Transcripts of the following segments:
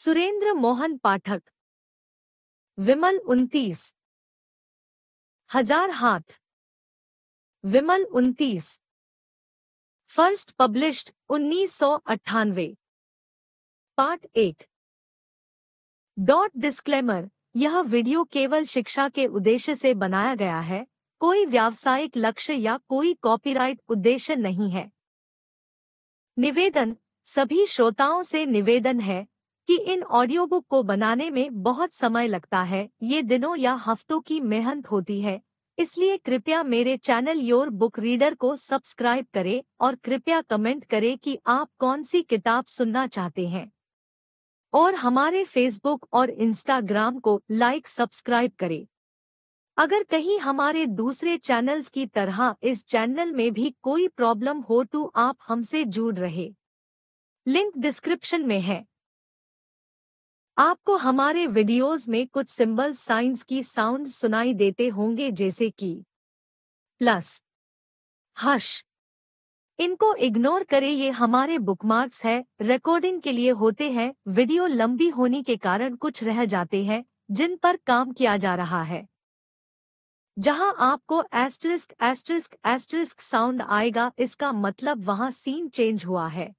सुरेंद्र मोहन पाठक विमल उन्तीस हजार हाथ विमल उन्तीस फर्स्ट पब्लिश्ड उन्नीस सौ अट्ठानवे पार्ट एक डॉट डिस्क्लेमर यह वीडियो केवल शिक्षा के उद्देश्य से बनाया गया है कोई व्यावसायिक लक्ष्य या कोई कॉपीराइट उद्देश्य नहीं है निवेदन सभी श्रोताओं से निवेदन है कि इन ऑडियो बुक को बनाने में बहुत समय लगता है ये दिनों या हफ्तों की मेहनत होती है इसलिए कृपया मेरे चैनल योर बुक रीडर को सब्सक्राइब करें और कृपया कमेंट करें कि आप कौन सी किताब सुनना चाहते हैं और हमारे फेसबुक और इंस्टाग्राम को लाइक सब्सक्राइब करें अगर कहीं हमारे दूसरे चैनल्स की तरह इस चैनल में भी कोई प्रॉब्लम हो तो आप हमसे जुड़ रहे लिंक डिस्क्रिप्शन में है आपको हमारे वीडियोस में कुछ सिंबल साइंस की साउंड सुनाई देते होंगे जैसे कि प्लस हश इनको इग्नोर करें ये हमारे बुकमार्क्स है रिकॉर्डिंग के लिए होते हैं वीडियो लंबी होने के कारण कुछ रह जाते हैं जिन पर काम किया जा रहा है जहां आपको एस्ट्रिस्क एस्ट्रिस्क एस्ट्रिस्क साउंड आएगा इसका मतलब वहां सीन चेंज हुआ है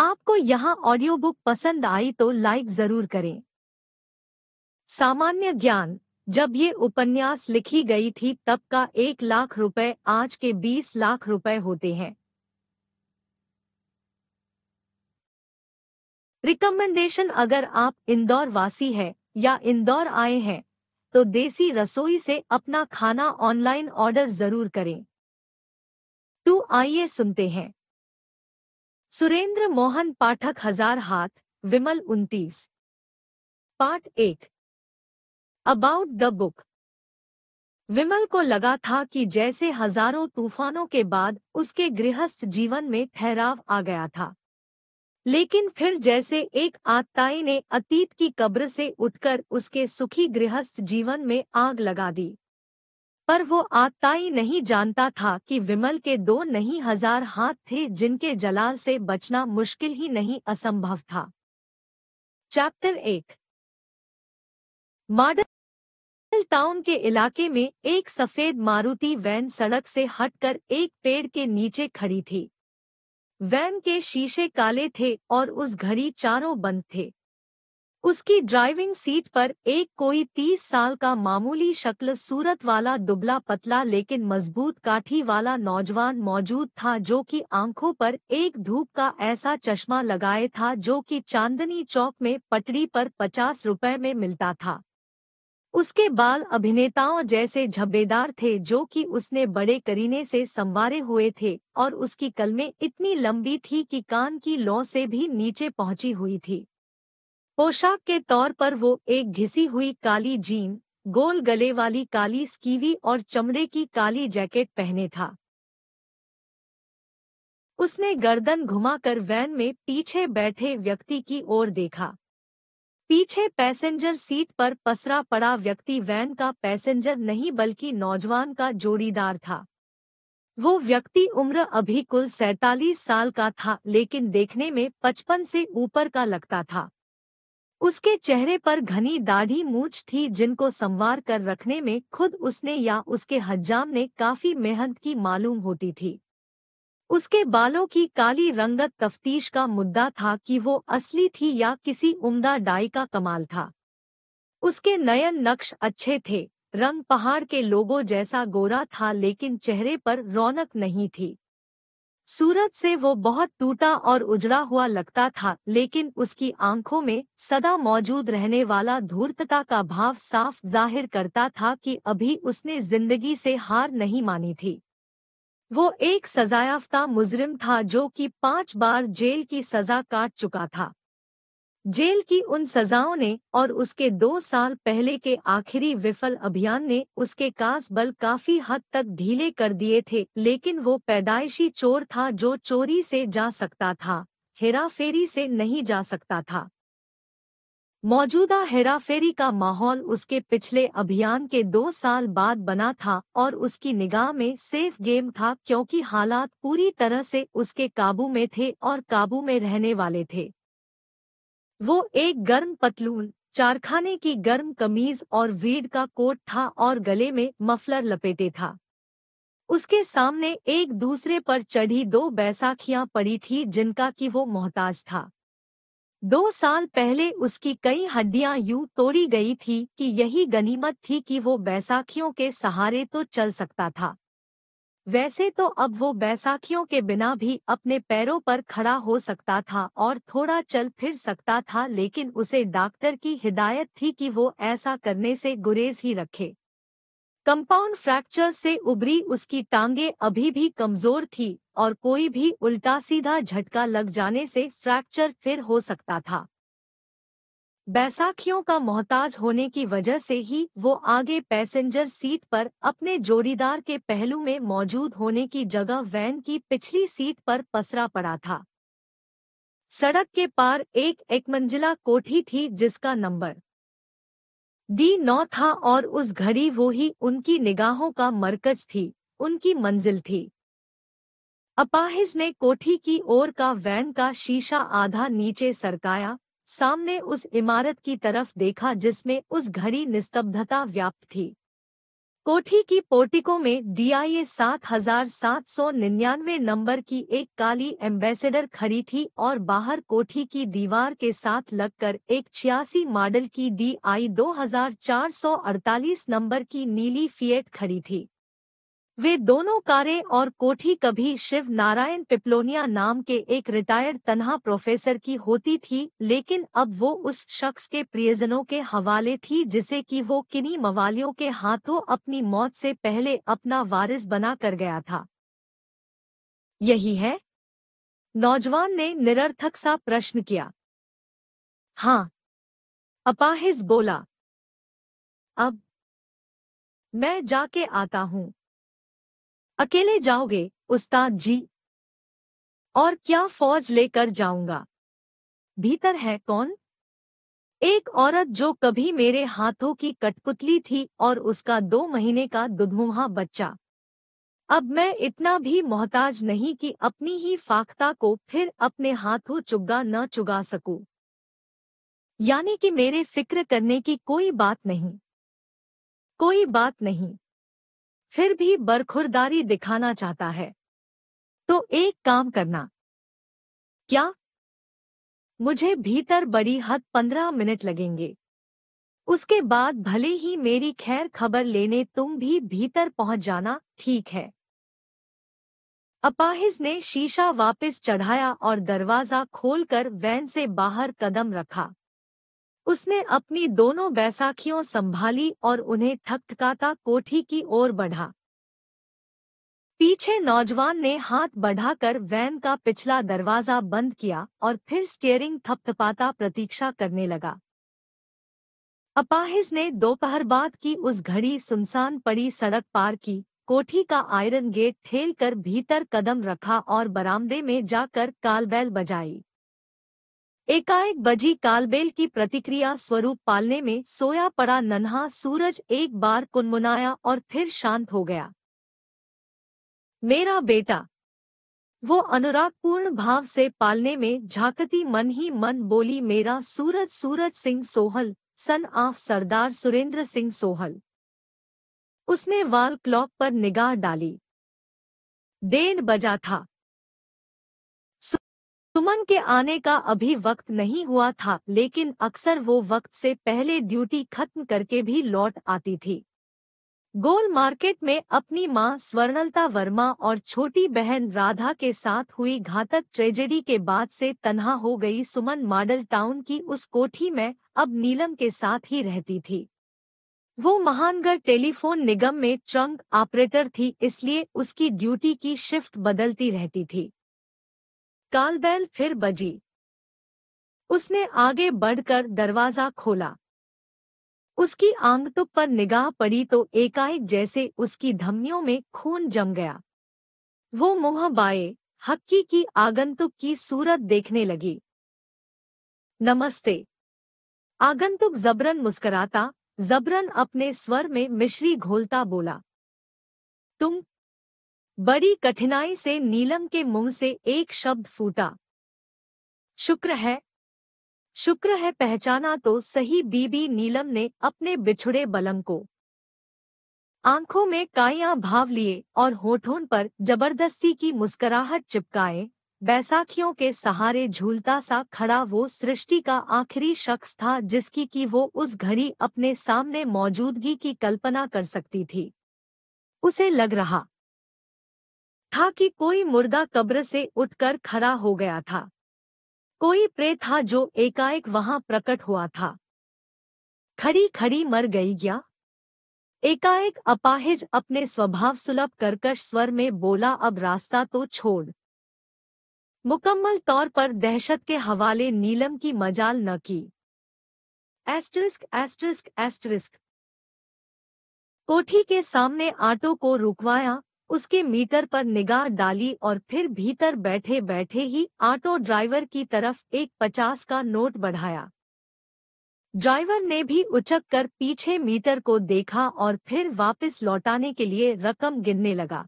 आपको यहाँ ऑडियो बुक पसंद आई तो लाइक जरूर करें सामान्य ज्ञान जब ये उपन्यास लिखी गई थी तब का एक लाख रुपए आज के बीस लाख रुपए होते हैं रिकमेंडेशन अगर आप इंदौर वासी है या इंदौर आए हैं तो देसी रसोई से अपना खाना ऑनलाइन ऑर्डर जरूर करें तो आइए सुनते हैं सुरेंद्र मोहन पाठक हजार हाथ विमल उन्तीस पार्ट एक अबाउट द बुक विमल को लगा था कि जैसे हजारों तूफानों के बाद उसके गृहस्थ जीवन में ठहराव आ गया था लेकिन फिर जैसे एक आत्ताई ने अतीत की कब्र से उठकर उसके सुखी गृहस्थ जीवन में आग लगा दी पर वो आता नहीं जानता था कि विमल के दो नहीं हजार हाथ थे जिनके जलाल से बचना मुश्किल ही नहीं असंभव था चैप्टर एक मॉडल टाउन के इलाके में एक सफेद मारुति वैन सड़क से हटकर एक पेड़ के नीचे खड़ी थी वैन के शीशे काले थे और उस घड़ी चारों बंद थे उसकी ड्राइविंग सीट पर एक कोई तीस साल का मामूली शक्ल सूरत वाला दुबला पतला लेकिन मजबूत काठी वाला नौजवान मौजूद था जो कि आंखों पर एक धूप का ऐसा चश्मा लगाए था जो कि चांदनी चौक में पटड़ी पर पचास रुपए में मिलता था उसके बाल अभिनेताओं जैसे झब्बेदार थे जो कि उसने बड़े करीने से संवारे हुए थे और उसकी कलमें इतनी लंबी थी कि कान की लौ से भी नीचे पहुंची हुई थी पोशाक के तौर पर वो एक घिसी हुई काली जीन गोल गले वाली काली स्कीवी और चमड़े की काली जैकेट पहने था उसने गर्दन घुमाकर वैन में पीछे बैठे व्यक्ति की ओर देखा पीछे पैसेंजर सीट पर पसरा पड़ा व्यक्ति वैन का पैसेंजर नहीं बल्कि नौजवान का जोड़ीदार था वो व्यक्ति उम्र अभी कुल सैतालीस साल का था लेकिन देखने में पचपन से ऊपर का लगता था उसके चेहरे पर घनी दाढ़ी मूछ थी जिनको संवार कर रखने में खुद उसने या उसके हज्जाम ने काफी मेहनत की मालूम होती थी उसके बालों की काली रंगत तफ्तीश का मुद्दा था कि वो असली थी या किसी उम्दा डाई का कमाल था उसके नयन नक्श अच्छे थे रंग पहाड़ के लोगों जैसा गोरा था लेकिन चेहरे पर रौनक नहीं थी सूरज से वो बहुत टूटा और उजड़ा हुआ लगता था लेकिन उसकी आंखों में सदा मौजूद रहने वाला धूर्तता का भाव साफ जाहिर करता था कि अभी उसने जिंदगी से हार नहीं मानी थी वो एक सजायाफ्ता मुजरिम था जो कि पांच बार जेल की सजा काट चुका था जेल की उन सजाओं ने और उसके दो साल पहले के आखिरी विफल अभियान ने उसके कास बल काफी हद तक ढीले कर दिए थे लेकिन वो पैदाइशी चोर था जो चोरी से जा सकता था हेराफेरी से नहीं जा सकता था मौजूदा हेराफेरी का माहौल उसके पिछले अभियान के दो साल बाद बना था और उसकी निगाह में सेफ गेम था क्योंकि हालात पूरी तरह से उसके काबू में थे और काबू में रहने वाले थे वो एक गर्म पतलून चारखाने की गर्म कमीज और वीड का कोट था और गले में मफलर लपेटे था उसके सामने एक दूसरे पर चढ़ी दो बैसाखियां पड़ी थी जिनका कि वो मोहताज था दो साल पहले उसकी कई हड्डियां यूं तोड़ी गई थी कि यही गनीमत थी कि वो बैसाखियों के सहारे तो चल सकता था वैसे तो अब वो बैसाखियों के बिना भी अपने पैरों पर खड़ा हो सकता था और थोड़ा चल फिर सकता था लेकिन उसे डॉक्टर की हिदायत थी कि वो ऐसा करने से गुरेज ही रखे कंपाउंड फ्रैक्चर से उभरी उसकी टांगे अभी भी कमजोर थी और कोई भी उल्टा सीधा झटका लग जाने से फ्रैक्चर फिर हो सकता था बैसाखियों का मोहताज होने की वजह से ही वो आगे पैसेंजर सीट पर अपने जोड़ीदार के पहलू में मौजूद होने की जगह वैन की पिछली सीट पर पसरा पड़ा था सड़क के पार एक एकमंजिला कोठी थी जिसका नंबर डी नौ था और उस घड़ी वो ही उनकी निगाहों का मरकज थी उनकी मंजिल थी अपाहिज ने कोठी की ओर का वैन का शीशा आधा नीचे सरकाया सामने उस इमारत की तरफ देखा जिसमें उस घड़ी निस्तब्धता व्याप्त थी कोठी की पोर्टिको में डीआईए 7799 नंबर की एक काली एम्बेसडर खड़ी थी और बाहर कोठी की दीवार के साथ लगकर एक छियासी मॉडल की डीआई 2448 नंबर की नीली फिएट खड़ी थी वे दोनों कारे और कोठी कभी शिव नारायण पिपलोनिया नाम के एक रिटायर्ड तनहा प्रोफेसर की होती थी लेकिन अब वो उस शख्स के प्रियजनों के हवाले थी जिसे कि वो किन्हीं मवालियों के हाथों अपनी मौत से पहले अपना वारिस बना कर गया था यही है नौजवान ने निरर्थक सा प्रश्न किया हाँ अपाहिज बोला अब मैं जाके आता हूँ अकेले जाओगे उस्ताद जी और क्या फौज लेकर जाऊंगा भीतर है कौन एक औरत जो कभी मेरे हाथों की कठपुतली थी और उसका दो महीने का दुधमुहा बच्चा अब मैं इतना भी मोहताज नहीं कि अपनी ही फाख्ता को फिर अपने हाथों चुगा न चुगा सकूं। यानी कि मेरे फिक्र करने की कोई बात नहीं कोई बात नहीं फिर भी बरखुरदारी दिखाना चाहता है तो एक काम करना क्या मुझे भीतर बड़ी हद पंद्रह मिनट लगेंगे उसके बाद भले ही मेरी खैर खबर लेने तुम भी भीतर पहुंच जाना ठीक है अपाहिज ने शीशा वापस चढ़ाया और दरवाजा खोलकर वैन से बाहर कदम रखा उसने अपनी दोनों बैसाखियों संभाली और उन्हें ठकठकाता कोठी की ओर बढ़ा पीछे नौजवान ने हाथ बढ़ाकर वैन का पिछला दरवाजा बंद किया और फिर स्टीयरिंग थपथपाता प्रतीक्षा करने लगा अपाहिज ने दोपहर बाद की उस घड़ी सुनसान पड़ी सड़क पार की कोठी का आयरन गेट ठेल कर भीतर कदम रखा और बरामदे में जाकर कालबैल बजाई एकाएक बजी कालबेल की प्रतिक्रिया स्वरूप पालने में सोया पड़ा नन्हा सूरज एक बार कुनमुनाया और फिर शांत हो गया मेरा बेटा वो अनुरागपूर्ण भाव से पालने में झाकती मन ही मन बोली मेरा सूरज सूरज सिंह सोहल सन ऑफ सरदार सुरेंद्र सिंह सोहल उसने वाल क्लॉक पर निगाह डाली डेढ़ बजा था सुमन के आने का अभी वक्त नहीं हुआ था लेकिन अक्सर वो वक्त से पहले ड्यूटी खत्म करके भी लौट आती थी गोल मार्केट में अपनी मां स्वर्णलता वर्मा और छोटी बहन राधा के साथ हुई घातक ट्रेजेडी के बाद से तन्हा हो गई सुमन मॉडल टाउन की उस कोठी में अब नीलम के साथ ही रहती थी वो महानगढ़ टेलीफोन निगम में ट्रंक ऑपरेटर थी इसलिए उसकी ड्यूटी की शिफ्ट बदलती रहती थी कालबैल फिर बजी उसने आगे बढ़कर दरवाजा खोला उसकी आंगतुक पर निगाह पड़ी तो एकाएक जैसे उसकी धमनियों में खून जम गया वो मुंह बाए हक्की की आगंतुक की सूरत देखने लगी नमस्ते आगंतुक जबरन मुस्कराता जबरन अपने स्वर में मिश्री घोलता बोला तुम बड़ी कठिनाई से नीलम के मुंह से एक शब्द फूटा शुक्र है शुक्र है पहचाना तो सही बीबी नीलम ने अपने बिछड़े बलम को आंखों में काया भाव लिए और होठों पर जबरदस्ती की मुस्कराहट चिपकाए बैसाखियों के सहारे झूलता सा खड़ा वो सृष्टि का आखिरी शख्स था जिसकी की वो उस घड़ी अपने सामने मौजूदगी की कल्पना कर सकती थी उसे लग रहा था कि कोई मुर्दा कब्र से उठकर खड़ा हो गया था कोई प्रेत था जो एकाएक वहां प्रकट हुआ था खड़ी खड़ी मर गई क्या एकाएक अपाहिज अपने स्वभाव सुलभ करकश स्वर में बोला अब रास्ता तो छोड़ मुकम्मल तौर पर दहशत के हवाले नीलम की मजाल न की एस्ट्रिस्क एस्ट्रिस्क एस्ट्रिस्क कोठी के सामने ऑटो को रुकवाया उसके मीटर पर निगाह डाली और फिर भीतर बैठे बैठे ही ऑटो ड्राइवर की तरफ एक पचास का नोट बढ़ाया ड्राइवर ने भी उचक कर पीछे मीटर को देखा और फिर वापस लौटाने के लिए रकम गिनने लगा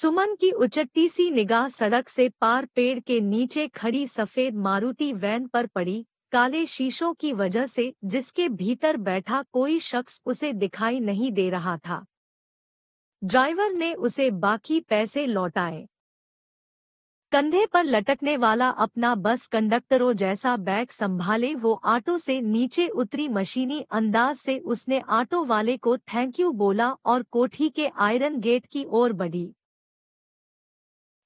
सुमन की उचकती सी निगाह सड़क से पार पेड़ के नीचे खड़ी सफेद मारुति वैन पर पड़ी काले शीशों की वजह से जिसके भीतर बैठा कोई शख्स उसे दिखाई नहीं दे रहा था ड्राइवर ने उसे बाकी पैसे लौटाए कंधे पर लटकने वाला अपना बस कंडक्टरों जैसा बैग संभाले वो ऑटो से नीचे उतरी मशीनी अंदाज से उसने ऑटो वाले को थैंक यू बोला और कोठी के आयरन गेट की ओर बढ़ी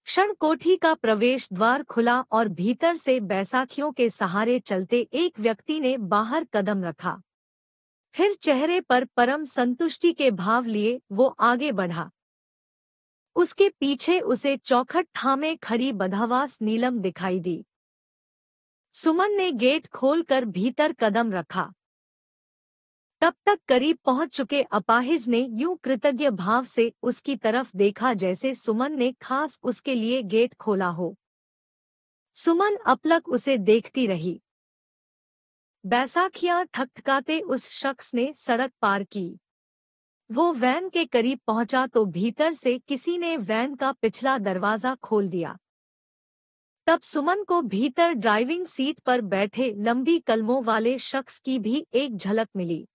क्षण कोठी का प्रवेश द्वार खुला और भीतर से बैसाखियों के सहारे चलते एक व्यक्ति ने बाहर कदम रखा फिर चेहरे पर परम संतुष्टि के भाव लिए वो आगे बढ़ा उसके पीछे उसे चौखट थामे खड़ी बधावास नीलम दिखाई दी सुमन ने गेट खोलकर भीतर कदम रखा तब तक करीब पहुंच चुके अपाहिज ने यूं कृतज्ञ भाव से उसकी तरफ देखा जैसे सुमन ने खास उसके लिए गेट खोला हो सुमन अपलक उसे देखती रही बैसाखियां ठकठकाते उस शख्स ने सड़क पार की वो वैन के करीब पहुंचा तो भीतर से किसी ने वैन का पिछला दरवाजा खोल दिया तब सुमन को भीतर ड्राइविंग सीट पर बैठे लंबी कलमों वाले शख्स की भी एक झलक मिली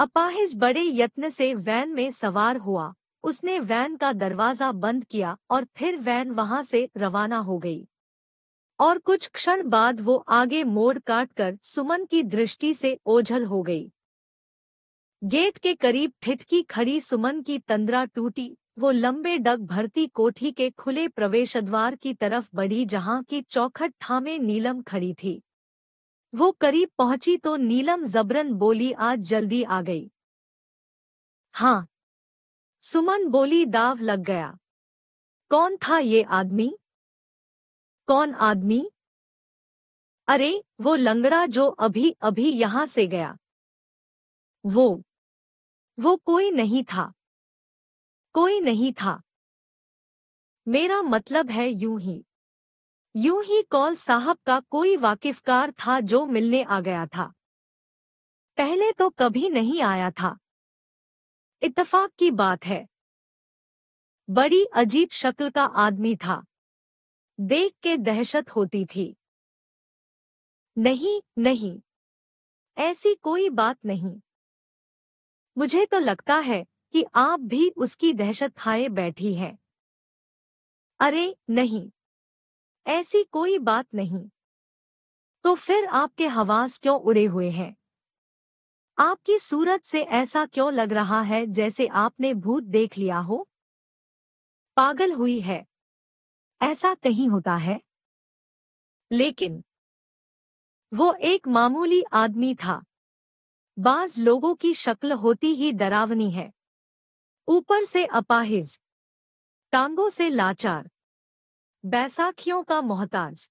अपाहिज बड़े यत्न से वैन में सवार हुआ उसने वैन का दरवाजा बंद किया और फिर वैन वहां से रवाना हो गई और कुछ क्षण बाद वो आगे मोड़ काटकर सुमन की दृष्टि से ओझल हो गई गेट के करीब ठिठकी खड़ी सुमन की तंद्रा टूटी वो लंबे डग भरती कोठी के खुले प्रवेश द्वार की तरफ बढ़ी जहां की चौखट थामे नीलम खड़ी थी वो करीब पहुंची तो नीलम जबरन बोली आज जल्दी आ गई हाँ सुमन बोली दाव लग गया कौन था ये आदमी कौन आदमी अरे वो लंगड़ा जो अभी अभी यहां से गया वो वो कोई नहीं था कोई नहीं था मेरा मतलब है यूं ही यूं ही कौल साहब का कोई वाकिफकार था जो मिलने आ गया था पहले तो कभी नहीं आया था इत्तफाक की बात है बड़ी अजीब शक्ल का आदमी था देख के दहशत होती थी नहीं नहीं ऐसी कोई बात नहीं मुझे तो लगता है कि आप भी उसकी दहशत खाए बैठी हैं अरे नहीं ऐसी कोई बात नहीं तो फिर आपके हवास क्यों उड़े हुए हैं आपकी सूरत से ऐसा क्यों लग रहा है जैसे आपने भूत देख लिया हो पागल हुई है ऐसा कहीं होता है लेकिन वो एक मामूली आदमी था बाज लोगों की शक्ल होती ही डरावनी है ऊपर से अपाहिज टांगों से लाचार बैसाखियों का मोहताज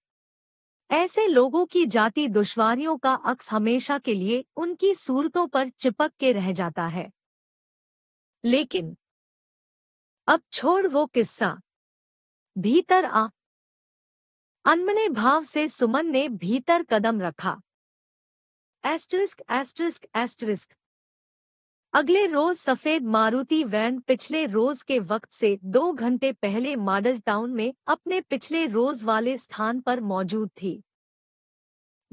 ऐसे लोगों की जाति दुश्वारियों का अक्स हमेशा के लिए उनकी सूरतों पर चिपक के रह जाता है लेकिन अब छोड़ वो किस्सा भीतर आ अनमने भाव से सुमन ने भीतर कदम रखा एस्ट्रिस्क एस्ट्रिस्क एस्ट्रिस्क अगले रोज सफेद मारुति वैन पिछले रोज के वक्त से दो घंटे पहले मॉडल टाउन में अपने पिछले रोज वाले स्थान पर मौजूद थी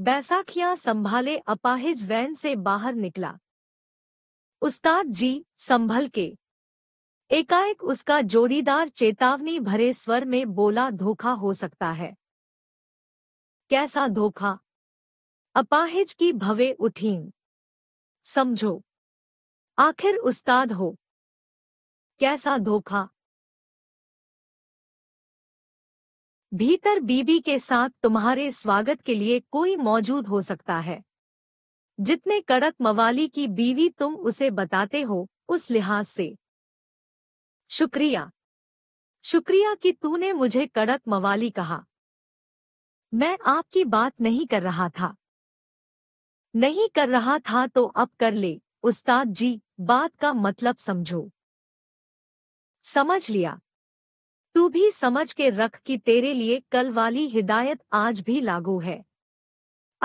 बैसाखिया संभाले अपाहिज वैन से बाहर निकला उस्ताद जी संभल के एकाएक उसका जोड़ीदार चेतावनी भरे स्वर में बोला धोखा हो सकता है कैसा धोखा अपाहिज की भवे उठीन समझो आखिर उस्ताद हो कैसा धोखा भीतर बीबी के साथ तुम्हारे स्वागत के लिए कोई मौजूद हो सकता है जितने कड़क मवाली की बीवी तुम उसे बताते हो उस लिहाज से शुक्रिया शुक्रिया कि तूने मुझे कड़क मवाली कहा मैं आपकी बात नहीं कर रहा था नहीं कर रहा था तो अब कर ले उस्ताद जी बात का मतलब समझो समझ लिया तू भी समझ के रख कि तेरे लिए कल वाली हिदायत आज भी लागू है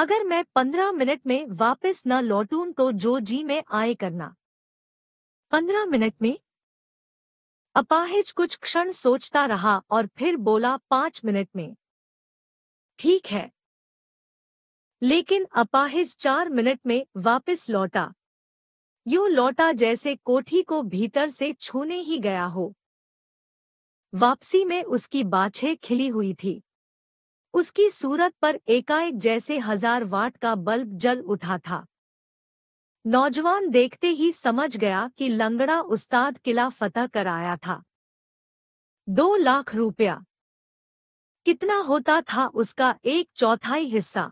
अगर मैं पंद्रह मिनट में वापस न लौटूं तो जो जी में आए करना पंद्रह मिनट में अपाहिज कुछ क्षण सोचता रहा और फिर बोला पांच मिनट में ठीक है लेकिन अपाहिज चार मिनट में वापस लौटा यू लौटा जैसे कोठी को भीतर से छूने ही गया हो वापसी में उसकी बाछे खिली हुई थी उसकी सूरत पर एकाएक जैसे हजार वाट का बल्ब जल उठा था नौजवान देखते ही समझ गया कि लंगड़ा उस्ताद किला फतह कराया था दो लाख रुपया कितना होता था उसका एक चौथाई हिस्सा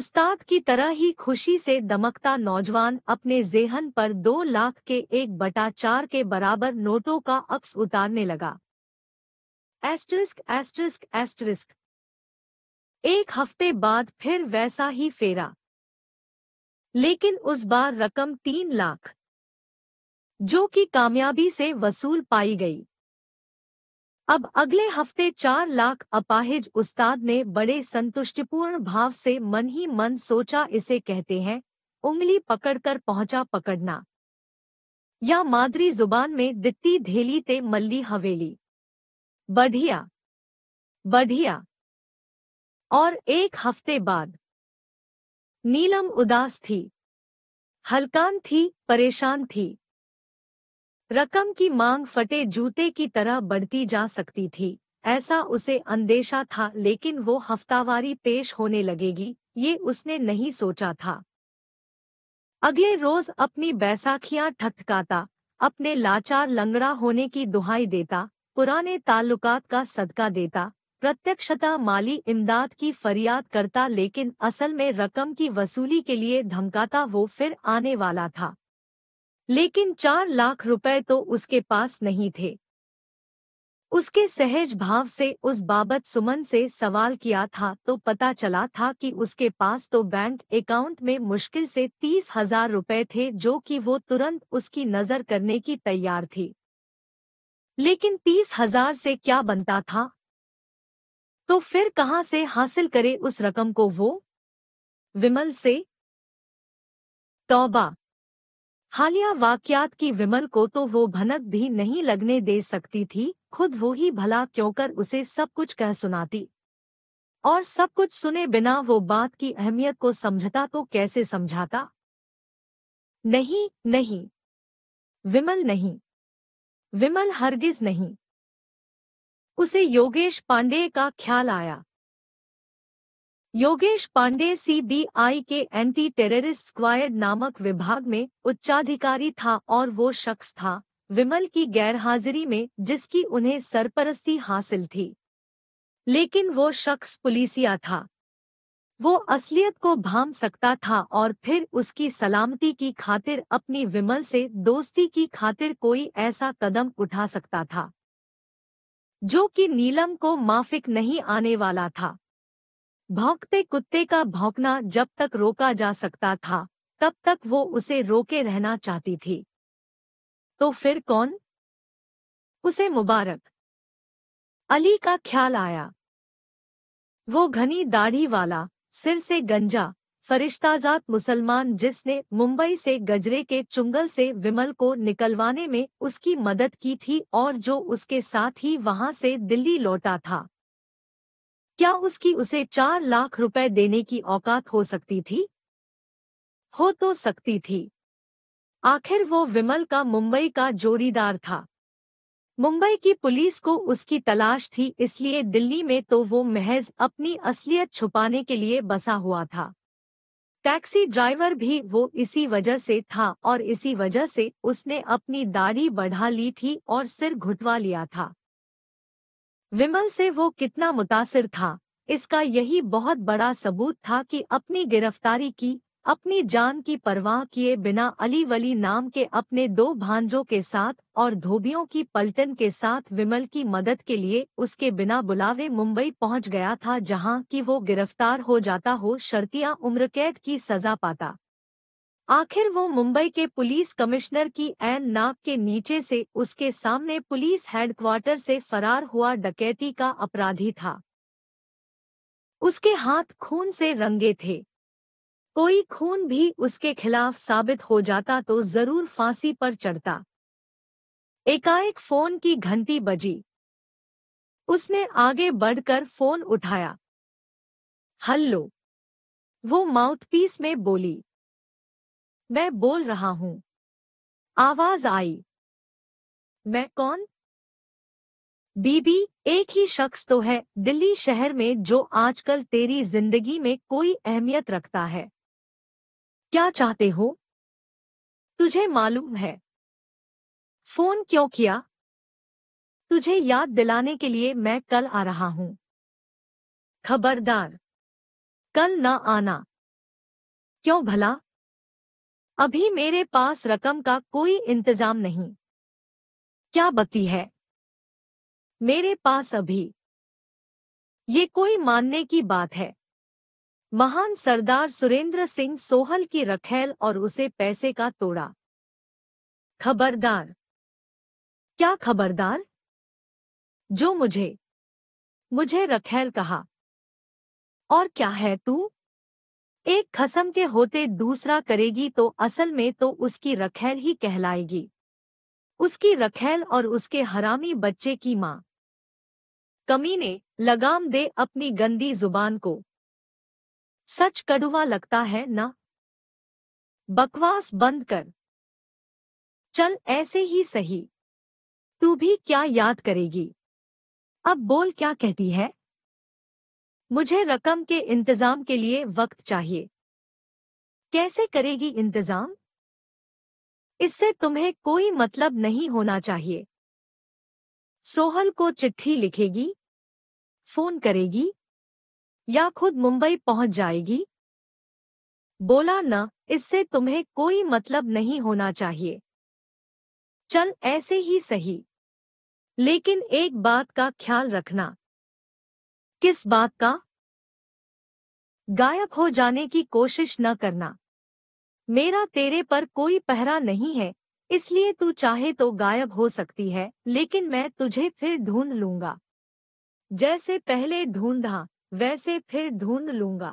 उस्ताद की तरह ही खुशी से दमकता नौजवान अपने जेहन पर दो लाख के एक बटा चार के बराबर नोटों का अक्स उतारने लगा एस्ट्रिस्क एस्ट्रिस्क एस्ट्रिस्क एक हफ्ते बाद फिर वैसा ही फेरा लेकिन उस बार रकम तीन लाख जो कि कामयाबी से वसूल पाई गई अब अगले हफ्ते चार लाख अपाहिज उस्ताद ने बड़े संतुष्टिपूर्ण भाव से मन ही मन सोचा इसे कहते हैं उंगली पकड़कर पहुंचा पकड़ना या मादरी जुबान में दित्ती धेली ते मल्ली हवेली बढ़िया बढ़िया और एक हफ्ते बाद नीलम उदास थी हलकान थी परेशान थी रकम की मांग फटे जूते की तरह बढ़ती जा सकती थी ऐसा उसे अंदेशा था लेकिन वो हफ्तावारी पेश होने लगेगी ये उसने नहीं सोचा था अगले रोज अपनी बैसाखियां ठटकाता अपने लाचार लंगड़ा होने की दुहाई देता पुराने ताल्लुकात का सदका देता प्रत्यक्षता माली इमदाद की फरियाद करता लेकिन असल में रकम की वसूली के लिए धमकाता वो फिर आने वाला था लेकिन चार लाख रुपए तो उसके पास नहीं थे उसके सहज भाव से उस बाबत सुमन से सवाल किया था तो पता चला था कि उसके पास तो बैंक अकाउंट में मुश्किल से तीस हजार रुपए थे जो कि वो तुरंत उसकी नजर करने की तैयार थी लेकिन तीस हजार से क्या बनता था तो फिर कहां से हासिल करे उस रकम को वो विमल से तौबा हालिया वाकयात की विमल को तो वो भनक भी नहीं लगने दे सकती थी खुद वो ही भला क्यों कर उसे सब कुछ कह सुनाती और सब कुछ सुने बिना वो बात की अहमियत को समझता तो कैसे समझाता नहीं नहीं विमल नहीं विमल हरगिज नहीं उसे योगेश पांडे का ख्याल आया योगेश पांडे सीबीआई के एंटी टेररिस्ट स्क्वायड नामक विभाग में उच्चाधिकारी था और वो शख्स था विमल की गैरहाजिरी में जिसकी उन्हें सरपरस्ती हासिल थी लेकिन वो शख्स पुलिसिया था वो असलियत को भाम सकता था और फिर उसकी सलामती की खातिर अपनी विमल से दोस्ती की खातिर कोई ऐसा कदम उठा सकता था जो कि नीलम को माफिक नहीं आने वाला था भौंकते कुत्ते का भौंकना जब तक रोका जा सकता था तब तक वो उसे रोके रहना चाहती थी तो फिर कौन उसे मुबारक अली का ख्याल आया वो घनी दाढ़ी वाला सिर से गंजा फरिश्ताजात मुसलमान जिसने मुंबई से गजरे के चुंगल से विमल को निकलवाने में उसकी मदद की थी और जो उसके साथ ही वहां से दिल्ली लौटा था क्या उसकी उसे चार लाख रुपए देने की औकात हो सकती थी हो तो सकती थी आखिर वो विमल का मुंबई का जोड़ीदार था मुंबई की पुलिस को उसकी तलाश थी इसलिए दिल्ली में तो वो महज अपनी असलियत छुपाने के लिए बसा हुआ था टैक्सी ड्राइवर भी वो इसी वजह से था और इसी वजह से उसने अपनी दाढ़ी बढ़ा ली थी और सिर घुटवा लिया था विमल से वो कितना मुतासिर था इसका यही बहुत बड़ा सबूत था कि अपनी गिरफ्तारी की अपनी जान की परवाह किए बिना अली वली नाम के अपने दो भांजों के साथ और धोबियों की पलटन के साथ विमल की मदद के लिए उसके बिना बुलावे मुंबई पहुंच गया था जहां कि वो गिरफ्तार हो जाता हो शर्तिया उम्र कैद की सजा पाता आखिर वो मुंबई के पुलिस कमिश्नर की एन नाक के नीचे से उसके सामने पुलिस हेडक्वार्टर से फरार हुआ डकैती का अपराधी था उसके हाथ खून से रंगे थे कोई खून भी उसके खिलाफ साबित हो जाता तो जरूर फांसी पर चढ़ता एकाएक फोन की घंटी बजी उसने आगे बढ़कर फोन उठाया हल्लो वो माउथपीस में बोली मैं बोल रहा हूं आवाज आई मैं कौन बीबी एक ही शख्स तो है दिल्ली शहर में जो आजकल तेरी जिंदगी में कोई अहमियत रखता है क्या चाहते हो तुझे मालूम है फोन क्यों किया तुझे याद दिलाने के लिए मैं कल आ रहा हूं खबरदार कल न आना क्यों भला अभी मेरे पास रकम का कोई इंतजाम नहीं क्या बती है मेरे पास अभी ये कोई मानने की बात है महान सरदार सुरेंद्र सिंह सोहल की रखेल और उसे पैसे का तोड़ा खबरदार क्या खबरदार जो मुझे मुझे रखेल कहा और क्या है तू एक खसम के होते दूसरा करेगी तो असल में तो उसकी रखेल ही कहलाएगी उसकी रखेल और उसके हरामी बच्चे की माँ कमीने लगाम दे अपनी गंदी जुबान को सच कड़ुआ लगता है ना बकवास बंद कर चल ऐसे ही सही तू भी क्या याद करेगी अब बोल क्या कहती है मुझे रकम के इंतजाम के लिए वक्त चाहिए कैसे करेगी इंतजाम इससे तुम्हें कोई मतलब नहीं होना चाहिए सोहल को चिट्ठी लिखेगी फोन करेगी या खुद मुंबई पहुंच जाएगी बोला न इससे तुम्हें कोई मतलब नहीं होना चाहिए चल ऐसे ही सही लेकिन एक बात का ख्याल रखना किस बात का गायब हो जाने की कोशिश न करना मेरा तेरे पर कोई पहरा नहीं है इसलिए तू चाहे तो गायब हो सकती है लेकिन मैं तुझे फिर ढूंढ लूंगा जैसे पहले ढूंढा वैसे फिर ढूंढ लूंगा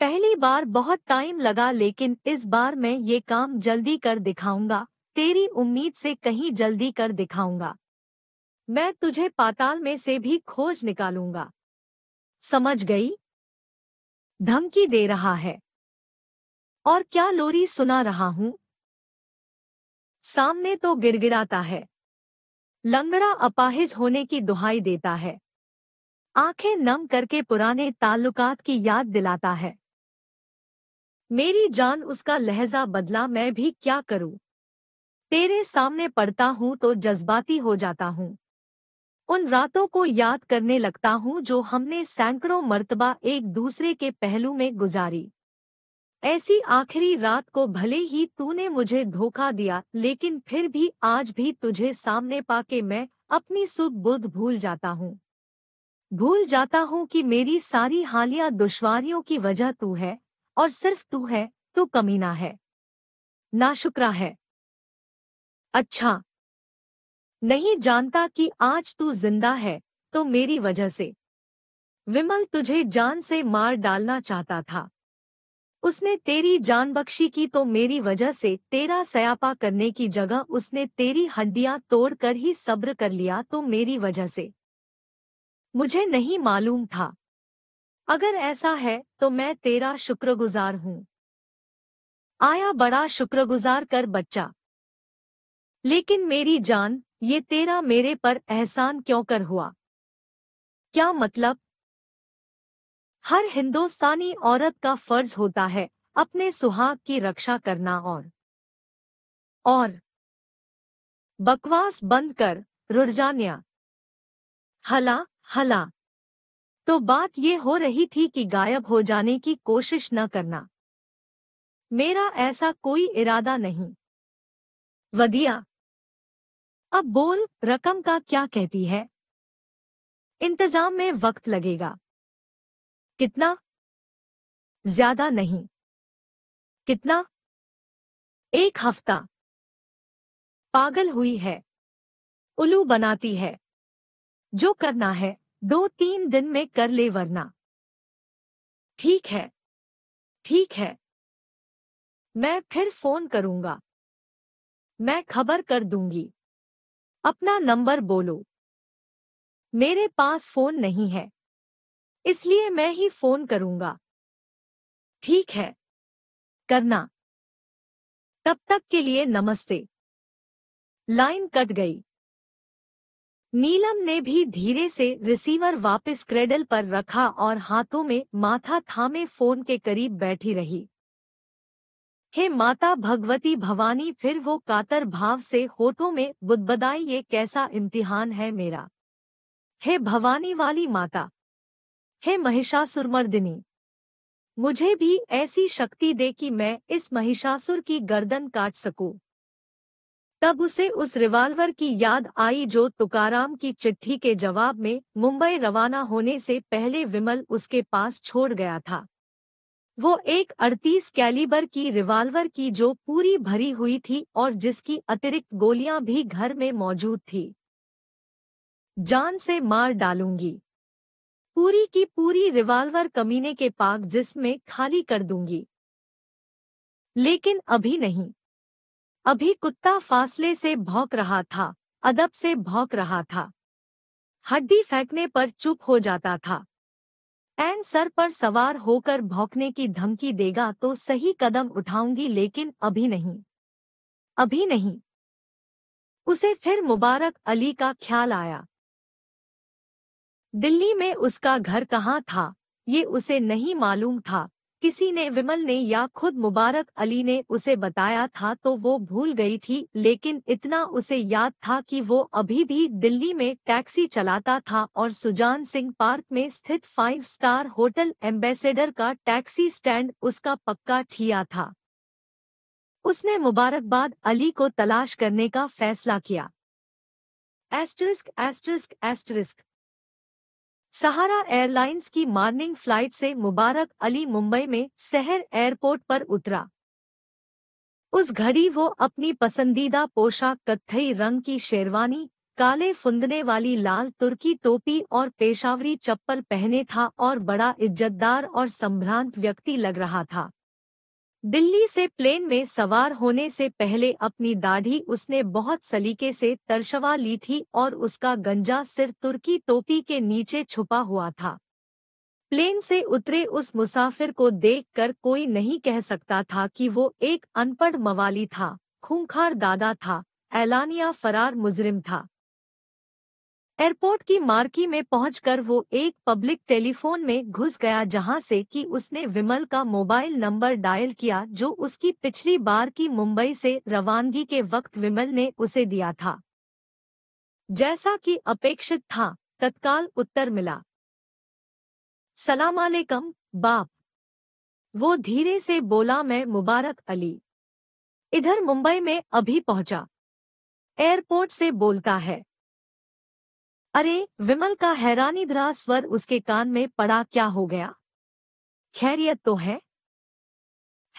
पहली बार बहुत टाइम लगा लेकिन इस बार मैं ये काम जल्दी कर दिखाऊंगा तेरी उम्मीद से कहीं जल्दी कर दिखाऊंगा मैं तुझे पाताल में से भी खोज निकालूंगा समझ गई धमकी दे रहा है और क्या लोरी सुना रहा हूं सामने तो गिरगिराता है लंगड़ा अपाहिज होने की दुहाई देता है आंखें नम करके पुराने ताल्लुकात की याद दिलाता है मेरी जान उसका लहजा बदला मैं भी क्या करूं तेरे सामने पड़ता हूं तो जज्बाती हो जाता हूं उन रातों को याद करने लगता हूं जो हमने सैकड़ों मर्तबा एक दूसरे के पहलू में गुजारी ऐसी आखिरी रात को भले ही तूने मुझे धोखा दिया लेकिन फिर भी आज भी तुझे सामने पाके मैं अपनी सुध बुध भूल जाता हूँ भूल जाता हूँ कि मेरी सारी हालिया दुश्वारियों की वजह तू है और सिर्फ तू है तू तो कमीना है ना शुक्रा है अच्छा नहीं जानता कि आज तू जिंदा है तो मेरी वजह से विमल तुझे जान से मार डालना चाहता था उसने तेरी जान बख्शी की तो मेरी वजह से तेरा सयापा करने की जगह उसने तेरी हड्डियां तोड़कर ही सब्र कर लिया तो मेरी वजह से मुझे नहीं मालूम था अगर ऐसा है तो मैं तेरा शुक्रगुजार हूं आया बड़ा शुक्रगुजार कर बच्चा लेकिन मेरी जान ये तेरा मेरे पर एहसान क्यों कर हुआ क्या मतलब हर हिंदुस्तानी औरत का फर्ज होता है अपने सुहाग की रक्षा करना और और बकवास बंद कर रुर्जान्या हला हला तो बात ये हो रही थी कि गायब हो जाने की कोशिश न करना मेरा ऐसा कोई इरादा नहीं वदिया अब बोल रकम का क्या कहती है इंतजाम में वक्त लगेगा कितना ज्यादा नहीं कितना एक हफ्ता पागल हुई है उलू बनाती है जो करना है दो तीन दिन में कर ले वरना ठीक है ठीक है मैं फिर फोन करूंगा मैं खबर कर दूंगी अपना नंबर बोलो मेरे पास फोन नहीं है इसलिए मैं ही फोन करूंगा ठीक है करना तब तक के लिए नमस्ते लाइन कट गई नीलम ने भी धीरे से रिसीवर वापस क्रेडल पर रखा और हाथों में माथा थामे फोन के करीब बैठी रही हे माता भगवती भवानी फिर वो कातर भाव से होठों में बुदबदाई ये कैसा इम्तिहान है मेरा हे भवानी वाली माता हे महिषासुरमर्दिनी मुझे भी ऐसी शक्ति दे कि मैं इस महिषासुर की गर्दन काट सकूं। तब उसे उस रिवाल्वर की याद आई जो तुकाराम की चिट्ठी के जवाब में मुंबई रवाना होने से पहले विमल उसके पास छोड़ गया था वो एक अड़तीस कैलिबर की रिवाल्वर की जो पूरी भरी हुई थी और जिसकी अतिरिक्त गोलियां भी घर में मौजूद थी जान से मार डालूंगी पूरी की पूरी रिवाल्वर कमीने के पाक जिसमें खाली कर दूंगी लेकिन अभी नहीं अभी कुत्ता फासले से भौंक रहा था अदब से भौंक रहा था हड्डी फेंकने पर चुप हो जाता था एन सर पर सवार होकर भौंकने की धमकी देगा तो सही कदम उठाऊंगी लेकिन अभी नहीं अभी नहीं उसे फिर मुबारक अली का ख्याल आया दिल्ली में उसका घर कहाँ था ये उसे नहीं मालूम था किसी ने विमल ने या खुद मुबारक अली ने उसे बताया था तो वो भूल गई थी लेकिन इतना उसे याद था कि वो अभी भी दिल्ली में टैक्सी चलाता था और सुजान सिंह पार्क में स्थित फाइव स्टार होटल एम्बेसडर का टैक्सी स्टैंड उसका पक्का ठिया था उसने मुबारकबाद अली को तलाश करने का फैसला किया asterisk asterisk asterisk Sahara airlines की मॉर्निंग फ्लाइट से मुबारक अली मुंबई में शहर एयरपोर्ट पर उतरा उस घड़ी वो अपनी पसंदीदा पोशाक कत्थई रंग की शेरवानी काले फुंदने वाली लाल तुर्की टोपी और पेशावरी चप्पल पहने था और बड़ा इज्जतदार और संभ्रांत व्यक्ति लग रहा था दिल्ली से प्लेन में सवार होने से पहले अपनी दाढ़ी उसने बहुत सलीके से तरशवा ली थी और उसका गंजा सिर तुर्की टोपी के नीचे छुपा हुआ था प्लेन से उतरे उस मुसाफिर को देखकर कोई नहीं कह सकता था कि वो एक अनपढ़ मवाली था खूंखार दादा था एलानिया फरार मुजरिम था एयरपोर्ट की मार्की में पहुंचकर वो एक पब्लिक टेलीफोन में घुस गया जहां से कि उसने विमल का मोबाइल नंबर डायल किया जो उसकी पिछली बार की मुंबई से रवानगी के वक्त विमल ने उसे दिया था जैसा कि अपेक्षित था तत्काल उत्तर मिला सलाम बाप वो धीरे से बोला मैं मुबारक अली इधर मुंबई में अभी पहुंचा एयरपोर्ट से बोलता है अरे विमल का हैरानी भरा स्वर उसके कान में पड़ा क्या हो गया खैरियत तो है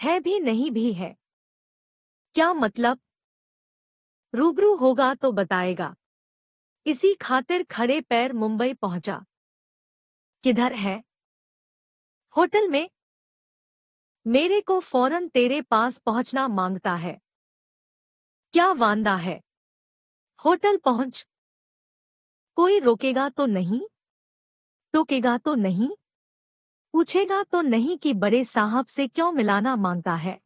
है भी नहीं भी है क्या मतलब रूबरू होगा तो बताएगा इसी खातिर खड़े पैर मुंबई पहुंचा किधर है होटल में मेरे को फौरन तेरे पास पहुंचना मांगता है क्या वांदा है होटल पहुंच कोई रोकेगा तो नहीं टोकेगा तो नहीं पूछेगा तो नहीं कि बड़े साहब से क्यों मिलाना मांगता है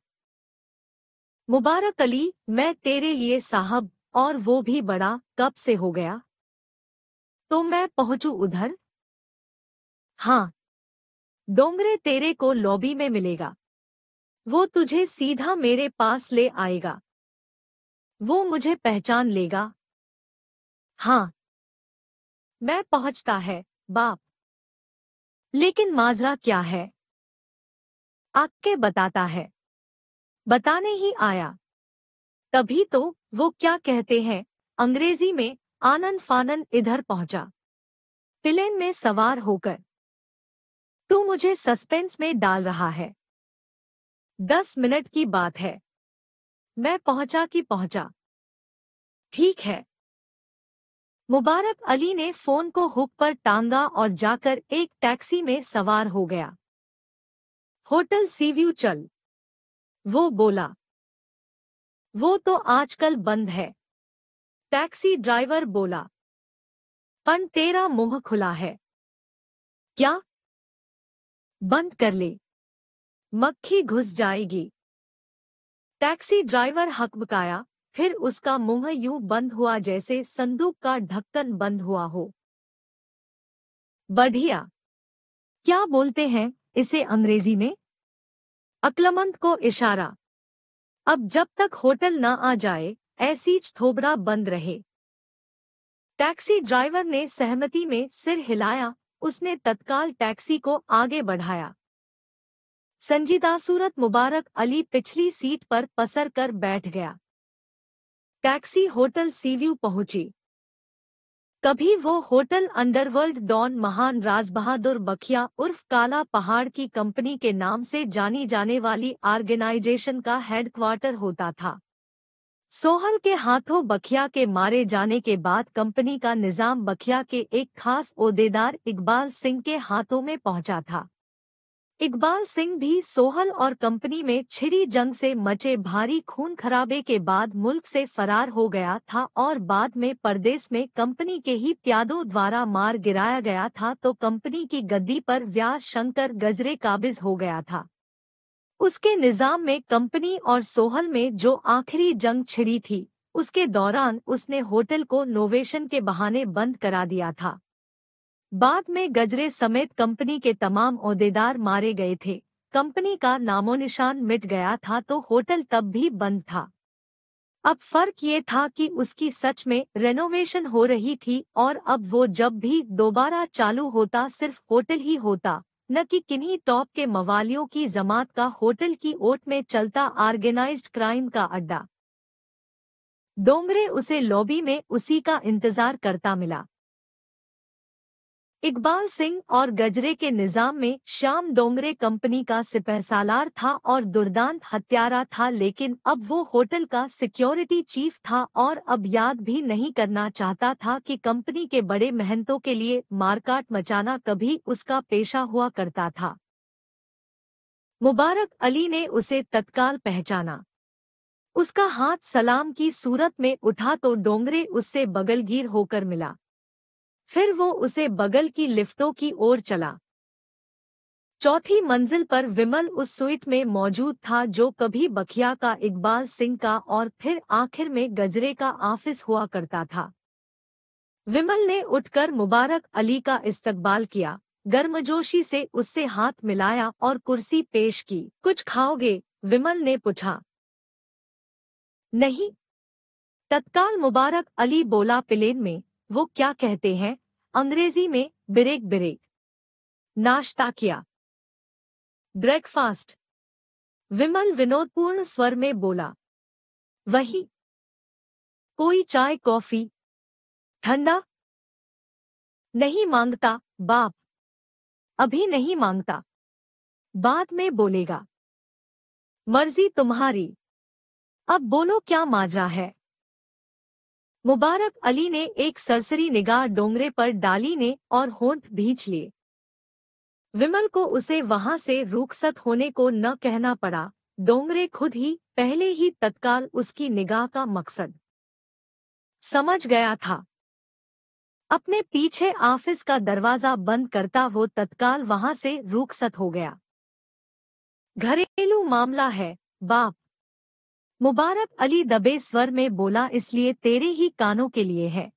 मुबारक अली मैं तेरे लिए साहब और वो भी बड़ा कब से हो गया तो मैं पहुंचू उधर हाँ डोंगरे तेरे को लॉबी में मिलेगा वो तुझे सीधा मेरे पास ले आएगा वो मुझे पहचान लेगा हाँ मैं पहुंचता है बाप लेकिन माजरा क्या है आके बताता है बताने ही आया तभी तो वो क्या कहते हैं अंग्रेजी में आनंद फानन इधर पहुंचा प्लेन में सवार होकर तू मुझे सस्पेंस में डाल रहा है दस मिनट की बात है मैं पहुंचा कि पहुंचा ठीक है मुबारक अली ने फोन को हुक पर टांगा और जाकर एक टैक्सी में सवार हो गया होटल सीव्यू चल वो बोला वो तो आजकल बंद है टैक्सी ड्राइवर बोला पन तेरा मुंह खुला है क्या बंद कर ले मक्खी घुस जाएगी टैक्सी ड्राइवर हकबकाया फिर उसका मुंह यूं बंद हुआ जैसे संदूक का ढक्कन बंद हुआ हो बढ़िया क्या बोलते हैं इसे अंग्रेजी में अक्लमंद को इशारा अब जब तक होटल न आ जाए ऐसी थोबड़ा बंद रहे टैक्सी ड्राइवर ने सहमति में सिर हिलाया उसने तत्काल टैक्सी को आगे बढ़ाया संजीदा सूरत मुबारक अली पिछली सीट पर पसर कर बैठ गया टैक्सी होटल सीव्यू पहुंची कभी वो होटल अंडरवर्ल्ड डॉन महान राज बहादुर बखिया उर्फ काला पहाड़ की कंपनी के नाम से जानी जाने वाली ऑर्गेनाइजेशन का हेडक्वार्टर होता था सोहल के हाथों बखिया के मारे जाने के बाद कंपनी का निजाम बखिया के एक खास ओदेदार इकबाल सिंह के हाथों में पहुंचा था इकबाल सिंह भी सोहल और कंपनी में छिड़ी जंग से मचे भारी खून खराबे के बाद मुल्क से फरार हो गया था और बाद में परदेश में कंपनी के ही प्यादों द्वारा मार गिराया गया था तो कंपनी की गद्दी पर व्यास शंकर गजरे काबिज हो गया था उसके निजाम में कंपनी और सोहल में जो आखिरी जंग छिड़ी थी उसके दौरान उसने होटल को नोवेशन के बहाने बंद करा दिया था बाद में गजरे समेत कंपनी के तमाम अहदेदार मारे गए थे कंपनी का नामोनिशान मिट गया था तो होटल तब भी बंद था अब फर्क ये था कि उसकी सच में रेनोवेशन हो रही थी और अब वो जब भी दोबारा चालू होता सिर्फ होटल ही होता न कि किन्हीं टॉप के मवालियों की जमात का होटल की ओट में चलता ऑर्गेनाइज्ड क्राइम का अड्डा डोंगरे उसे लॉबी में उसी का इंतजार करता मिला इकबाल सिंह और गजरे के निजाम में श्याम डोंगरे कंपनी का सिपहसालार था और दुर्दांत हत्यारा था लेकिन अब वो होटल का सिक्योरिटी चीफ था और अब याद भी नहीं करना चाहता था कि कंपनी के बड़े मेहनतों के लिए मारकाट मचाना कभी उसका पेशा हुआ करता था मुबारक अली ने उसे तत्काल पहचाना उसका हाथ सलाम की सूरत में उठा तो डोंगरे उससे बगलगीर होकर मिला फिर वो उसे बगल की लिफ्टों की ओर चला चौथी मंजिल पर विमल उस स्वीट में मौजूद था जो कभी बखिया का इकबाल सिंह का और फिर आखिर में गजरे का ऑफिस हुआ करता था विमल ने उठकर मुबारक अली का इस्तकबाल किया गर्मजोशी से उससे हाथ मिलाया और कुर्सी पेश की कुछ खाओगे विमल ने पूछा नहीं तत्काल मुबारक अली बोला प्लेन में वो क्या कहते हैं अंग्रेजी में ब्रेक ब्रेक नाश्ता किया ब्रेकफास्ट विमल विनोदपूर्ण स्वर में बोला वही कोई चाय कॉफी ठंडा नहीं मांगता बाप अभी नहीं मांगता बाद में बोलेगा मर्जी तुम्हारी अब बोलो क्या माजा है मुबारक अली ने एक सरसरी निगाह डोंगरे पर डाली ने और होंठ भींच लिए विमल को उसे वहां से रुखसत होने को न कहना पड़ा डोंगरे खुद ही पहले ही तत्काल उसकी निगाह का मकसद समझ गया था अपने पीछे ऑफिस का दरवाजा बंद करता वो तत्काल वहां से रुखसत हो गया घरेलू मामला है बाप मुबारक अली दबे स्वर में बोला इसलिए तेरे ही कानों के लिए है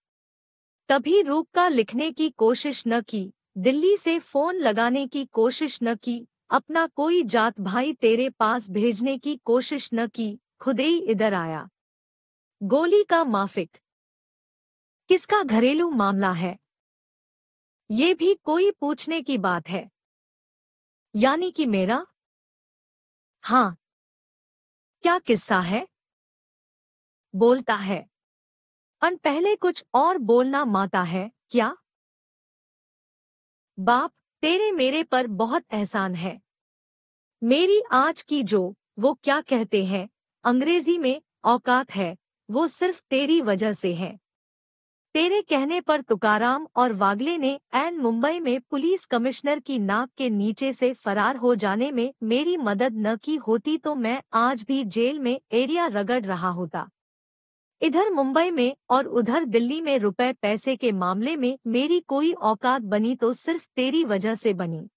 तभी रूप का लिखने की कोशिश न की दिल्ली से फोन लगाने की कोशिश न की अपना कोई जात भाई तेरे पास भेजने की कोशिश न की खुदे ही इधर आया गोली का माफिक किसका घरेलू मामला है ये भी कोई पूछने की बात है यानी कि मेरा हाँ क्या किस्सा है बोलता है अन पहले कुछ और बोलना माता है क्या बाप तेरे मेरे पर बहुत एहसान है मेरी आज की जो वो क्या कहते हैं अंग्रेजी में औकात है वो सिर्फ तेरी वजह से है तेरे कहने पर तुकाराम और वागले ने एन मुंबई में पुलिस कमिश्नर की नाक के नीचे से फरार हो जाने में मेरी मदद न की होती तो मैं आज भी जेल में एरिया रगड़ रहा होता इधर मुंबई में और उधर दिल्ली में रुपए पैसे के मामले में मेरी कोई औकात बनी तो सिर्फ तेरी वजह से बनी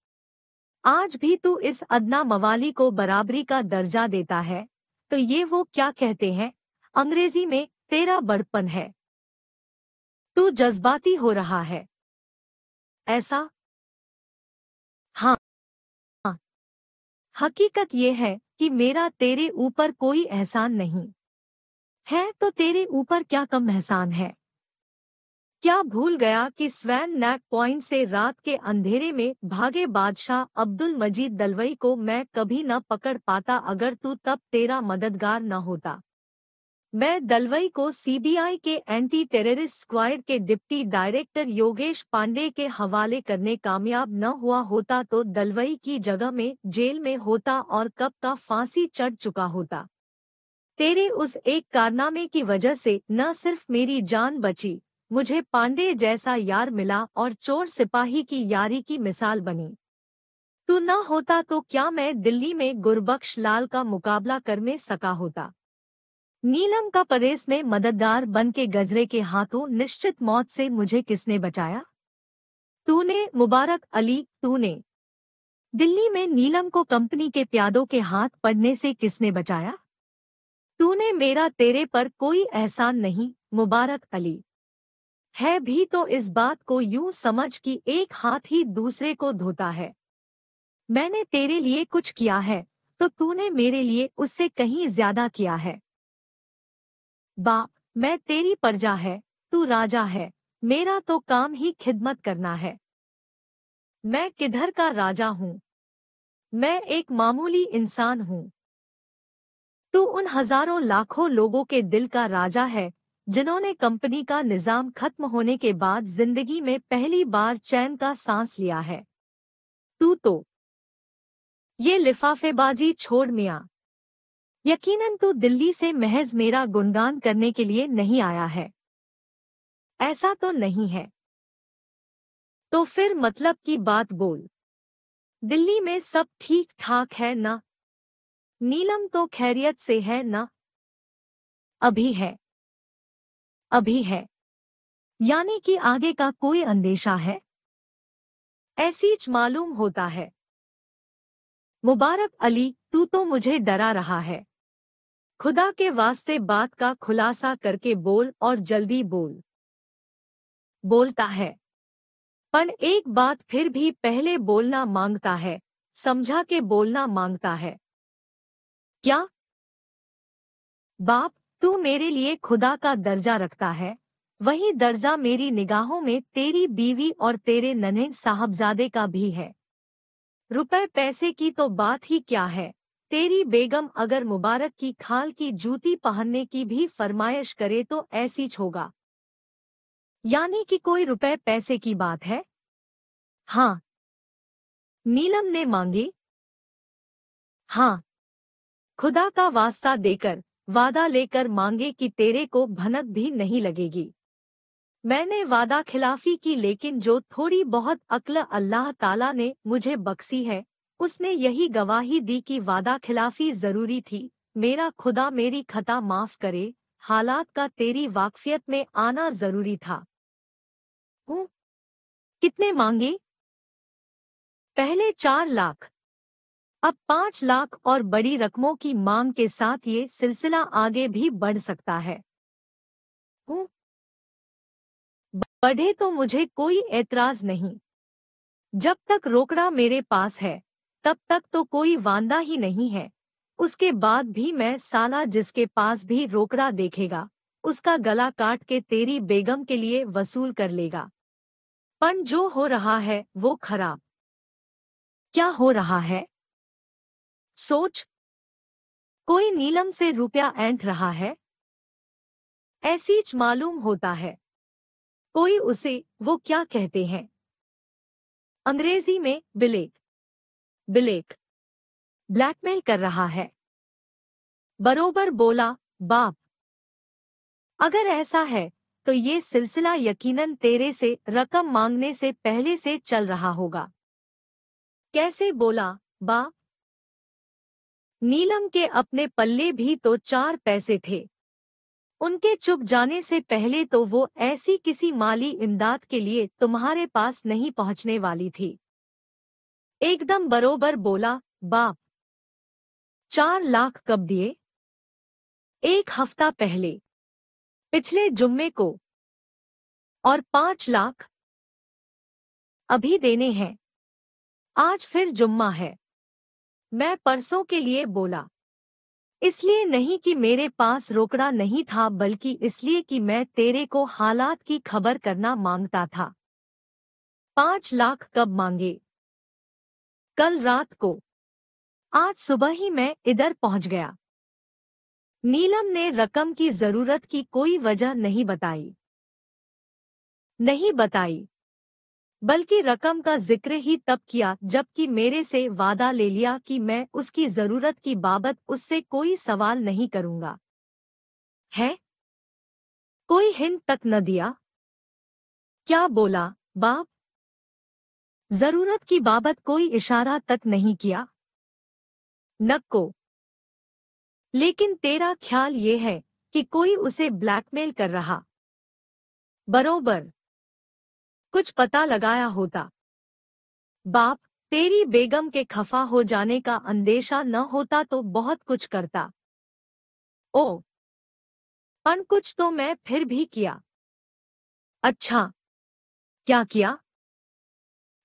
आज भी तू इस अदना मवाली को बराबरी का दर्जा देता है तो ये वो क्या कहते हैं अंग्रेजी में तेरा बड़पन है तू जज्बाती हो रहा है ऐसा हाँ हकीकत यह है कि मेरा तेरे ऊपर कोई एहसान नहीं है तो तेरे ऊपर क्या कम एहसान है क्या भूल गया कि स्वैन नैक पॉइंट से रात के अंधेरे में भागे बादशाह अब्दुल मजीद दलवई को मैं कभी न पकड़ पाता अगर तू तब तेरा मददगार न होता मैं दलवई को सीबीआई के एंटी टेररिस्ट स्क्वाड के डिप्टी डायरेक्टर योगेश पांडे के हवाले करने कामयाब न हुआ होता तो दलवई की जगह में जेल में होता और कब का फांसी चढ़ चुका होता तेरे उस एक कारनामे की वजह से न सिर्फ मेरी जान बची मुझे पांडे जैसा यार मिला और चोर सिपाही की यारी की मिसाल बनी तू न होता तो क्या मैं दिल्ली में गुरबख्श लाल का मुकाबला कर में सका होता नीलम का परेस में मददगार बन के गजरे के हाथों निश्चित मौत से मुझे किसने बचाया तूने मुबारक अली तूने दिल्ली में नीलम को कंपनी के प्यादों के हाथ पड़ने से किसने बचाया तूने मेरा तेरे पर कोई एहसान नहीं मुबारक अली है भी तो इस बात को यूं समझ कि एक हाथ ही दूसरे को धोता है मैंने तेरे लिए कुछ किया है तो तूने मेरे लिए उससे कहीं ज्यादा किया है बाप मैं तेरी प्रजा है तू राजा है मेरा तो काम ही खिदमत करना है मैं किधर का राजा हूँ मैं एक मामूली इंसान हूँ तू उन हजारों लाखों लोगों के दिल का राजा है जिन्होंने कंपनी का निजाम खत्म होने के बाद जिंदगी में पहली बार चैन का सांस लिया है तू तो ये लिफाफेबाजी छोड़ मिया यकीनन तू दिल्ली से महज मेरा गुणगान करने के लिए नहीं आया है ऐसा तो नहीं है तो फिर मतलब की बात बोल दिल्ली में सब ठीक ठाक है ना नीलम तो खैरियत से है ना अभी है अभी है यानी कि आगे का कोई अंदेशा है ऐसीच मालूम होता है मुबारक अली तू तो मुझे डरा रहा है खुदा के वास्ते बात का खुलासा करके बोल और जल्दी बोल बोलता है पर एक बात फिर भी पहले बोलना मांगता है समझा के बोलना मांगता है क्या बाप तू मेरे लिए खुदा का दर्जा रखता है वही दर्जा मेरी निगाहों में तेरी बीवी और तेरे नन्हे साहबजादे का भी है रुपए पैसे की तो बात ही क्या है तेरी बेगम अगर मुबारक की खाल की जूती पहनने की भी फरमाइश करे तो ऐसी होगा यानी कि कोई रुपए पैसे की बात है हाँ नीलम ने मांगी हाँ खुदा का वास्ता देकर वादा लेकर मांगे कि तेरे को भनक भी नहीं लगेगी मैंने वादा खिलाफी की लेकिन जो थोड़ी बहुत अक्ल अल्लाह ताला ने मुझे बख्सी है उसने यही गवाही दी कि वादा खिलाफी जरूरी थी मेरा खुदा मेरी खता माफ करे हालात का तेरी वाकफियत में आना जरूरी था हूँ कितने मांगे पहले चार लाख अब पांच लाख और बड़ी रकमों की मांग के साथ ये सिलसिला आगे भी बढ़ सकता है बढ़े तो मुझे कोई ऐतराज नहीं जब तक रोकड़ा मेरे पास है तब तक तो कोई वांदा ही नहीं है उसके बाद भी मैं साला जिसके पास भी रोकड़ा देखेगा उसका गला काट के तेरी बेगम के लिए वसूल कर लेगा पन जो हो रहा है वो खराब क्या हो रहा है सोच कोई नीलम से रुपया ऐंठ रहा है ऐसी मालूम होता है कोई उसे वो क्या कहते हैं अंग्रेजी में बिलेक बिलेक ब्लैकमेल कर रहा है बरोबर बोला बाप अगर ऐसा है तो ये सिलसिला यकीनन तेरे से रकम मांगने से पहले से चल रहा होगा कैसे बोला बाप नीलम के अपने पल्ले भी तो चार पैसे थे उनके चुप जाने से पहले तो वो ऐसी किसी माली इमदाद के लिए तुम्हारे पास नहीं पहुंचने वाली थी एकदम बरोबर बोला बाप चार लाख कब दिए एक हफ्ता पहले पिछले जुम्मे को और पांच लाख अभी देने हैं आज फिर जुम्मा है मैं परसों के लिए बोला इसलिए नहीं कि मेरे पास रोकड़ा नहीं था बल्कि इसलिए कि मैं तेरे को हालात की खबर करना मांगता था पांच लाख कब मांगे कल रात को आज सुबह ही मैं इधर पहुंच गया नीलम ने रकम की जरूरत की कोई वजह नहीं बताई नहीं बताई बल्कि रकम का जिक्र ही तब किया जबकि मेरे से वादा ले लिया कि मैं उसकी जरूरत की बाबत उससे कोई सवाल नहीं करूंगा है कोई हिंट तक न दिया क्या बोला बाप जरूरत की बाबत कोई इशारा तक नहीं किया नक्को लेकिन तेरा ख्याल ये है कि कोई उसे ब्लैकमेल कर रहा बरोबर कुछ पता लगाया होता बाप तेरी बेगम के खफा हो जाने का अंदेशा न होता तो बहुत कुछ करता ओ पर कुछ तो मैं फिर भी किया अच्छा क्या किया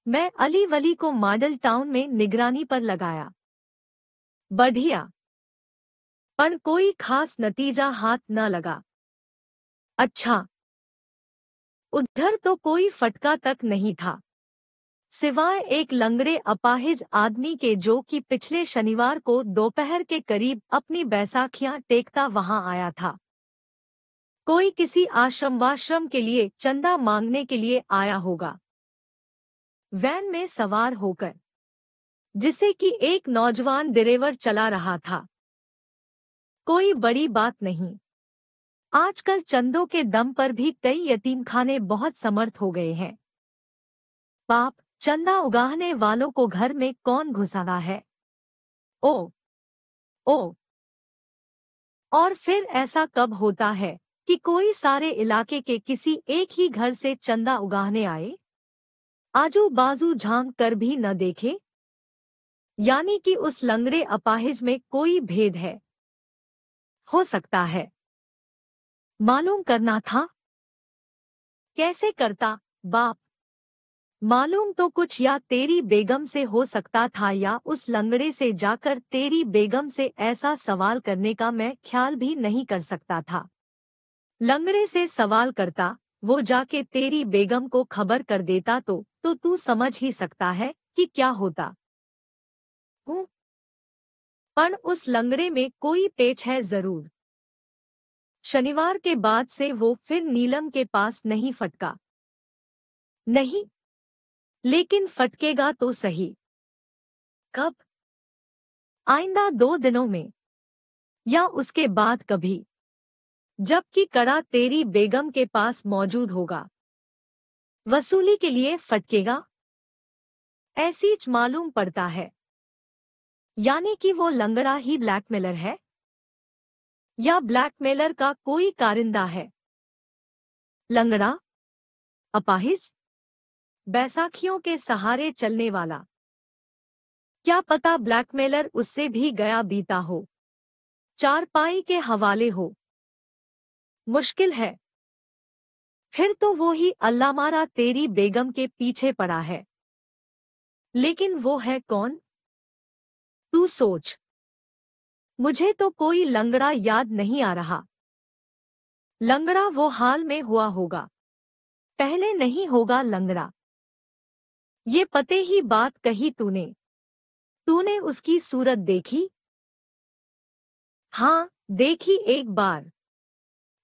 मैं अली वली को मॉडल टाउन में निगरानी पर लगाया बढ़िया पर कोई खास नतीजा हाथ न लगा अच्छा उधर तो कोई फटका तक नहीं था सिवाय एक लंगड़े अपाहिज आदमी के जो कि पिछले शनिवार को दोपहर के करीब अपनी बैसाखियां टेकता वहां आया था कोई किसी आश्रम वाश्रम के लिए चंदा मांगने के लिए आया होगा वैन में सवार होकर जिसे कि एक नौजवान ड्रेवर चला रहा था कोई बड़ी बात नहीं आजकल चंदों के दम पर भी कई यतीम खाने बहुत समर्थ हो गए हैं पाप चंदा उगाहने वालों को घर में कौन घुसाना है ओ ओ और फिर ऐसा कब होता है कि कोई सारे इलाके के किसी एक ही घर से चंदा उगाहने आए आजू बाजू झांक कर भी न देखे यानी कि उस लंगड़े अपाहिज में कोई भेद है हो सकता है मालूम करना था कैसे करता बाप मालूम तो कुछ या तेरी बेगम से हो सकता था या उस लंगड़े से जाकर तेरी बेगम से ऐसा सवाल करने का मैं ख्याल भी नहीं कर सकता था लंगड़े से सवाल करता वो जाके तेरी बेगम को खबर कर देता तो तो तू समझ ही सकता है कि क्या होता पर उस लंगड़े में कोई पेच है जरूर शनिवार के बाद से वो फिर नीलम के पास नहीं फटका नहीं लेकिन फटकेगा तो सही कब आइंदा दो दिनों में या उसके बाद कभी जबकि कड़ा तेरी बेगम के पास मौजूद होगा वसूली के लिए फटकेगा ऐसी मालूम पड़ता है यानी कि वो लंगड़ा ही ब्लैकमेलर है या ब्लैकमेलर का कोई कारिंदा है लंगड़ा अपाहिज बैसाखियों के सहारे चलने वाला क्या पता ब्लैकमेलर उससे भी गया बीता हो चारपाई के हवाले हो मुश्किल है फिर तो वो ही अल्लामारा तेरी बेगम के पीछे पड़ा है लेकिन वो है कौन तू सोच मुझे तो कोई लंगड़ा याद नहीं आ रहा लंगड़ा वो हाल में हुआ होगा पहले नहीं होगा लंगड़ा ये पते ही बात कही तूने तूने उसकी सूरत देखी हाँ देखी एक बार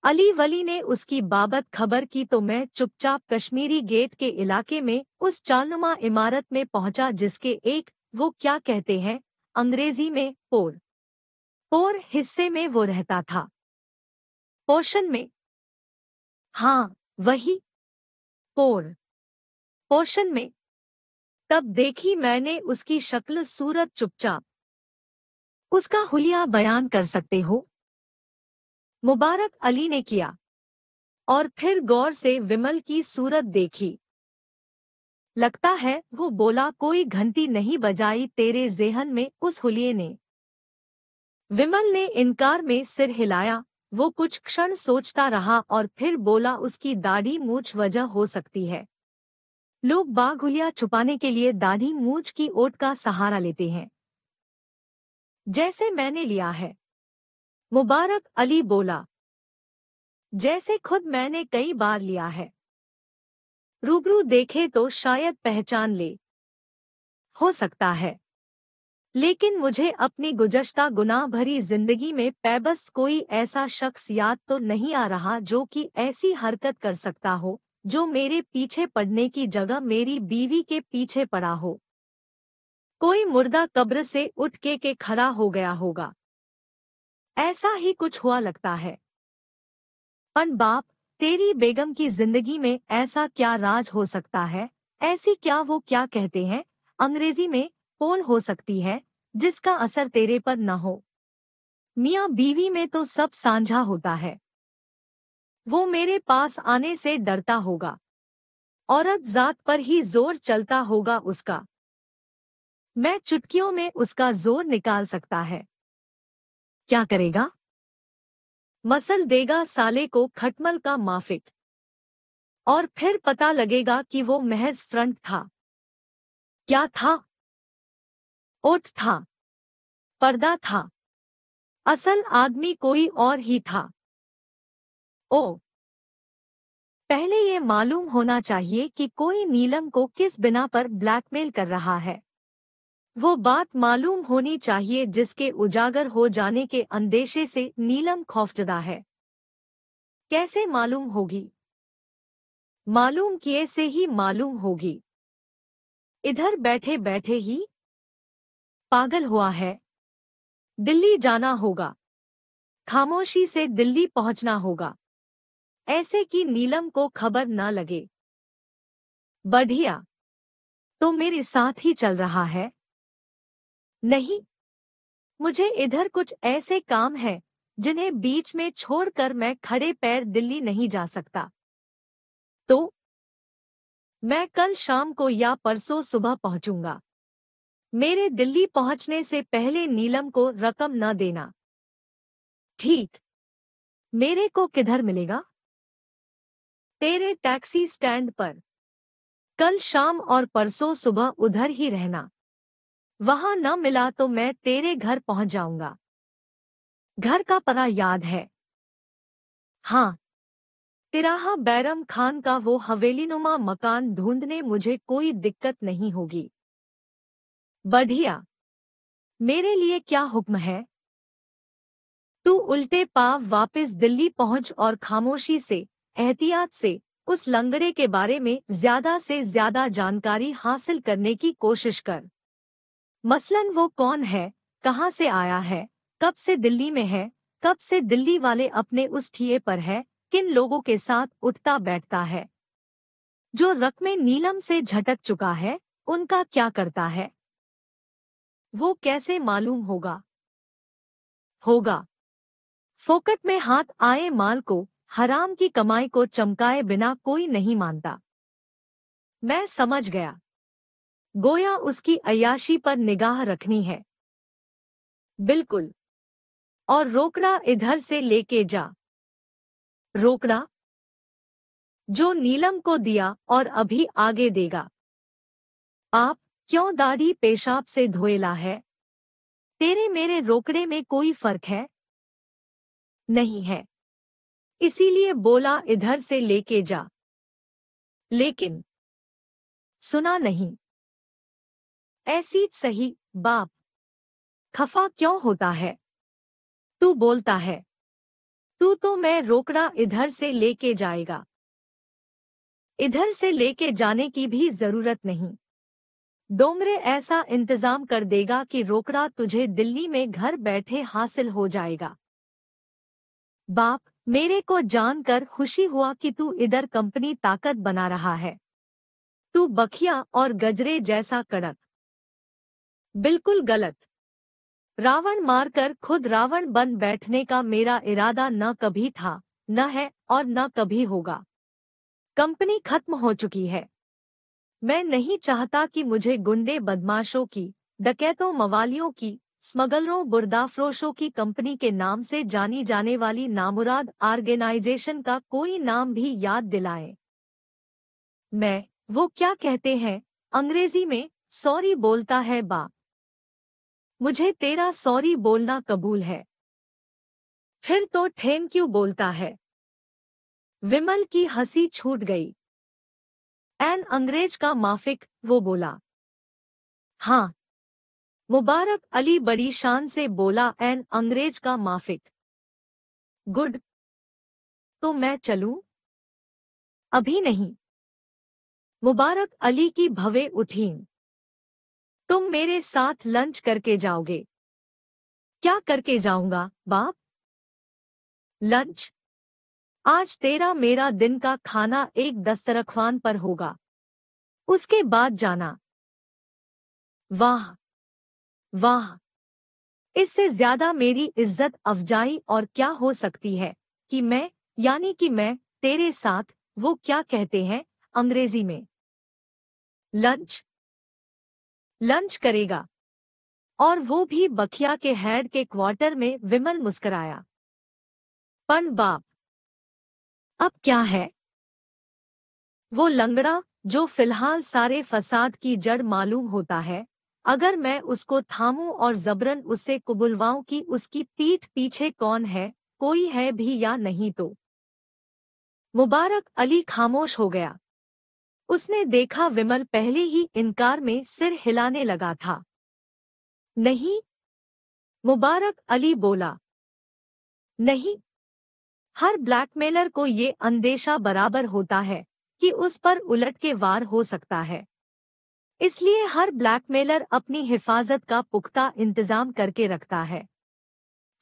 अली वली ने उसकी बाबत खबर की तो मैं चुपचाप कश्मीरी गेट के इलाके में उस चालनुमा इमारत में पहुंचा जिसके एक वो क्या कहते हैं अंग्रेजी में पोर पोर हिस्से में वो रहता था पोशन में हाँ वही पोर पोशन में तब देखी मैंने उसकी शक्ल सूरत चुपचाप उसका हुलिया बयान कर सकते हो मुबारक अली ने किया और फिर गौर से विमल की सूरत देखी लगता है वो बोला कोई घंटी नहीं बजाई तेरे जेहन में उस हुलिये ने विमल ने इनकार में सिर हिलाया वो कुछ क्षण सोचता रहा और फिर बोला उसकी दाढ़ी मूछ वजह हो सकती है लोग बाघ हुलिया छुपाने के लिए दाढ़ी मूछ की ओट का सहारा लेते हैं जैसे मैंने लिया है मुबारक अली बोला जैसे खुद मैंने कई बार लिया है रूबरू देखे तो शायद पहचान ले हो सकता है लेकिन मुझे अपनी गुजश्ता गुनाह भरी जिंदगी में पैबस कोई ऐसा शख्स याद तो नहीं आ रहा जो कि ऐसी हरकत कर सकता हो जो मेरे पीछे पड़ने की जगह मेरी बीवी के पीछे पड़ा हो कोई मुर्दा कब्र से उठ के, के खड़ा हो गया होगा ऐसा ही कुछ हुआ लगता है पन बाप तेरी बेगम की जिंदगी में ऐसा क्या राज हो सकता है ऐसी क्या वो क्या कहते हैं अंग्रेजी में कौन हो सकती है जिसका असर तेरे पर न हो मियाँ बीवी में तो सब साझा होता है वो मेरे पास आने से डरता होगा औरत जात पर ही जोर चलता होगा उसका मैं चुटकियों में उसका जोर निकाल सकता है क्या करेगा मसल देगा साले को खटमल का माफिक और फिर पता लगेगा कि वो महज फ्रंट था क्या था ओट था पर्दा था असल आदमी कोई और ही था ओ पहले ये मालूम होना चाहिए कि कोई नीलम को किस बिना पर ब्लैकमेल कर रहा है वो बात मालूम होनी चाहिए जिसके उजागर हो जाने के अंदेशे से नीलम खौफजदा है कैसे मालूम होगी मालूम किए से ही मालूम होगी इधर बैठे बैठे ही पागल हुआ है दिल्ली जाना होगा खामोशी से दिल्ली पहुंचना होगा ऐसे कि नीलम को खबर न लगे बढ़िया तो मेरे साथ ही चल रहा है नहीं मुझे इधर कुछ ऐसे काम है जिन्हें बीच में छोड़कर मैं खड़े पैर दिल्ली नहीं जा सकता तो मैं कल शाम को या परसों सुबह पहुंचूंगा मेरे दिल्ली पहुंचने से पहले नीलम को रकम न देना ठीक मेरे को किधर मिलेगा तेरे टैक्सी स्टैंड पर कल शाम और परसों सुबह उधर ही रहना वहां न मिला तो मैं तेरे घर पहुंच जाऊंगा घर का पता याद है हाँ तिराहा बैरम खान का वो हवेलीनुमा मकान ढूंढने मुझे कोई दिक्कत नहीं होगी बढ़िया मेरे लिए क्या हुक्म है तू उल्टे पाव वापस दिल्ली पहुंच और खामोशी से एहतियात से उस लंगड़े के बारे में ज्यादा से ज्यादा जानकारी हासिल करने की कोशिश कर मसलन वो कौन है कहाँ से आया है कब से दिल्ली में है कब से दिल्ली वाले अपने उस ठिए पर है किन लोगों के साथ उठता बैठता है जो रकमे नीलम से झटक चुका है उनका क्या करता है वो कैसे मालूम होगा होगा फोकट में हाथ आए माल को हराम की कमाई को चमकाए बिना कोई नहीं मानता मैं समझ गया गोया उसकी अयाशी पर निगाह रखनी है बिल्कुल और रोकड़ा इधर से लेके जा रोकड़ा जो नीलम को दिया और अभी आगे देगा आप क्यों दाढ़ी पेशाब से धोएला है तेरे मेरे रोकड़े में कोई फर्क है नहीं है इसीलिए बोला इधर से लेके जा लेकिन सुना नहीं ऐसी सही बाप खफा क्यों होता है तू बोलता है तू तो मैं रोकड़ा इधर से लेके जाएगा इधर से लेके जाने की भी जरूरत नहीं डोंगरे ऐसा इंतजाम कर देगा कि रोकड़ा तुझे दिल्ली में घर बैठे हासिल हो जाएगा बाप मेरे को जानकर खुशी हुआ कि तू इधर कंपनी ताकत बना रहा है तू बखिया और गजरे जैसा कड़क बिल्कुल गलत रावण मारकर खुद रावण बन बैठने का मेरा इरादा न कभी था न है और न कभी होगा कंपनी खत्म हो चुकी है मैं नहीं चाहता कि मुझे गुंडे बदमाशों की डकैतों मवालियों की स्मगलरों बुरदाफरोशों की कंपनी के नाम से जानी जाने वाली नामुराद ऑर्गेनाइजेशन का कोई नाम भी याद दिलाए मैं वो क्या कहते हैं अंग्रेजी में सॉरी बोलता है बा मुझे तेरा सॉरी बोलना कबूल है फिर तो थैंक यू बोलता है विमल की हंसी छूट गई एन अंग्रेज का माफिक वो बोला हाँ मुबारक अली बड़ी शान से बोला एन अंग्रेज का माफिक गुड तो मैं चलू अभी नहीं मुबारक अली की भवे उठीं तुम मेरे साथ लंच करके जाओगे क्या करके जाऊंगा बाप लंच आज तेरा मेरा दिन का खाना एक दस्तरखान पर होगा उसके बाद जाना वाह वाह इससे ज्यादा मेरी इज्जत अफजाई और क्या हो सकती है कि मैं यानी कि मैं तेरे साथ वो क्या कहते हैं अंग्रेजी में लंच लंच करेगा और वो भी बखिया के हेड के क्वार्टर में विमल मुस्कराया पन बाप अब क्या है वो लंगड़ा जो फिलहाल सारे फसाद की जड़ मालूम होता है अगर मैं उसको थामूं और जबरन उसे कुबुलवाऊं कि उसकी पीठ पीछे कौन है कोई है भी या नहीं तो मुबारक अली खामोश हो गया उसने देखा विमल पहले ही इनकार में सिर हिलाने लगा था नहीं मुबारक अली बोला नहीं हर ब्लैकमेलर को ये अंदेशा बराबर होता है कि उस पर उलट के वार हो सकता है इसलिए हर ब्लैकमेलर अपनी हिफाजत का पुख्ता इंतजाम करके रखता है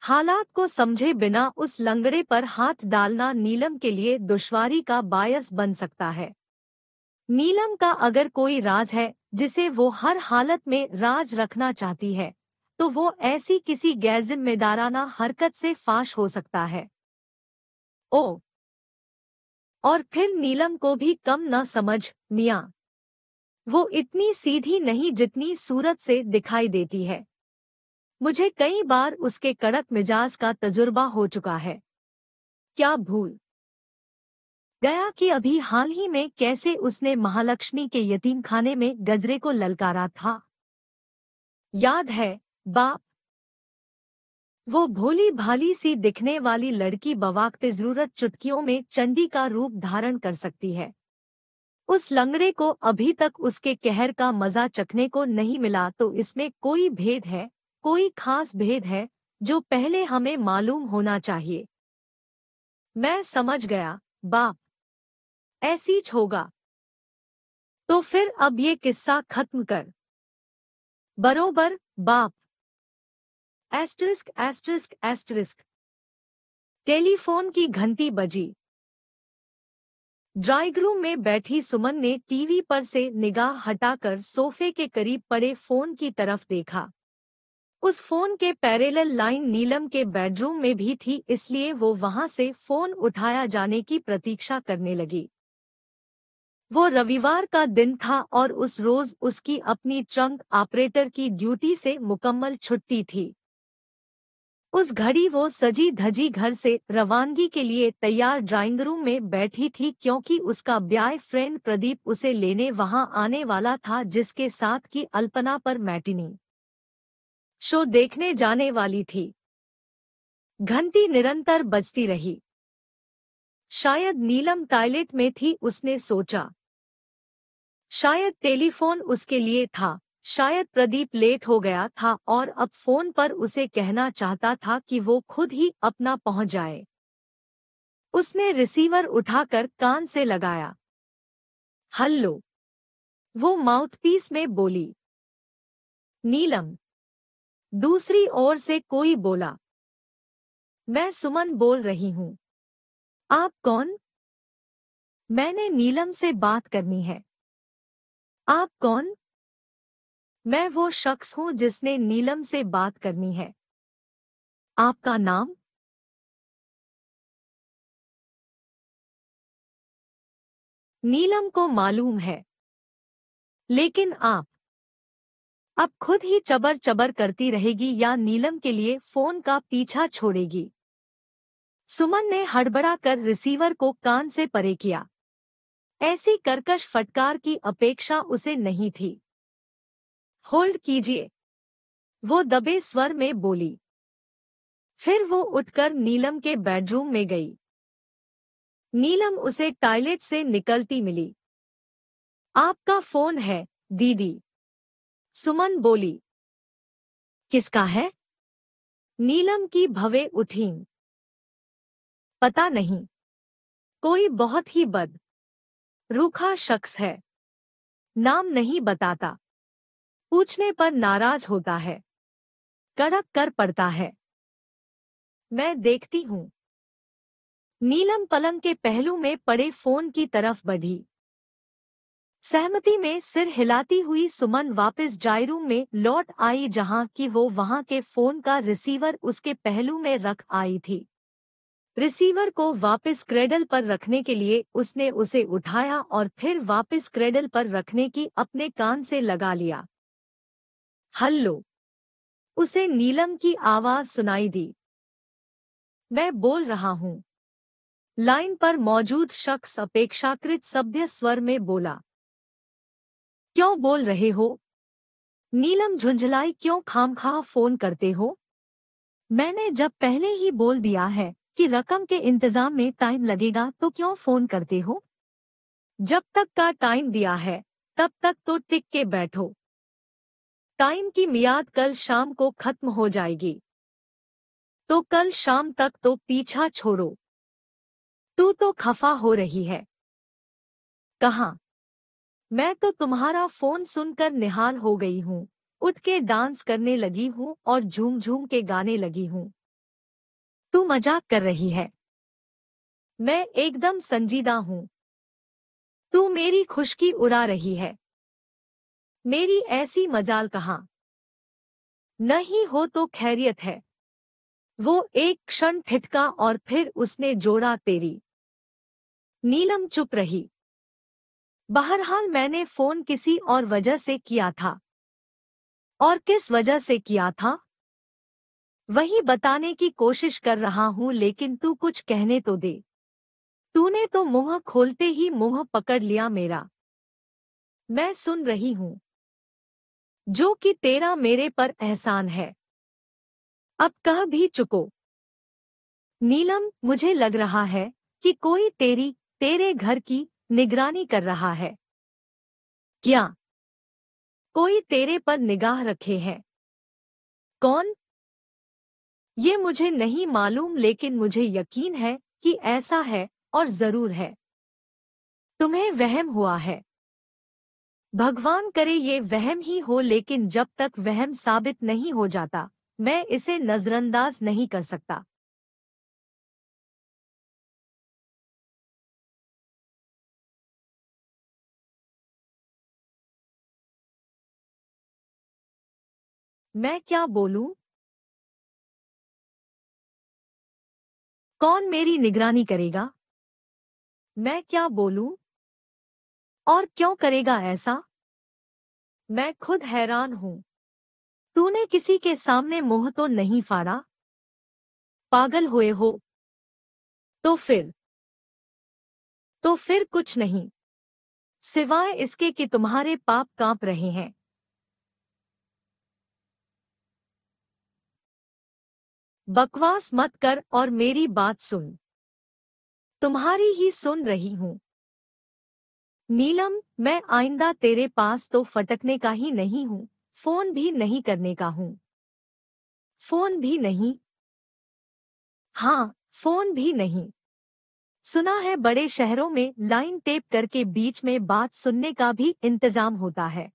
हालात को समझे बिना उस लंगड़े पर हाथ डालना नीलम के लिए दुश्वारी का बायस बन सकता है नीलम का अगर कोई राज है जिसे वो हर हालत में राज रखना चाहती है तो वो ऐसी किसी गैरजिम्मेदाराना हरकत से फाश हो सकता है ओ और फिर नीलम को भी कम न समझ मिया वो इतनी सीधी नहीं जितनी सूरत से दिखाई देती है मुझे कई बार उसके कड़क मिजाज का तजुर्बा हो चुका है क्या भूल गया कि अभी हाल ही में कैसे उसने महालक्ष्मी के यतीम खाने में गजरे को ललकारा था याद है बाप वो भोली भाली सी दिखने वाली लड़की बवाकते जरूरत चुटकियों में चंडी का रूप धारण कर सकती है उस लंगड़े को अभी तक उसके कहर का मजा चखने को नहीं मिला तो इसमें कोई भेद है कोई खास भेद है जो पहले हमें मालूम होना चाहिए मैं समझ गया बाप ऐसी होगा तो फिर अब ये किस्सा खत्म कर बरोबर बाप एस्ट्रिस्क एस्ट्रिस्क एस्ट्रिस्क टेलीफोन की घंटी बजी ड्राइंग रूम में बैठी सुमन ने टीवी पर से निगाह हटाकर सोफे के करीब पड़े फोन की तरफ देखा उस फोन के पैरेलल लाइन नीलम के बेडरूम में भी थी इसलिए वो वहां से फोन उठाया जाने की प्रतीक्षा करने लगी वो रविवार का दिन था और उस रोज उसकी अपनी ट्रंक ऑपरेटर की ड्यूटी से मुकम्मल छुट्टी थी उस घड़ी वो सजी धजी घर से रवानगी के लिए तैयार ड्राइंग रूम में बैठी थी क्योंकि उसका ब्याय फ्रेंड प्रदीप उसे लेने वहां आने वाला था जिसके साथ की अल्पना पर मैटिनी शो देखने जाने वाली थी घंटी निरंतर बजती रही शायद नीलम टॉयलेट में थी उसने सोचा शायद टेलीफोन उसके लिए था शायद प्रदीप लेट हो गया था और अब फोन पर उसे कहना चाहता था कि वो खुद ही अपना पहुंच जाए उसने रिसीवर उठाकर कान से लगाया हल्लो वो माउथपीस में बोली नीलम दूसरी ओर से कोई बोला मैं सुमन बोल रही हूँ आप कौन मैंने नीलम से बात करनी है आप कौन मैं वो शख्स हूं जिसने नीलम से बात करनी है आपका नाम नीलम को मालूम है लेकिन आप अब खुद ही चबर चबर करती रहेगी या नीलम के लिए फोन का पीछा छोड़ेगी सुमन ने हड़बड़ा कर रिसीवर को कान से परे किया ऐसी करकश फटकार की अपेक्षा उसे नहीं थी होल्ड कीजिए वो दबे स्वर में बोली फिर वो उठकर नीलम के बेडरूम में गई नीलम उसे टॉयलेट से निकलती मिली आपका फोन है दीदी सुमन बोली किसका है नीलम की भवे उठीं पता नहीं कोई बहुत ही बद रूखा शख्स है नाम नहीं बताता पूछने पर नाराज होता है कड़क कर पड़ता है मैं देखती हूं नीलम पलंग के पहलू में पड़े फोन की तरफ बढ़ी सहमति में सिर हिलाती हुई सुमन वापस जायरू में लौट आई जहां कि वो वहां के फोन का रिसीवर उसके पहलू में रख आई थी रिसीवर को वापस क्रेडल पर रखने के लिए उसने उसे उठाया और फिर वापस क्रेडल पर रखने की अपने कान से लगा लिया हल्लो उसे नीलम की आवाज सुनाई दी मैं बोल रहा हूं लाइन पर मौजूद शख्स अपेक्षाकृत सभ्य स्वर में बोला क्यों बोल रहे हो नीलम झुंझलाई क्यों खामखा फोन करते हो मैंने जब पहले ही बोल दिया है कि रकम के इंतजाम में टाइम लगेगा तो क्यों फोन करते हो जब तक का टाइम दिया है तब तक तो टिक के बैठो टाइम की मियाद कल शाम को खत्म हो जाएगी तो कल शाम तक तो पीछा छोड़ो तू तो खफा हो रही है कहा मैं तो तुम्हारा फोन सुनकर निहाल हो गई हूँ उठ के डांस करने लगी हूँ और झूम झूम के गाने लगी हूँ तू मजाक कर रही है मैं एकदम संजीदा हूं तू मेरी खुशकी उड़ा रही है मेरी ऐसी मजाल कहाँ नहीं हो तो खैरियत है वो एक क्षण ठिटका और फिर उसने जोड़ा तेरी नीलम चुप रही बहरहाल मैंने फोन किसी और वजह से किया था और किस वजह से किया था वही बताने की कोशिश कर रहा हूँ लेकिन तू कुछ कहने तो दे तूने तो मुंह खोलते ही मुंह पकड़ लिया मेरा मैं सुन रही हूँ जो कि तेरा मेरे पर एहसान है अब कह भी चुको नीलम मुझे लग रहा है कि कोई तेरी तेरे घर की निगरानी कर रहा है क्या कोई तेरे पर निगाह रखे है कौन ये मुझे नहीं मालूम लेकिन मुझे यकीन है कि ऐसा है और जरूर है तुम्हें वहम हुआ है भगवान करे ये वहम ही हो लेकिन जब तक वहम साबित नहीं हो जाता मैं इसे नजरअंदाज नहीं कर सकता मैं क्या बोलूं कौन मेरी निगरानी करेगा मैं क्या बोलूं और क्यों करेगा ऐसा मैं खुद हैरान हूं तूने किसी के सामने मुंह तो नहीं फाड़ा पागल हुए हो तो फिर तो फिर कुछ नहीं सिवाय इसके कि तुम्हारे पाप कांप रहे हैं बकवास मत कर और मेरी बात सुन तुम्हारी ही सुन रही हूं नीलम मैं आइंदा तेरे पास तो फटकने का ही नहीं हूं फोन भी नहीं करने का हूं फोन भी नहीं हाँ फोन भी नहीं सुना है बड़े शहरों में लाइन टेप करके बीच में बात सुनने का भी इंतजाम होता है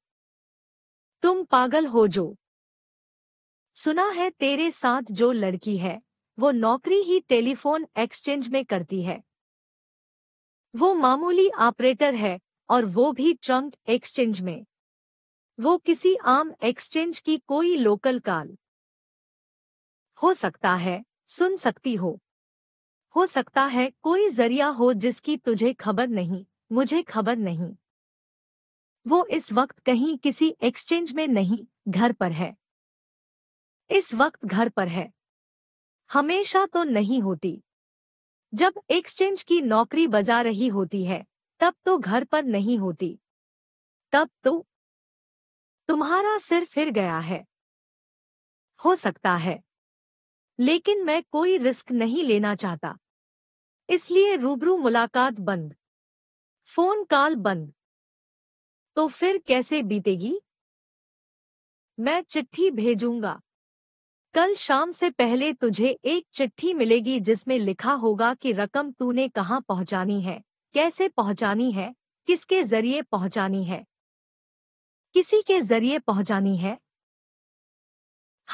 तुम पागल हो जो सुना है तेरे साथ जो लड़की है वो नौकरी ही टेलीफोन एक्सचेंज में करती है वो मामूली ऑपरेटर है और वो भी ट्रंक एक्सचेंज में वो किसी आम एक्सचेंज की कोई लोकल काल हो सकता है सुन सकती हो हो सकता है कोई जरिया हो जिसकी तुझे खबर नहीं मुझे खबर नहीं वो इस वक्त कहीं किसी एक्सचेंज में नहीं घर पर है इस वक्त घर पर है हमेशा तो नहीं होती जब एक्सचेंज की नौकरी बजा रही होती है तब तो घर पर नहीं होती तब तो तुम्हारा सिर फिर गया है हो सकता है लेकिन मैं कोई रिस्क नहीं लेना चाहता इसलिए रूबरू मुलाकात बंद फोन कॉल बंद तो फिर कैसे बीतेगी मैं चिट्ठी भेजूंगा कल शाम से पहले तुझे एक चिट्ठी मिलेगी जिसमें लिखा होगा कि रकम तूने कहाँ पहुँचानी है कैसे पहुँचानी है किसके जरिए पहुँचानी है किसी के जरिए पहुँचानी है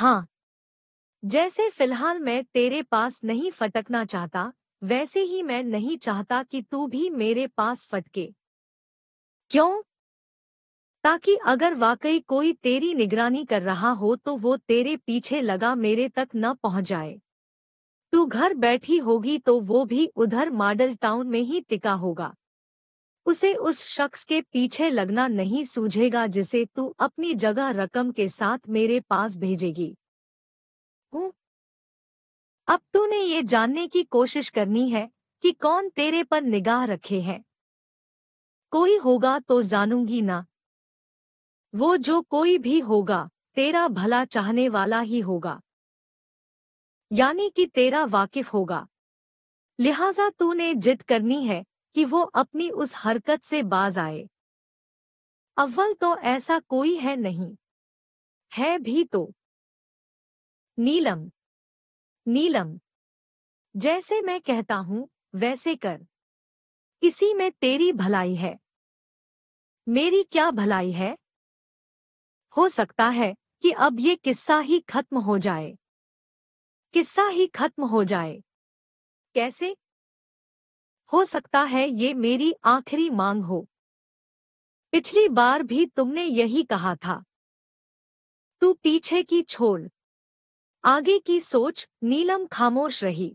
हाँ जैसे फिलहाल मैं तेरे पास नहीं फटकना चाहता वैसे ही मैं नहीं चाहता कि तू भी मेरे पास फटके क्यों ताकि अगर वाकई कोई तेरी निगरानी कर रहा हो तो वो तेरे पीछे लगा मेरे तक न पहुंच जाए तू घर बैठी होगी तो वो भी उधर मॉडल टाउन में ही टिका होगा उसे उस शख्स के पीछे लगना नहीं सूझेगा जिसे तू अपनी जगह रकम के साथ मेरे पास भेजेगी हूँ अब तूने ये जानने की कोशिश करनी है कि कौन तेरे पर निगाह रखे हैं कोई होगा तो जानूंगी ना वो जो कोई भी होगा तेरा भला चाहने वाला ही होगा यानी कि तेरा वाकिफ होगा लिहाजा तूने जिद करनी है कि वो अपनी उस हरकत से बाज आए अव्वल तो ऐसा कोई है नहीं है भी तो नीलम नीलम जैसे मैं कहता हूं वैसे कर इसी में तेरी भलाई है मेरी क्या भलाई है हो सकता है कि अब ये किस्सा ही खत्म हो जाए किस्सा ही खत्म हो जाए कैसे हो सकता है ये मेरी आखिरी मांग हो पिछली बार भी तुमने यही कहा था तू पीछे की छोड़ आगे की सोच नीलम खामोश रही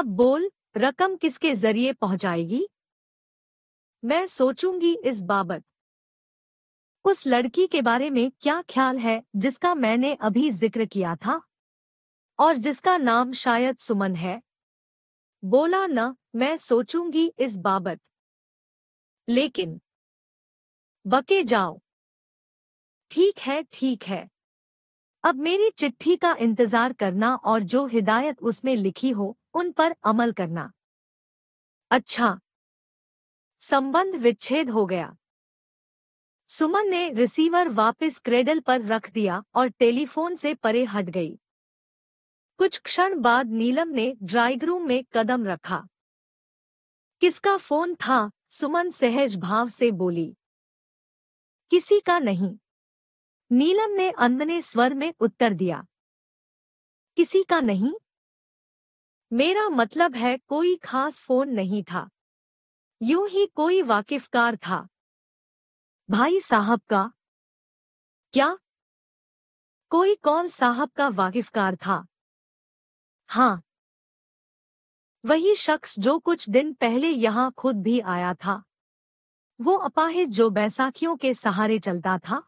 अब बोल रकम किसके जरिए पहुंचाएगी मैं सोचूंगी इस बाबत उस लड़की के बारे में क्या ख्याल है जिसका मैंने अभी जिक्र किया था और जिसका नाम शायद सुमन है बोला न मैं सोचूंगी इस बाबत लेकिन बके जाओ ठीक है ठीक है अब मेरी चिट्ठी का इंतजार करना और जो हिदायत उसमें लिखी हो उन पर अमल करना अच्छा संबंध विच्छेद हो गया सुमन ने रिसीवर वापस क्रेडल पर रख दिया और टेलीफोन से परे हट गई कुछ क्षण बाद नीलम ने ड्राइंग रूम में कदम रखा किसका फोन था सुमन सहज भाव से बोली किसी का नहीं नीलम ने अनमने स्वर में उत्तर दिया किसी का नहीं मेरा मतलब है कोई खास फोन नहीं था यूं ही कोई वाकिफकार था भाई साहब का क्या कोई कौन साहब का वाकिफकार था हाँ वही शख्स जो कुछ दिन पहले यहां खुद भी आया था वो अपाहिज जो बैसाखियों के सहारे चलता था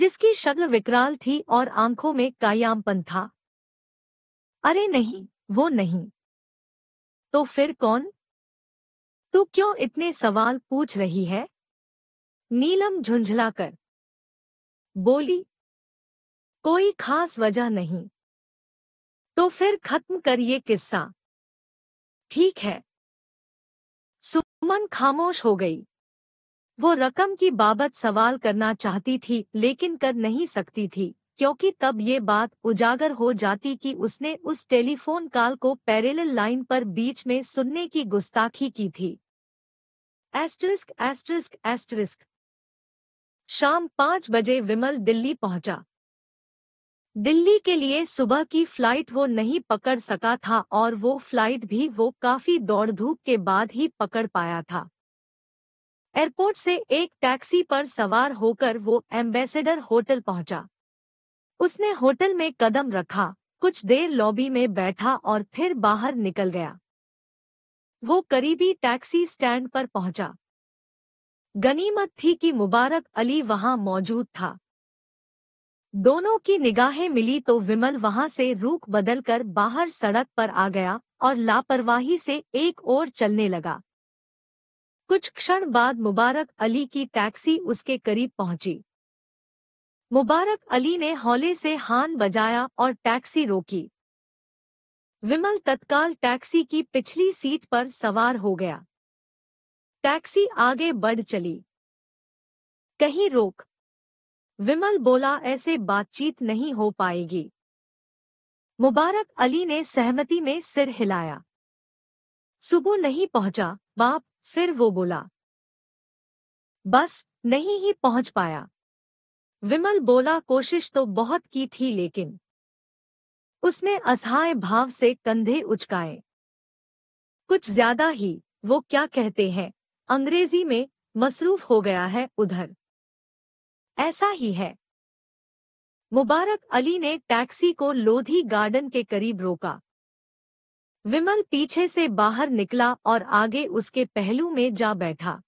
जिसकी शक्ल विकराल थी और आंखों में कायामपन था अरे नहीं वो नहीं तो फिर कौन तू क्यों इतने सवाल पूछ रही है नीलम झुंझलाकर बोली कोई खास वजह नहीं तो फिर खत्म करिए किस्सा ठीक है सुमन खामोश हो गई वो रकम की बाबत सवाल करना चाहती थी लेकिन कर नहीं सकती थी क्योंकि तब ये बात उजागर हो जाती कि उसने उस टेलीफोन कॉल को पैरेलल लाइन पर बीच में सुनने की गुस्ताखी की थी एस्ट्रिस्क एस्ट्रिस्क एस्ट्रिस्क शाम पाँच बजे विमल दिल्ली पहुंचा दिल्ली के लिए सुबह की फ्लाइट वो नहीं पकड़ सका था और वो फ्लाइट भी वो काफी दौड़ धूप के बाद ही पकड़ पाया था एयरपोर्ट से एक टैक्सी पर सवार होकर वो एम्बेसडर होटल पहुंचा उसने होटल में कदम रखा कुछ देर लॉबी में बैठा और फिर बाहर निकल गया वो करीबी टैक्सी स्टैंड पर पहुंचा गनीमत थी कि मुबारक अली वहां मौजूद था दोनों की निगाहें मिली तो विमल वहां से रूख बदलकर बाहर सड़क पर आ गया और लापरवाही से एक ओर चलने लगा कुछ क्षण बाद मुबारक अली की टैक्सी उसके करीब पहुंची मुबारक अली ने हौले से हान बजाया और टैक्सी रोकी विमल तत्काल टैक्सी की पिछली सीट पर सवार हो गया टैक्सी आगे बढ़ चली कहीं रोक विमल बोला ऐसे बातचीत नहीं हो पाएगी मुबारक अली ने सहमति में सिर हिलाया सुबह नहीं पहुंचा बाप फिर वो बोला बस नहीं ही पहुंच पाया विमल बोला कोशिश तो बहुत की थी लेकिन उसने असहाय भाव से कंधे उचकाए कुछ ज्यादा ही वो क्या कहते हैं अंग्रेजी में मसरूफ हो गया है उधर ऐसा ही है मुबारक अली ने टैक्सी को लोधी गार्डन के करीब रोका विमल पीछे से बाहर निकला और आगे उसके पहलू में जा बैठा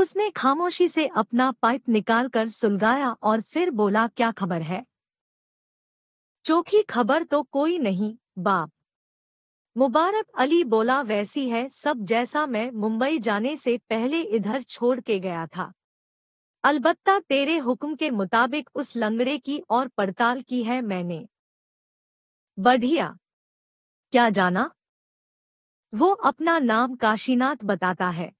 उसने खामोशी से अपना पाइप निकालकर सुलगाया और फिर बोला क्या खबर है चोखी खबर तो कोई नहीं बाप मुबारक अली बोला वैसी है सब जैसा मैं मुंबई जाने से पहले इधर छोड़ के गया था अलबत्ता तेरे हुक्म के मुताबिक उस लंगड़े की और पड़ताल की है मैंने बढ़िया क्या जाना वो अपना नाम काशीनाथ बताता है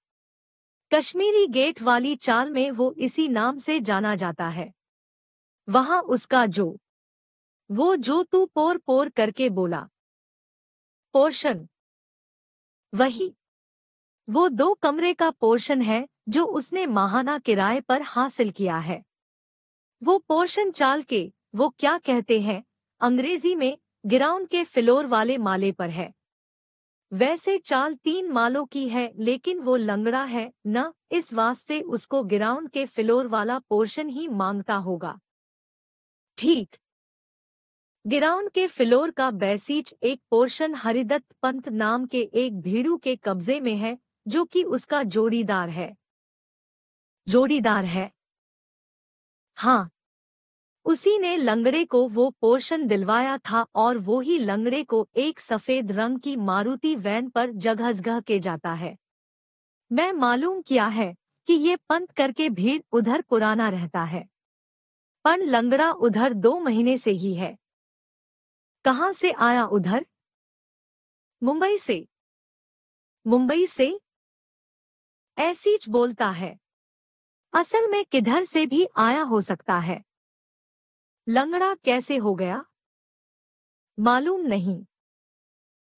कश्मीरी गेट वाली चाल में वो इसी नाम से जाना जाता है वहां उसका जो वो जो तू पोर पोर करके बोला पोर्शन वही वो दो कमरे का पोर्शन है जो उसने माहाना किराए पर हासिल किया है वो पोर्शन चाल के वो क्या कहते हैं अंग्रेजी में ग्राउंड के फ्लोर वाले माले पर है वैसे चाल तीन मालों की है लेकिन वो लंगड़ा है न इस वास्ते उसको ग्राउंड के फ्लोर वाला पोर्शन ही मांगता होगा ठीक गिराउंड के फ्लोर का बैसीच एक पोर्शन हरिदत्त पंत नाम के एक भीड़ू के कब्जे में है जो कि उसका जोड़ीदार है जोड़ीदार है हाँ उसी ने लंगड़े को वो पोर्शन दिलवाया था और वो ही लंगड़े को एक सफेद रंग की मारुति वैन पर जगह जगह के जाता है मैं मालूम किया है कि ये पंत करके भीड़ उधर पुराना रहता है पन लंगड़ा उधर दो महीने से ही है कहाँ से आया उधर मुंबई से मुंबई से ऐसी बोलता है असल में किधर से भी आया हो सकता है लंगड़ा कैसे हो गया मालूम नहीं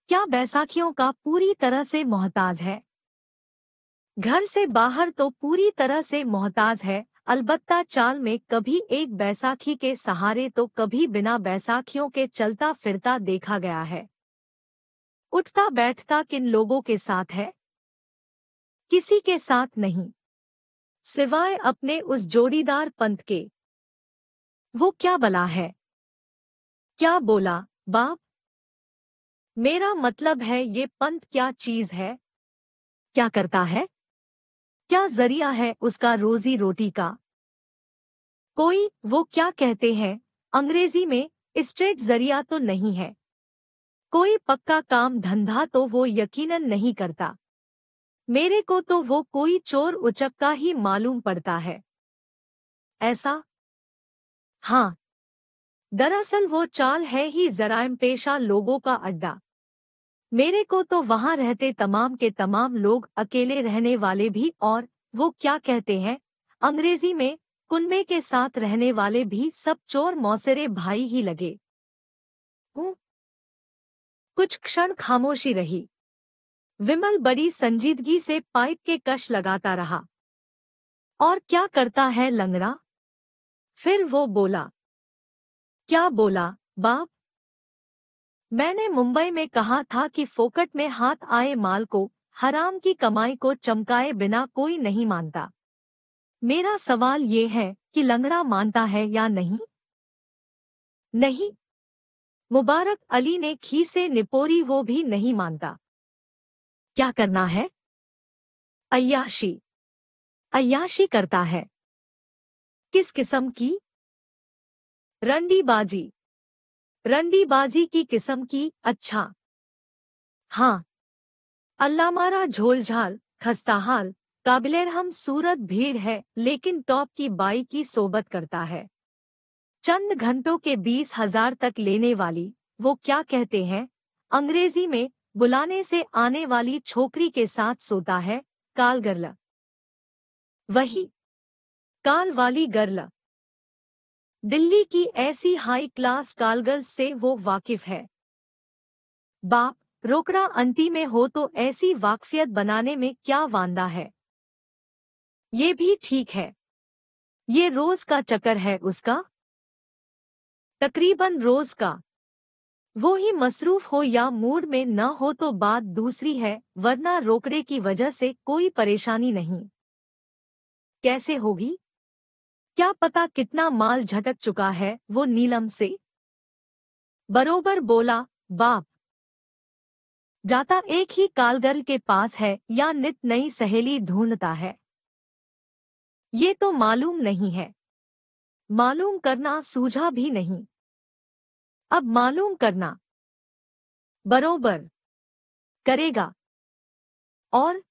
क्या बैसाखियों का पूरी तरह से मोहताज है घर से बाहर तो पूरी तरह से मोहताज है अलबत्ता चाल में कभी एक बैसाखी के सहारे तो कभी बिना बैसाखियों के चलता फिरता देखा गया है उठता बैठता किन लोगों के साथ है किसी के साथ नहीं सिवाय अपने उस जोड़ीदार पंत के वो क्या बला है क्या बोला बाप मेरा मतलब है ये पंथ क्या चीज है क्या करता है क्या जरिया है उसका रोजी रोटी का कोई वो क्या कहते हैं अंग्रेजी में स्ट्रेट जरिया तो नहीं है कोई पक्का काम धंधा तो वो यकीनन नहीं करता मेरे को तो वो कोई चोर का ही मालूम पड़ता है ऐसा हाँ दरअसल वो चाल है ही जराय पेशा लोगों का अड्डा मेरे को तो वहाँ रहते तमाम के तमाम लोग अकेले रहने वाले भी और वो क्या कहते हैं अंग्रेजी में कुनबे के साथ रहने वाले भी सब चोर मौसेरे भाई ही लगे कुछ क्षण खामोशी रही विमल बड़ी संजीदगी से पाइप के कश लगाता रहा और क्या करता है लंगड़ा फिर वो बोला क्या बोला बाप मैंने मुंबई में कहा था कि फोकट में हाथ आए माल को हराम की कमाई को चमकाए बिना कोई नहीं मानता मेरा सवाल ये है कि लंगड़ा मानता है या नहीं नहीं मुबारक अली ने खी से निपोरी वो भी नहीं मानता क्या करना है अयाशी अयाशी करता है किस किस्म की रंडी बाजी रंडीबाजी की किस्म की अच्छा हाँ अल्लामारा झोलझाल खस्ताहाल हम सूरत भीड़ है लेकिन टॉप की बाई की सोबत करता है चंद घंटों के बीस हजार तक लेने वाली वो क्या कहते हैं अंग्रेजी में बुलाने से आने वाली छोकरी के साथ सोता है काल गर्ला वही काल वाली गर्ला दिल्ली की ऐसी हाई क्लास कालगर्ल से वो वाकिफ है बाप रोकड़ा अंति में हो तो ऐसी वाकफियत बनाने में क्या वांदा है ये भी ठीक है ये रोज का चक्कर है उसका तकरीबन रोज का वो ही मसरूफ हो या मूड में न हो तो बात दूसरी है वरना रोकड़े की वजह से कोई परेशानी नहीं कैसे होगी क्या पता कितना माल झटक चुका है वो नीलम से बरोबर बोला बाप जाता एक ही कालगर्ल के पास है या नित नई सहेली ढूंढता है ये तो मालूम नहीं है मालूम करना सूझा भी नहीं अब मालूम करना बरोबर करेगा और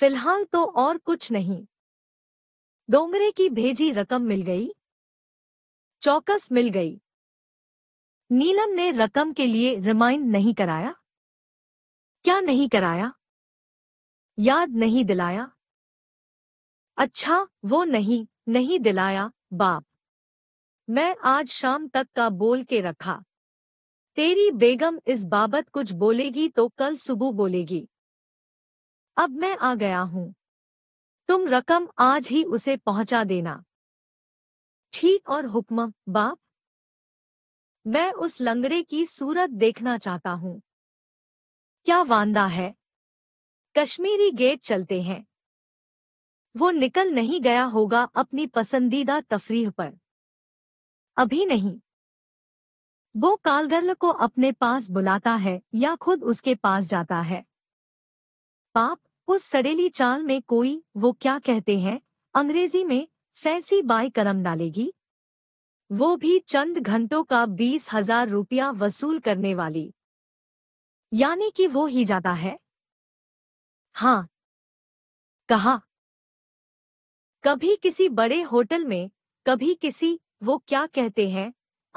फिलहाल तो और कुछ नहीं डोंगरे की भेजी रकम मिल गई चौकस मिल गई नीलम ने रकम के लिए रिमाइंड नहीं कराया क्या नहीं कराया याद नहीं दिलाया अच्छा वो नहीं नहीं दिलाया बाप मैं आज शाम तक का बोल के रखा तेरी बेगम इस बाबत कुछ बोलेगी तो कल सुबह बोलेगी अब मैं आ गया हूँ तुम रकम आज ही उसे पहुंचा देना ठीक और हुक्म बाप मैं उस लंगड़े की सूरत देखना चाहता हूं क्या वांदा है कश्मीरी गेट चलते हैं वो निकल नहीं गया होगा अपनी पसंदीदा तफरीह पर अभी नहीं वो कालगर्ल को अपने पास बुलाता है या खुद उसके पास जाता है पाप उस सड़ेली चाल में कोई वो क्या कहते हैं अंग्रेजी में फैंसी बाय करम डालेगी वो भी चंद घंटों का बीस हजार रुपया वसूल करने वाली यानी कि वो ही जाता है हाँ कहा कभी किसी बड़े होटल में कभी किसी वो क्या कहते हैं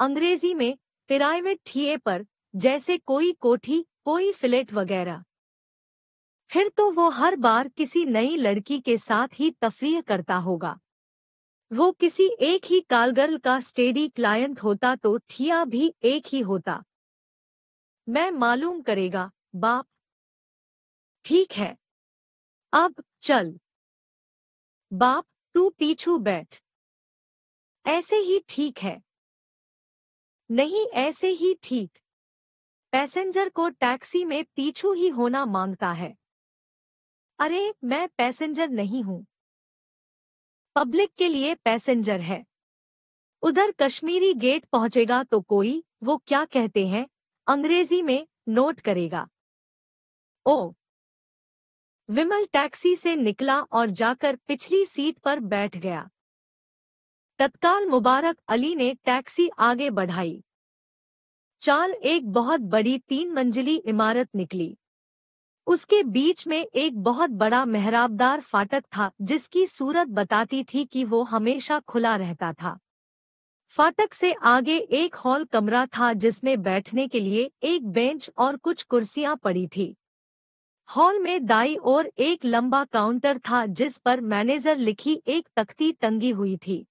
अंग्रेजी में प्राइवेट थिए पर जैसे कोई कोठी कोई फ्लैट वगैरह फिर तो वो हर बार किसी नई लड़की के साथ ही तफरीह करता होगा वो किसी एक ही कालगर्ल का स्टेडी क्लाइंट होता तो ठिया भी एक ही होता मैं मालूम करेगा बाप ठीक है अब चल बाप तू पीछू बैठ ऐसे ही ठीक है नहीं ऐसे ही ठीक पैसेंजर को टैक्सी में पीछू ही होना मांगता है अरे मैं पैसेंजर नहीं हूँ पब्लिक के लिए पैसेंजर है उधर कश्मीरी गेट पहुंचेगा तो कोई वो क्या कहते हैं अंग्रेजी में नोट करेगा ओ विमल टैक्सी से निकला और जाकर पिछली सीट पर बैठ गया तत्काल मुबारक अली ने टैक्सी आगे बढ़ाई चाल एक बहुत बड़ी तीन मंजिली इमारत निकली उसके बीच में एक बहुत बड़ा मेहराबदार फाटक था जिसकी सूरत बताती थी कि वो हमेशा खुला रहता था फाटक से आगे एक हॉल कमरा था जिसमें बैठने के लिए एक बेंच और कुछ कुर्सियां पड़ी थी हॉल में दाई और एक लंबा काउंटर था जिस पर मैनेजर लिखी एक तख्ती टंगी हुई थी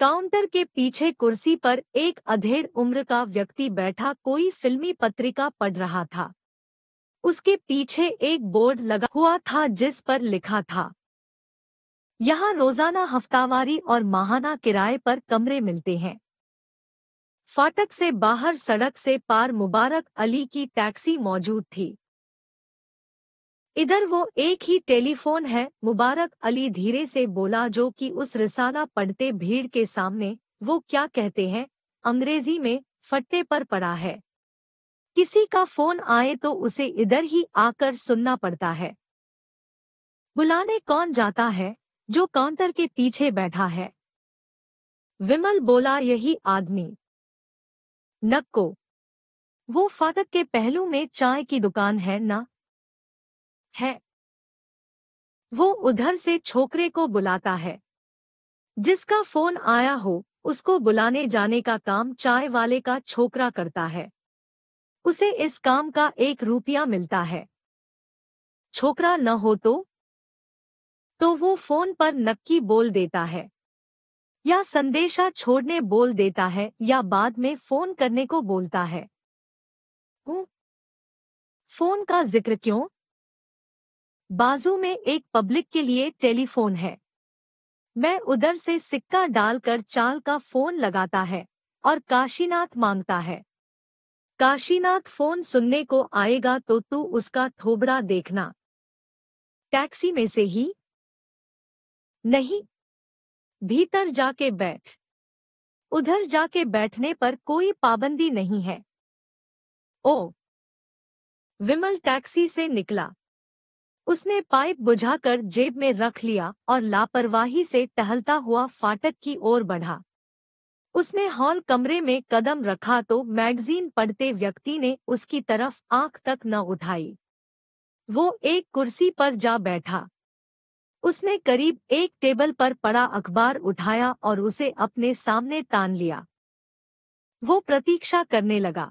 काउंटर के पीछे कुर्सी पर एक अधेड़ उम्र का व्यक्ति बैठा कोई फिल्मी पत्रिका पढ़ रहा था उसके पीछे एक बोर्ड लगा हुआ था जिस पर लिखा था यहाँ रोजाना हफ्तावारी और माहाना किराए पर कमरे मिलते हैं फाटक से बाहर सड़क से पार मुबारक अली की टैक्सी मौजूद थी इधर वो एक ही टेलीफोन है मुबारक अली धीरे से बोला जो कि उस रिसाला पढ़ते भीड़ के सामने वो क्या कहते हैं अंग्रेजी में फट्टे पर पड़ा है किसी का फोन आए तो उसे इधर ही आकर सुनना पड़ता है बुलाने कौन जाता है जो काउंटर के पीछे बैठा है विमल बोला यही आदमी नक्को वो फाटक के पहलू में चाय की दुकान है ना है वो उधर से छोकरे को बुलाता है जिसका फोन आया हो उसको बुलाने जाने का काम चाय वाले का छोकरा करता है उसे इस काम का एक रुपया मिलता है छोकरा न हो तो तो वो फोन पर नक्की बोल देता है या संदेशा छोड़ने बोल देता है या बाद में फोन करने को बोलता है फोन का जिक्र क्यों बाजू में एक पब्लिक के लिए टेलीफोन है मैं उधर से सिक्का डालकर चाल का फोन लगाता है और काशीनाथ मांगता है काशीनाथ फोन सुनने को आएगा तो तू उसका थोबड़ा देखना टैक्सी में से ही नहीं भीतर जाके बैठ उधर जाके बैठने पर कोई पाबंदी नहीं है ओ विमल टैक्सी से निकला उसने पाइप बुझाकर जेब में रख लिया और लापरवाही से टहलता हुआ फाटक की ओर बढ़ा उसने हॉल कमरे में कदम रखा तो मैगजीन पढ़ते व्यक्ति ने उसकी तरफ आंख तक न उठाई वो एक कुर्सी पर जा बैठा उसने करीब एक टेबल पर पड़ा अखबार उठाया और उसे अपने सामने तान लिया वो प्रतीक्षा करने लगा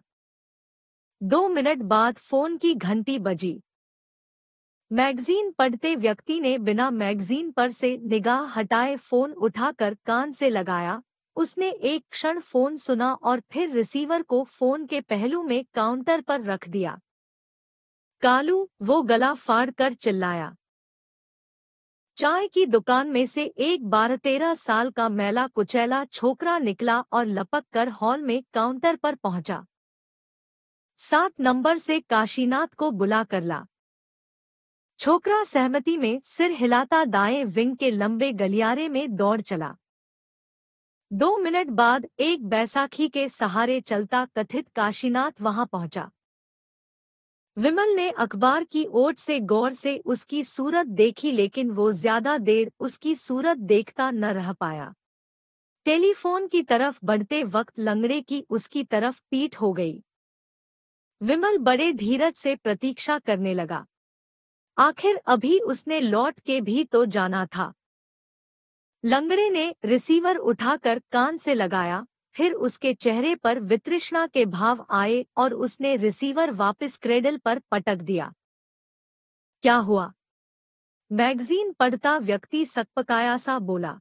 दो मिनट बाद फोन की घंटी बजी मैगजीन पढ़ते व्यक्ति ने बिना मैगजीन पर से निगाह हटाए फोन उठाकर कान से लगाया उसने एक क्षण फोन सुना और फिर रिसीवर को फोन के पहलू में काउंटर पर रख दिया कालू वो गला फाड़ कर चिल्लाया चाय की दुकान में से एक बारह तेरह साल का मैला कुचैला छोकरा निकला और लपक कर हॉल में काउंटर पर पहुंचा सात नंबर से काशीनाथ को बुला कर ला छोकरा सहमति में सिर हिलाता दाएं विंग के लंबे गलियारे में दौड़ चला दो मिनट बाद एक बैसाखी के सहारे चलता कथित काशीनाथ वहां पहुंचा विमल ने अखबार की ओट से गौर से उसकी सूरत देखी लेकिन वो ज्यादा देर उसकी सूरत देखता न रह पाया टेलीफोन की तरफ बढ़ते वक्त लंगड़े की उसकी तरफ पीठ हो गई विमल बड़े धीरज से प्रतीक्षा करने लगा आखिर अभी उसने लौट के भी तो जाना था लंगड़े ने रिसीवर उठाकर कान से लगाया फिर उसके चेहरे पर वित्रिष्णा के भाव आए और उसने रिसीवर वापस क्रेडल पर पटक दिया क्या हुआ मैगजीन पढ़ता व्यक्ति सकपकाया सा बोला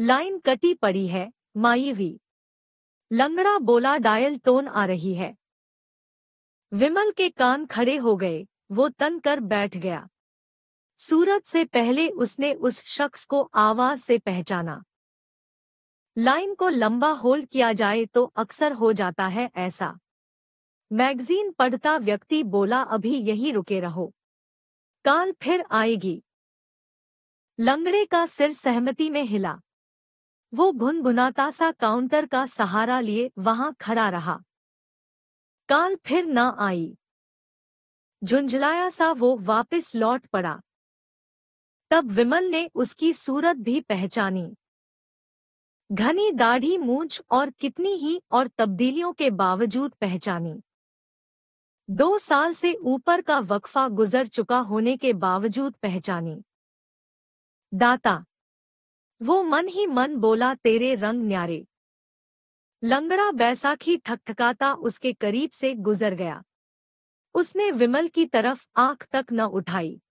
लाइन कटी पड़ी है माईवी लंगड़ा बोला डायल टोन आ रही है विमल के कान खड़े हो गए वो तन कर बैठ गया सूरत से पहले उसने उस शख्स को आवाज से पहचाना लाइन को लंबा होल्ड किया जाए तो अक्सर हो जाता है ऐसा मैगजीन पढ़ता व्यक्ति बोला अभी यही रुके रहो काल फिर आएगी लंगड़े का सिर सहमति में हिला वो भुनभुनाता सा काउंटर का सहारा लिए वहां खड़ा रहा काल फिर ना आई झुंझलाया सा वो वापस लौट पड़ा तब विमल ने उसकी सूरत भी पहचानी घनी दाढ़ी मूंछ और कितनी ही और तब्दीलियों के बावजूद पहचानी दो साल से ऊपर का वक्फा गुजर चुका होने के बावजूद पहचानी दाता वो मन ही मन बोला तेरे रंग न्यारे लंगड़ा बैसाखी ठकठकाता उसके करीब से गुजर गया उसने विमल की तरफ आंख तक न उठाई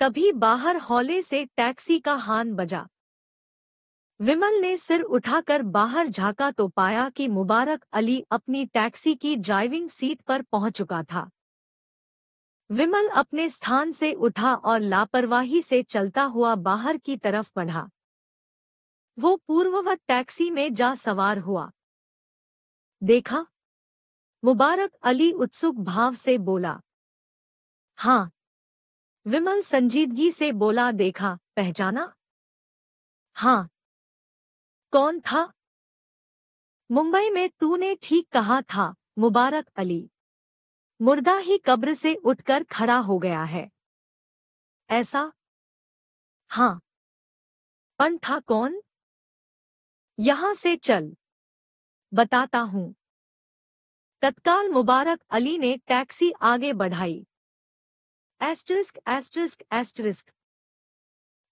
तभी बाहर हौले से टैक्सी का हान बजा विमल ने सिर उठाकर बाहर झांका तो पाया कि मुबारक अली अपनी टैक्सी की ड्राइविंग सीट पर पहुंच चुका था विमल अपने स्थान से उठा और लापरवाही से चलता हुआ बाहर की तरफ बढ़ा वो पूर्ववत टैक्सी में जा सवार हुआ देखा मुबारक अली उत्सुक भाव से बोला हाँ विमल संजीदगी से बोला देखा पहचाना हाँ कौन था मुंबई में तूने ठीक कहा था मुबारक अली मुर्दा ही कब्र से उठकर खड़ा हो गया है ऐसा हाँ पन था कौन यहां से चल बताता हूं तत्काल मुबारक अली ने टैक्सी आगे बढ़ाई एस्टरिस्क एस्टरिस्क एस्टरिस्क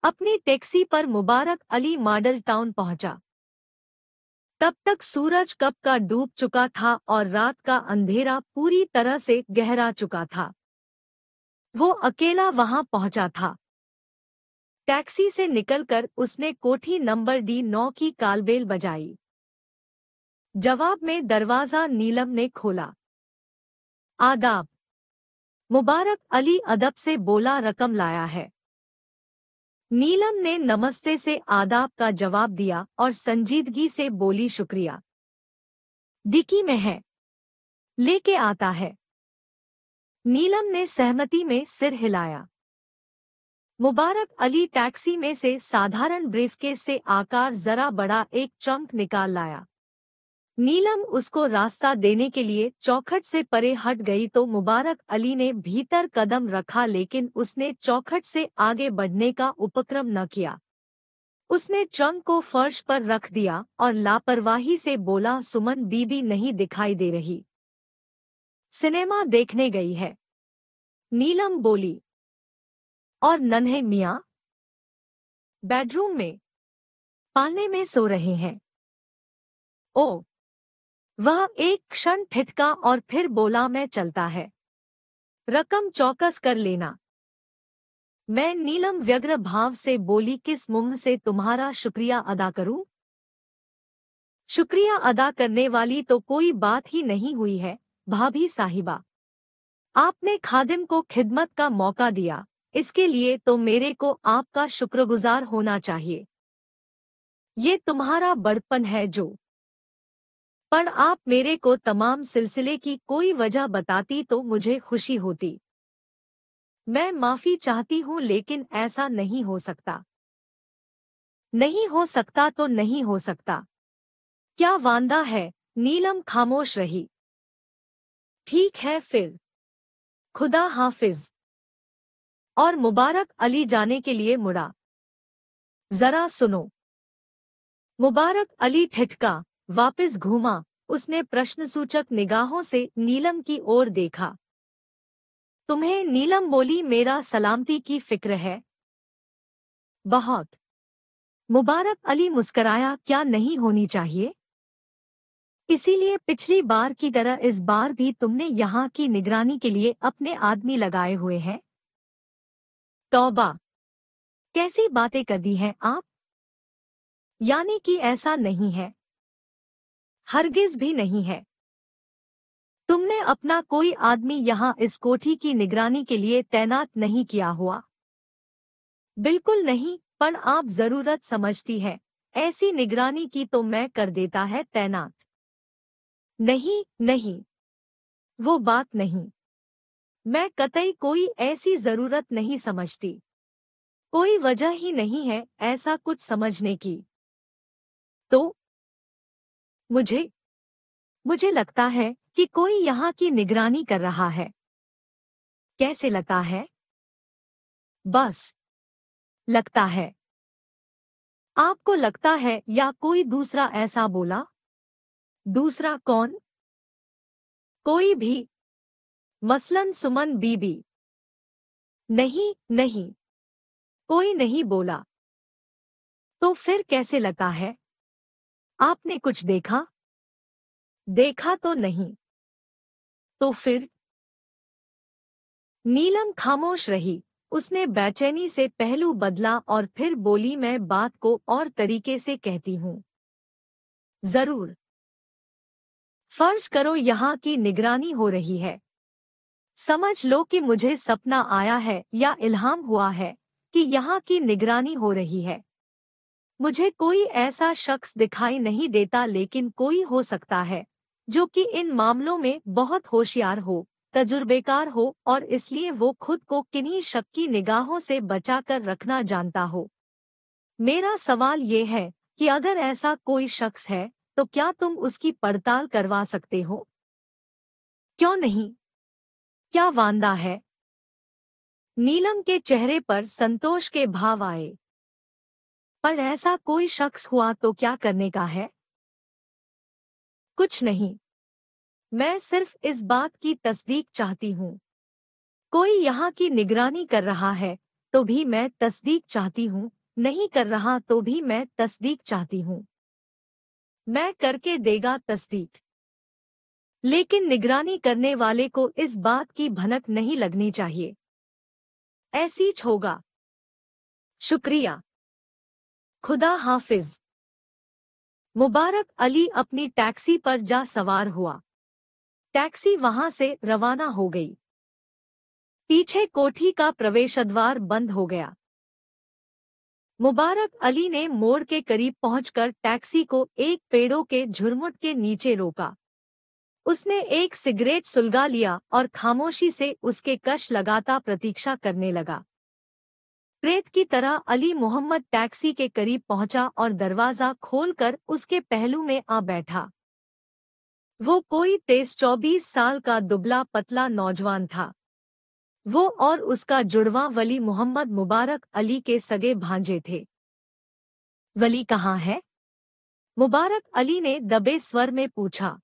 अपनी टैक्सी पर मुबारक अली मॉडल टाउन पहुंचा तब तक सूरज कब का डूब चुका था और रात का अंधेरा पूरी तरह से गहरा चुका था वो अकेला वहां पहुंचा था टैक्सी से निकलकर उसने कोठी नंबर डी नौ की कालबेल बजाई जवाब में दरवाजा नीलम ने खोला आदाब मुबारक अली अदब से बोला रकम लाया है नीलम ने नमस्ते से आदाब का जवाब दिया और संजीदगी से बोली शुक्रिया डिकी में है लेके आता है नीलम ने सहमति में सिर हिलाया मुबारक अली टैक्सी में से साधारण ब्रीफकेस से आकार जरा बड़ा एक चंक निकाल लाया नीलम उसको रास्ता देने के लिए चौखट से परे हट गई तो मुबारक अली ने भीतर कदम रखा लेकिन उसने चौखट से आगे बढ़ने का उपक्रम न किया उसने ट्रंक को फर्श पर रख दिया और लापरवाही से बोला सुमन बीबी नहीं दिखाई दे रही सिनेमा देखने गई है नीलम बोली और नन्हे मिया बेडरूम में पालने में सो रहे हैं ओ वह एक क्षण ठिठका और फिर बोला मैं चलता है रकम चौकस कर लेना मैं नीलम व्यग्र भाव से बोली किस मुंह से तुम्हारा शुक्रिया अदा करूं? शुक्रिया अदा करने वाली तो कोई बात ही नहीं हुई है भाभी साहिबा आपने खादिम को खिदमत का मौका दिया इसके लिए तो मेरे को आपका शुक्रगुजार होना चाहिए ये तुम्हारा बड़पन है जो पर आप मेरे को तमाम सिलसिले की कोई वजह बताती तो मुझे खुशी होती मैं माफी चाहती हूँ लेकिन ऐसा नहीं हो सकता नहीं हो सकता तो नहीं हो सकता क्या वांदा है नीलम खामोश रही ठीक है फिर खुदा हाफिज और मुबारक अली जाने के लिए मुड़ा जरा सुनो मुबारक अली ठिठका वापस घूमा उसने प्रश्नसूचक निगाहों से नीलम की ओर देखा तुम्हें नीलम बोली मेरा सलामती की फिक्र है बहुत मुबारक अली मुस्कराया क्या नहीं होनी चाहिए इसीलिए पिछली बार की तरह इस बार भी तुमने यहाँ की निगरानी के लिए अपने आदमी लगाए हुए हैं तौबा कैसी बातें कर दी हैं आप यानी कि ऐसा नहीं है हरगिज भी नहीं है तुमने अपना कोई आदमी यहाँ इस कोठी की निगरानी के लिए तैनात नहीं किया हुआ बिल्कुल नहीं पर आप जरूरत समझती है ऐसी निगरानी की तो मैं कर देता है तैनात नहीं नहीं वो बात नहीं मैं कतई कोई ऐसी जरूरत नहीं समझती कोई वजह ही नहीं है ऐसा कुछ समझने की तो मुझे मुझे लगता है कि कोई यहाँ की निगरानी कर रहा है कैसे लगता है बस लगता है आपको लगता है या कोई दूसरा ऐसा बोला दूसरा कौन कोई भी मसलन सुमन बीबी नहीं नहीं कोई नहीं बोला तो फिर कैसे लगा है आपने कुछ देखा देखा तो नहीं तो फिर नीलम खामोश रही उसने बेचैनी से पहलू बदला और फिर बोली मैं बात को और तरीके से कहती हूँ जरूर फर्ज करो यहाँ की निगरानी हो रही है समझ लो कि मुझे सपना आया है या इल्हाम हुआ है कि यहाँ की निगरानी हो रही है मुझे कोई ऐसा शख्स दिखाई नहीं देता लेकिन कोई हो सकता है जो कि इन मामलों में बहुत होशियार हो तजुर्बेकार हो और इसलिए वो खुद को किन्हीं शक की निगाहों से बचा कर रखना जानता हो मेरा सवाल ये है कि अगर ऐसा कोई शख्स है तो क्या तुम उसकी पड़ताल करवा सकते हो क्यों नहीं क्या वांदा है नीलम के चेहरे पर संतोष के भाव आए पर ऐसा कोई शख्स हुआ तो क्या करने का है कुछ नहीं मैं सिर्फ इस बात की तस्दीक चाहती हूँ कोई यहाँ की निगरानी कर रहा है तो भी मैं तस्दीक चाहती हूँ नहीं कर रहा तो भी मैं तस्दीक चाहती हूँ मैं करके देगा तस्दीक लेकिन निगरानी करने वाले को इस बात की भनक नहीं लगनी चाहिए ऐसी होगा शुक्रिया खुदा हाफिज मुबारक अली अपनी टैक्सी पर जा सवार हुआ टैक्सी वहां से रवाना हो गई पीछे कोठी का प्रवेश द्वार बंद हो गया मुबारक अली ने मोड़ के करीब पहुंचकर टैक्सी को एक पेड़ों के झुरमुट के नीचे रोका उसने एक सिगरेट सुलगा लिया और खामोशी से उसके कश लगाता प्रतीक्षा करने लगा प्रेत की तरह अली मोहम्मद टैक्सी के करीब पहुंचा और दरवाजा खोलकर उसके पहलू में आ बैठा वो कोई तेज चौबीस साल का दुबला पतला नौजवान था वो और उसका जुड़वा वली मोहम्मद मुबारक अली के सगे भांजे थे वली कहाँ है मुबारक अली ने दबे स्वर में पूछा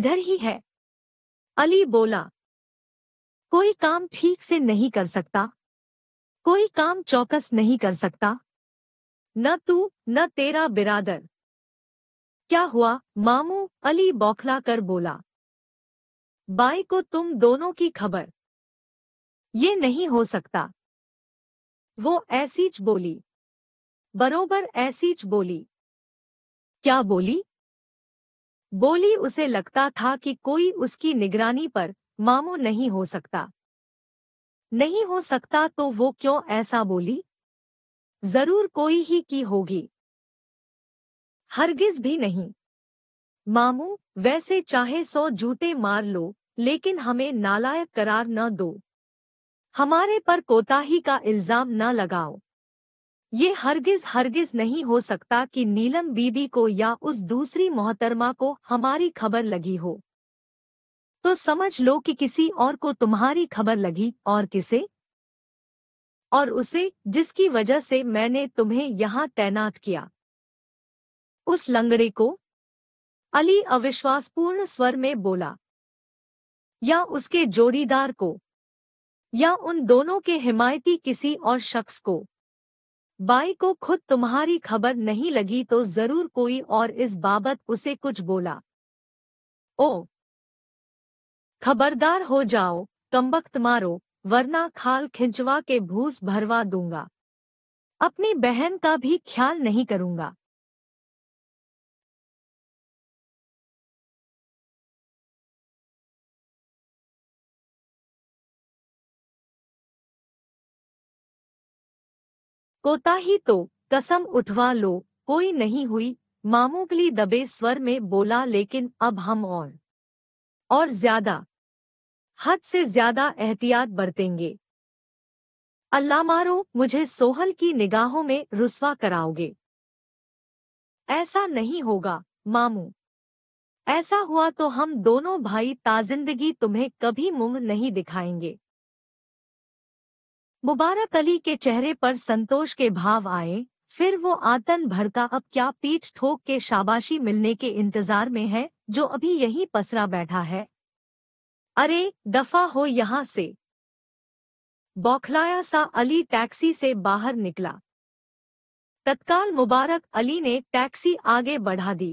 इधर ही है अली बोला कोई काम ठीक से नहीं कर सकता कोई काम चौकस नहीं कर सकता न तू न तेरा बिरादर क्या हुआ मामू अली बौखला कर बोला बाई को तुम दोनों की खबर ये नहीं हो सकता वो ऐसीच बोली बरोबर ऐसीच बोली क्या बोली बोली उसे लगता था कि कोई उसकी निगरानी पर मामू नहीं हो सकता नहीं हो सकता तो वो क्यों ऐसा बोली जरूर कोई ही की होगी हरगिज भी नहीं मामू वैसे चाहे सौ जूते मार लो लेकिन हमें नालायक करार न दो हमारे पर कोताही का इल्जाम न लगाओ ये हरगिज हरगिज नहीं हो सकता कि नीलम बीबी को या उस दूसरी मोहतरमा को हमारी खबर लगी हो तो समझ लो कि किसी और को तुम्हारी खबर लगी और किसे और उसे जिसकी वजह से मैंने तुम्हें यहां तैनात किया उस लंगड़े को अली अविश्वासपूर्ण स्वर में बोला या उसके जोड़ीदार को या उन दोनों के हिमायती किसी और शख्स को बाई को खुद तुम्हारी खबर नहीं लगी तो जरूर कोई और इस बाबत उसे कुछ बोला ओ खबरदार हो जाओ कम्बख्त मारो वरना खाल खिंचवा के भूस भरवा दूंगा अपनी बहन का भी ख्याल नहीं करूंगा कोताही तो कसम उठवा लो कोई नहीं हुई मामूगली दबे स्वर में बोला लेकिन अब हम और और ज्यादा हद से ज्यादा एहतियात बरतेंगे अल्लाह मारो मुझे सोहल की निगाहों में रुसवा कराओगे ऐसा नहीं होगा मामू ऐसा हुआ तो हम दोनों भाई ताजिंदगी तुम्हें कभी मुंह नहीं दिखाएंगे मुबारक अली के चेहरे पर संतोष के भाव आए फिर वो आतन भरता अब क्या पीठ ठोक के शाबाशी मिलने के इंतजार में है जो अभी यही पसरा बैठा है अरे दफा हो यहां से बौखलाया सा अली टैक्सी से बाहर निकला तत्काल मुबारक अली ने टैक्सी आगे बढ़ा दी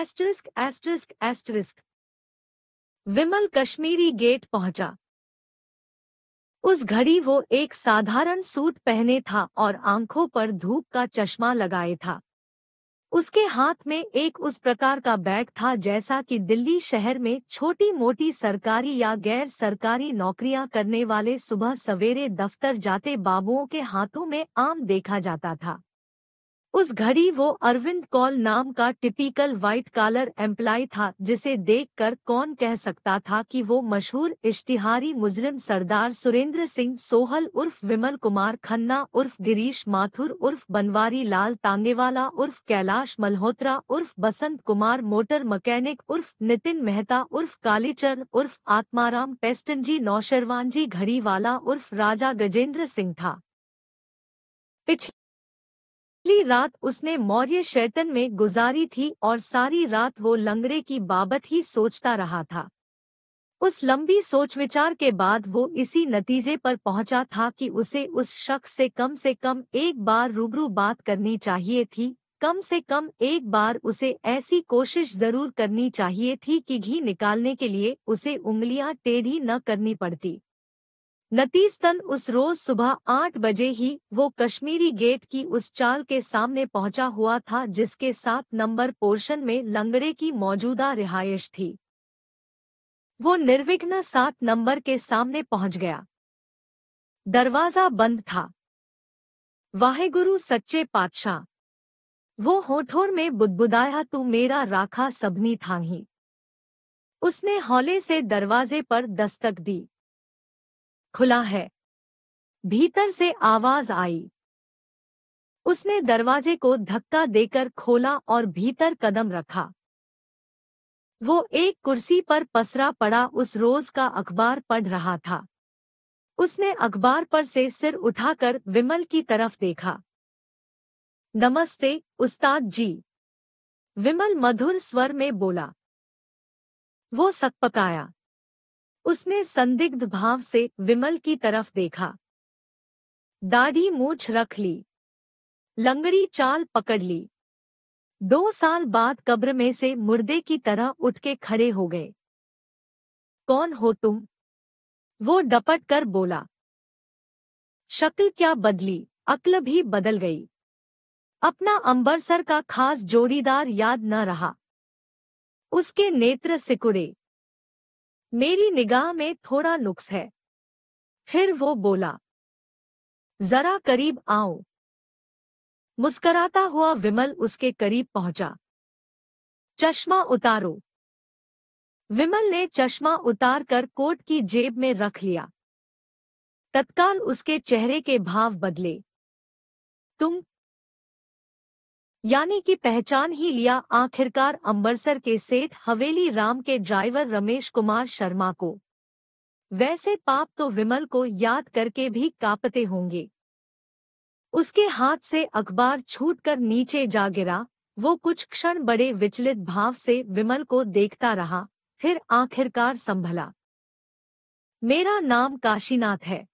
asterisk asterisk asterisk Vimal Kashmiri Gate पहुंचा उस घड़ी वो एक साधारण सूट पहने था और आंखों पर धूप का चश्मा लगाए था उसके हाथ में एक उस प्रकार का बैग था जैसा कि दिल्ली शहर में छोटी मोटी सरकारी या गैर सरकारी नौकरियां करने वाले सुबह सवेरे दफ्तर जाते बाबुओं के हाथों में आम देखा जाता था उस घड़ी वो अरविंद कॉल नाम का टिपिकल व्हाइट कॉलर एम्प्लाई था जिसे देखकर कौन कह सकता था कि वो मशहूर इश्तिहारी मुजरिम सरदार सुरेंद्र सिंह सोहल उर्फ विमल कुमार खन्ना उर्फ गिरीश माथुर उर्फ बनवारी लाल तांगेवाला उर्फ कैलाश मल्होत्रा उर्फ बसंत कुमार मोटर मकैनिक उर्फ नितिन मेहता उर्फ कालीचर उर्फ आत्माराम पेस्टनजी नौशरवानजी वाला उर्फ राजा गजेंद्र सिंह था पिछले पिछली रात उसने मौर्य शैतन में गुजारी थी और सारी रात वो लंगड़े की बाबत ही सोचता रहा था उस लंबी सोच विचार के बाद वो इसी नतीजे पर पहुंचा था कि उसे उस शख्स से कम से कम एक बार रूबरू बात करनी चाहिए थी कम से कम एक बार उसे ऐसी कोशिश जरूर करनी चाहिए थी कि घी निकालने के लिए उसे उंगलियां टेढ़ी न करनी पड़ती लतीस उस रोज सुबह आठ बजे ही वो कश्मीरी गेट की उस चाल के सामने पहुंचा हुआ था जिसके सात नंबर पोर्शन में लंगड़े की मौजूदा रिहायश थी वो निर्विघ्न सात नंबर के सामने पहुंच गया दरवाजा बंद था वाहेगुरु सच्चे पातशाह वो होठोर में बुदबुदाया तू मेरा राखा सबनी था उसने हौले से दरवाजे पर दस्तक दी खुला है भीतर से आवाज आई उसने दरवाजे को धक्का देकर खोला और भीतर कदम रखा वो एक कुर्सी पर पसरा पड़ा उस रोज का अखबार पढ़ रहा था उसने अखबार पर से सिर उठाकर विमल की तरफ देखा नमस्ते उस्ताद जी विमल मधुर स्वर में बोला वो सकपकाया उसने संदिग्ध भाव से विमल की तरफ देखा दाढ़ी मूछ रख ली लंगड़ी चाल पकड़ ली दो साल बाद कब्र में से मुर्दे की तरह उठ के खड़े हो गए कौन हो तुम वो डपट कर बोला शक्ल क्या बदली अक्ल भी बदल गई अपना अंबरसर का खास जोड़ीदार याद न रहा उसके नेत्र सिकुड़े मेरी निगाह में थोड़ा नुक्स है फिर वो बोला जरा करीब आओ मुस्कराता हुआ विमल उसके करीब पहुंचा चश्मा उतारो विमल ने चश्मा उतार कर कोट की जेब में रख लिया तत्काल उसके चेहरे के भाव बदले तुम यानी कि पहचान ही लिया आखिरकार अम्बरसर के सेठ हवेली राम के ड्राइवर रमेश कुमार शर्मा को वैसे पाप तो विमल को याद करके भी कापते होंगे उसके हाथ से अखबार छूटकर नीचे जा गिरा वो कुछ क्षण बड़े विचलित भाव से विमल को देखता रहा फिर आखिरकार संभला मेरा नाम काशीनाथ है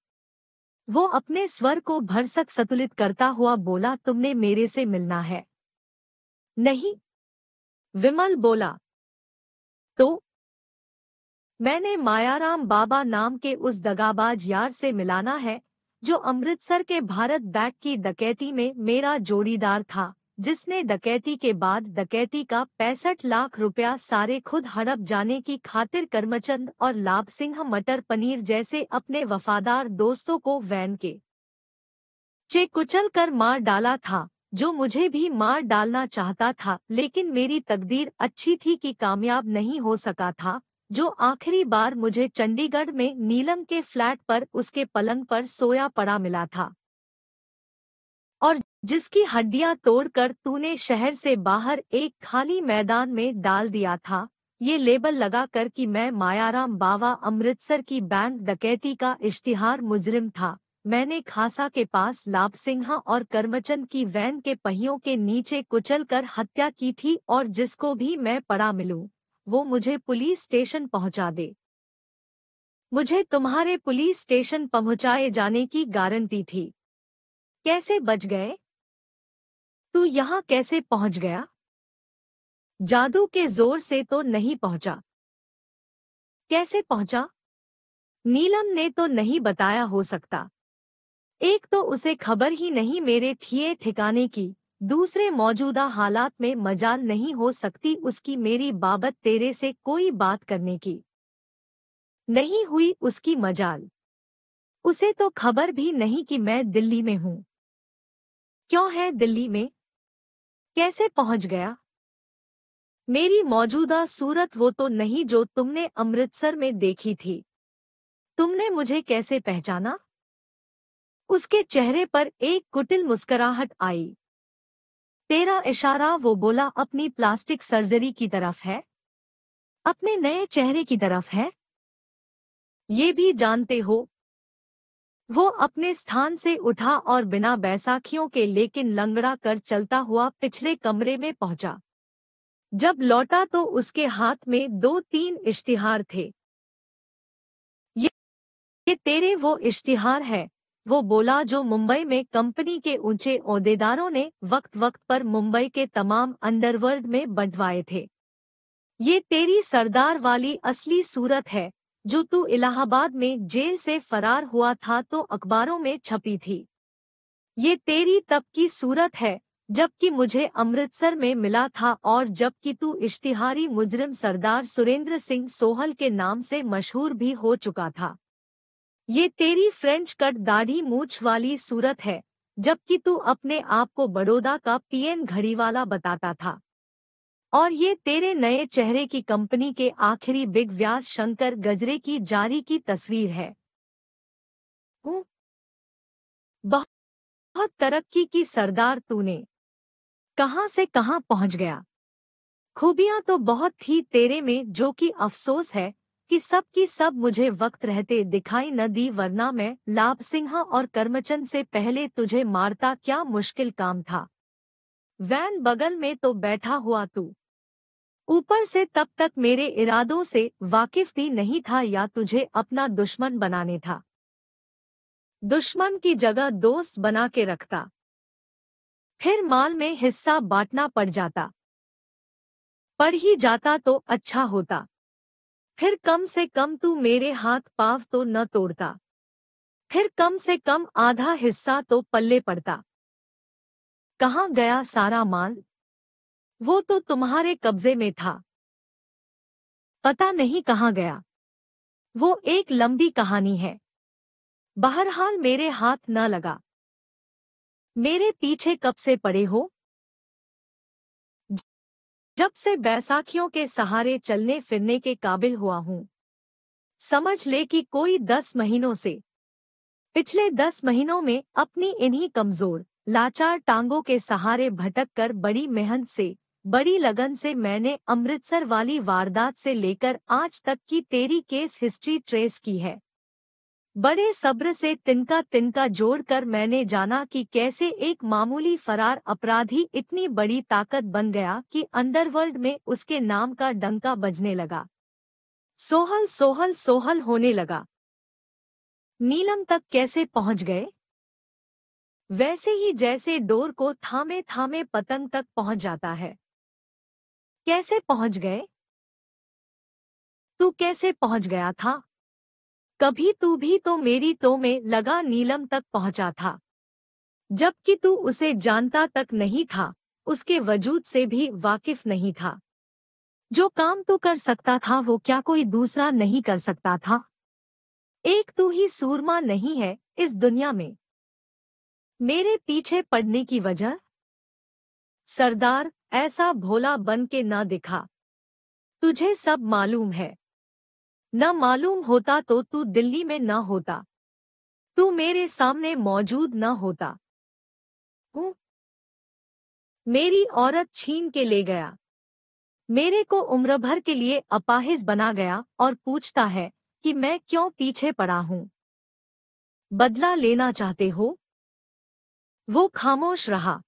वो अपने स्वर को भरसक सतुलित करता हुआ बोला तुमने मेरे से मिलना है नहीं विमल बोला तो मैंने मायाराम बाबा नाम के उस दगाबाज यार से मिलाना है जो अमृतसर के भारत बैट की डकैती में मेरा जोड़ीदार था जिसने डकैती के बाद डकैती का पैंसठ लाख रुपया सारे खुद हड़प जाने की खातिर कर्मचंद और लाभ सिंह मटर पनीर जैसे अपने वफादार दोस्तों को वैन के चेकुचल कर मार डाला था जो मुझे भी मार डालना चाहता था लेकिन मेरी तकदीर अच्छी थी कि कामयाब नहीं हो सका था जो आखिरी बार मुझे चंडीगढ़ में नीलम के फ्लैट पर उसके पलंग पर सोया पड़ा मिला था और जिसकी हड्डियां तोड़कर तूने शहर से बाहर एक खाली मैदान में डाल दिया था ये लेबल लगाकर कि मैं मायाराम बाबा अमृतसर की बैंक डकैती का इश्तिहार मुजरिम था मैंने खासा के पास लाभ सिंहा और कर्मचंद की वैन के पहियों के नीचे कुचलकर हत्या की थी और जिसको भी मैं पड़ा मिलूं, वो मुझे पुलिस स्टेशन पहुंचा दे मुझे तुम्हारे पुलिस स्टेशन पहुंचाए जाने की गारंटी थी कैसे बच गए तू यहाँ कैसे पहुंच गया जादू के जोर से तो नहीं पहुंचा कैसे पहुंचा नीलम ने तो नहीं बताया हो सकता एक तो उसे खबर ही नहीं मेरे ठिए ठिकाने की दूसरे मौजूदा हालात में मजाल नहीं हो सकती उसकी मेरी बाबत तेरे से कोई बात करने की नहीं हुई उसकी मजाल उसे तो खबर भी नहीं कि मैं दिल्ली में हूं क्यों है दिल्ली में कैसे पहुंच गया मेरी मौजूदा सूरत वो तो नहीं जो तुमने अमृतसर में देखी थी तुमने मुझे कैसे पहचाना उसके चेहरे पर एक कुटिल मुस्कराहट आई तेरा इशारा वो बोला अपनी प्लास्टिक सर्जरी की तरफ है अपने नए चेहरे की तरफ है ये भी जानते हो वो अपने स्थान से उठा और बिना बैसाखियों के लेकिन लंगड़ा कर चलता हुआ पिछले कमरे में पहुंचा जब लौटा तो उसके हाथ में दो तीन इश्तिहार थे ये, ये तेरे वो इश्तिहार है वो बोला जो मुंबई में कंपनी के ऊंचे ओहदेदारों ने वक्त वक्त पर मुंबई के तमाम अंडरवर्ल्ड में बंटवाए थे ये तेरी सरदार वाली असली सूरत है जो तू इलाहाबाद में जेल से फरार हुआ था तो अखबारों में छपी थी ये तेरी तब की सूरत है जबकि मुझे अमृतसर में मिला था और जबकि तू इश्तिहारी मुजरिम सरदार सुरेंद्र सिंह सोहल के नाम से मशहूर भी हो चुका था ये तेरी फ्रेंच कट दाढ़ी मूछ वाली सूरत है जबकि तू अपने आप को बड़ौदा का पीएन घड़ी वाला बताता था और ये तेरे नए चेहरे की कंपनी के आखिरी बिग व्यास शंकर गजरे की जारी की तस्वीर है बहुत तरक्की की सरदार तूने कहां से कहां पहुंच गया खूबियां तो बहुत थी तेरे में जो कि अफसोस है कि सब की सब मुझे वक्त रहते दिखाई न दी वरना मैं लाभ सिंह और कर्मचंद से पहले तुझे मारता क्या मुश्किल काम था वैन बगल में तो बैठा हुआ तू ऊपर से तब तक मेरे इरादों से वाकिफ भी नहीं था या तुझे अपना दुश्मन बनाने था दुश्मन की जगह दोस्त बना के रखता फिर माल में हिस्सा बांटना पड़ जाता पढ़ ही जाता तो अच्छा होता फिर कम से कम तू मेरे हाथ पाव तो न तोड़ता फिर कम से कम आधा हिस्सा तो पल्ले पड़ता कहाँ गया सारा माल वो तो तुम्हारे कब्जे में था पता नहीं कहाँ गया वो एक लंबी कहानी है बहरहाल मेरे हाथ न लगा मेरे पीछे कब से पड़े हो जब से बैसाखियों के सहारे चलने फिरने के काबिल हुआ हूँ समझ ले कि कोई दस महीनों से पिछले दस महीनों में अपनी इन्हीं कमजोर लाचार टांगों के सहारे भटक कर बड़ी मेहनत से बड़ी लगन से मैंने अमृतसर वाली वारदात से लेकर आज तक की तेरी केस हिस्ट्री ट्रेस की है बड़े सब्र से तिनका तिनका जोड़कर मैंने जाना कि कैसे एक मामूली फरार अपराधी इतनी बड़ी ताकत बन गया कि अंडरवर्ल्ड में उसके नाम का डंका बजने लगा सोहल सोहल सोहल होने लगा नीलम तक कैसे पहुंच गए वैसे ही जैसे डोर को थामे थामे पतंग तक पहुंच जाता है कैसे पहुंच गए तू कैसे पहुंच गया था कभी तू भी तो मेरी तो में लगा नीलम तक पहुंचा था जबकि तू उसे जानता तक नहीं था उसके वजूद से भी वाकिफ नहीं था जो काम तू कर सकता था वो क्या कोई दूसरा नहीं कर सकता था एक तू ही सूरमा नहीं है इस दुनिया में मेरे पीछे पड़ने की वजह सरदार ऐसा भोला बन के ना दिखा तुझे सब मालूम है न मालूम होता तो तू दिल्ली में न होता तू मेरे सामने मौजूद न होता हूँ मेरी औरत छीन के ले गया मेरे को उम्र भर के लिए अपाहिज बना गया और पूछता है कि मैं क्यों पीछे पड़ा हूँ बदला लेना चाहते हो वो खामोश रहा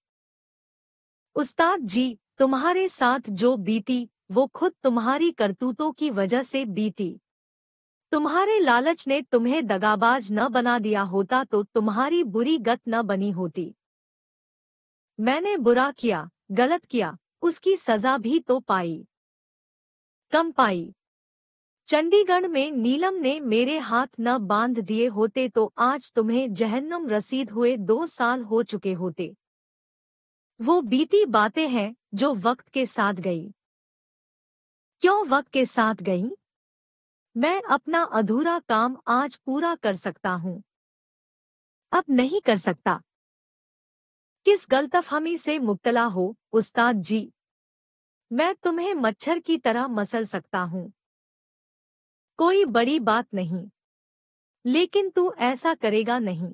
उस्ताद जी तुम्हारे साथ जो बीती वो खुद तुम्हारी करतूतों की वजह से बीती तुम्हारे लालच ने तुम्हें दगाबाज न बना दिया होता तो तुम्हारी बुरी गत न बनी होती मैंने बुरा किया गलत किया उसकी सजा भी तो पाई कम पाई चंडीगढ़ में नीलम ने मेरे हाथ न बांध दिए होते तो आज तुम्हें जहन्नुम रसीद हुए दो साल हो चुके होते वो बीती बातें हैं जो वक्त के साथ गई क्यों वक्त के साथ गई मैं अपना अधूरा काम आज पूरा कर सकता हूँ अब नहीं कर सकता किस गलतफहमी से मुब्तला हो उस्ताद जी मैं तुम्हें मच्छर की तरह मसल सकता हूँ कोई बड़ी बात नहीं लेकिन तू ऐसा करेगा नहीं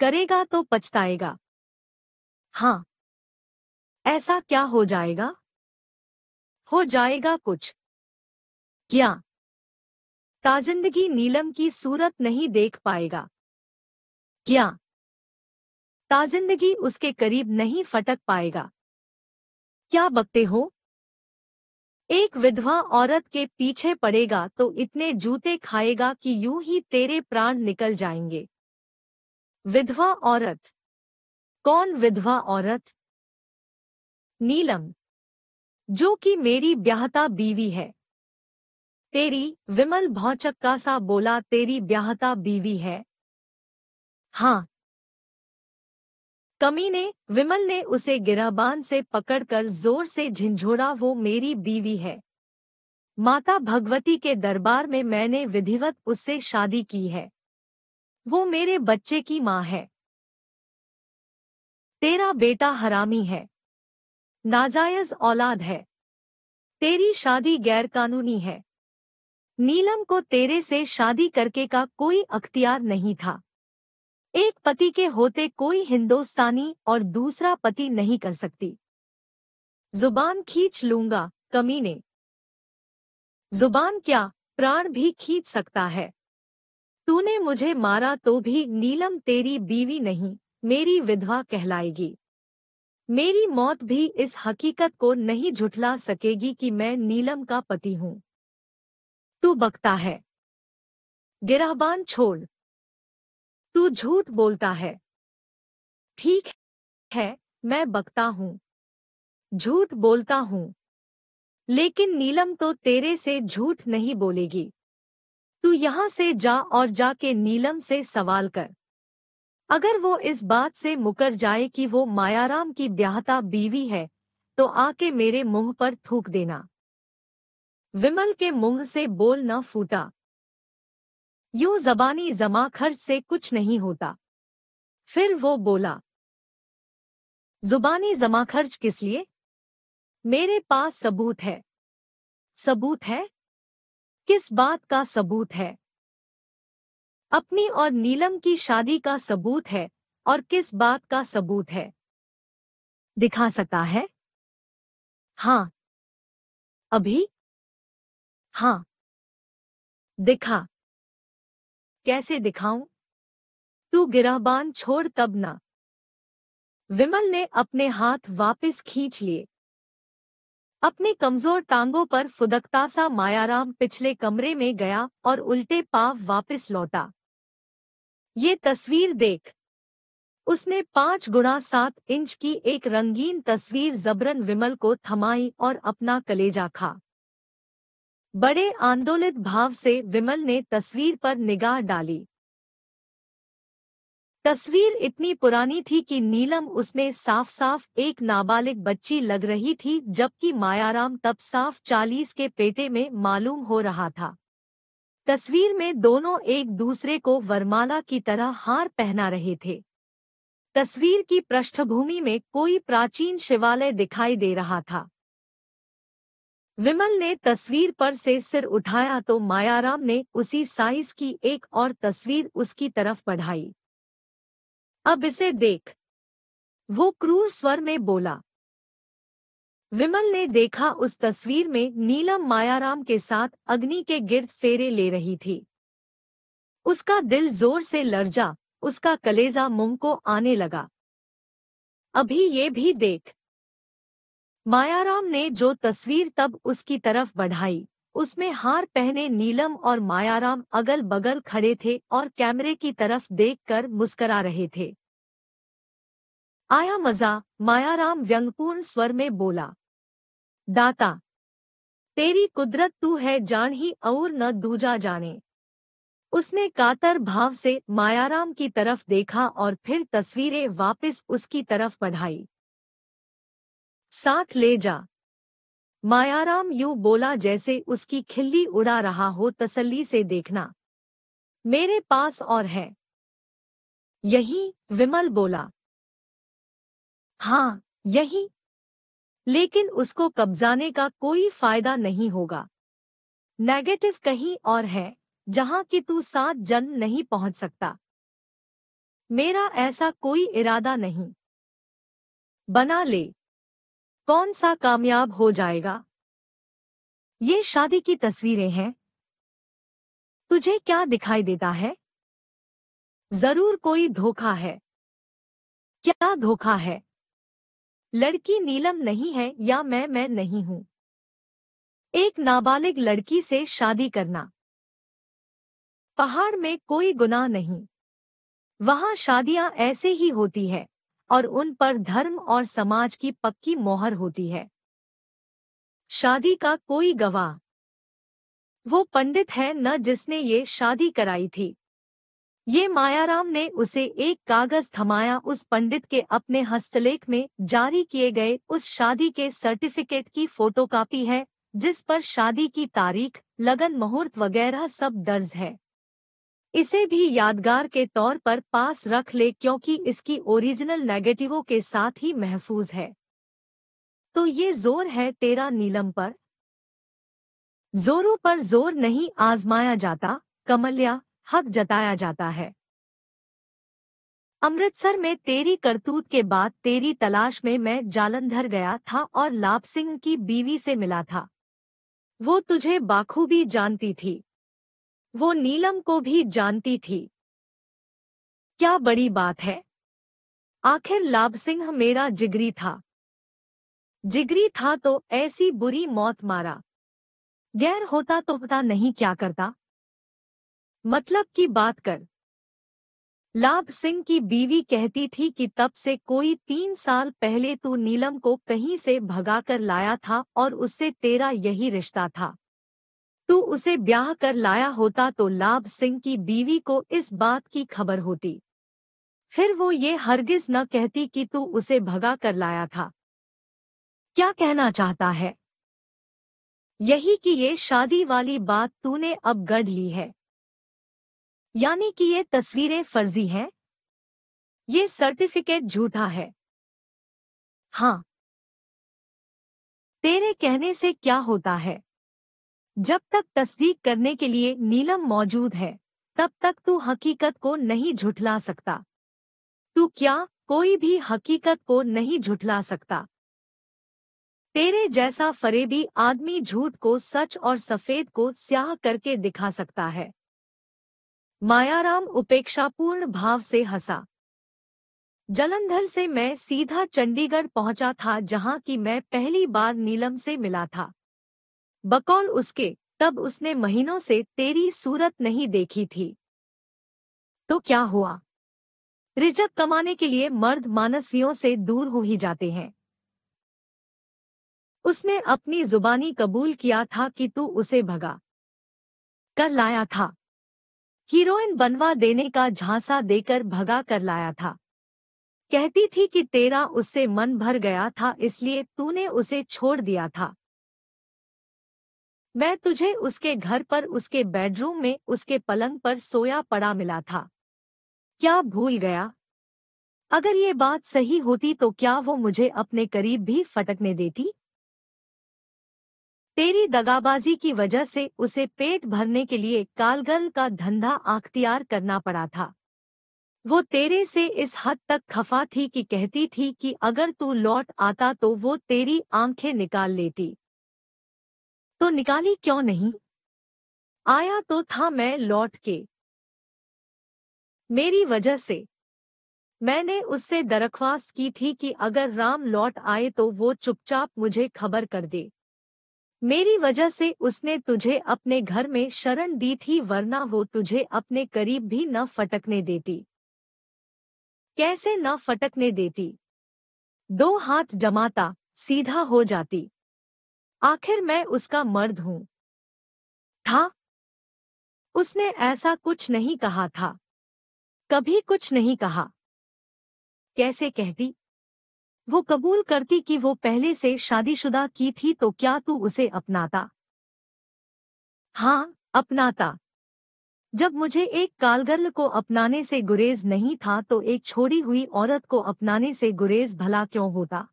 करेगा तो पछताएगा हाँ ऐसा क्या हो जाएगा हो जाएगा कुछ क्या ताजिंदगी नीलम की सूरत नहीं देख पाएगा क्या ताजिंदगी उसके करीब नहीं फटक पाएगा क्या बकते हो एक विधवा औरत के पीछे पड़ेगा तो इतने जूते खाएगा कि यूं ही तेरे प्राण निकल जाएंगे विधवा औरत कौन विधवा औरत नीलम जो कि मेरी ब्याहता बीवी है तेरी विमल भौचक का सा बोला तेरी ब्याहता बीवी है हाँ कमी ने विमल ने उसे गिराबान से पकड़कर जोर से झिंझोड़ा वो मेरी बीवी है माता भगवती के दरबार में मैंने विधिवत उससे शादी की है वो मेरे बच्चे की माँ है तेरा बेटा हरामी है नाजायज औलाद है तेरी शादी गैरकानूनी है नीलम को तेरे से शादी करके का कोई अख्तियार नहीं था एक पति के होते कोई हिंदुस्तानी और दूसरा पति नहीं कर सकती जुबान खींच लूंगा कमीने जुबान क्या प्राण भी खींच सकता है तूने मुझे मारा तो भी नीलम तेरी बीवी नहीं मेरी विधवा कहलाएगी मेरी मौत भी इस हकीकत को नहीं झुठला सकेगी कि मैं नीलम का पति हूं तू बकता है गिराबान छोड़ तू झूठ बोलता है ठीक है मैं बकता हूँ झूठ बोलता हूँ लेकिन नीलम तो तेरे से झूठ नहीं बोलेगी तू यहां से जा और जाके नीलम से सवाल कर अगर वो इस बात से मुकर जाए कि वो मायाराम की ब्याहता बीवी है तो आके मेरे मुंह पर थूक देना विमल के मुंह से बोल न फूटा यूं जबानी जमा खर्च से कुछ नहीं होता फिर वो बोला जुबानी जमा खर्च किस लिए मेरे पास सबूत है सबूत है किस बात का सबूत है अपनी और नीलम की शादी का सबूत है और किस बात का सबूत है दिखा सकता है हाँ अभी हाँ दिखा कैसे दिखाऊं तू गिराबान छोड़ तब ना विमल ने अपने हाथ वापस खींच लिए अपने कमजोर टांगों पर फुदकता सा मायाराम पिछले कमरे में गया और उल्टे पाव वापस लौटा ये तस्वीर देख उसने पांच गुणा सात इंच की एक रंगीन तस्वीर जबरन विमल को थमाई और अपना कलेजा खा बड़े आंदोलित भाव से विमल ने तस्वीर पर निगाह डाली तस्वीर इतनी पुरानी थी कि नीलम उसमें साफ साफ एक नाबालिग बच्ची लग रही थी जबकि मायाराम तब साफ चालीस के पेटे में मालूम हो रहा था तस्वीर में दोनों एक दूसरे को वरमाला की तरह हार पहना रहे थे तस्वीर की पृष्ठभूमि में कोई प्राचीन शिवालय दिखाई दे रहा था विमल ने तस्वीर पर से सिर उठाया तो मायाराम ने उसी साइज की एक और तस्वीर उसकी तरफ बढ़ाई अब इसे देख वो क्रूर स्वर में बोला विमल ने देखा उस तस्वीर में नीलम मायाराम के साथ अग्नि के गिर्द फेरे ले रही थी उसका दिल जोर से लर्जा उसका कलेजा मुंह को आने लगा अभी ये भी देख मायाराम ने जो तस्वीर तब उसकी तरफ बढ़ाई उसमें हार पहने नीलम और मायाराम अगल बगल खड़े थे और कैमरे की तरफ देखकर मुस्करा रहे थे आया मजा मायाराम व्यंगपूर्ण स्वर में बोला दाता तेरी कुदरत तू है जान ही और न दूजा जाने उसने कातर भाव से मायाराम की तरफ देखा और फिर तस्वीरें वापस उसकी तरफ बढ़ाई साथ ले जा मायाराम यू बोला जैसे उसकी खिल्ली उड़ा रहा हो तसल्ली से देखना मेरे पास और है यही विमल बोला हाँ यही लेकिन उसको कब्जाने का कोई फायदा नहीं होगा नेगेटिव कहीं और है जहां कि तू सात जन नहीं पहुंच सकता मेरा ऐसा कोई इरादा नहीं बना ले कौन सा कामयाब हो जाएगा ये शादी की तस्वीरें हैं तुझे क्या दिखाई देता है जरूर कोई धोखा है क्या धोखा है लड़की नीलम नहीं है या मैं मैं नहीं हूं एक नाबालिग लड़की से शादी करना पहाड़ में कोई गुनाह नहीं वहां शादियां ऐसे ही होती है और उन पर धर्म और समाज की पक्की मोहर होती है शादी का कोई गवाह वो पंडित है न जिसने ये शादी कराई थी ये मायाराम ने उसे एक कागज थमाया उस पंडित के अपने हस्तलेख में जारी किए गए उस शादी के सर्टिफिकेट की फोटोकॉपी है जिस पर शादी की तारीख लगन मुहूर्त वगैरह सब दर्ज है इसे भी यादगार के तौर पर पास रख ले क्योंकि इसकी ओरिजिनल नेगेटिवों के साथ ही महफूज है तो ये जोर है तेरा नीलम पर जोरों पर जोर नहीं आजमाया जाता कमलिया हक जताया जाता है अमृतसर में तेरी करतूत के बाद तेरी तलाश में मैं जालंधर गया था और लाभ सिंह की बीवी से मिला था वो तुझे बाखूबी जानती थी वो नीलम को भी जानती थी क्या बड़ी बात है आखिर लाभ सिंह मेरा जिगरी था जिगरी था तो ऐसी बुरी मौत मारा गैर होता तो पता नहीं क्या करता मतलब की बात कर लाभ सिंह की बीवी कहती थी कि तब से कोई तीन साल पहले तू नीलम को कहीं से भगाकर लाया था और उससे तेरा यही रिश्ता था तू उसे ब्याह कर लाया होता तो लाभ सिंह की बीवी को इस बात की खबर होती फिर वो ये हरगिज न कहती कि तू उसे भगा कर लाया था क्या कहना चाहता है यही कि ये शादी वाली बात तूने अब गढ़ ली है यानी कि ये तस्वीरें फर्जी हैं ये सर्टिफिकेट झूठा है हाँ तेरे कहने से क्या होता है जब तक तस्दीक करने के लिए नीलम मौजूद है तब तक तू हकीकत को नहीं झुठला सकता तू क्या कोई भी हकीकत को नहीं झुठला सकता तेरे जैसा फरेबी आदमी झूठ को सच और सफेद को स्याह करके दिखा सकता है मायाराम उपेक्षापूर्ण भाव से हंसा जलंधर से मैं सीधा चंडीगढ़ पहुंचा था जहां की मैं पहली बार नीलम से मिला था बकौल उसके तब उसने महीनों से तेरी सूरत नहीं देखी थी तो क्या हुआ रिजक कमाने के लिए मर्द मानसियों से दूर हो ही जाते हैं उसने अपनी जुबानी कबूल किया था कि तू उसे भगा कर लाया था हीरोइन बनवा देने का झांसा देकर भगा कर लाया था कहती थी कि तेरा उससे मन भर गया था इसलिए तूने उसे छोड़ दिया था मैं तुझे उसके घर पर उसके बेडरूम में उसके पलंग पर सोया पड़ा मिला था क्या भूल गया अगर ये बात सही होती तो क्या वो मुझे अपने करीब भी फटकने देती तेरी दगाबाजी की वजह से उसे पेट भरने के लिए कालगल का धंधा आख्तियार करना पड़ा था वो तेरे से इस हद तक खफा थी कि कहती थी कि अगर तू लौट आता तो वो तेरी आंखें निकाल लेती तो निकाली क्यों नहीं आया तो था मैं लौट के मेरी वजह से मैंने उससे दरख्वास्त की थी कि अगर राम लौट आए तो वो चुपचाप मुझे खबर कर दे मेरी वजह से उसने तुझे अपने घर में शरण दी थी वरना वो तुझे अपने करीब भी न फटकने देती कैसे न फटकने देती दो हाथ जमाता सीधा हो जाती आखिर मैं उसका मर्द हूं था उसने ऐसा कुछ नहीं कहा था कभी कुछ नहीं कहा कैसे कहती वो कबूल करती कि वो पहले से शादीशुदा की थी तो क्या तू उसे अपनाता हाँ अपनाता जब मुझे एक कालगर्ल को अपनाने से गुरेज नहीं था तो एक छोड़ी हुई औरत को अपनाने से गुरेज भला क्यों होता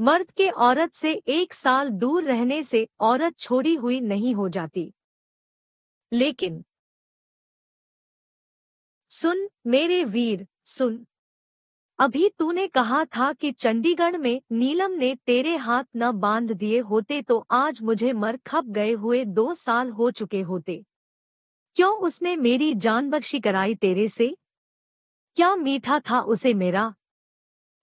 मर्द के औरत से एक साल दूर रहने से औरत छोड़ी हुई नहीं हो जाती लेकिन सुन मेरे वीर सुन अभी तूने कहा था कि चंडीगढ़ में नीलम ने तेरे हाथ न बांध दिए होते तो आज मुझे मर खप गए हुए दो साल हो चुके होते क्यों उसने मेरी जान बख्शी कराई तेरे से क्या मीठा था उसे मेरा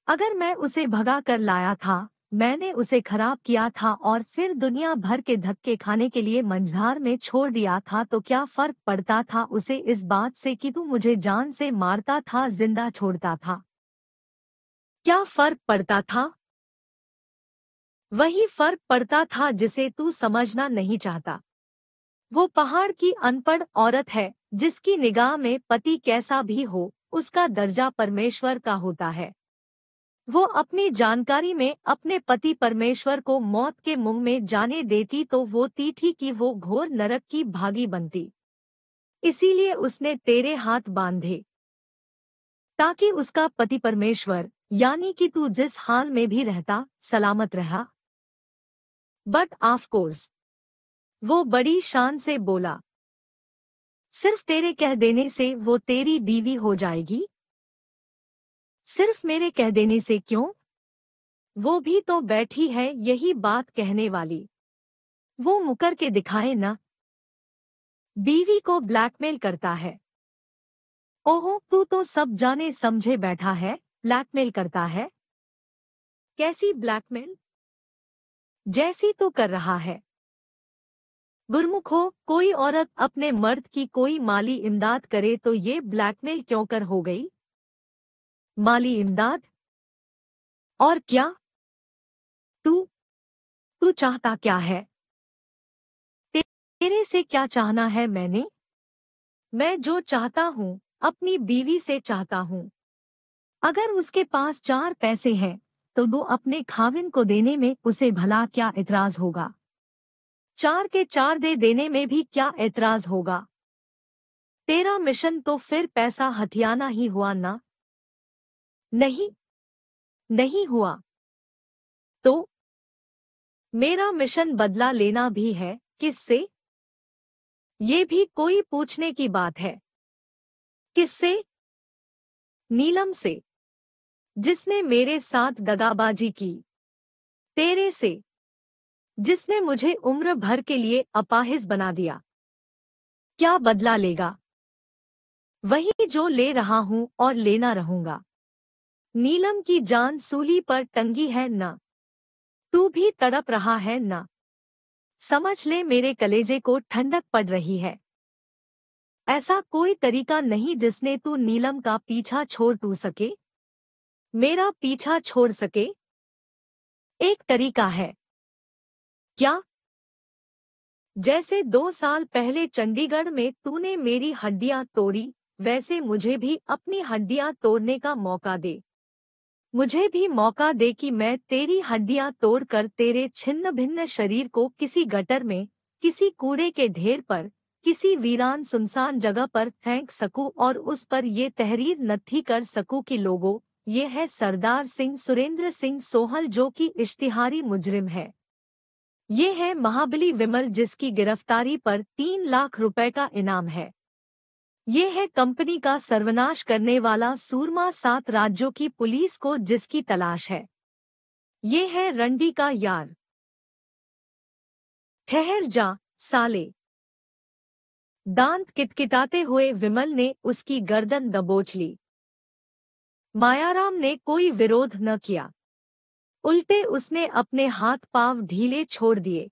अगर मैं उसे भगा कर लाया था मैंने उसे खराब किया था और फिर दुनिया भर के धक्के खाने के लिए मंझार में छोड़ दिया था तो क्या फर्क पड़ता था उसे इस बात से कि तू मुझे जान से मारता था जिंदा छोड़ता था क्या फर्क पड़ता था वही फर्क पड़ता था जिसे तू समझना नहीं चाहता वो पहाड़ की अनपढ़ औरत है जिसकी निगाह में पति कैसा भी हो उसका दर्जा परमेश्वर का होता है वो अपनी जानकारी में अपने पति परमेश्वर को मौत के मुंह में जाने देती तो वो तीथी की वो घोर नरक की भागी बनती इसीलिए उसने तेरे हाथ बांधे ताकि उसका पति परमेश्वर यानी कि तू जिस हाल में भी रहता सलामत रहा बट ऑफकोर्स वो बड़ी शान से बोला सिर्फ तेरे कह देने से वो तेरी बीवी हो जाएगी सिर्फ मेरे कह देने से क्यों वो भी तो बैठी है यही बात कहने वाली वो मुकर के दिखाए ना बीवी को ब्लैकमेल करता है ओहो तू तो सब जाने समझे बैठा है ब्लैकमेल करता है कैसी ब्लैकमेल जैसी तो कर रहा है गुरमुखो कोई औरत अपने मर्द की कोई माली इमदाद करे तो ये ब्लैकमेल क्यों कर हो गई माली इमदाद और क्या तू तू चाहता क्या है ते, तेरे से क्या चाहना है मैंने मैं जो चाहता हूँ अपनी बीवी से चाहता हूँ अगर उसके पास चार पैसे हैं तो वो अपने खाविन को देने में उसे भला क्या ऐतराज होगा चार के चार दे देने में भी क्या एतराज होगा तेरा मिशन तो फिर पैसा हथियाना ही हुआ ना नहीं नहीं हुआ तो मेरा मिशन बदला लेना भी है किससे ये भी कोई पूछने की बात है किससे नीलम से जिसने मेरे साथ दगाबाजी की तेरे से जिसने मुझे उम्र भर के लिए अपाहिज बना दिया क्या बदला लेगा वही जो ले रहा हूं और लेना रहूंगा नीलम की जान सूली पर टंगी है ना तू भी तड़प रहा है ना समझ ले मेरे कलेजे को ठंडक पड़ रही है ऐसा कोई तरीका नहीं जिसने तू नीलम का पीछा छोड़ टू सके मेरा पीछा छोड़ सके एक तरीका है क्या जैसे दो साल पहले चंडीगढ़ में तूने मेरी हड्डियां तोड़ी वैसे मुझे भी अपनी हड्डियां तोड़ने का मौका दे मुझे भी मौका दे कि मैं तेरी हड्डियां तोड़कर तेरे छिन्न भिन्न शरीर को किसी गटर में किसी कूड़े के ढेर पर किसी वीरान सुनसान जगह पर फेंक सकूं और उस पर ये तहरीर नथी कर सकूं कि लोगों ये है सरदार सिंह सुरेंद्र सिंह सोहल जो कि इश्तिहारी मुजरिम है ये है महाबली विमल जिसकी गिरफ्तारी पर तीन लाख रुपए का इनाम है ये है कंपनी का सर्वनाश करने वाला सूरमा सात राज्यों की पुलिस को जिसकी तलाश है ये है रंडी का यार ठहर जा साले दांत किटकिटाते हुए विमल ने उसकी गर्दन दबोच ली मायाराम ने कोई विरोध न किया उल्टे उसने अपने हाथ पांव ढीले छोड़ दिए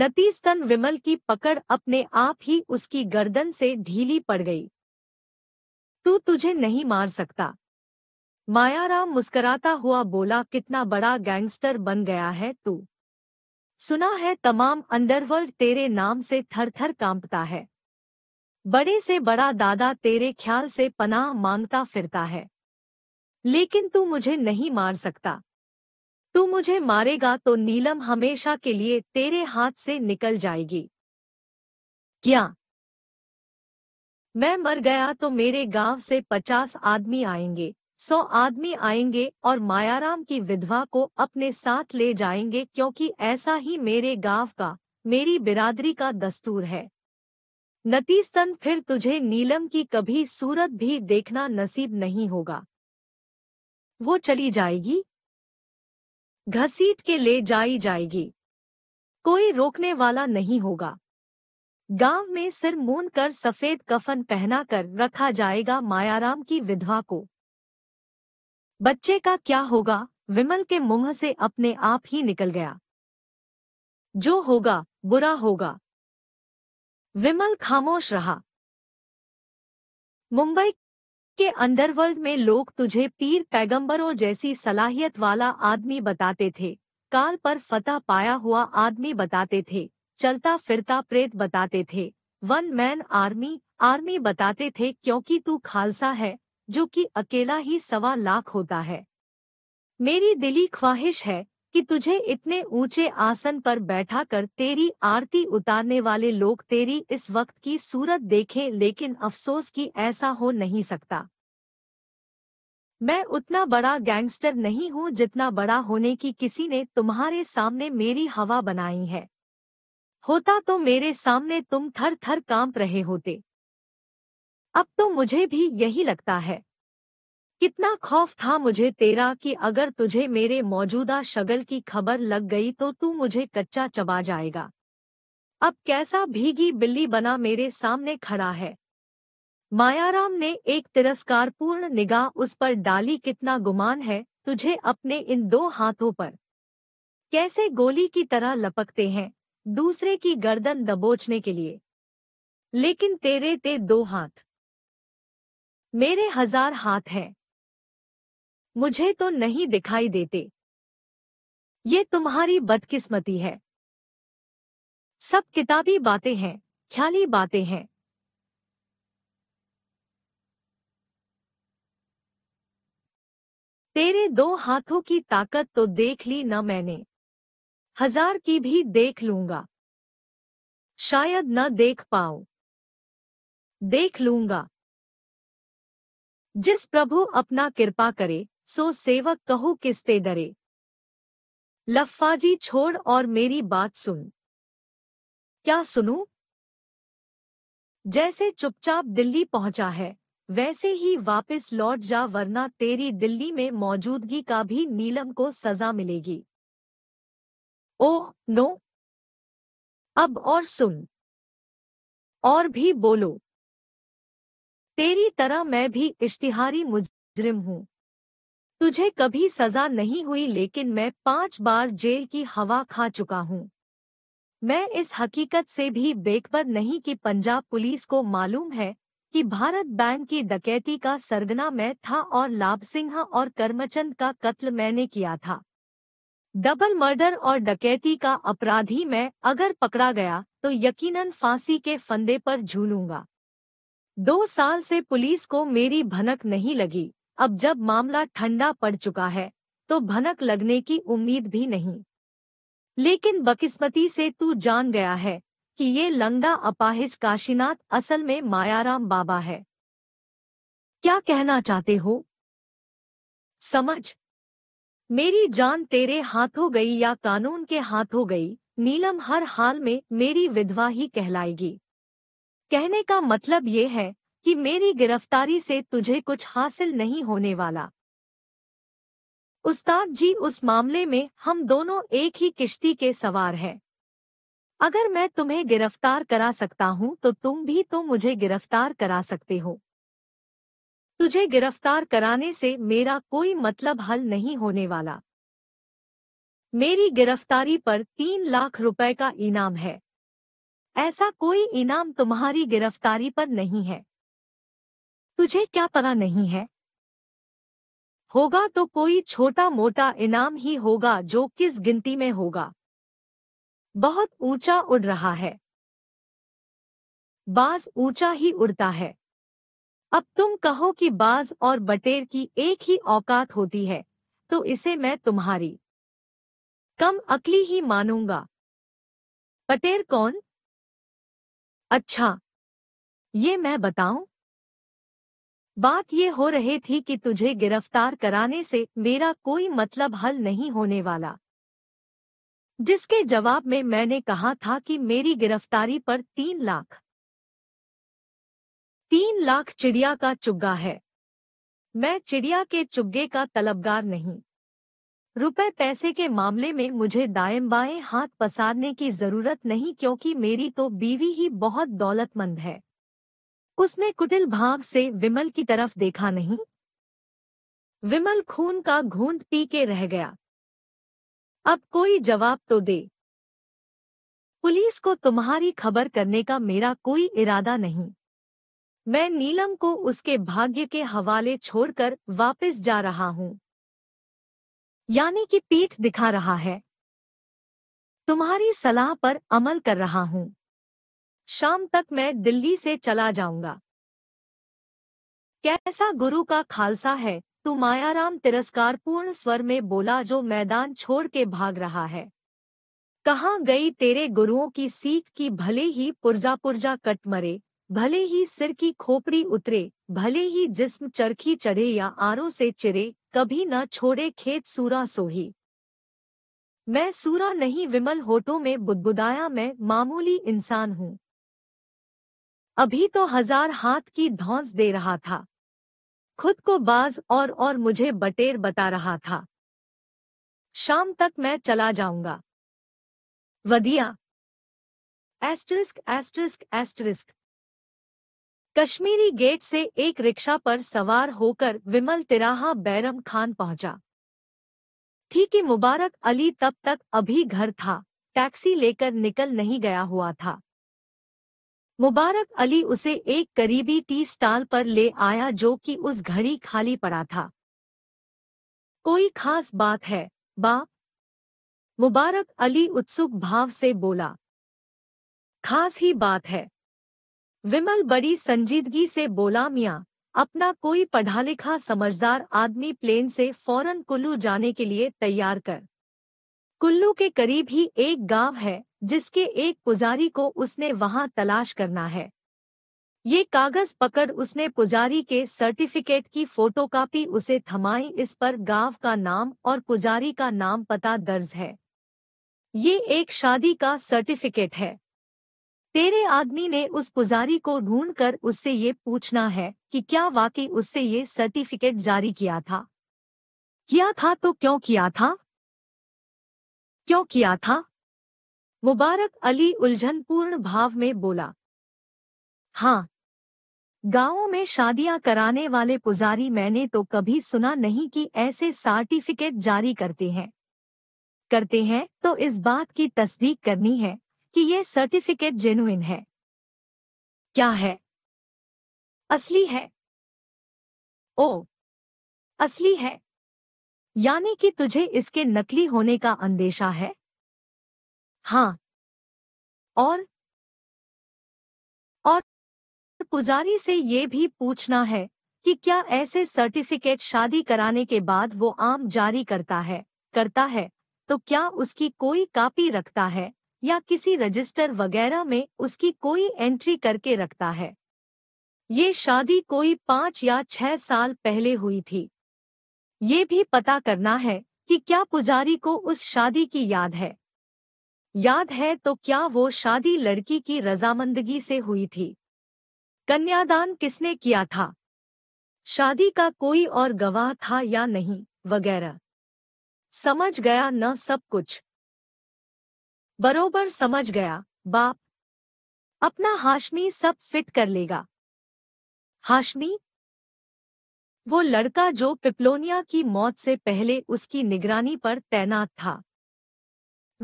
नतीस्तन विमल की पकड़ अपने आप ही उसकी गर्दन से ढीली पड़ गई तू तुझे नहीं मार सकता मायाराम मुस्कराता हुआ बोला कितना बड़ा गैंगस्टर बन गया है तू सुना है तमाम अंडरवर्ल्ड तेरे नाम से थर थर कांपता है बड़े से बड़ा दादा तेरे ख्याल से पनाह मांगता फिरता है लेकिन तू मुझे नहीं मार सकता तू मुझे मारेगा तो नीलम हमेशा के लिए तेरे हाथ से निकल जाएगी क्या मैं मर गया तो मेरे गांव से पचास आदमी आएंगे सौ आदमी आएंगे और मायाराम की विधवा को अपने साथ ले जाएंगे क्योंकि ऐसा ही मेरे गांव का मेरी बिरादरी का दस्तूर है नतीस्तन फिर तुझे नीलम की कभी सूरत भी देखना नसीब नहीं होगा वो चली जाएगी घसीट के ले जाई जाएगी कोई रोकने वाला नहीं होगा गांव में सिर मून कर सफेद कफन कर रखा जाएगा मायाराम की विधवा को बच्चे का क्या होगा विमल के मुंह से अपने आप ही निकल गया जो होगा बुरा होगा विमल खामोश रहा मुंबई के अंडरवर्ल्ड में लोग तुझे पीर पैगंबरों जैसी सलाहियत वाला आदमी बताते थे काल पर फतह पाया हुआ आदमी बताते थे चलता फिरता प्रेत बताते थे वन मैन आर्मी आर्मी बताते थे क्योंकि तू खालसा है जो कि अकेला ही सवा लाख होता है मेरी दिली ख्वाहिश है कि तुझे इतने ऊंचे आसन पर बैठा कर तेरी आरती उतारने वाले लोग तेरी इस वक्त की सूरत देखें लेकिन अफसोस कि ऐसा हो नहीं सकता मैं उतना बड़ा गैंगस्टर नहीं हूँ जितना बड़ा होने की किसी ने तुम्हारे सामने मेरी हवा बनाई है होता तो मेरे सामने तुम थर थर कांप रहे होते अब तो मुझे भी यही लगता है कितना खौफ था मुझे तेरा कि अगर तुझे मेरे मौजूदा शगल की खबर लग गई तो तू मुझे कच्चा चबा जाएगा अब कैसा भीगी बिल्ली बना मेरे सामने खड़ा है मायाराम ने एक तिरस्कारपूर्ण निगाह उस पर डाली कितना गुमान है तुझे अपने इन दो हाथों पर कैसे गोली की तरह लपकते हैं दूसरे की गर्दन दबोचने के लिए लेकिन तेरे ते दो हाथ मेरे हजार हाथ हैं मुझे तो नहीं दिखाई देते ये तुम्हारी बदकिस्मती है सब किताबी बातें हैं ख्याली बातें हैं तेरे दो हाथों की ताकत तो देख ली न मैंने हजार की भी देख लूंगा शायद न देख पाऊं देख लूंगा जिस प्रभु अपना कृपा करे सो सेवक कहूँ किसते डरे लफ्फाजी छोड़ और मेरी बात सुन क्या सुनू जैसे चुपचाप दिल्ली पहुंचा है वैसे ही वापस लौट जा वरना तेरी दिल्ली में मौजूदगी का भी नीलम को सजा मिलेगी ओह नो अब और सुन और भी बोलो तेरी तरह मैं भी इश्तिहारी मुजरिम हूं तुझे कभी सजा नहीं हुई लेकिन मैं पांच बार जेल की हवा खा चुका हूँ मैं इस हकीकत से भी बेखबर नहीं कि पंजाब पुलिस को मालूम है कि भारत बैंक की डकैती का सरगना मैं था और लाभ सिंह और कर्मचंद का कत्ल मैंने किया था डबल मर्डर और डकैती का अपराधी मैं अगर पकड़ा गया तो यकीनन फांसी के फंदे पर झूलूंगा दो साल से पुलिस को मेरी भनक नहीं लगी अब जब मामला ठंडा पड़ चुका है तो भनक लगने की उम्मीद भी नहीं लेकिन बकिस्मती से तू जान गया है कि ये लंगड़ा अपाहिज काशीनाथ असल में मायाराम बाबा है क्या कहना चाहते हो समझ मेरी जान तेरे हाथों गई या कानून के हाथों गई नीलम हर हाल में मेरी विधवा ही कहलाएगी कहने का मतलब ये है कि मेरी गिरफ्तारी से तुझे कुछ हासिल नहीं होने वाला उस्ताद जी उस मामले में हम दोनों एक ही किश्ती के सवार हैं अगर मैं तुम्हें गिरफ्तार करा सकता हूँ तो तुम भी तो मुझे गिरफ्तार करा सकते हो तुझे गिरफ्तार कराने से मेरा कोई मतलब हल नहीं होने वाला मेरी गिरफ्तारी पर तीन लाख रुपए का इनाम है ऐसा कोई इनाम तुम्हारी गिरफ्तारी पर नहीं है तुझे क्या पता नहीं है होगा तो कोई छोटा मोटा इनाम ही होगा जो किस गिनती में होगा बहुत ऊंचा उड़ रहा है बाज ऊंचा ही उड़ता है अब तुम कहो कि बाज और बटेर की एक ही औकात होती है तो इसे मैं तुम्हारी कम अकली ही मानूंगा बटेर कौन अच्छा ये मैं बताऊं बात ये हो रही थी कि तुझे गिरफ्तार कराने से मेरा कोई मतलब हल नहीं होने वाला जिसके जवाब में मैंने कहा था कि मेरी गिरफ्तारी पर तीन लाख तीन लाख चिड़िया का चुग्गा है मैं चिड़िया के चुग्गे का तलबगार नहीं रुपए पैसे के मामले में मुझे दाएं बाएं हाथ पसारने की जरूरत नहीं क्योंकि मेरी तो बीवी ही बहुत दौलतमंद है उसने कुटिल भाव से विमल की तरफ देखा नहीं विमल खून का घूंट पी के रह गया अब कोई जवाब तो दे पुलिस को तुम्हारी खबर करने का मेरा कोई इरादा नहीं मैं नीलम को उसके भाग्य के हवाले छोड़कर वापस जा रहा हूं यानी कि पीठ दिखा रहा है तुम्हारी सलाह पर अमल कर रहा हूं शाम तक मैं दिल्ली से चला जाऊंगा कैसा गुरु का खालसा है तू मायाराम तिरस्कारपूर्ण स्वर में बोला जो मैदान छोड़ के भाग रहा है कहाँ गई तेरे गुरुओं की सीख की भले ही पुर्जा पुर्जा कट मरे भले ही सिर की खोपड़ी उतरे भले ही जिस्म चरखी चढ़े या आरों से चिरे कभी न छोड़े खेत सूरा सोही मैं सूरा नहीं विमल होठों में बुदबुदाया मैं मामूली इंसान हूँ अभी तो हजार हाथ की धौंस दे रहा था खुद को बाज और और मुझे बटेर बता रहा था शाम तक मैं चला जाऊंगा वदिया asterisk asterisk asterisk Kashmiri Gate से एक रिक्शा पर सवार होकर विमल तिराहा बैरम खान पहुंचा थी कि मुबारक अली तब तक अभी घर था टैक्सी लेकर निकल नहीं गया हुआ था मुबारक अली उसे एक करीबी टी स्टाल पर ले आया जो कि उस घड़ी खाली पड़ा था कोई खास बात है बा मुबारक अली उत्सुक भाव से बोला खास ही बात है विमल बड़ी संजीदगी से बोला मियाँ अपना कोई पढ़ा लिखा समझदार आदमी प्लेन से फौरन कुल्लू जाने के लिए तैयार कर कुल्लू के करीब ही एक गांव है जिसके एक पुजारी को उसने वहां तलाश करना है ये कागज पकड़ उसने पुजारी के सर्टिफिकेट की फोटोकॉपी उसे थमाई इस पर गांव का नाम और पुजारी का नाम पता दर्ज है ये एक शादी का सर्टिफिकेट है तेरे आदमी ने उस पुजारी को ढूंढकर उससे ये पूछना है कि क्या वाकई उससे ये सर्टिफिकेट जारी किया था किया था तो क्यों किया था क्यों किया था मुबारक अली उलझनपूर्ण भाव में बोला हाँ गांवों में शादियां कराने वाले पुजारी मैंने तो कभी सुना नहीं कि ऐसे सर्टिफिकेट जारी करते हैं करते हैं तो इस बात की तस्दीक करनी है कि ये सर्टिफिकेट जेनुइन है क्या है असली है ओ असली है यानी कि तुझे इसके नकली होने का अंदेशा है हाँ और और पुजारी से ये भी पूछना है कि क्या ऐसे सर्टिफिकेट शादी कराने के बाद वो आम जारी करता है करता है तो क्या उसकी कोई कापी रखता है या किसी रजिस्टर वगैरह में उसकी कोई एंट्री करके रखता है ये शादी कोई पांच या छह साल पहले हुई थी ये भी पता करना है कि क्या पुजारी को उस शादी की याद है याद है तो क्या वो शादी लड़की की रजामंदगी से हुई थी कन्यादान किसने किया था शादी का कोई और गवाह था या नहीं वगैरह समझ गया न सब कुछ बरोबर समझ गया बाप अपना हाशमी सब फिट कर लेगा हाशमी वो लड़का जो पिपलोनिया की मौत से पहले उसकी निगरानी पर तैनात था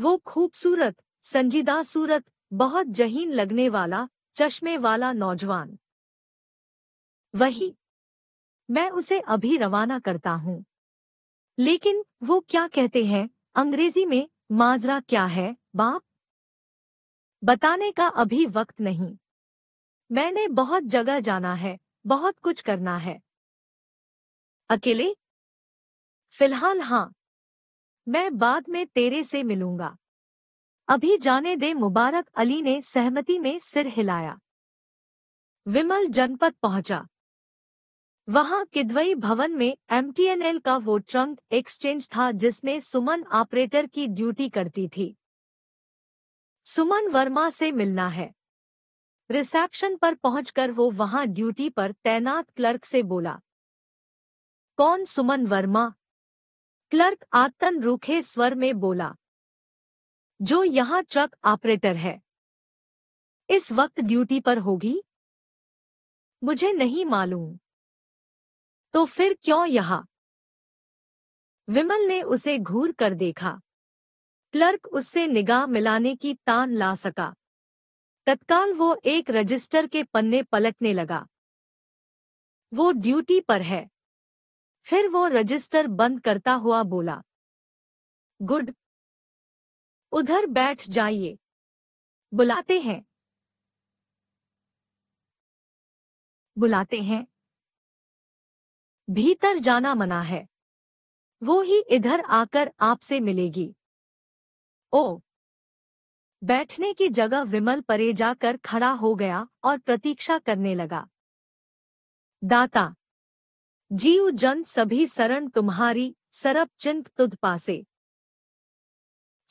वो खूबसूरत संजीदा सूरत बहुत जहीन लगने वाला चश्मे वाला नौजवान वही मैं उसे अभी रवाना करता हूँ लेकिन वो क्या कहते हैं अंग्रेजी में माजरा क्या है बाप बताने का अभी वक्त नहीं मैंने बहुत जगह जाना है बहुत कुछ करना है अकेले फिलहाल हाँ मैं बाद में तेरे से मिलूंगा अभी जाने दे मुबारक अली ने सहमति में सिर हिलाया विमल जनपद पहुंचा वहां किदवई भवन में एमटीएनएल का वो ट्रंक एक्सचेंज था जिसमें सुमन ऑपरेटर की ड्यूटी करती थी सुमन वर्मा से मिलना है रिसेप्शन पर पहुंचकर वो वहां ड्यूटी पर तैनात क्लर्क से बोला कौन सुमन वर्मा क्लर्क आतन रूखे स्वर में बोला जो यहां ट्रक ऑपरेटर है इस वक्त ड्यूटी पर होगी मुझे नहीं मालूम तो फिर क्यों यहां विमल ने उसे घूर कर देखा क्लर्क उससे निगाह मिलाने की तान ला सका तत्काल वो एक रजिस्टर के पन्ने पलटने लगा वो ड्यूटी पर है फिर वो रजिस्टर बंद करता हुआ बोला गुड उधर बैठ जाइए बुलाते हैं बुलाते हैं भीतर जाना मना है वो ही इधर आकर आपसे मिलेगी ओ बैठने की जगह विमल परे जाकर खड़ा हो गया और प्रतीक्षा करने लगा दाता जीव जन सभी शरण तुम्हारी सरप चिंत तुद पासे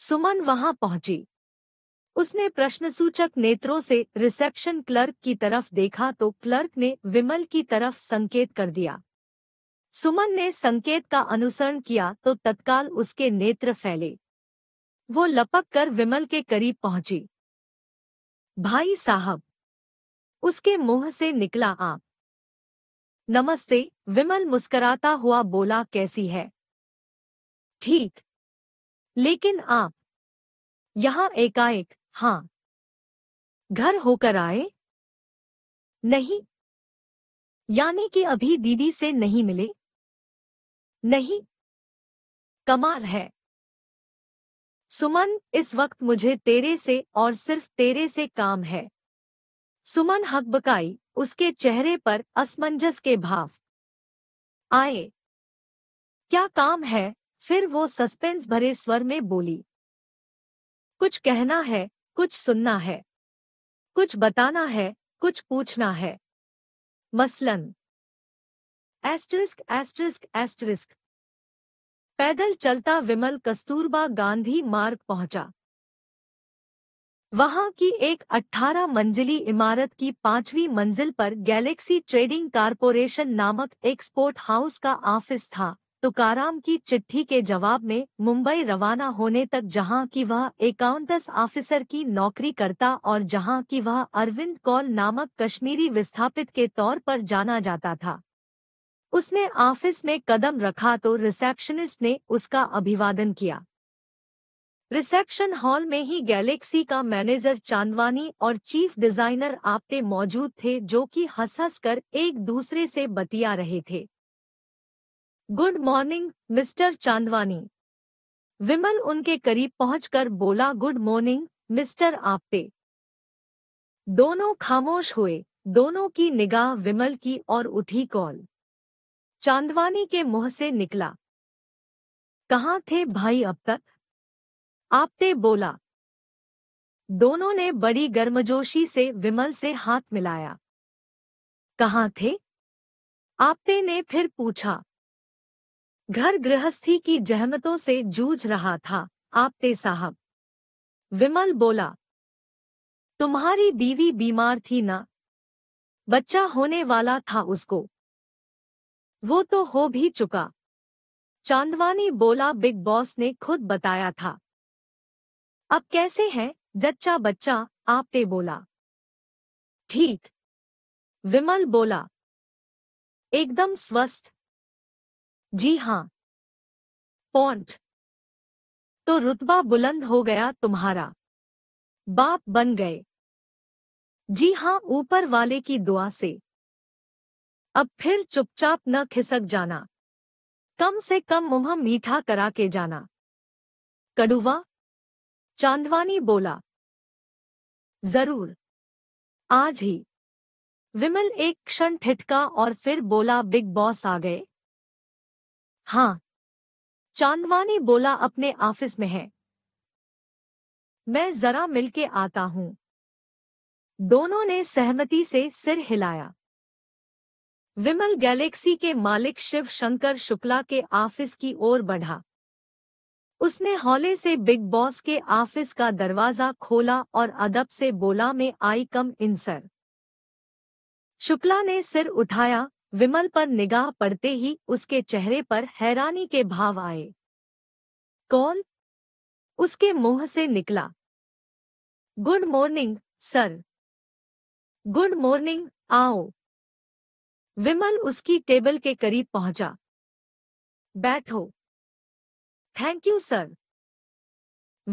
सुमन वहां पहुंची उसने प्रश्नसूचक नेत्रों से रिसेप्शन क्लर्क की तरफ देखा तो क्लर्क ने विमल की तरफ संकेत कर दिया सुमन ने संकेत का अनुसरण किया तो तत्काल उसके नेत्र फैले वो लपक कर विमल के करीब पहुंची भाई साहब उसके मुंह से निकला आप नमस्ते विमल मुस्कराता हुआ बोला कैसी है ठीक लेकिन आप यहां एकाएक हां घर होकर आए नहीं यानी कि अभी दीदी से नहीं मिले नहीं कमाल है सुमन इस वक्त मुझे तेरे से और सिर्फ तेरे से काम है सुमन हकबकाई उसके चेहरे पर असमंजस के भाव आए क्या काम है फिर वो सस्पेंस भरे स्वर में बोली कुछ कहना है कुछ सुनना है कुछ बताना है कुछ पूछना है मसलन एस्ट्रिस्क एस्ट्रिस्क एस्ट्रिस्क पैदल चलता विमल कस्तूरबा गांधी मार्ग पहुंचा वहां की एक 18 मंजिली इमारत की पांचवी मंजिल पर गैलेक्सी ट्रेडिंग कारपोरेशन नामक एक्सपोर्ट हाउस का ऑफिस था तुकाराम की चिट्ठी के जवाब में मुंबई रवाना होने तक जहां की वह एकाउंटस ऑफिसर की नौकरी करता और जहां की वह अरविंद कॉल नामक कश्मीरी विस्थापित के तौर पर जाना जाता था उसने ऑफिस में कदम रखा तो रिसेप्शनिस्ट ने उसका अभिवादन किया रिसेप्शन हॉल में ही गैलेक्सी का मैनेजर चांदवानी और चीफ डिजाइनर आपते मौजूद थे जो कि हंस हंस कर एक दूसरे से बतिया रहे थे good morning mister Chandwani Vimal उनके करीब पहुंचकर बोला गुड मॉर्निंग मिस्टर आपते दोनों खामोश हुए दोनों की निगाह विमल की और उठी कॉल चांदवानी के मुंह से निकला कहाँ थे भाई अब तक आपते बोला दोनों ने बड़ी गर्मजोशी से विमल से हाथ मिलाया कहा थे आपते ने फिर पूछा घर गृहस्थी की जहमतों से जूझ रहा था आपते साहब विमल बोला तुम्हारी बीवी बीमार थी ना बच्चा होने वाला था उसको वो तो हो भी चुका चांदवानी बोला बिग बॉस ने खुद बताया था अब कैसे हैं जच्चा बच्चा आपने बोला ठीक विमल बोला एकदम स्वस्थ जी हां पॉन्ट तो रुतबा बुलंद हो गया तुम्हारा बाप बन गए जी हां ऊपर वाले की दुआ से अब फिर चुपचाप न खिसक जाना कम से कम मुंह मीठा करा के जाना कडुवा चांदवानी बोला जरूर आज ही विमल एक क्षण ठिठका और फिर बोला बिग बॉस आ गए हां चांदवानी बोला अपने ऑफिस में है मैं जरा मिलके आता हूं दोनों ने सहमति से सिर हिलाया विमल गैलेक्सी के मालिक शिव शंकर शुक्ला के ऑफिस की ओर बढ़ा उसने हौले से बिग बॉस के ऑफिस का दरवाजा खोला और अदब से बोला मैं आई कम इन सर शुक्ला ने सिर उठाया विमल पर निगाह पड़ते ही उसके चेहरे पर हैरानी के भाव आए कौन उसके मुंह से निकला good morning sir good morning आओ विमल उसकी टेबल के करीब पहुंचा बैठो थैंक यू सर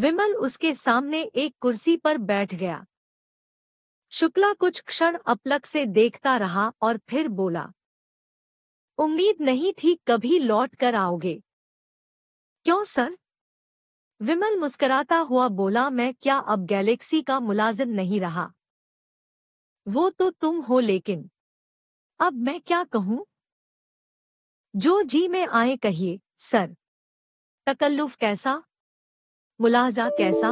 विमल उसके सामने एक कुर्सी पर बैठ गया शुक्ला कुछ क्षण अपलक से देखता रहा और फिर बोला उम्मीद नहीं थी कभी लौट कर आओगे क्यों सर विमल मुस्कराता हुआ बोला मैं क्या अब गैलेक्सी का मुलाजिम नहीं रहा वो तो तुम हो लेकिन अब मैं क्या कहूं जो जी में आए कहिए सर तकल्लुफ कैसा मुलाजा कैसा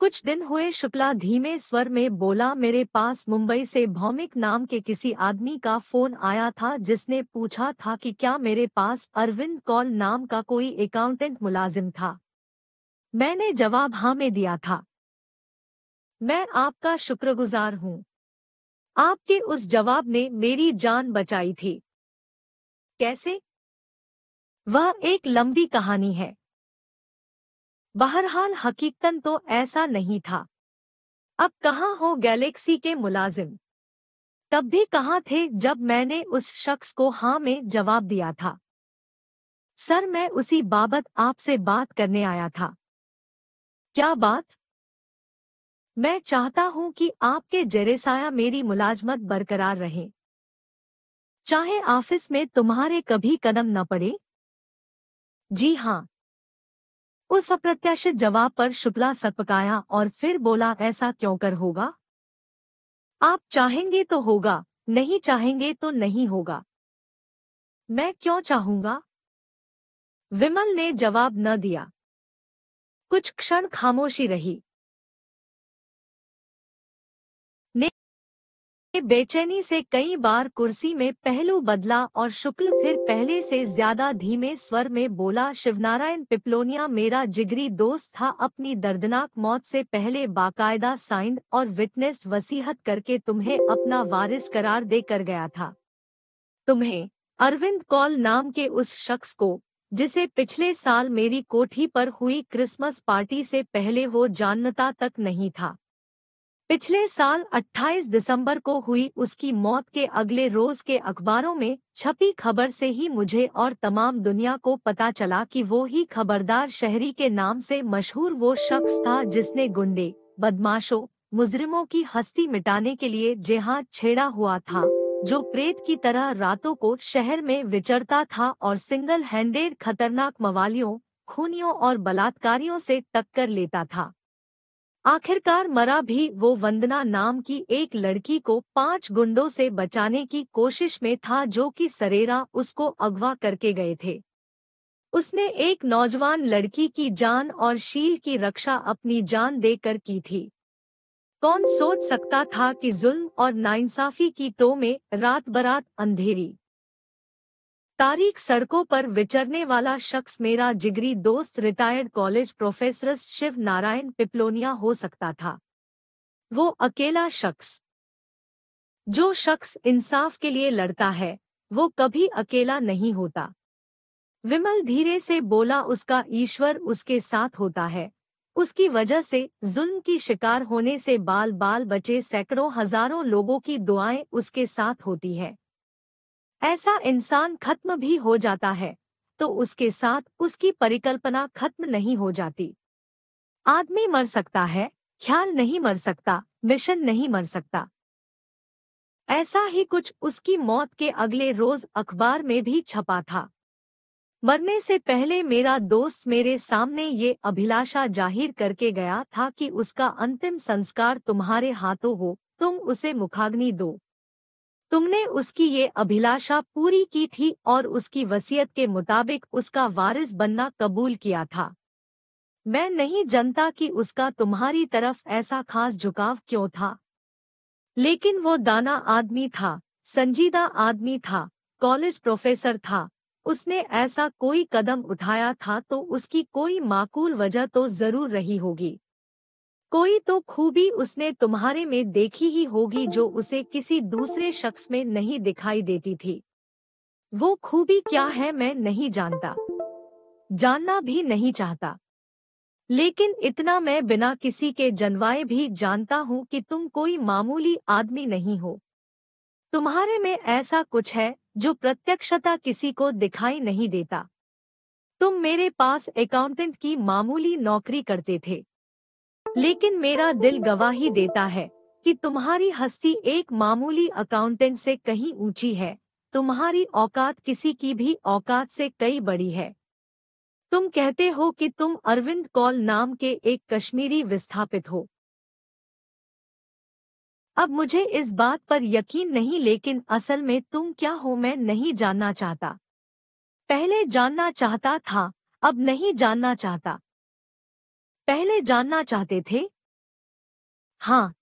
कुछ दिन हुए शुक्ला धीमे स्वर में बोला मेरे पास मुंबई से भौमिक नाम के किसी आदमी का फोन आया था जिसने पूछा था कि क्या मेरे पास अरविंद कॉल नाम का कोई अकाउंटेंट मुलाजिम था मैंने जवाब हाँ में दिया था मैं आपका शुक्रगुजार हूँ आपके उस जवाब ने मेरी जान बचाई थी कैसे वह एक लंबी कहानी है बहरहाल हकीकतन तो ऐसा नहीं था अब कहाँ हो गैलेक्सी के मुलाजिम तब भी कहाँ थे जब मैंने उस शख्स को हाँ में जवाब दिया था सर मैं उसी बाबत आपसे बात करने आया था क्या बात मैं चाहता हूं कि आपके जरेसाया मेरी मुलाजमत बरकरार रहे चाहे ऑफिस में तुम्हारे कभी कदम न पड़े जी हाँ उस अप्रत्याशित जवाब पर शुक्ला सकपकाया और फिर बोला ऐसा क्यों कर होगा आप चाहेंगे तो होगा नहीं चाहेंगे तो नहीं होगा मैं क्यों चाहूंगा विमल ने जवाब न दिया कुछ क्षण खामोशी रही बेचैनी से कई बार कुर्सी में पहलू बदला और शुक्ल फिर पहले से ज्यादा धीमे स्वर में बोला शिवनारायण पिपलोनिया मेरा जिगरी दोस्त था अपनी दर्दनाक मौत से पहले बाकायदा साइंड और विटनेस्ड वसीहत करके तुम्हें अपना वारिस करार दे कर गया था तुम्हें अरविंद कॉल नाम के उस शख्स को जिसे पिछले साल मेरी कोठी पर हुई क्रिसमस पार्टी से पहले वो जानता तक नहीं था पिछले साल 28 दिसंबर को हुई उसकी मौत के अगले रोज के अखबारों में छपी खबर से ही मुझे और तमाम दुनिया को पता चला कि वो ही खबरदार शहरी के नाम से मशहूर वो शख्स था जिसने गुंडे बदमाशों मुजरिमों की हस्ती मिटाने के लिए जेहा छेड़ा हुआ था जो प्रेत की तरह रातों को शहर में विचरता था और सिंगल हैंडेड खतरनाक मवालियों खूनियों और बलात्कारियों से टक्कर लेता था आखिरकार मरा भी वो वंदना नाम की एक लड़की को पांच गुंडों से बचाने की कोशिश में था जो कि सरेरा उसको अगवा करके गए थे उसने एक नौजवान लड़की की जान और शील की रक्षा अपनी जान देकर की थी कौन सोच सकता था कि जुल्म और नाइंसाफी की टो में रात बरात अंधेरी तारीख सड़कों पर विचरने वाला शख्स मेरा जिगरी दोस्त retired college professor Shiv Narayan Piplonia हो सकता था वो अकेला शख्स जो शख्स इंसाफ के लिए लड़ता है वो कभी अकेला नहीं होता विमल धीरे से बोला उसका ईश्वर उसके साथ होता है उसकी वजह से जुल्म की शिकार होने से बाल बाल बचे सैकड़ों हजारों लोगों की दुआएं उसके साथ होती है ऐसा इंसान खत्म भी हो जाता है तो उसके साथ उसकी परिकल्पना खत्म नहीं हो जाती आदमी मर सकता है ख्याल नहीं मर सकता मिशन नहीं मर सकता ऐसा ही कुछ उसकी मौत के अगले रोज अखबार में भी छपा था मरने से पहले मेरा दोस्त मेरे सामने ये अभिलाषा जाहिर करके गया था कि उसका अंतिम संस्कार तुम्हारे हाथों हो तुम उसे मुखाग्नि दो तुमने उसकी ये अभिलाषा पूरी की थी और उसकी वसीयत के मुताबिक उसका वारिस बनना कबूल किया था मैं नहीं जानता कि उसका तुम्हारी तरफ ऐसा खास झुकाव क्यों था लेकिन वो दाना आदमी था संजीदा आदमी था कॉलेज प्रोफेसर था उसने ऐसा कोई कदम उठाया था तो उसकी कोई माकूल वजह तो जरूर रही होगी कोई तो खूबी उसने तुम्हारे में देखी ही होगी जो उसे किसी दूसरे शख्स में नहीं दिखाई देती थी वो खूबी क्या है मैं नहीं जानता जानना भी नहीं चाहता लेकिन इतना मैं बिना किसी के जनवाए भी जानता हूँ कि तुम कोई मामूली आदमी नहीं हो तुम्हारे में ऐसा कुछ है जो प्रत्यक्षता किसी को दिखाई नहीं देता तुम मेरे पास अकाउंटेंट की मामूली नौकरी करते थे लेकिन मेरा दिल गवाही देता है कि तुम्हारी हस्ती एक मामूली अकाउंटेंट से कहीं ऊंची है तुम्हारी औकात किसी की भी औकात से कई बड़ी है तुम कहते हो कि तुम अरविंद कौल नाम के एक कश्मीरी विस्थापित हो अब मुझे इस बात पर यकीन नहीं लेकिन असल में तुम क्या हो मैं नहीं जानना चाहता पहले जानना चाहता था अब नहीं जानना चाहता पहले जानना चाहते थे हाँ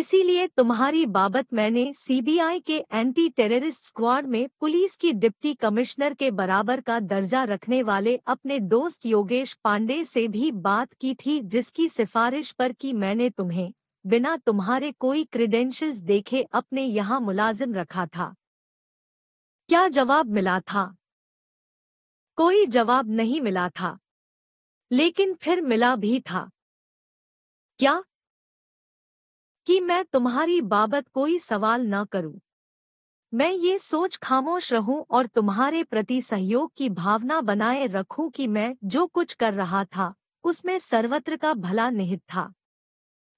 इसीलिए तुम्हारी बाबत मैंने सीबीआई के एंटी टेररिस्ट स्क्वाड में पुलिस की डिप्टी कमिश्नर के बराबर का दर्जा रखने वाले अपने दोस्त योगेश पांडे से भी बात की थी जिसकी सिफारिश पर की मैंने तुम्हें बिना तुम्हारे कोई क्रेडेंशियल्स देखे अपने यहाँ मुलाजिम रखा था क्या जवाब मिला था कोई जवाब नहीं मिला था लेकिन फिर मिला भी था क्या कि मैं तुम्हारी बाबत कोई सवाल न करूं मैं ये सोच खामोश रहूं और तुम्हारे प्रति सहयोग की भावना बनाए रखूं कि मैं जो कुछ कर रहा था उसमें सर्वत्र का भला निहित था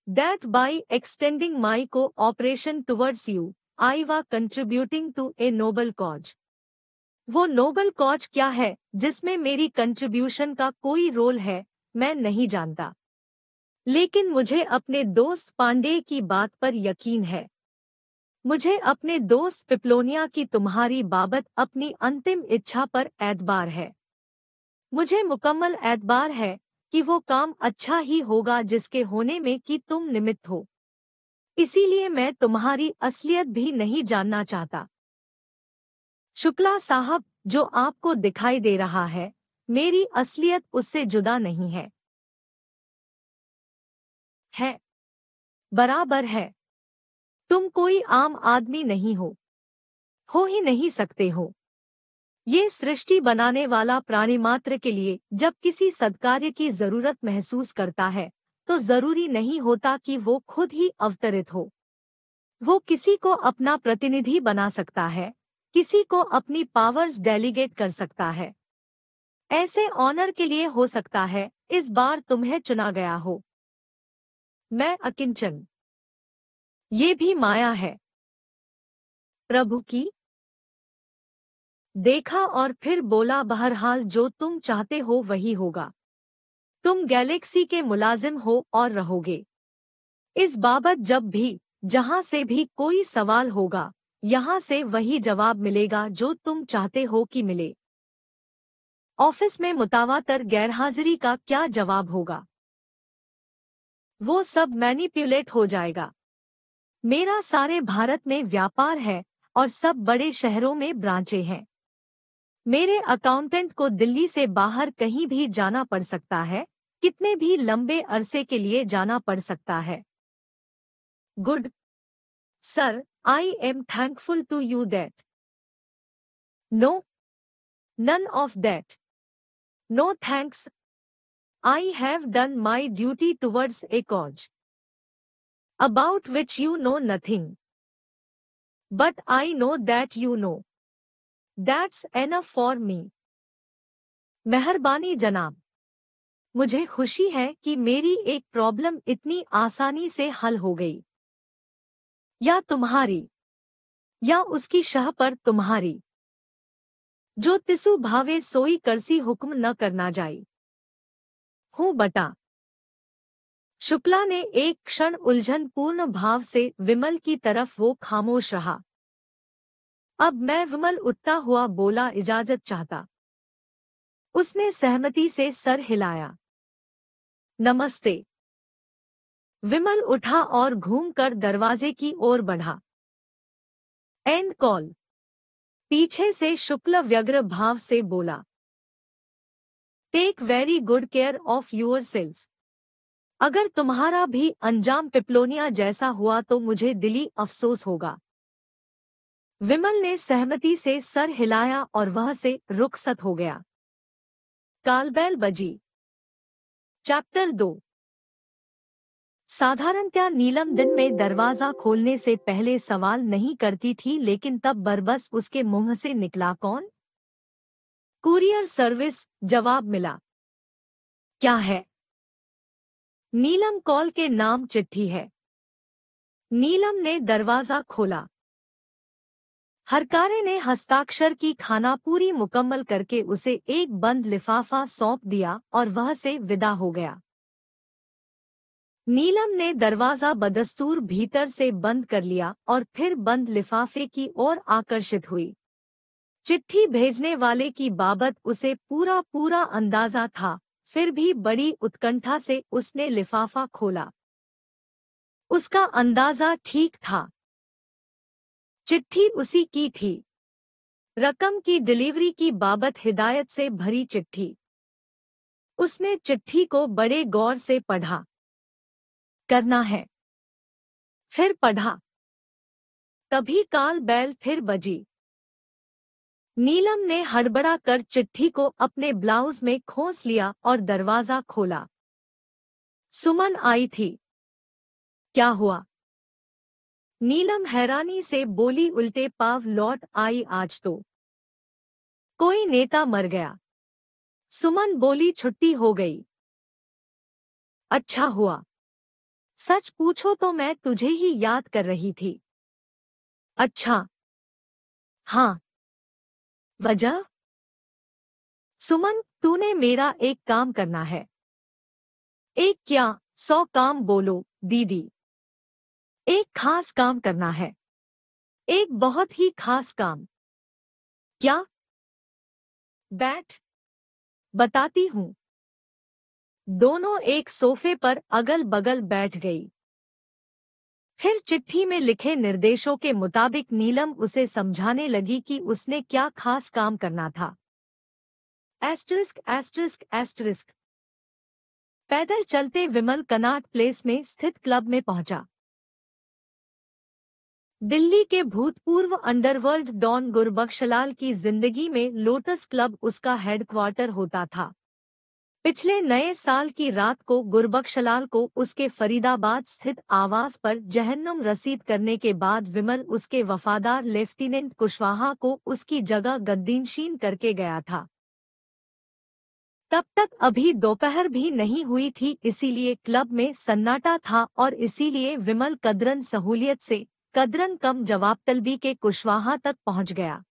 डेथ बाई एक्सटेंडिंग माई को operation towards you I was contributing to a noble cause वो नोबल कॉज क्या है जिसमें मेरी कंट्रीब्यूशन का कोई रोल है मैं नहीं जानता लेकिन मुझे अपने दोस्त पांडे की बात पर यकीन है मुझे अपने दोस्त पिपलोनिया की तुम्हारी बाबत अपनी अंतिम इच्छा पर एतबार है मुझे मुकम्मल एतबार है कि वो काम अच्छा ही होगा जिसके होने में कि तुम निमित्त हो इसीलिए मैं तुम्हारी असलियत भी नहीं जानना चाहता शुक्ला साहब जो आपको दिखाई दे रहा है मेरी असलियत उससे जुदा नहीं है है बराबर है तुम कोई आम आदमी नहीं हो हो ही नहीं सकते हो ये सृष्टि बनाने वाला प्राणी मात्र के लिए जब किसी सदकार्य की जरूरत महसूस करता है तो जरूरी नहीं होता कि वो खुद ही अवतरित हो वो किसी को अपना प्रतिनिधि बना सकता है किसी को अपनी पावर्स डेलीगेट कर सकता है ऐसे ऑनर के लिए हो सकता है इस बार तुम्हें चुना गया हो मैं अकिंचन ये भी माया है प्रभु की देखा और फिर बोला बहरहाल जो तुम चाहते हो वही होगा तुम गैलेक्सी के मुलाजिम हो और रहोगे इस बाबत जब भी जहां से भी कोई सवाल होगा यहाँ से वही जवाब मिलेगा जो तुम चाहते हो कि मिले ऑफिस में मुतावातर गैरहाजिरी का क्या जवाब होगा वो सब मैनिप्यूलेट हो जाएगा मेरा सारे भारत में व्यापार है और सब बड़े शहरों में ब्रांचे हैं मेरे अकाउंटेंट को दिल्ली से बाहर कहीं भी जाना पड़ सकता है कितने भी लंबे अरसे के लिए जाना पड़ सकता है good sir I am thankful to you that. No. None of that. No thanks. I have done my duty towards a cause about which you know nothing. But I know that you know. That's enough for me. मेहरबानी जनाब मुझे खुशी है कि मेरी एक problem इतनी आसानी से हल हो गई या तुम्हारी या उसकी शह पर तुम्हारी जो तिसु भावे सोई करसी हुक्म न करना जाई हूं बटा शुक्ला ने एक क्षण उलझन पूर्ण भाव से विमल की तरफ वो खामोश रहा अब मैं विमल उठता हुआ बोला इजाजत चाहता उसने सहमति से सर हिलाया नमस्ते विमल उठा और घूमकर दरवाजे की ओर बढ़ा एंड कॉल पीछे से शुक्ल व्यग्र भाव से बोला take very good care of yourself अगर तुम्हारा भी अंजाम पिपलोनिया जैसा हुआ तो मुझे दिली अफसोस होगा विमल ने सहमति से सर हिलाया और वह से रुखसत हो गया कालबैल बजी चैप्टर दो साधारणतया नीलम दिन में दरवाजा खोलने से पहले सवाल नहीं करती थी लेकिन तब बरबस उसके मुंह से निकला कौन कुरियर सर्विस जवाब मिला क्या है नीलम कॉल के नाम चिट्ठी है नीलम ने दरवाजा खोला हरकारे ने हस्ताक्षर की खाना पूरी मुकम्मल करके उसे एक बंद लिफाफा सौंप दिया और वह से विदा हो गया नीलम ने दरवाजा बदस्तूर भीतर से बंद कर लिया और फिर बंद लिफाफे की ओर आकर्षित हुई चिट्ठी भेजने वाले की बाबत उसे पूरा पूरा अंदाजा था फिर भी बड़ी उत्कंठा से उसने लिफाफा खोला उसका अंदाजा ठीक था चिट्ठी उसी की थी रकम की डिलीवरी की बाबत हिदायत से भरी चिट्ठी उसने चिट्ठी को बड़े गौर से पढ़ा करना है फिर पढ़ा तभी काल बैल फिर बजी नीलम ने हड़बड़ा कर चिट्ठी को अपने ब्लाउज में खोस लिया और दरवाजा खोला सुमन आई थी क्या हुआ नीलम हैरानी से बोली उल्टे पाव लौट आई आज तो कोई नेता मर गया सुमन बोली छुट्टी हो गई अच्छा हुआ सच पूछो तो मैं तुझे ही याद कर रही थी अच्छा हाँ वजह सुमन तूने मेरा एक काम करना है एक क्या सौ काम बोलो दीदी एक खास काम करना है एक बहुत ही खास काम क्या बैठ बताती हूं दोनों एक सोफे पर अगल बगल बैठ गई फिर चिट्ठी में लिखे निर्देशों के मुताबिक नीलम उसे समझाने लगी कि उसने क्या खास काम करना था एस्ट्रिस्क एस्ट्रिस्क एस्ट्रिस्क पैदल चलते विमल कनाट प्लेस में स्थित क्लब में पहुंचा दिल्ली के भूतपूर्व अंडरवर्ल्ड डॉन गुरबख्शलाल की जिंदगी में लोटस क्लब उसका हेडक्वार्टर होता था पिछले नए साल की रात को गुरबक्शलाल को उसके फरीदाबाद स्थित आवास पर जहन्नुम रसीद करने के बाद विमल उसके वफादार लेफ्टिनेंट कुशवाहा को उसकी जगह गद्दीनशीन करके गया था तब तक अभी दोपहर भी नहीं हुई थी इसीलिए क्लब में सन्नाटा था और इसीलिए विमल कदरन सहूलियत से कदरन कम जवाब तलबी के कुशवाहा तक पहुंच गया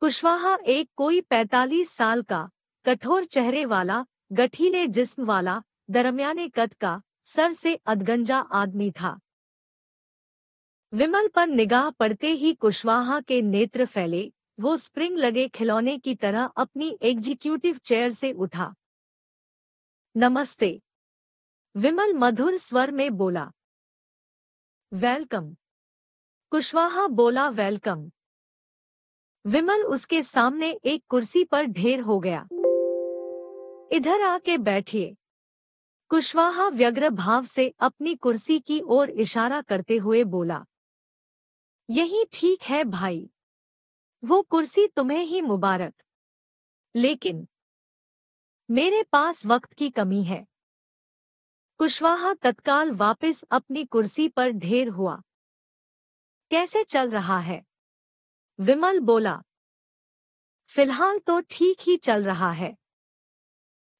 कुशवाहा एक कोई पैतालीस साल का कठोर चेहरे वाला गठीले जिस्म वाला दरमियाने कद का सर से अदगंजा आदमी था विमल पर निगाह पड़ते ही कुशवाहा के नेत्र फैले वो स्प्रिंग लगे खिलौने की तरह अपनी एग्जीक्यूटिव चेयर से उठा नमस्ते विमल मधुर स्वर में बोला वेलकम कुशवाहा बोला वेलकम विमल उसके सामने एक कुर्सी पर ढेर हो गया इधर आके बैठिए कुशवाहा व्यग्र भाव से अपनी कुर्सी की ओर इशारा करते हुए बोला यही ठीक है भाई वो कुर्सी तुम्हें ही मुबारक लेकिन मेरे पास वक्त की कमी है कुशवाहा तत्काल वापस अपनी कुर्सी पर ढेर हुआ कैसे चल रहा है विमल बोला फिलहाल तो ठीक ही चल रहा है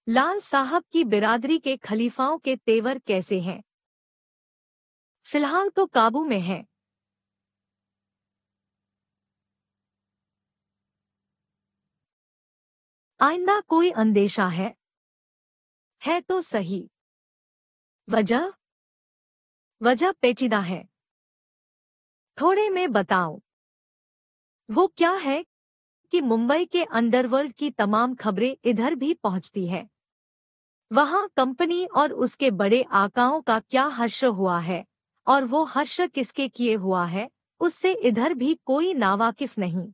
लाल साहब की बिरादरी के खलीफाओं के तेवर कैसे हैं फिलहाल तो काबू में हैं। आइंदा कोई अंदेशा है है तो सही वजह वजह पेचीदा है थोड़े में बताओ वो क्या है कि मुंबई के अंडरवर्ल्ड की तमाम खबरें इधर भी पहुंचती है वहाँ कंपनी और उसके बड़े आकाओं का क्या हर्ष हुआ है और वो हर्ष किसके किए हुआ है उससे इधर भी कोई नावाकिफ नहीं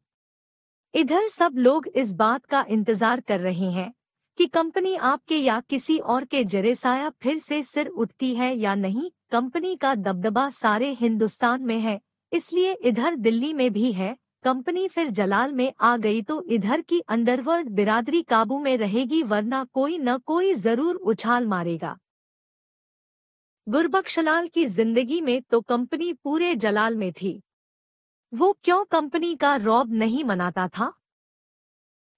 इधर सब लोग इस बात का इंतजार कर रहे हैं कि कंपनी आपके या किसी और के जरे साया फिर से सिर उठती है या नहीं कंपनी का दबदबा सारे हिंदुस्तान में है इसलिए इधर दिल्ली में भी है कंपनी फिर जलाल में आ गई तो इधर की अंडरवर्ल्ड बिरादरी काबू में रहेगी वरना कोई न कोई जरूर उछाल मारेगा गुरबक्शलाल की जिंदगी में तो कंपनी पूरे जलाल में थी वो क्यों कंपनी का रॉब नहीं मनाता था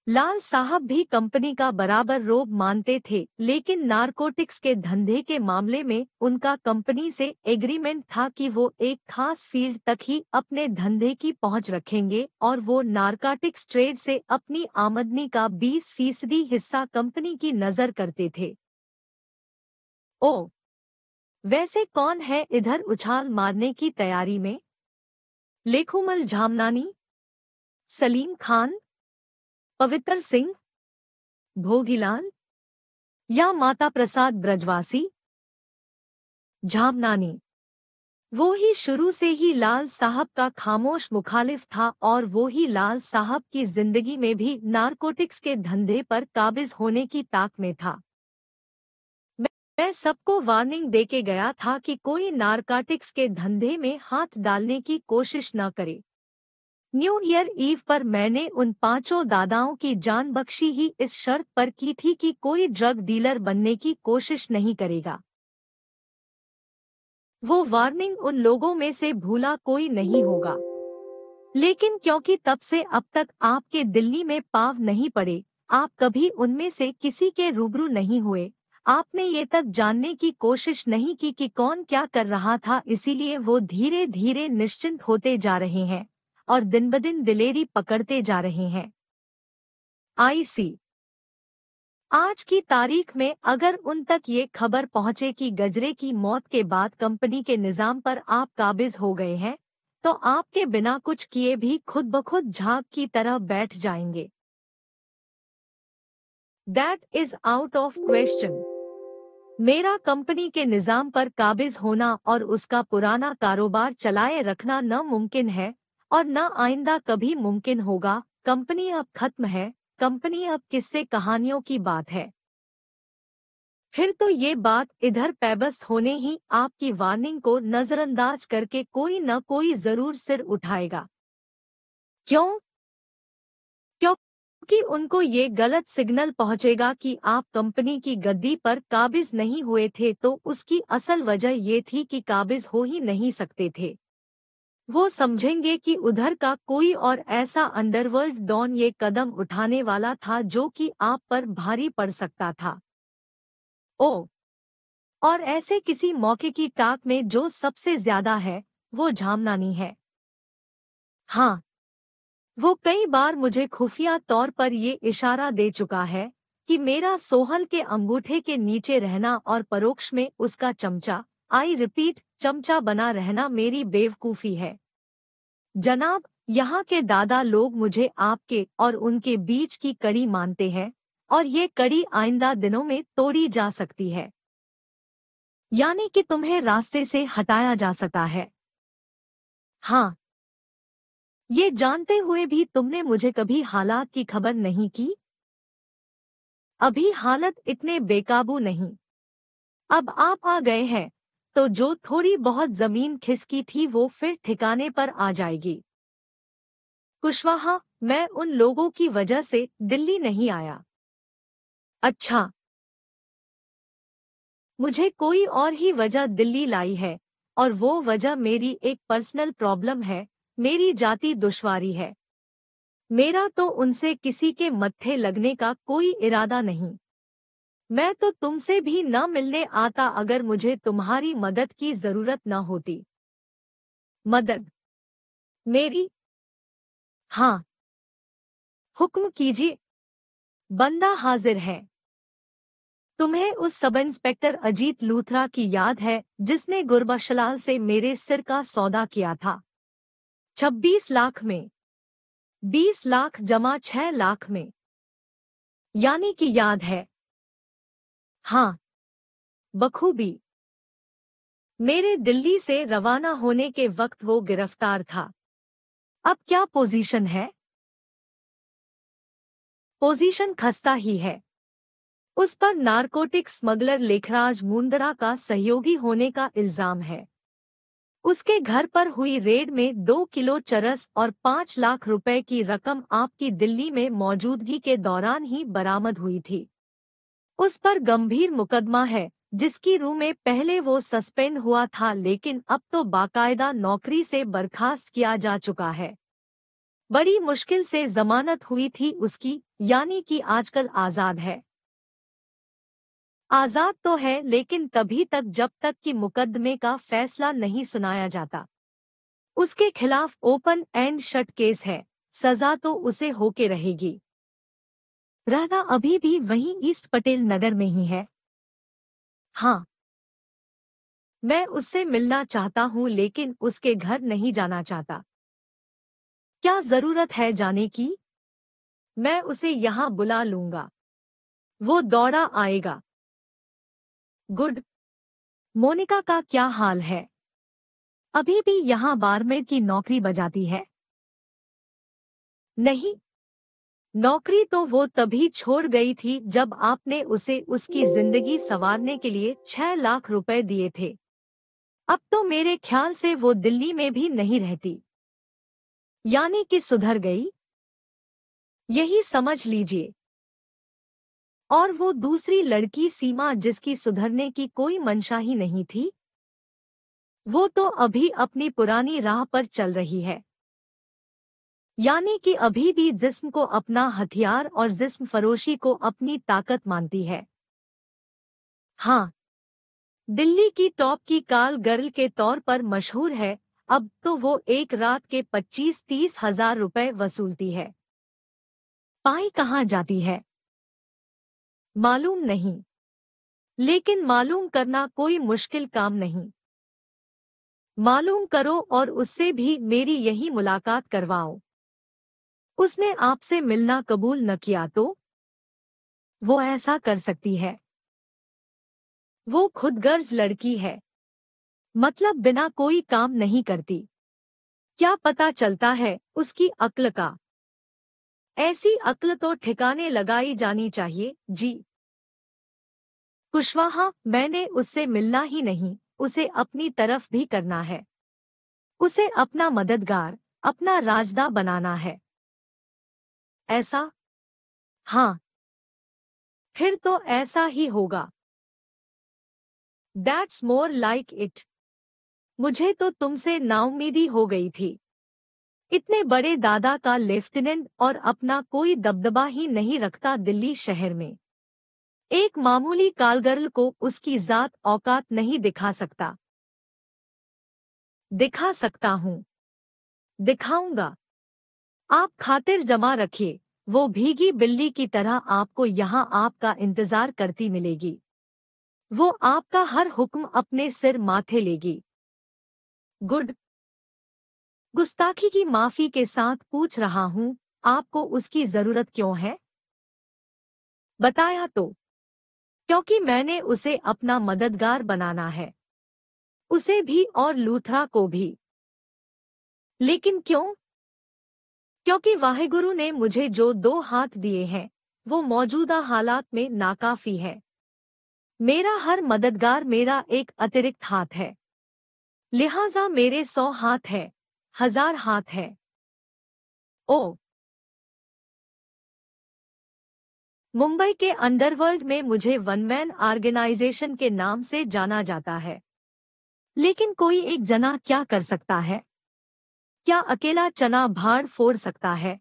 लाल साहब भी कंपनी का बराबर रोब मानते थे लेकिन नारकोटिक्स के धंधे के मामले में उनका कंपनी से एग्रीमेंट था कि वो एक खास फील्ड तक ही अपने धंधे की पहुंच रखेंगे और वो नारकोटिक्स ट्रेड से अपनी आमदनी का 20 फीसदी हिस्सा कंपनी की नजर करते थे ओ वैसे कौन है इधर उछाल मारने की तैयारी में लेखुमल झामनानी सलीम खान पवित्र सिंह भोगीलाल या माता प्रसाद ब्रजवासी झामनानी वो ही शुरू से ही लाल साहब का खामोश मुखालिफ था और वो ही लाल साहब की जिंदगी में भी नारकोटिक्स के धंधे पर काबिज होने की ताक में था मैं सबको वार्निंग देके गया था कि कोई नारकोटिक्स के धंधे में हाथ डालने की कोशिश न करे न्यू ईयर ईव पर मैंने उन पांचों दादाओं की जान बख्शी ही इस शर्त पर की थी कि कोई ड्रग डीलर बनने की कोशिश नहीं करेगा वो वार्निंग उन लोगों में से भूला कोई नहीं होगा लेकिन क्योंकि तब से अब तक आपके दिल्ली में पाव नहीं पड़े आप कभी उनमें से किसी के रूबरू नहीं हुए आपने ये तक जानने की कोशिश नहीं की कि कौन क्या कर रहा था इसीलिए वो धीरे धीरे निश्चिंत होते जा रहे हैं और दिन ब दिन दिलेरी पकड़ते जा रहे हैं आईसी आज की तारीख में अगर उन तक ये खबर पहुंचे कि गजरे की मौत के बाद कंपनी के निजाम पर आप काबिज हो गए हैं तो आपके बिना कुछ किए भी खुद ब खुद झाग की तरह बैठ जाएंगे that is out of question मेरा कंपनी के निज़ाम पर काबिज होना और उसका पुराना कारोबार चलाए रखना नामुमकिन है और न आइंदा कभी मुमकिन होगा कंपनी अब खत्म है कंपनी अब किससे कहानियों की बात है फिर तो ये बात इधर पैबस्त होने ही आपकी वार्निंग को नजरअंदाज करके कोई न कोई जरूर सिर उठाएगा क्यों क्योंकि उनको ये गलत सिग्नल पहुंचेगा कि आप कंपनी की गद्दी पर काबिज नहीं हुए थे तो उसकी असल वजह ये थी कि काबिज हो ही नहीं सकते थे वो समझेंगे कि उधर का कोई और ऐसा अंडरवर्ल्ड डॉन ये कदम उठाने वाला था जो कि आप पर भारी पड़ सकता था ओ और ऐसे किसी मौके की टाक में जो सबसे ज्यादा है वो झामनानी है हाँ वो कई बार मुझे खुफिया तौर पर ये इशारा दे चुका है कि मेरा सोहल के अंगूठे के नीचे रहना और परोक्ष में उसका चमचा आई रिपीट चमचा बना रहना मेरी बेवकूफ़ी है जनाब यहाँ के दादा लोग मुझे आपके और उनके बीच की कड़ी मानते हैं और ये कड़ी आइंदा दिनों में तोड़ी जा सकती है यानी कि तुम्हें रास्ते से हटाया जा सकता है हाँ ये जानते हुए भी तुमने मुझे कभी हालात की खबर नहीं की अभी हालत इतने बेकाबू नहीं अब आप आ गए हैं तो जो थोड़ी बहुत जमीन खिसकी थी वो फिर ठिकाने पर आ जाएगी कुशवाहा मैं उन लोगों की वजह से दिल्ली नहीं आया अच्छा मुझे कोई और ही वजह दिल्ली लाई है और वो वजह मेरी एक पर्सनल प्रॉब्लम है मेरी जाति दुश्वारी है मेरा तो उनसे किसी के मत्थे लगने का कोई इरादा नहीं मैं तो तुमसे भी न मिलने आता अगर मुझे तुम्हारी मदद की जरूरत न होती मदद मेरी हाँ हुक्म कीजिए बंदा हाजिर है तुम्हें उस सब इंस्पेक्टर अजीत लूथरा की याद है जिसने गुरबशलाल से मेरे सिर का सौदा किया था 26 लाख में 20 लाख जमा 6 लाख में यानी कि याद है हाँ बखूबी मेरे दिल्ली से रवाना होने के वक्त वो गिरफ्तार था अब क्या पोजीशन है पोजीशन खस्ता ही है उस पर नारकोटिक स्मगलर लेखराज मुंदरा का सहयोगी होने का इल्जाम है उसके घर पर हुई रेड में दो किलो चरस और पांच लाख रुपए की रकम आपकी दिल्ली में मौजूदगी के दौरान ही बरामद हुई थी उस पर गंभीर मुकदमा है जिसकी रू में पहले वो सस्पेंड हुआ था लेकिन अब तो बाकायदा नौकरी से बर्खास्त किया जा चुका है बड़ी मुश्किल से जमानत हुई थी उसकी यानी कि आजकल आजाद है आजाद तो है लेकिन तभी तक जब तक कि मुकदमे का फैसला नहीं सुनाया जाता उसके खिलाफ ओपन एंड शट केस है सजा तो उसे होके रहेगी राधा अभी भी वहीं ईस्ट पटेल नगर में ही है हाँ मैं उससे मिलना चाहता हूँ लेकिन उसके घर नहीं जाना चाहता क्या जरूरत है जाने की मैं उसे यहाँ बुला लूंगा वो दौड़ा आएगा गुड मोनिका का क्या हाल है अभी भी यहाँ बारमेर की नौकरी बजाती है नहीं नौकरी तो वो तभी छोड़ गई थी जब आपने उसे उसकी जिंदगी संवारने के लिए छह लाख रुपए दिए थे अब तो मेरे ख्याल से वो दिल्ली में भी नहीं रहती यानी कि सुधर गई यही समझ लीजिए और वो दूसरी लड़की सीमा जिसकी सुधरने की कोई मंशा ही नहीं थी वो तो अभी अपनी पुरानी राह पर चल रही है यानी कि अभी भी जिस्म को अपना हथियार और जिस्म फरोशी को अपनी ताकत मानती है हाँ दिल्ली की टॉप की काल गर्ल के तौर पर मशहूर है अब तो वो एक रात के पच्चीस तीस हजार रुपए वसूलती है पाई कहाँ जाती है मालूम नहीं लेकिन मालूम करना कोई मुश्किल काम नहीं मालूम करो और उससे भी मेरी यही मुलाकात करवाओ उसने आपसे मिलना कबूल न किया तो वो ऐसा कर सकती है वो खुद गर्ज लड़की है मतलब बिना कोई काम नहीं करती क्या पता चलता है उसकी अक्ल का ऐसी अक्ल तो ठिकाने लगाई जानी चाहिए जी कुशवाहा मैंने उससे मिलना ही नहीं उसे अपनी तरफ भी करना है उसे अपना मददगार अपना राजदा बनाना है ऐसा हाँ फिर तो ऐसा ही होगा दैट्स मोर लाइक इट मुझे तो तुमसे नाउमीदी हो गई थी इतने बड़े दादा का लेफ्टिनेंट और अपना कोई दबदबा ही नहीं रखता दिल्ली शहर में एक मामूली कालगर्ल को उसकी जात औकात नहीं दिखा सकता दिखा सकता हूं दिखाऊंगा आप खातिर जमा रखिए वो भीगी बिल्ली की तरह आपको यहाँ आपका इंतजार करती मिलेगी वो आपका हर हुक्म अपने सिर माथे लेगी गुड गुस्ताखी की माफी के साथ पूछ रहा हूँ आपको उसकी जरूरत क्यों है बताया तो क्योंकि मैंने उसे अपना मददगार बनाना है उसे भी और लूथरा को भी लेकिन क्यों क्योंकि वाहेगुरु ने मुझे जो दो हाथ दिए हैं वो मौजूदा हालात में नाकाफी है मेरा हर मददगार मेरा एक अतिरिक्त हाथ है लिहाजा मेरे सौ हाथ है हजार हाथ है ओ मुंबई के अंडरवर्ल्ड में मुझे वनमैन ऑर्गेनाइजेशन के नाम से जाना जाता है लेकिन कोई एक जना क्या कर सकता है क्या अकेला चना भाड़ फोड़ सकता है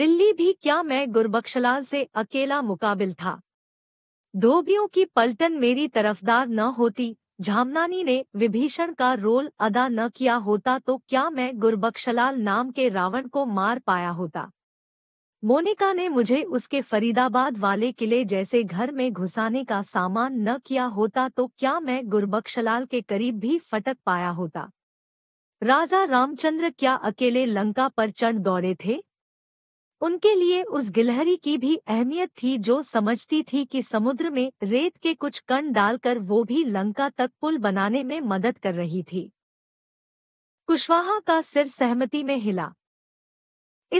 दिल्ली भी क्या मैं गुरबक्शलाल से अकेला मुकाबिल था धोबियों की पलटन मेरी तरफदार न होती झामनानी ने विभीषण का रोल अदा न किया होता तो क्या मैं गुरबक्शलाल नाम के रावण को मार पाया होता मोनिका ने मुझे उसके फरीदाबाद वाले किले जैसे घर में घुसाने का सामान न किया होता तो क्या मैं गुरबक्शलाल के करीब भी फटक पाया होता राजा रामचंद्र क्या अकेले लंका पर चढ़ दौड़े थे उनके लिए उस गिलहरी की भी अहमियत थी जो समझती थी कि समुद्र में रेत के कुछ कण डालकर वो भी लंका तक पुल बनाने में मदद कर रही थी कुशवाहा का सिर सहमति में हिला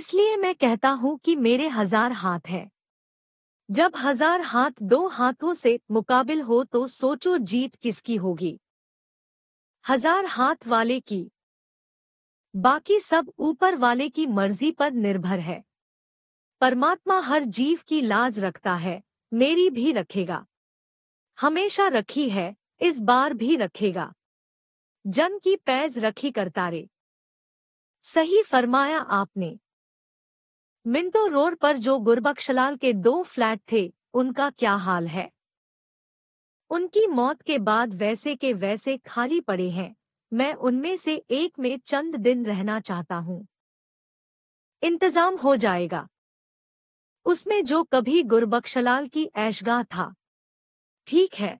इसलिए मैं कहता हूं कि मेरे हजार हाथ हैं जब हजार हाथ दो हाथों से मुकाबिल हो तो सोचो जीत किसकी होगी हजार हाथ वाले की बाकी सब ऊपर वाले की मर्जी पर निर्भर है परमात्मा हर जीव की लाज रखता है मेरी भी रखेगा हमेशा रखी है इस बार भी रखेगा जन की पैज रखी करतारे सही फरमाया आपने मिंटो रोड पर जो गुरबक्शलाल के दो फ्लैट थे उनका क्या हाल है उनकी मौत के बाद वैसे के वैसे खाली पड़े हैं मैं उनमें से एक में चंद दिन रहना चाहता हूं इंतजाम हो जाएगा उसमें जो कभी गुरबक्शलाल की ऐशगाह था ठीक है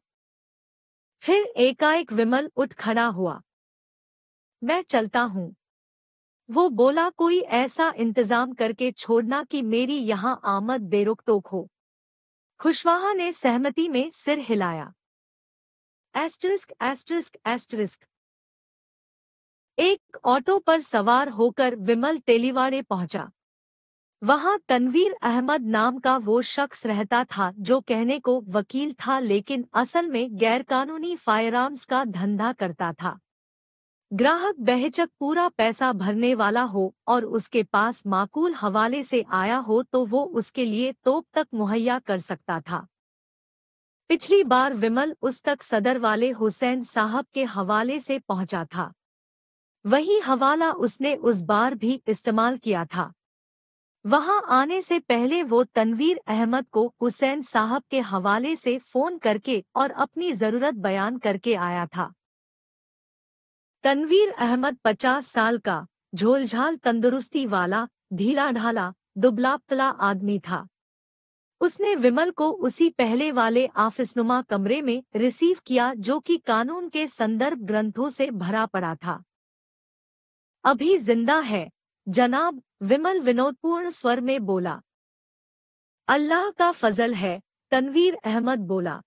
फिर एकाएक विमल उठ खड़ा हुआ मैं चलता हूं वो बोला कोई ऐसा इंतजाम करके छोड़ना कि मेरी यहां आमद बेरोक टोक हो खुशवाहा ने सहमति में सिर हिलाया एस्ट्रिस्क एस्ट्रिस्क एस्ट्रिस्क एक ऑटो पर सवार होकर विमल तेलीवाड़े पहुंचा वहां तनवीर अहमद नाम का वो शख्स रहता था जो कहने को वकील था लेकिन असल में गैरकानूनी फायरआर्म्स का धंधा करता था ग्राहक बेहचक पूरा पैसा भरने वाला हो और उसके पास माकूल हवाले से आया हो तो वो उसके लिए तोप तक मुहैया कर सकता था पिछली बार विमल उस तक सदर वाले हुसैन साहब के हवाले से पहुंचा था वही हवाला उसने उस बार भी इस्तेमाल किया था वहां आने से पहले वो तनवीर अहमद को हुसैन साहब के हवाले से फोन करके और अपनी जरूरत बयान करके आया था तनवीर अहमद पचास साल का झोलझाल तंदुरुस्ती वाला ढीला ढाला दुबला आदमी था उसने विमल को उसी पहले वाले ऑफिसनुमा कमरे में रिसीव किया जो कि कानून के संदर्भ ग्रंथों से भरा पड़ा था अभी जिंदा है जनाब विमल विनोदपूर्ण स्वर में बोला अल्लाह का फजल है तनवीर अहमद बोला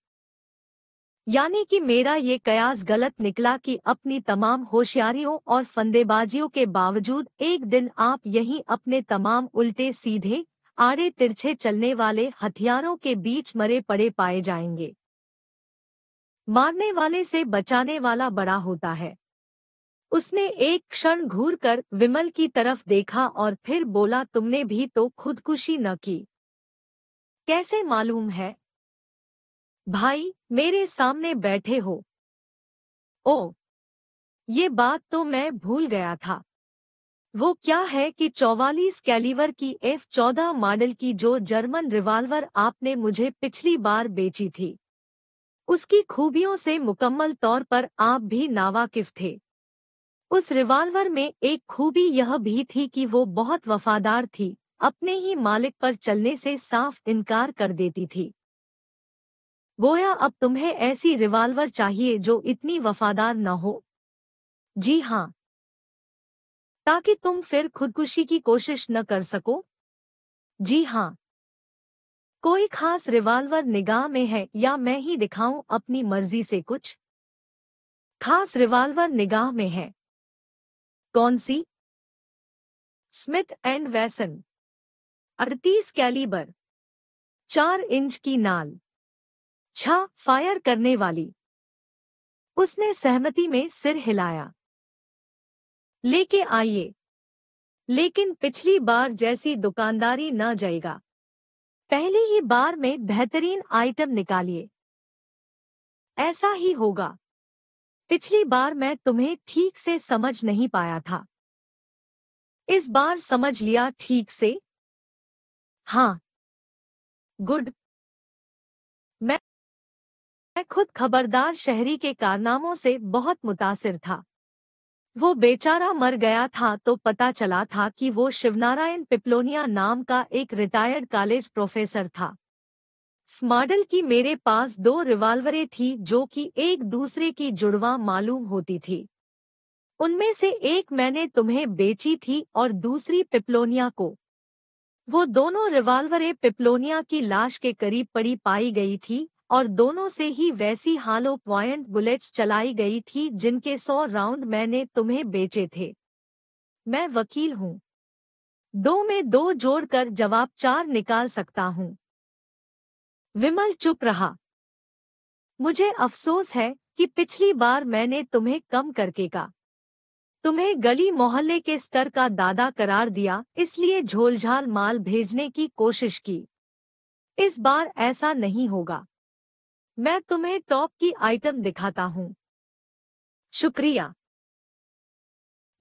यानी कि मेरा ये कयास गलत निकला कि अपनी तमाम होशियारियों और फंदेबाजियों के बावजूद एक दिन आप यहीं अपने तमाम उल्टे सीधे आड़े तिरछे चलने वाले हथियारों के बीच मरे पड़े पाए जाएंगे मारने वाले से बचाने वाला बड़ा होता है उसने एक क्षण घूर कर विमल की तरफ देखा और फिर बोला तुमने भी तो खुदकुशी न की कैसे मालूम है भाई मेरे सामने बैठे हो ओ ये बात तो मैं भूल गया था वो क्या है कि चौवालीस कैलिवर की एफ चौदह मॉडल की जो जर्मन रिवाल्वर आपने मुझे पिछली बार बेची थी उसकी खूबियों से मुकम्मल तौर पर आप भी नावाकिफ थे उस रिवाल्वर में एक खूबी यह भी थी कि वो बहुत वफादार थी अपने ही मालिक पर चलने से साफ इनकार कर देती थी गोया अब तुम्हें ऐसी रिवाल्वर चाहिए जो इतनी वफादार न हो जी हाँ ताकि तुम फिर खुदकुशी की कोशिश न कर सको जी हाँ कोई खास रिवाल्वर निगाह में है या मैं ही दिखाऊं अपनी मर्जी से कुछ खास रिवाल्वर निगाह में है कौन सी स्मिथ एंड वैसन अड़तीस कैलीबर चार इंच की नाल छा फायर करने वाली उसने सहमति में सिर हिलाया लेके आइए लेकिन पिछली बार जैसी दुकानदारी न जाएगा पहली ही बार में बेहतरीन आइटम निकालिए ऐसा ही होगा पिछली बार मैं तुम्हें ठीक से समझ नहीं पाया था इस बार समझ लिया ठीक से हाँ गुड मैं मैं खुद खबरदार शहरी के कारनामों से बहुत मुतासिर था वो बेचारा मर गया था तो पता चला था कि वो शिवनारायण पिपलोनिया नाम का एक रिटायर्ड कॉलेज प्रोफेसर था मॉडल की मेरे पास दो रिवाल्वरें थी जो कि एक दूसरे की जुड़वा मालूम होती थी उनमें से एक मैंने तुम्हें बेची थी और दूसरी पिपलोनिया को वो दोनों रिवाल्वरें पिपलोनिया की लाश के करीब पड़ी पाई गई थी और दोनों से ही वैसी हालो प्वाइंट बुलेट्स चलाई गई थी जिनके सौ राउंड मैंने तुम्हें बेचे थे मैं वकील हूँ दो में दो जोड़कर जवाब चार निकाल सकता हूँ विमल चुप रहा मुझे अफसोस है कि पिछली बार मैंने तुम्हें कम करके का तुम्हें गली मोहल्ले के स्तर का दादा करार दिया इसलिए झोलझाल माल भेजने की कोशिश की इस बार ऐसा नहीं होगा मैं तुम्हें टॉप की आइटम दिखाता हूँ शुक्रिया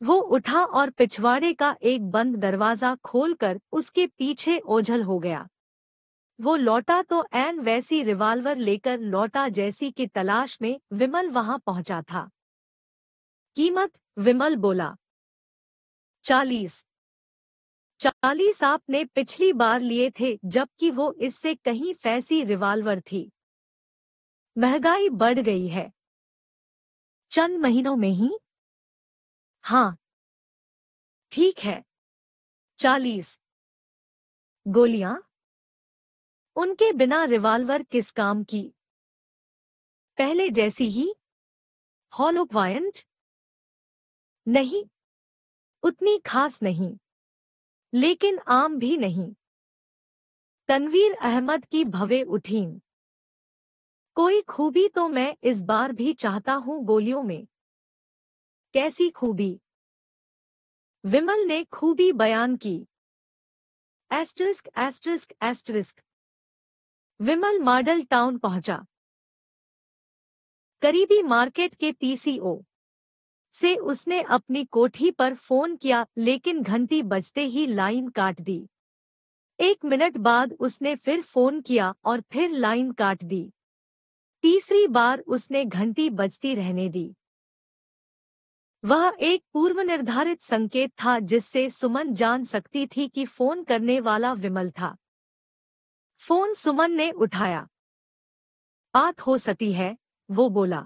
वो उठा और पिछवाड़े का एक बंद दरवाजा खोलकर उसके पीछे ओझल हो गया वो लौटा तो एन वैसी रिवाल्वर लेकर लौटा जैसी की तलाश में विमल वहां पहुंचा था कीमत विमल बोला चालीस चालीस आपने पिछली बार लिए थे जबकि वो इससे कहीं फैसी रिवाल्वर थी महंगाई बढ़ गई है चंद महीनों में ही हाँ ठीक है चालीस गोलियां उनके बिना रिवाल्वर किस काम की पहले जैसी ही क्वाइंट नहीं उतनी खास नहीं लेकिन आम भी नहीं तनवीर अहमद की भवे उठीन कोई खूबी तो मैं इस बार भी चाहता हूं गोलियों में कैसी खूबी विमल ने खूबी बयान की asterisk asterisk asterisk Vimal Model Town पहुंचा करीबी मार्केट के पीसीओ से उसने अपनी कोठी पर फोन किया लेकिन घंटी बजते ही लाइन काट दी एक मिनट बाद उसने फिर फोन किया और फिर लाइन काट दी तीसरी बार उसने घंटी बजती रहने दी वह एक पूर्व निर्धारित संकेत था जिससे सुमन जान सकती थी कि फोन करने वाला विमल था फोन सुमन ने उठाया बात हो सकती है वो बोला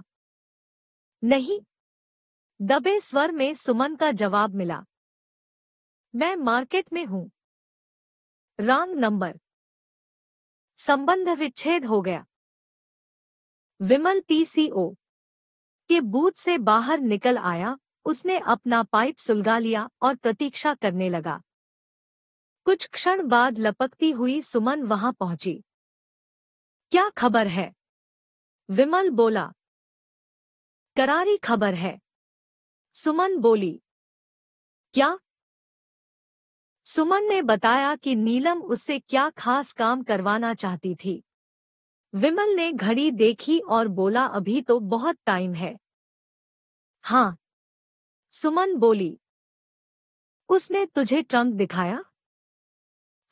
नहीं दबे स्वर में सुमन का जवाब मिला मैं मार्केट में हूं रॉन्ग नंबर संबंध विच्छेद हो गया विमल पीसीओ के बूथ से बाहर निकल आया उसने अपना पाइप सुलगा लिया और प्रतीक्षा करने लगा कुछ क्षण बाद लपकती हुई सुमन वहां पहुंची क्या खबर है विमल बोला करारी खबर है सुमन बोली क्या सुमन ने बताया कि नीलम उससे क्या खास काम करवाना चाहती थी विमल ने घड़ी देखी और बोला अभी तो बहुत टाइम है हां सुमन बोली उसने तुझे ट्रंक दिखाया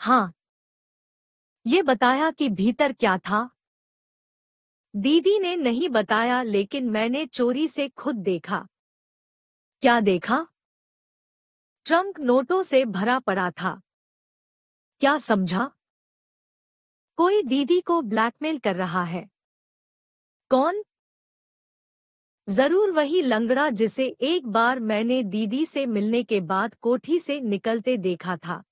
हाँ ये बताया कि भीतर क्या था दीदी ने नहीं बताया लेकिन मैंने चोरी से खुद देखा क्या देखा ट्रंक नोटों से भरा पड़ा था क्या समझा कोई दीदी को ब्लैकमेल कर रहा है कौन जरूर वही लंगड़ा जिसे एक बार मैंने दीदी से मिलने के बाद कोठी से निकलते देखा था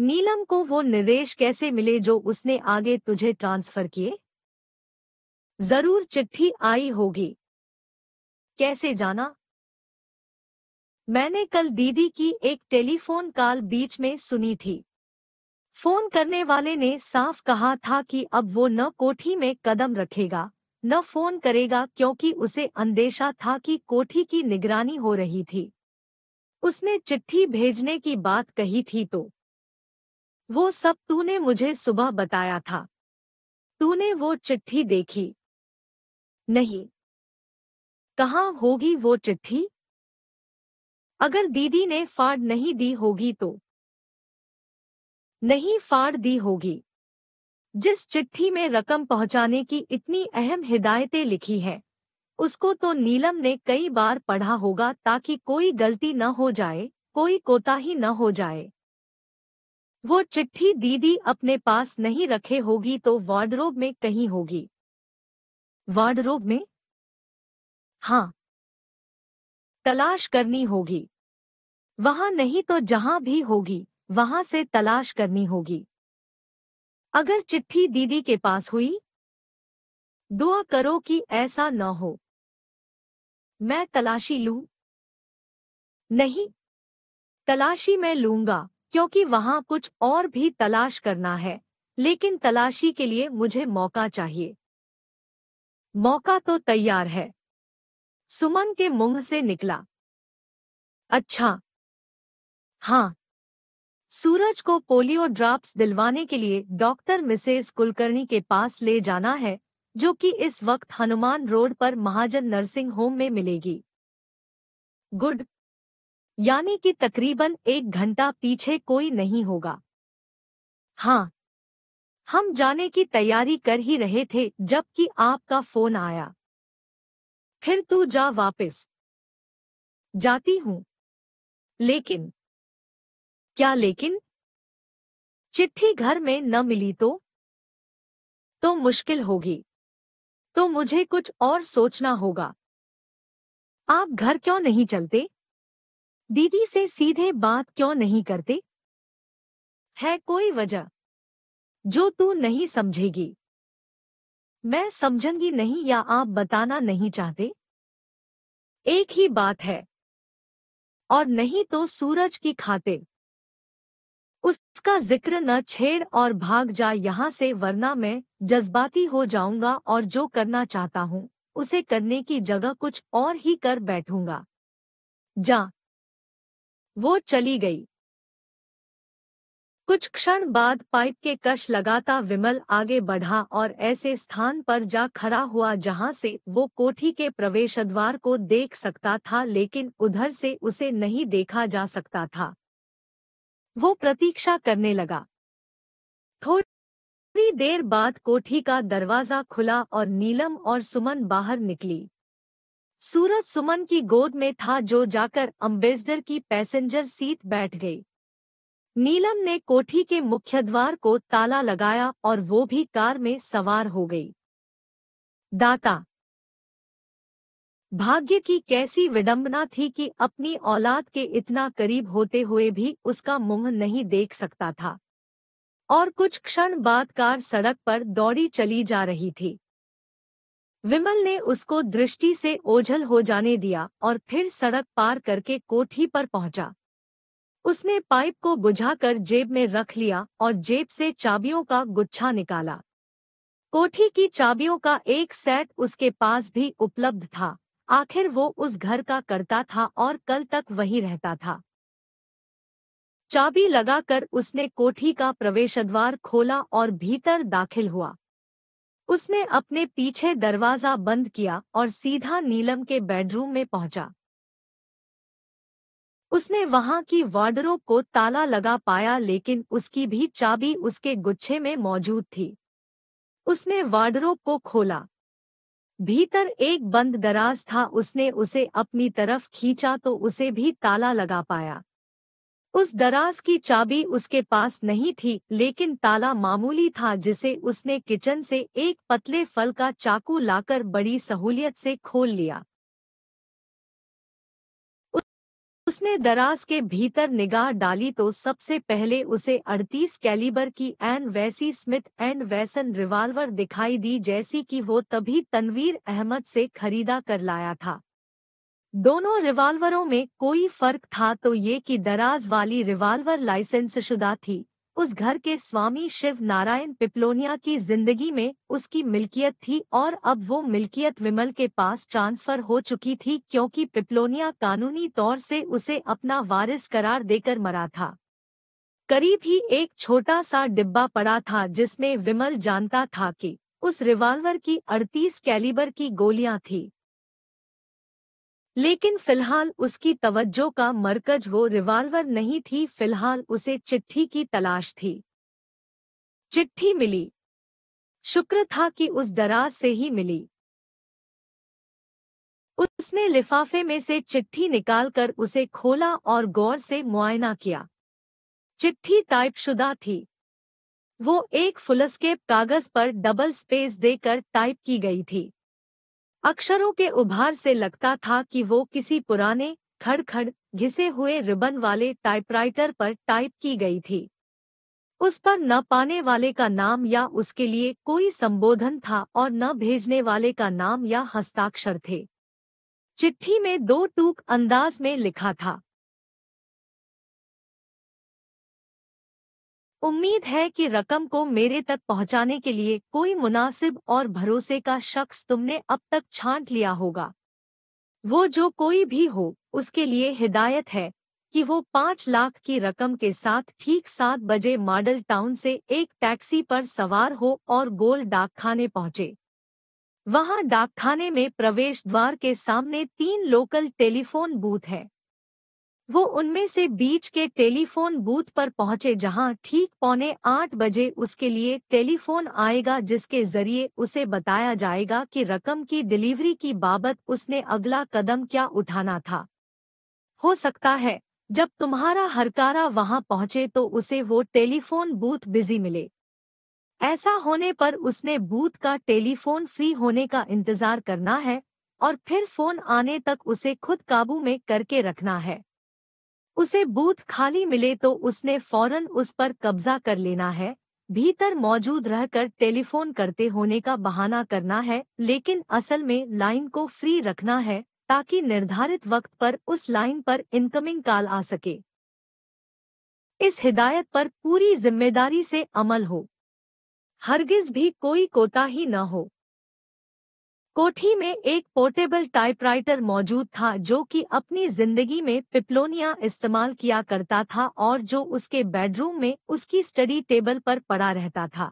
नीलम को वो निर्देश कैसे मिले जो उसने आगे तुझे ट्रांसफर किए जरूर चिट्ठी आई होगी कैसे जाना मैंने कल दीदी की एक टेलीफोन कॉल बीच में सुनी थी फोन करने वाले ने साफ कहा था कि अब वो न कोठी में कदम रखेगा न फोन करेगा क्योंकि उसे अंदेशा था कि कोठी की निगरानी हो रही थी उसने चिट्ठी भेजने की बात कही थी तो वो सब तूने मुझे सुबह बताया था तूने वो चिट्ठी देखी नहीं कहाँ होगी वो चिट्ठी अगर दीदी ने फाड़ नहीं दी होगी तो नहीं फाड़ दी होगी जिस चिट्ठी में रकम पहुंचाने की इतनी अहम हिदायतें लिखी हैं उसको तो नीलम ने कई बार पढ़ा होगा ताकि कोई गलती न हो जाए कोई कोताही न हो जाए वो चिट्ठी दीदी अपने पास नहीं रखे होगी तो वार्डरोब में कहीं होगी वार्डरोब में हाँ तलाश करनी होगी वहां नहीं तो जहां भी होगी वहां से तलाश करनी होगी अगर चिट्ठी दीदी के पास हुई दुआ करो कि ऐसा न हो मैं तलाशी लूं नहीं तलाशी मैं लूंगा क्योंकि वहाँ कुछ और भी तलाश करना है लेकिन तलाशी के लिए मुझे मौका चाहिए मौका तो तैयार है सुमन के मुंह से निकला अच्छा हाँ सूरज को पोलियो ड्रॉप्स दिलवाने के लिए डॉक्टर मिसेस कुलकर्णी के पास ले जाना है जो कि इस वक्त हनुमान रोड पर महाजन नर्सिंग होम में मिलेगी गुड यानी कि तकरीबन एक घंटा पीछे कोई नहीं होगा हाँ हम जाने की तैयारी कर ही रहे थे जबकि आपका फोन आया फिर तू जा वापस जाती हूं लेकिन क्या लेकिन चिट्ठी घर में न मिली तो तो मुश्किल होगी तो मुझे कुछ और सोचना होगा आप घर क्यों नहीं चलते दीदी से सीधे बात क्यों नहीं करते है कोई वजह जो तू नहीं समझेगी मैं समझूंगी नहीं या आप बताना नहीं चाहते एक ही बात है और नहीं तो सूरज की खाते उसका जिक्र न छेड़ और भाग जा यहाँ से वरना मैं जज्बाती हो जाऊंगा और जो करना चाहता हूँ उसे करने की जगह कुछ और ही कर बैठूंगा जा वो चली गई कुछ क्षण बाद पाइप के कश लगाता विमल आगे बढ़ा और ऐसे स्थान पर जा खड़ा हुआ जहां से वो कोठी के प्रवेश द्वार को देख सकता था लेकिन उधर से उसे नहीं देखा जा सकता था वो प्रतीक्षा करने लगा थोड़ी देर बाद कोठी का दरवाजा खुला और नीलम और सुमन बाहर निकली सूरज सुमन की गोद में था जो जाकर अम्बेसडर की पैसेंजर सीट बैठ गई नीलम ने कोठी के मुख्य द्वार को ताला लगाया और वो भी कार में सवार हो गई दाता भाग्य की कैसी विडंबना थी कि अपनी औलाद के इतना करीब होते हुए भी उसका मुंह नहीं देख सकता था और कुछ क्षण बाद कार सड़क पर दौड़ी चली जा रही थी विमल ने उसको दृष्टि से ओझल हो जाने दिया और फिर सड़क पार करके कोठी पर पहुंचा उसने पाइप को बुझाकर जेब में रख लिया और जेब से चाबियों का गुच्छा निकाला कोठी की चाबियों का एक सेट उसके पास भी उपलब्ध था आखिर वो उस घर का करता था और कल तक वहीं रहता था चाबी लगाकर उसने कोठी का प्रवेश द्वार खोला और भीतर दाखिल हुआ उसने अपने पीछे दरवाजा बंद किया और सीधा नीलम के बेडरूम में पहुंचा उसने वहां की वार्डरो को ताला लगा पाया लेकिन उसकी भी चाबी उसके गुच्छे में मौजूद थी उसने वार्डरोब को खोला भीतर एक बंद दराज था उसने उसे अपनी तरफ खींचा तो उसे भी ताला लगा पाया उस दराज की चाबी उसके पास नहीं थी लेकिन ताला मामूली था जिसे उसने किचन से एक पतले फल का चाकू लाकर बड़ी सहूलियत से खोल लिया उसने दराज के भीतर निगाह डाली तो सबसे पहले उसे 38 कैलिबर की एन वैसी स्मिथ एंड वैसन रिवाल्वर दिखाई दी जैसी कि वो तभी तनवीर अहमद से खरीदा कर लाया था दोनों रिवाल्वरों में कोई फर्क था तो ये कि दराज वाली रिवाल्वर लाइसेंस शुदा थी उस घर के स्वामी शिव नारायण पिपलोनिया की जिंदगी में उसकी मिल्कियत थी और अब वो मिल्कियत विमल के पास ट्रांसफर हो चुकी थी क्योंकि पिपलोनिया कानूनी तौर से उसे अपना वारिस करार देकर मरा था करीब ही एक छोटा सा डिब्बा पड़ा था जिसमें विमल जानता था कि उस रिवाल्वर की अड़तीस कैलिबर की गोलियां थी लेकिन फिलहाल उसकी तवज्जो का मरकज वो रिवाल्वर नहीं थी फिलहाल उसे चिट्ठी की तलाश थी चिट्ठी मिली शुक्र था कि उस दराज से ही मिली उसने लिफाफे में से चिट्ठी निकालकर उसे खोला और गौर से मुआयना किया चिट्ठी टाइपशुदा थी वो एक फुलस्केप कागज पर डबल स्पेस देकर टाइप की गई थी अक्षरों के उभार से लगता था कि वो किसी पुराने खड़खड़ घिसे हुए रिबन वाले टाइपराइटर पर टाइप की गई थी उस पर न पाने वाले का नाम या उसके लिए कोई संबोधन था और न भेजने वाले का नाम या हस्ताक्षर थे चिट्ठी में दो टूक अंदाज में लिखा था उम्मीद है कि रकम को मेरे तक पहुंचाने के लिए कोई मुनासिब और भरोसे का शख्स तुमने अब तक छांट लिया होगा वो जो कोई भी हो उसके लिए हिदायत है कि वो पाँच लाख की रकम के साथ ठीक सात बजे मॉडल टाउन से एक टैक्सी पर सवार हो और गोल डाकखाने पहुंचे वहां डाकखाने में प्रवेश द्वार के सामने तीन लोकल टेलीफोन बूथ हैं वो उनमें से बीच के टेलीफोन बूथ पर पहुंचे जहां ठीक पौने आठ बजे उसके लिए टेलीफोन आएगा जिसके जरिए उसे बताया जाएगा कि रकम की डिलीवरी की बाबत उसने अगला कदम क्या उठाना था हो सकता है जब तुम्हारा हरकारा वहां पहुंचे तो उसे वो टेलीफोन बूथ बिजी मिले ऐसा होने पर उसने बूथ का टेलीफोन फ्री होने का इंतजार करना है और फिर फोन आने तक उसे खुद काबू में करके रखना है उसे बूथ खाली मिले तो उसने फौरन उस पर कब्जा कर लेना है भीतर मौजूद रहकर टेलीफोन करते होने का बहाना करना है लेकिन असल में लाइन को फ्री रखना है ताकि निर्धारित वक्त पर उस लाइन पर इनकमिंग कॉल आ सके इस हिदायत पर पूरी जिम्मेदारी से अमल हो हरगिज भी कोई कोताही न हो कोठी में एक पोर्टेबल टाइपराइटर मौजूद था जो कि अपनी जिंदगी में पिपलोनिया इस्तेमाल किया करता था और जो उसके बेडरूम में उसकी स्टडी टेबल पर पड़ा रहता था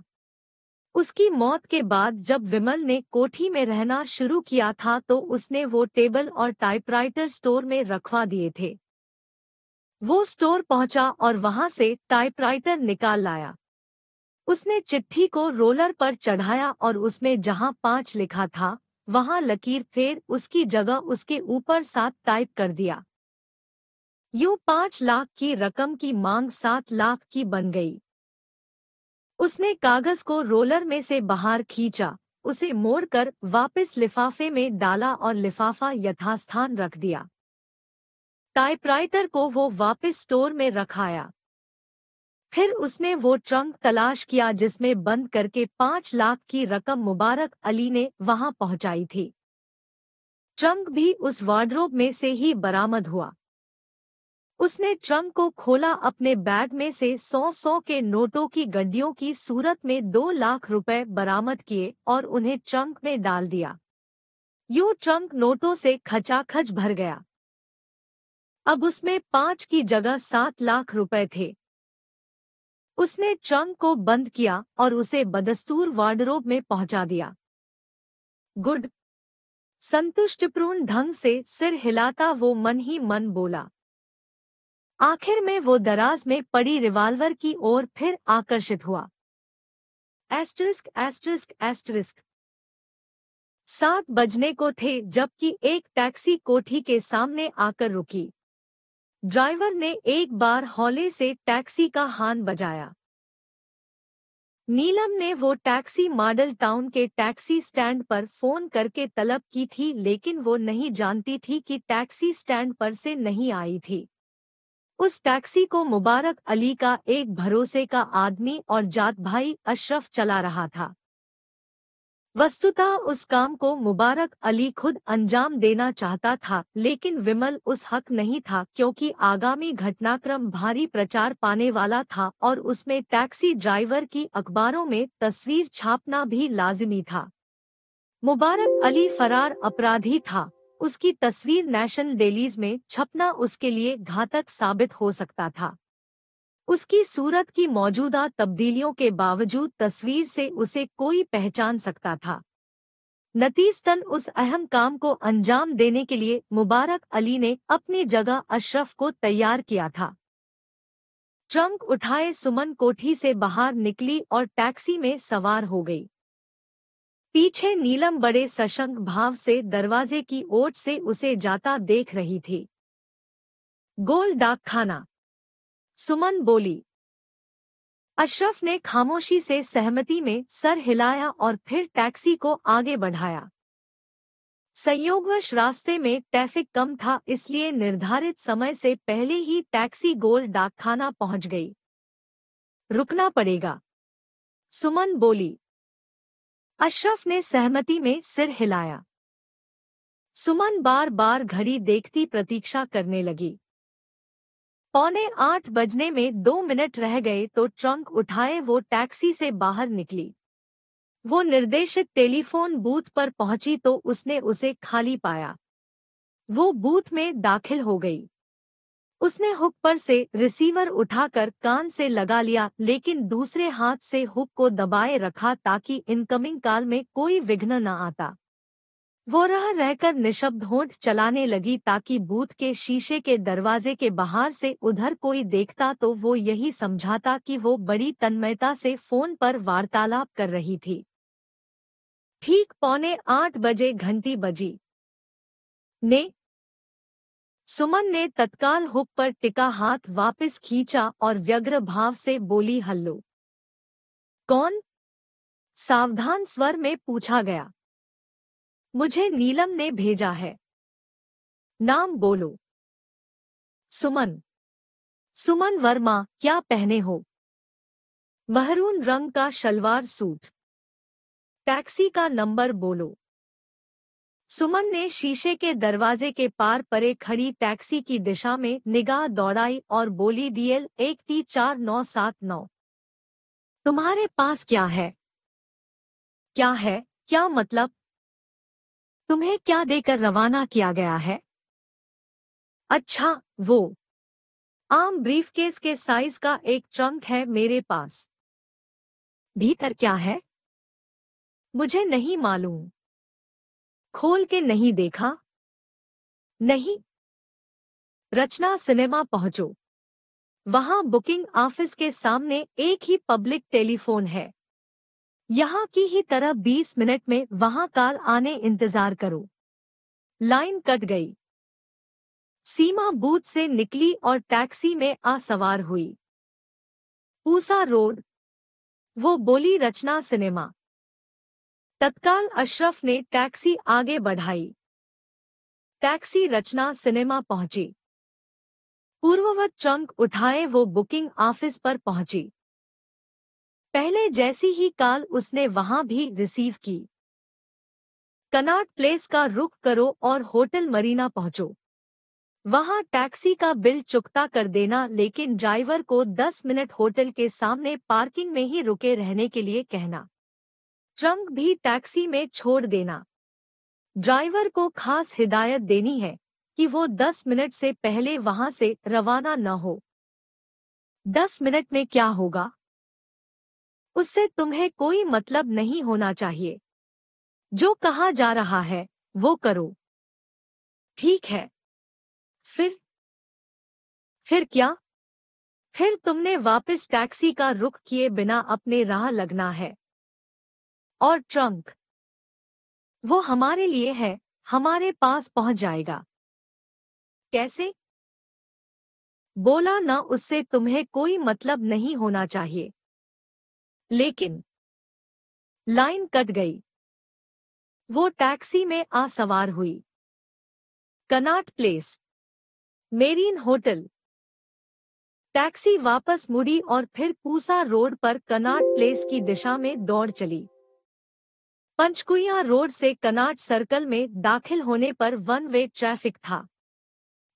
उसकी मौत के बाद जब विमल ने कोठी में रहना शुरू किया था तो उसने वो टेबल और टाइपराइटर स्टोर में रखवा दिए थे वो स्टोर पहुंचा और वहां से टाइपराइटर निकाल लाया उसने चिट्ठी को रोलर पर चढ़ाया और उसमें जहां पांच लिखा था वहां लकीर फेर उसकी जगह उसके ऊपर सात टाइप कर दिया यूं पांच लाख की रकम की मांग सात लाख की बन गई उसने कागज को रोलर में से बाहर खींचा उसे मोड़कर वापस लिफाफे में डाला और लिफाफा यथास्थान रख दिया टाइपराइटर को वो वापस स्टोर में रखाया फिर उसने वो ट्रंक तलाश किया जिसमें बंद करके पांच लाख की रकम मुबारक अली ने वहां पहुंचाई थी ट्रंक भी उस वार्ड्रोब में से ही बरामद हुआ उसने ट्रंक को खोला अपने बैग में से सौ सौ के नोटों की गड्डियों की सूरत में दो लाख रुपए बरामद किए और उन्हें ट्रंक में डाल दिया यू ट्रंक नोटों से खचाखच भर गया अब उसमें पांच की जगह सात लाख रुपए थे उसने चंग को बंद किया और उसे बदस्तूर वार्डरोब में पहुंचा दिया गुड संतुष्टपूर्ण ढंग से सिर हिलाता वो मन ही मन बोला आखिर में वो दराज में पड़ी रिवाल्वर की ओर फिर आकर्षित हुआ एस्ट्रिस्क एस्ट्रिस्क एस्ट्रिस्क सात बजने को थे जबकि एक टैक्सी कोठी के सामने आकर रुकी ड्राइवर ने एक बार हौले से टैक्सी का हान बजाया नीलम ने वो टैक्सी मॉडल टाउन के टैक्सी स्टैंड पर फोन करके तलब की थी लेकिन वो नहीं जानती थी कि टैक्सी स्टैंड पर से नहीं आई थी उस टैक्सी को मुबारक अली का एक भरोसे का आदमी और जात भाई अशरफ चला रहा था वस्तुतः उस काम को मुबारक अली खुद अंजाम देना चाहता था लेकिन विमल उस हक नहीं था क्योंकि आगामी घटनाक्रम भारी प्रचार पाने वाला था और उसमें टैक्सी ड्राइवर की अखबारों में तस्वीर छापना भी लाजिमी था मुबारक अली फरार अपराधी था उसकी तस्वीर नेशनल डेलीज में छपना उसके लिए घातक साबित हो सकता था उसकी सूरत की मौजूदा तब्दीलियों के बावजूद तस्वीर से उसे कोई पहचान सकता था नतीजतन उस अहम काम को अंजाम देने के लिए मुबारक अली ने अपनी जगह अशरफ को तैयार किया था ट्रंक उठाए सुमन कोठी से बाहर निकली और टैक्सी में सवार हो गई पीछे नीलम बड़े सशंक भाव से दरवाजे की ओट से उसे जाता देख रही थी गोल डाक खाना सुमन बोली अशरफ ने खामोशी से सहमति में सर हिलाया और फिर टैक्सी को आगे बढ़ाया संयोगवश रास्ते में ट्रैफिक कम था इसलिए निर्धारित समय से पहले ही टैक्सी गोल डाकखाना पहुंच गई रुकना पड़ेगा सुमन बोली अशरफ ने सहमति में सिर हिलाया सुमन बार बार घड़ी देखती प्रतीक्षा करने लगी पौने आठ बजने में दो मिनट रह गए तो ट्रंक उठाए वो टैक्सी से बाहर निकली वो निर्देशित टेलीफोन बूथ पर पहुंची तो उसने उसे खाली पाया वो बूथ में दाखिल हो गई उसने हुक पर से रिसीवर उठाकर कान से लगा लिया लेकिन दूसरे हाथ से हुक को दबाए रखा ताकि इनकमिंग कॉल में कोई विघ्न न आता वो रह रहकर निशब्द होंठ चलाने लगी ताकि बूथ के शीशे के दरवाजे के बाहर से उधर कोई देखता तो वो यही समझाता कि वो बड़ी तन्मयता से फोन पर वार्तालाप कर रही थी ठीक पौने आठ बजे घंटी बजी ने सुमन ने तत्काल हुक पर टिका हाथ वापस खींचा और व्यग्र भाव से बोली हल्लो कौन सावधान स्वर में पूछा गया मुझे नीलम ने भेजा है नाम बोलो सुमन सुमन वर्मा क्या पहने हो महरून रंग का शलवार सूट टैक्सी का नंबर बोलो सुमन ने शीशे के दरवाजे के पार परे खड़ी टैक्सी की दिशा में निगाह दौड़ाई और बोली डीएल एक ती चार नौ सात नौ तुम्हारे पास क्या है क्या है क्या मतलब तुम्हें क्या देकर रवाना किया गया है अच्छा वो आम ब्रीफकेस के साइज का एक ट्रंक है मेरे पास भीतर क्या है मुझे नहीं मालूम खोल के नहीं देखा नहीं रचना सिनेमा पहुंचो वहां बुकिंग ऑफिस के सामने एक ही पब्लिक टेलीफोन है यहाँ की ही तरह बीस मिनट में वहां कार आने इंतजार करो लाइन कट गई सीमा बूथ से निकली और टैक्सी में आ सवार हुई पूसा रोड वो बोली रचना सिनेमा तत्काल अशरफ ने टैक्सी आगे बढ़ाई टैक्सी रचना सिनेमा पहुंची पूर्ववत ट्रंक उठाए वो बुकिंग ऑफिस पर पहुंची पहले जैसी ही काल उसने वहां भी रिसीव की कनाट प्लेस का रुख करो और होटल मरीना पहुंचो वहां टैक्सी का बिल चुकता कर देना लेकिन ड्राइवर को 10 मिनट होटल के सामने पार्किंग में ही रुके रहने के लिए कहना ट्रंक भी टैक्सी में छोड़ देना ड्राइवर को खास हिदायत देनी है कि वो 10 मिनट से पहले वहां से रवाना न हो 10 मिनट में क्या होगा उससे तुम्हें कोई मतलब नहीं होना चाहिए जो कहा जा रहा है वो करो ठीक है फिर फिर क्या फिर तुमने वापस टैक्सी का रुख किए बिना अपने राह लगना है और ट्रंक वो हमारे लिए है हमारे पास पहुंच जाएगा कैसे बोला ना उससे तुम्हें कोई मतलब नहीं होना चाहिए लेकिन लाइन कट गई वो टैक्सी में आ सवार हुई Connaught Place Marine hotel taxi वापस मुड़ी और फिर पूसा रोड पर कनाट प्लेस की दिशा में दौड़ चली पंचकुया रोड से कनाट सर्कल में दाखिल होने पर वन वे ट्रैफिक था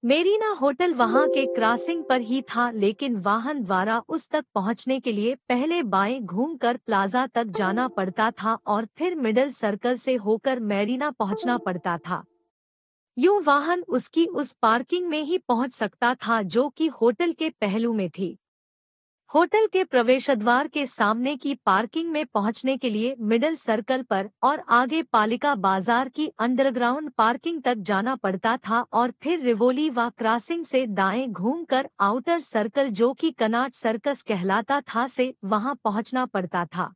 मेरीना होटल वहां के क्रॉसिंग पर ही था लेकिन वाहन द्वारा उस तक पहुंचने के लिए पहले बाएं घूमकर प्लाजा तक जाना पड़ता था और फिर मिडल सर्कल से होकर मेरीना पहुंचना पड़ता था यूं वाहन उसकी उस पार्किंग में ही पहुंच सकता था जो कि होटल के पहलू में थी होटल के प्रवेश द्वार के सामने की पार्किंग में पहुंचने के लिए मिडल सर्कल पर और आगे पालिका बाजार की अंडरग्राउंड पार्किंग तक जाना पड़ता था और फिर रिवोली व क्रॉसिंग से दाएं घूमकर आउटर सर्कल जो कि कनाट सर्कस कहलाता था से वहां पहुंचना पड़ता था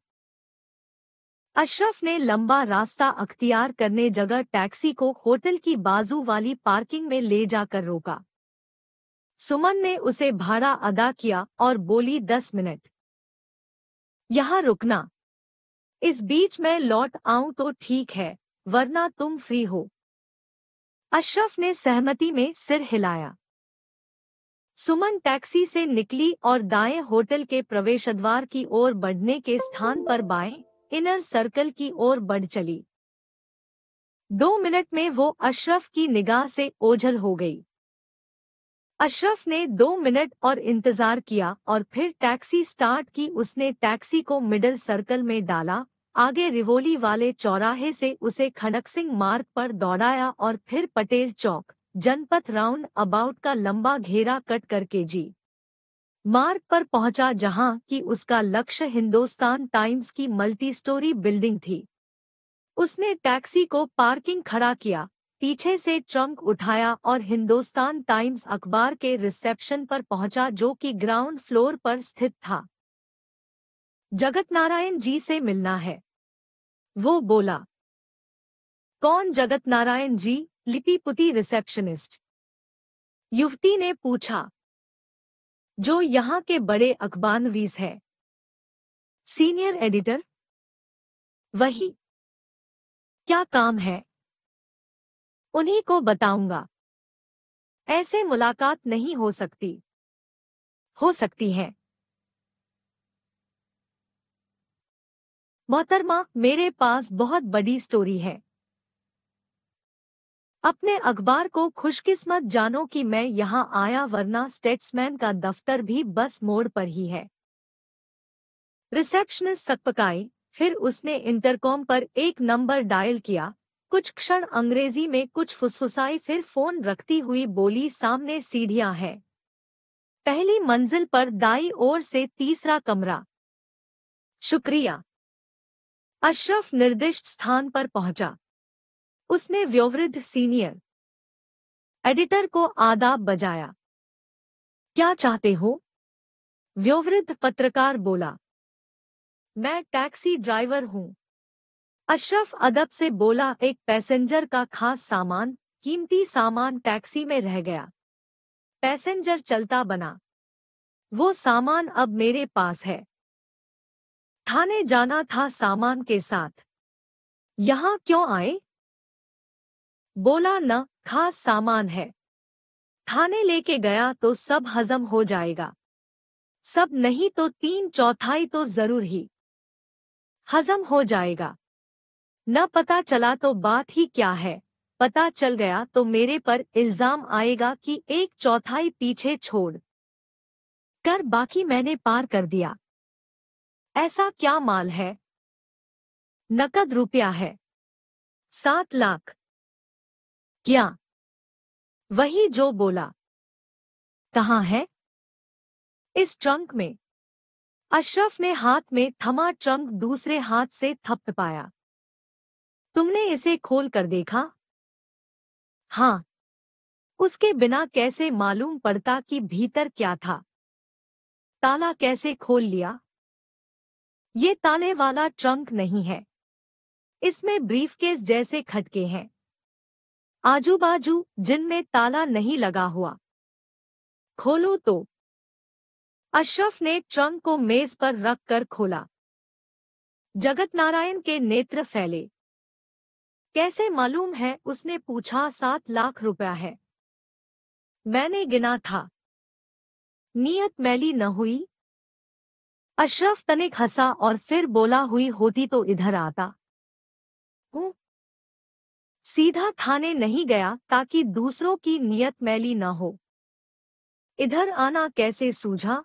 अशरफ ने लंबा रास्ता अख्तियार करने जगह टैक्सी को होटल की बाजू वाली पार्किंग में ले जाकर रोका सुमन ने उसे भाड़ा अदा किया और बोली दस मिनट यहाँ रुकना इस बीच मैं लौट आऊं तो ठीक है वरना तुम फ्री हो अशरफ ने सहमति में सिर हिलाया सुमन टैक्सी से निकली और दाएं होटल के प्रवेश द्वार की ओर बढ़ने के स्थान पर बाएं इनर सर्कल की ओर बढ़ चली दो मिनट में वो अशरफ की निगाह से ओझल हो गई अशरफ ने दो मिनट और इंतजार किया और फिर टैक्सी स्टार्ट की उसने टैक्सी को मिडिल सर्कल में डाला आगे रिवोली वाले चौराहे से उसे खड़क सिंह मार्ग पर दौड़ाया और फिर पटेल चौक जनपथ राउंड अबाउट का लंबा घेरा कट करके जी मार्ग पर पहुंचा जहां कि उसका लक्ष्य हिंदुस्तान टाइम्स की मल्टी स्टोरी बिल्डिंग थी उसने टैक्सी को पार्किंग खड़ा किया पीछे से ट्रंक उठाया और हिंदुस्तान टाइम्स अखबार के रिसेप्शन पर पहुंचा जो कि ग्राउंड फ्लोर पर स्थित था जगत नारायण जी से मिलना है वो बोला कौन जगत नारायण जी लिपिपुति रिसेप्शनिस्ट युवती ने पूछा जो यहाँ के बड़े अखबारवीज है सीनियर एडिटर वही क्या काम है उन्हीं को बताऊंगा ऐसे मुलाकात नहीं हो सकती हो सकती है मोहतरमा मेरे पास बहुत बड़ी स्टोरी है अपने अखबार को खुशकिस्मत जानो कि मैं यहाँ आया वरना स्टेट्समैन का दफ्तर भी बस मोड़ पर ही है रिसेप्शनिस्ट सकपकाई फिर उसने इंटरकॉम पर एक नंबर डायल किया कुछ क्षण अंग्रेजी में कुछ फुसफुसाई फिर फोन रखती हुई बोली सामने सीढ़ियां हैं पहली मंजिल पर दाई ओर से तीसरा कमरा शुक्रिया अशरफ निर्दिष्ट स्थान पर पहुंचा उसने व्यवृद्ध सीनियर एडिटर को आदाब बजाया क्या चाहते हो व्यवृद्ध पत्रकार बोला मैं टैक्सी ड्राइवर हूं अशरफ अदब से बोला एक पैसेंजर का खास सामान कीमती सामान टैक्सी में रह गया पैसेंजर चलता बना वो सामान अब मेरे पास है थाने जाना था सामान के साथ यहाँ क्यों आए बोला न खास सामान है थाने लेके गया तो सब हजम हो जाएगा सब नहीं तो तीन चौथाई तो जरूर ही हजम हो जाएगा न पता चला तो बात ही क्या है पता चल गया तो मेरे पर इल्जाम आएगा कि एक चौथाई पीछे छोड़ कर बाकी मैंने पार कर दिया ऐसा क्या माल है नकद रुपया है सात लाख क्या वही जो बोला कहा है इस ट्रंक में अशरफ ने हाथ में थमा ट्रंक दूसरे हाथ से थपथपाया तुमने इसे खोल कर देखा हाँ उसके बिना कैसे मालूम पड़ता कि भीतर क्या था ताला कैसे खोल लिया ये ताले वाला ट्रंक नहीं है इसमें ब्रीफकेस जैसे खटके हैं आजू बाजू जिनमें ताला नहीं लगा हुआ खोलो तो अशरफ ने ट्रंक को मेज पर रख कर खोला जगत नारायण के नेत्र फैले कैसे मालूम है उसने पूछा सात लाख रुपया है मैंने गिना था नियत मैली न हुई अशरफ तनिक हंसा और फिर बोला हुई होती तो इधर आता हूं सीधा थाने नहीं गया ताकि दूसरों की नियत मैली न हो इधर आना कैसे सूझा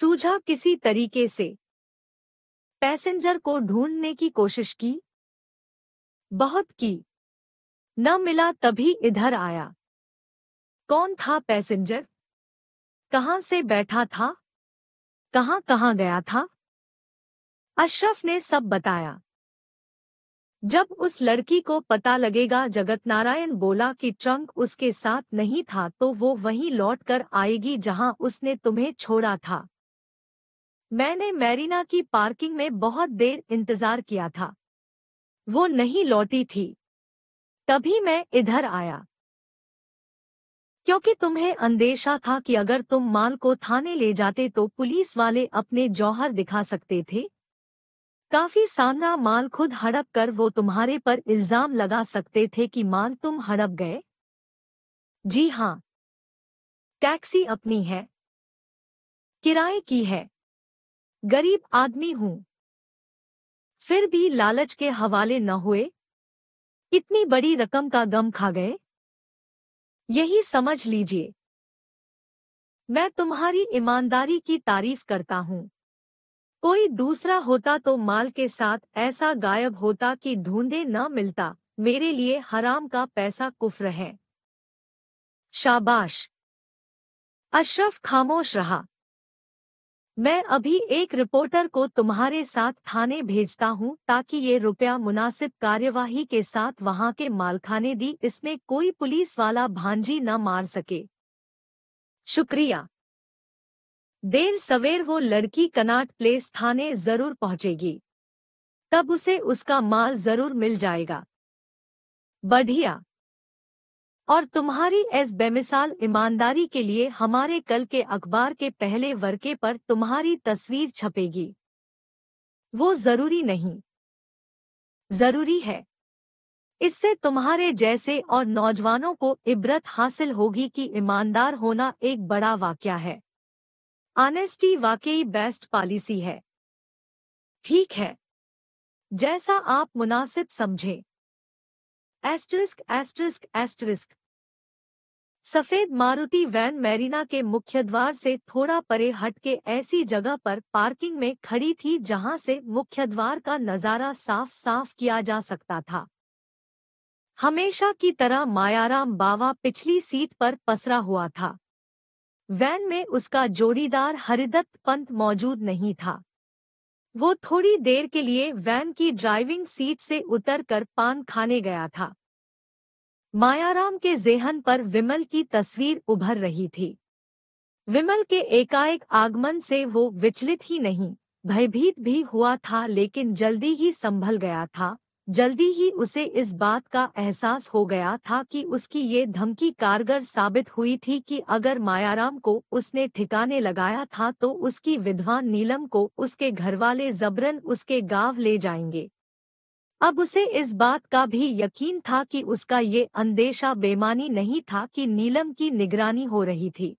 सूझा किसी तरीके से पैसेंजर को ढूंढने की कोशिश की बहुत की न मिला तभी इधर आया कौन था पैसेंजर कहां से बैठा था कहाँ कहाँ गया था अशरफ ने सब बताया जब उस लड़की को पता लगेगा जगत नारायण बोला कि ट्रंक उसके साथ नहीं था तो वो वहीं लौट कर आएगी जहां उसने तुम्हें छोड़ा था मैंने मैरिना की पार्किंग में बहुत देर इंतजार किया था वो नहीं लौटी थी तभी मैं इधर आया क्योंकि तुम्हें अंदेशा था कि अगर तुम माल को थाने ले जाते तो पुलिस वाले अपने जौहर दिखा सकते थे काफी सामना माल खुद हड़प कर वो तुम्हारे पर इल्जाम लगा सकते थे कि माल तुम हड़प गए जी हाँ टैक्सी अपनी है किराए की है गरीब आदमी हूं फिर भी लालच के हवाले न हुए इतनी बड़ी रकम का गम खा गए यही समझ लीजिए मैं तुम्हारी ईमानदारी की तारीफ करता हूँ कोई दूसरा होता तो माल के साथ ऐसा गायब होता कि ढूंढे न मिलता मेरे लिए हराम का पैसा कुफ्र है शाबाश अशरफ खामोश रहा मैं अभी एक रिपोर्टर को तुम्हारे साथ थाने भेजता हूँ ताकि ये रुपया मुनासिब कार्यवाही के साथ वहां के मालखाने दी इसमें कोई पुलिस वाला भांजी न मार सके शुक्रिया देर सवेर वो लड़की कनाट प्लेस थाने जरूर पहुंचेगी तब उसे उसका माल जरूर मिल जाएगा बढ़िया और तुम्हारी इस बेमिसाल ईमानदारी के लिए हमारे कल के अखबार के पहले वर्के पर तुम्हारी तस्वीर छपेगी वो जरूरी नहीं जरूरी है इससे तुम्हारे जैसे और नौजवानों को इब्रत हासिल होगी कि ईमानदार होना एक बड़ा वाक्य है आनेस्टी वाकई बेस्ट पॉलिसी है ठीक है जैसा आप मुनासिब समझें एस्टरिस्क एस्टरिस्क एस्टरिस्क सफेद मारुति वैन मैरिना के मुख्य द्वार से थोड़ा परे हटके ऐसी जगह पर पार्किंग में खड़ी थी जहां से मुख्य द्वार का नजारा साफ साफ किया जा सकता था हमेशा की तरह मायाराम बावा पिछली सीट पर पसरा हुआ था वैन में उसका जोड़ीदार हरिदत्त पंत मौजूद नहीं था वो थोड़ी देर के लिए वैन की ड्राइविंग सीट से उतरकर पान खाने गया था मायाराम के जेहन पर विमल की तस्वीर उभर रही थी विमल के एकाएक आगमन से वो विचलित ही नहीं भयभीत भी हुआ था लेकिन जल्दी ही संभल गया था जल्दी ही उसे इस बात का एहसास हो गया था कि उसकी ये धमकी कारगर साबित हुई थी कि अगर मायाराम को उसने ठिकाने लगाया था तो उसकी विधवा नीलम को उसके घरवाले जबरन उसके गांव ले जाएंगे अब उसे इस बात का भी यकीन था कि उसका ये अंदेशा बेमानी नहीं था कि नीलम की निगरानी हो रही थी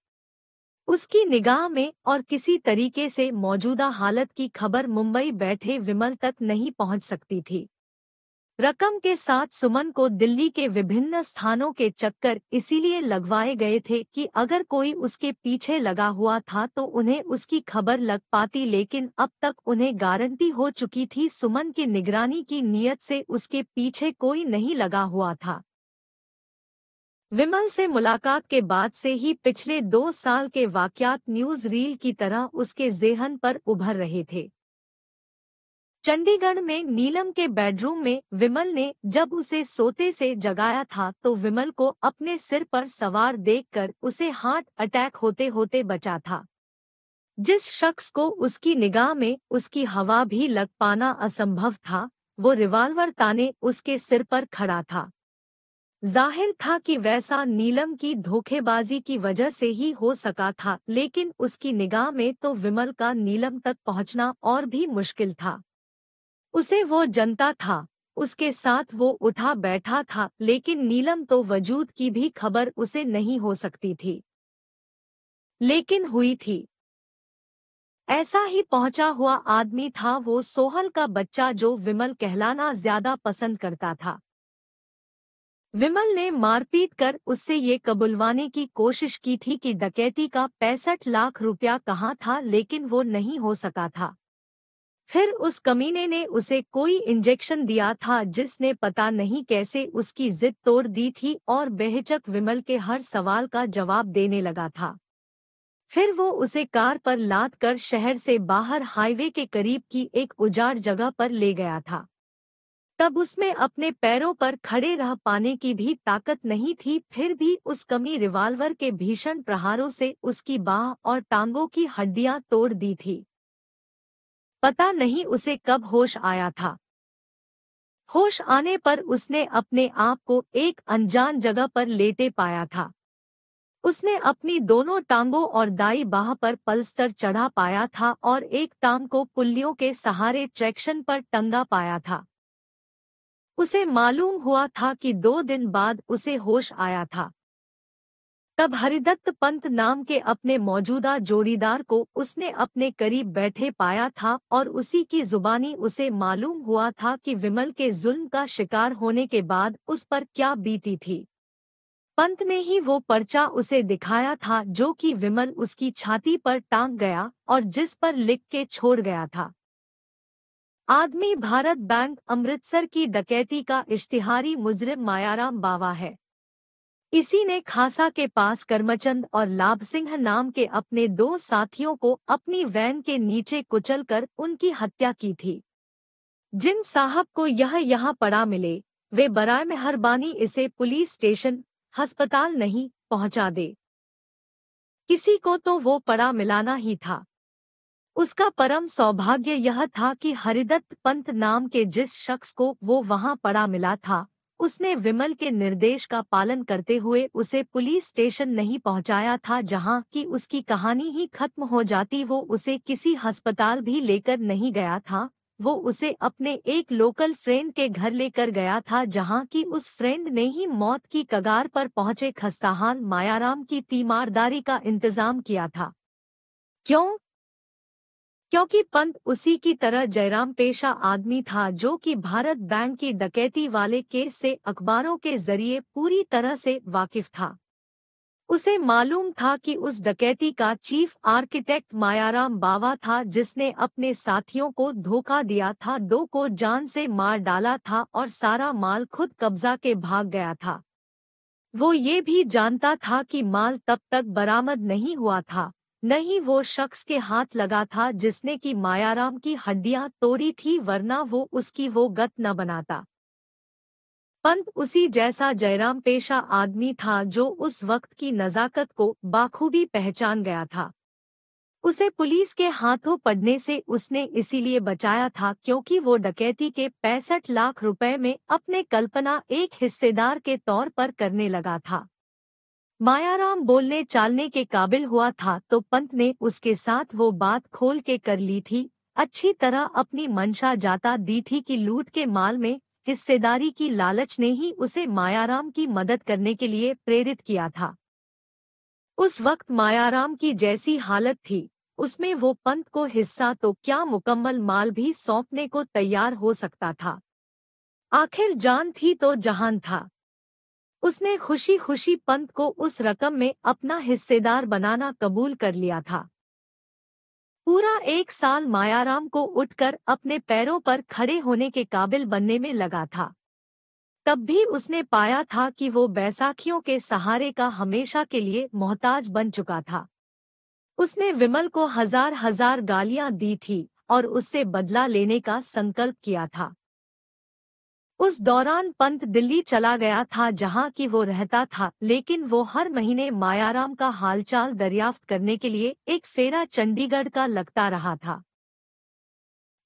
उसकी निगाह में और किसी तरीके से मौजूदा हालत की खबर मुंबई बैठे विमल तक नहीं पहुंच सकती थी रकम के साथ सुमन को दिल्ली के विभिन्न स्थानों के चक्कर इसीलिए लगवाए गए थे कि अगर कोई उसके पीछे लगा हुआ था तो उन्हें उसकी खबर लग पाती लेकिन अब तक उन्हें गारंटी हो चुकी थी सुमन की निगरानी की नीयत से उसके पीछे कोई नहीं लगा हुआ था विमल से मुलाकात के बाद से ही पिछले दो साल के वाक्यात न्यूज रील की तरह उसके जेहन पर उभर रहे थे चंडीगढ़ में नीलम के बेडरूम में विमल ने जब उसे सोते से जगाया था तो विमल को अपने सिर पर सवार देखकर उसे हार्ट अटैक होते होते बचा था जिस शख्स को उसकी निगाह में उसकी हवा भी लग पाना असंभव था वो रिवाल्वर ताने उसके सिर पर खड़ा था जाहिर था कि वैसा नीलम की धोखेबाजी की वजह से ही हो सका था लेकिन उसकी निगाह में तो विमल का नीलम तक पहुंचना और भी मुश्किल था उसे वो जनता था उसके साथ वो उठा बैठा था लेकिन नीलम तो वजूद की भी खबर उसे नहीं हो सकती थी लेकिन हुई थी ऐसा ही पहुंचा हुआ आदमी था वो सोहल का बच्चा जो विमल कहलाना ज्यादा पसंद करता था विमल ने मारपीट कर उससे ये कबुलवाने की कोशिश की थी कि डकैती का पैंसठ लाख रुपया कहाँ था लेकिन वो नहीं हो सका था फिर उस कमीने ने उसे कोई इंजेक्शन दिया था जिसने पता नहीं कैसे उसकी जिद तोड़ दी थी और बेहचक विमल के हर सवाल का जवाब देने लगा था फिर वो उसे कार पर लाद कर शहर से बाहर हाईवे के करीब की एक उजाड़ जगह पर ले गया था तब उसमें अपने पैरों पर खड़े रह पाने की भी ताकत नहीं थी फिर भी उस कमी रिवाल्वर के भीषण प्रहारों से उसकी बाह और टांगों की हड्डियां तोड़ दी थी पता नहीं उसे कब होश आया था होश आने पर उसने अपने आप को एक अनजान जगह पर लेटे पाया था उसने अपनी दोनों टांगों और दाई बाह पर पलस्तर चढ़ा पाया था और एक टांग को पुल्लियों के सहारे ट्रैक्शन पर टंगा पाया था उसे मालूम हुआ था कि दो दिन बाद उसे होश आया था तब हरिदत्त पंत नाम के अपने मौजूदा जोड़ीदार को उसने अपने करीब बैठे पाया था और उसी की जुबानी उसे मालूम हुआ था कि विमल के जुल्म का शिकार होने के बाद उस पर क्या बीती थी पंत ने ही वो पर्चा उसे दिखाया था जो कि विमल उसकी छाती पर टांग गया और जिस पर लिख के छोड़ गया था आदमी भारत बैंक अमृतसर की डकैती का इश्तिहारी मुजरिम मायाराम बावा है इसी ने खासा के पास कर्मचंद और लाभ सिंह नाम के अपने दो साथियों को अपनी वैन के नीचे कुचलकर उनकी हत्या की थी जिन साहब को यह यहाँ पड़ा मिले वे बराय मेहरबानी इसे पुलिस स्टेशन अस्पताल नहीं पहुँचा दे किसी को तो वो पड़ा मिलाना ही था उसका परम सौभाग्य यह था कि हरिदत्त पंत नाम के जिस शख्स को वो वहां पड़ा मिला था उसने विमल के निर्देश का पालन करते हुए उसे पुलिस स्टेशन नहीं पहुंचाया था जहां कि उसकी कहानी ही खत्म हो जाती वो उसे किसी अस्पताल भी लेकर नहीं गया था वो उसे अपने एक लोकल फ्रेंड के घर लेकर गया था जहां कि उस फ्रेंड ने ही मौत की कगार पर पहुंचे खस्ताहाल मायाराम की तीमारदारी का इंतजाम किया था क्यों क्योंकि पंत उसी की तरह जयराम पेशा आदमी था जो कि भारत बैंक की डकैती वाले केस से अखबारों के जरिए पूरी तरह से वाकिफ था उसे मालूम था कि उस डकैती का चीफ आर्किटेक्ट मायाराम बावा था जिसने अपने साथियों को धोखा दिया था दो को जान से मार डाला था और सारा माल खुद कब्जा के भाग गया था वो ये भी जानता था कि माल तब तक बरामद नहीं हुआ था नहीं वो शख्स के हाथ लगा था जिसने की मायाराम की हड्डियां तोड़ी थी वरना वो उसकी वो गत न बनाता पंत उसी जैसा जयराम पेशा आदमी था जो उस वक्त की नज़ाकत को बाखूबी पहचान गया था उसे पुलिस के हाथों पड़ने से उसने इसीलिए बचाया था क्योंकि वो डकैती के पैंसठ लाख रुपए में अपने कल्पना एक हिस्सेदार के तौर पर करने लगा था मायाराम बोलने चालने के काबिल हुआ था तो पंत ने उसके साथ वो बात खोल के कर ली थी अच्छी तरह अपनी मंशा जाता दी थी कि लूट के माल में हिस्सेदारी की लालच ने ही उसे मायाराम की मदद करने के लिए प्रेरित किया था उस वक्त मायाराम की जैसी हालत थी उसमें वो पंत को हिस्सा तो क्या मुकम्मल माल भी सौंपने को तैयार हो सकता था आखिर जान थी तो जहान था उसने खुशी खुशी पंत को उस रकम में अपना हिस्सेदार बनाना कबूल कर लिया था पूरा एक साल मायाराम को उठकर अपने पैरों पर खड़े होने के काबिल बनने में लगा था तब भी उसने पाया था कि वो बैसाखियों के सहारे का हमेशा के लिए मोहताज बन चुका था उसने विमल को हजार हजार गालियां दी थी और उससे बदला लेने का संकल्प किया था उस दौरान पंत दिल्ली चला गया था जहां की वो रहता था लेकिन वो हर महीने मायाराम का हालचाल दरियाफ्त करने के लिए एक फेरा चंडीगढ़ का लगता रहा था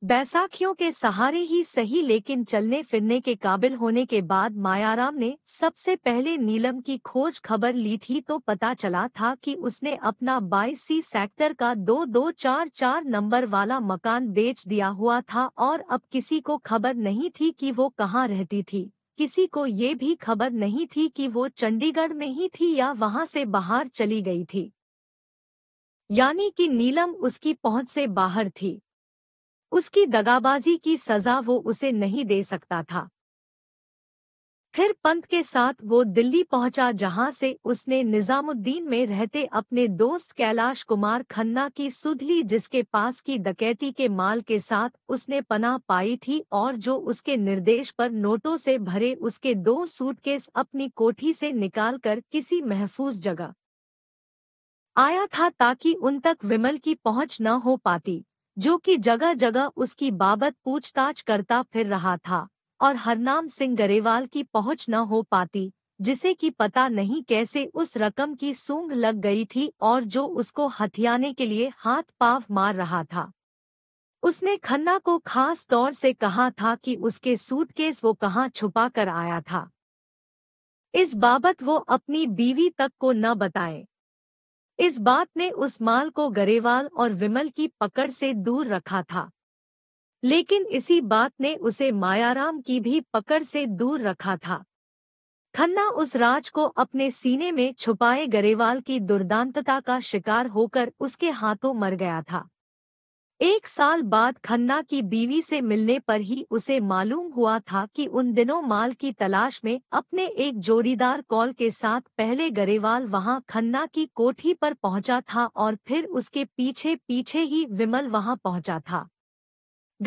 बैसाखियों के सहारे ही सही लेकिन चलने फिरने के काबिल होने के बाद मायाराम ने सबसे पहले नीलम की खोज खबर ली थी तो पता चला था कि उसने अपना 22 सी सेक्टर का दो दो चार चार नंबर वाला मकान बेच दिया हुआ था और अब किसी को खबर नहीं थी कि वो कहाँ रहती थी किसी को ये भी खबर नहीं थी कि वो चंडीगढ़ में ही थी या वहाँ से बाहर चली गई थी यानी कि नीलम उसकी पहुंच से बाहर थी उसकी दगाबाजी की सजा वो उसे नहीं दे सकता था फिर पंत के साथ वो दिल्ली पहुंचा जहां से उसने निजामुद्दीन में रहते अपने दोस्त कैलाश कुमार खन्ना की सुधली जिसके पास की डकैती के माल के साथ उसने पनाह पाई थी और जो उसके निर्देश पर नोटों से भरे उसके दो सूटकेस अपनी कोठी से निकालकर किसी महफूज जगह आया था ताकि उन तक विमल की पहुंच न हो पाती जो कि जगह जगह उसकी बाबत पूछताछ करता फिर रहा था और हरनाम सिंह गरेवाल की पहुंच न हो पाती जिसे कि पता नहीं कैसे उस रकम की सूंघ लग गई थी और जो उसको हथियाने के लिए हाथ पाव मार रहा था उसने खन्ना को खास तौर से कहा था कि उसके सूटकेस वो कहाँ छुपा कर आया था इस बाबत वो अपनी बीवी तक को न बताए इस बात ने उस माल को गरेवाल और विमल की पकड़ से दूर रखा था लेकिन इसी बात ने उसे मायाराम की भी पकड़ से दूर रखा था खन्ना उस राज को अपने सीने में छुपाए गरेवाल की दुर्दांतता का शिकार होकर उसके हाथों मर गया था एक साल बाद खन्ना की बीवी से मिलने पर ही उसे मालूम हुआ था कि उन दिनों माल की तलाश में अपने एक जोड़ीदार कॉल के साथ पहले गरेवाल वहां खन्ना की कोठी पर पहुंचा था और फिर उसके पीछे पीछे ही विमल वहां पहुंचा था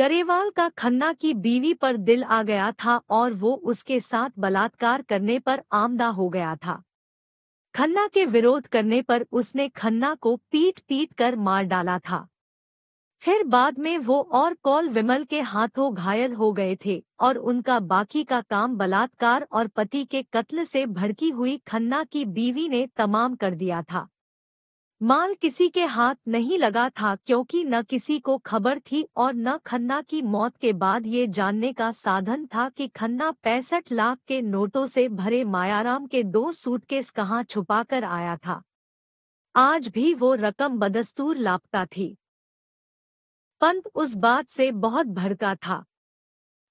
गरेवाल का खन्ना की बीवी पर दिल आ गया था और वो उसके साथ बलात्कार करने पर आमदा हो गया था खन्ना के विरोध करने पर उसने खन्ना को पीट पीट कर मार डाला था फिर बाद में वो और कॉल विमल के हाथों घायल हो गए थे और उनका बाकी का काम बलात्कार और पति के कत्ल से भड़की हुई खन्ना की बीवी ने तमाम कर दिया था माल किसी के हाथ नहीं लगा था क्योंकि न किसी को खबर थी और न खन्ना की मौत के बाद ये जानने का साधन था कि खन्ना पैंसठ लाख के नोटों से भरे मायाराम के दो सूटकेस कहाँ छुपाकर आया था आज भी वो रकम बदस्तूर लापता थी पंत उस बात से बहुत भड़का था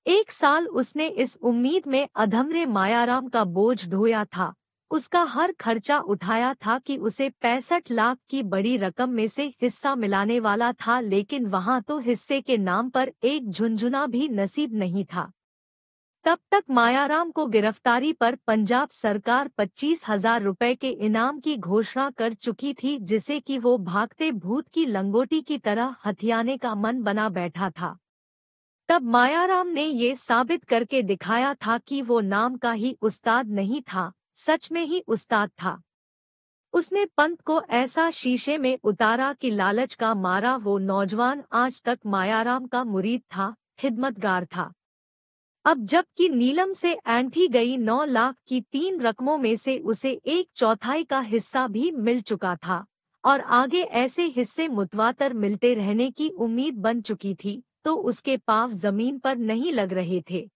एक साल उसने इस उम्मीद में अधमरे मायाराम का बोझ ढोया था उसका हर खर्चा उठाया था कि उसे पैंसठ लाख की बड़ी रकम में से हिस्सा मिलाने वाला था लेकिन वहां तो हिस्से के नाम पर एक झुंझुना भी नसीब नहीं था तब तक मायाराम को गिरफ्तारी पर पंजाब सरकार पच्चीस हजार रूपए के इनाम की घोषणा कर चुकी थी जिसे कि वो भागते भूत की लंगोटी की तरह हथियाने का मन बना बैठा था तब मायाराम ने ये साबित करके दिखाया था कि वो नाम का ही उस्ताद नहीं था सच में ही उस्ताद था उसने पंत को ऐसा शीशे में उतारा कि लालच का मारा वो नौजवान आज तक मायाराम का मुरीद था खिदमतगार था अब जबकि नीलम से एंठी गई नौ लाख की तीन रकमों में से उसे एक चौथाई का हिस्सा भी मिल चुका था और आगे ऐसे हिस्से मुतवातर मिलते रहने की उम्मीद बन चुकी थी तो उसके पाव जमीन पर नहीं लग रहे थे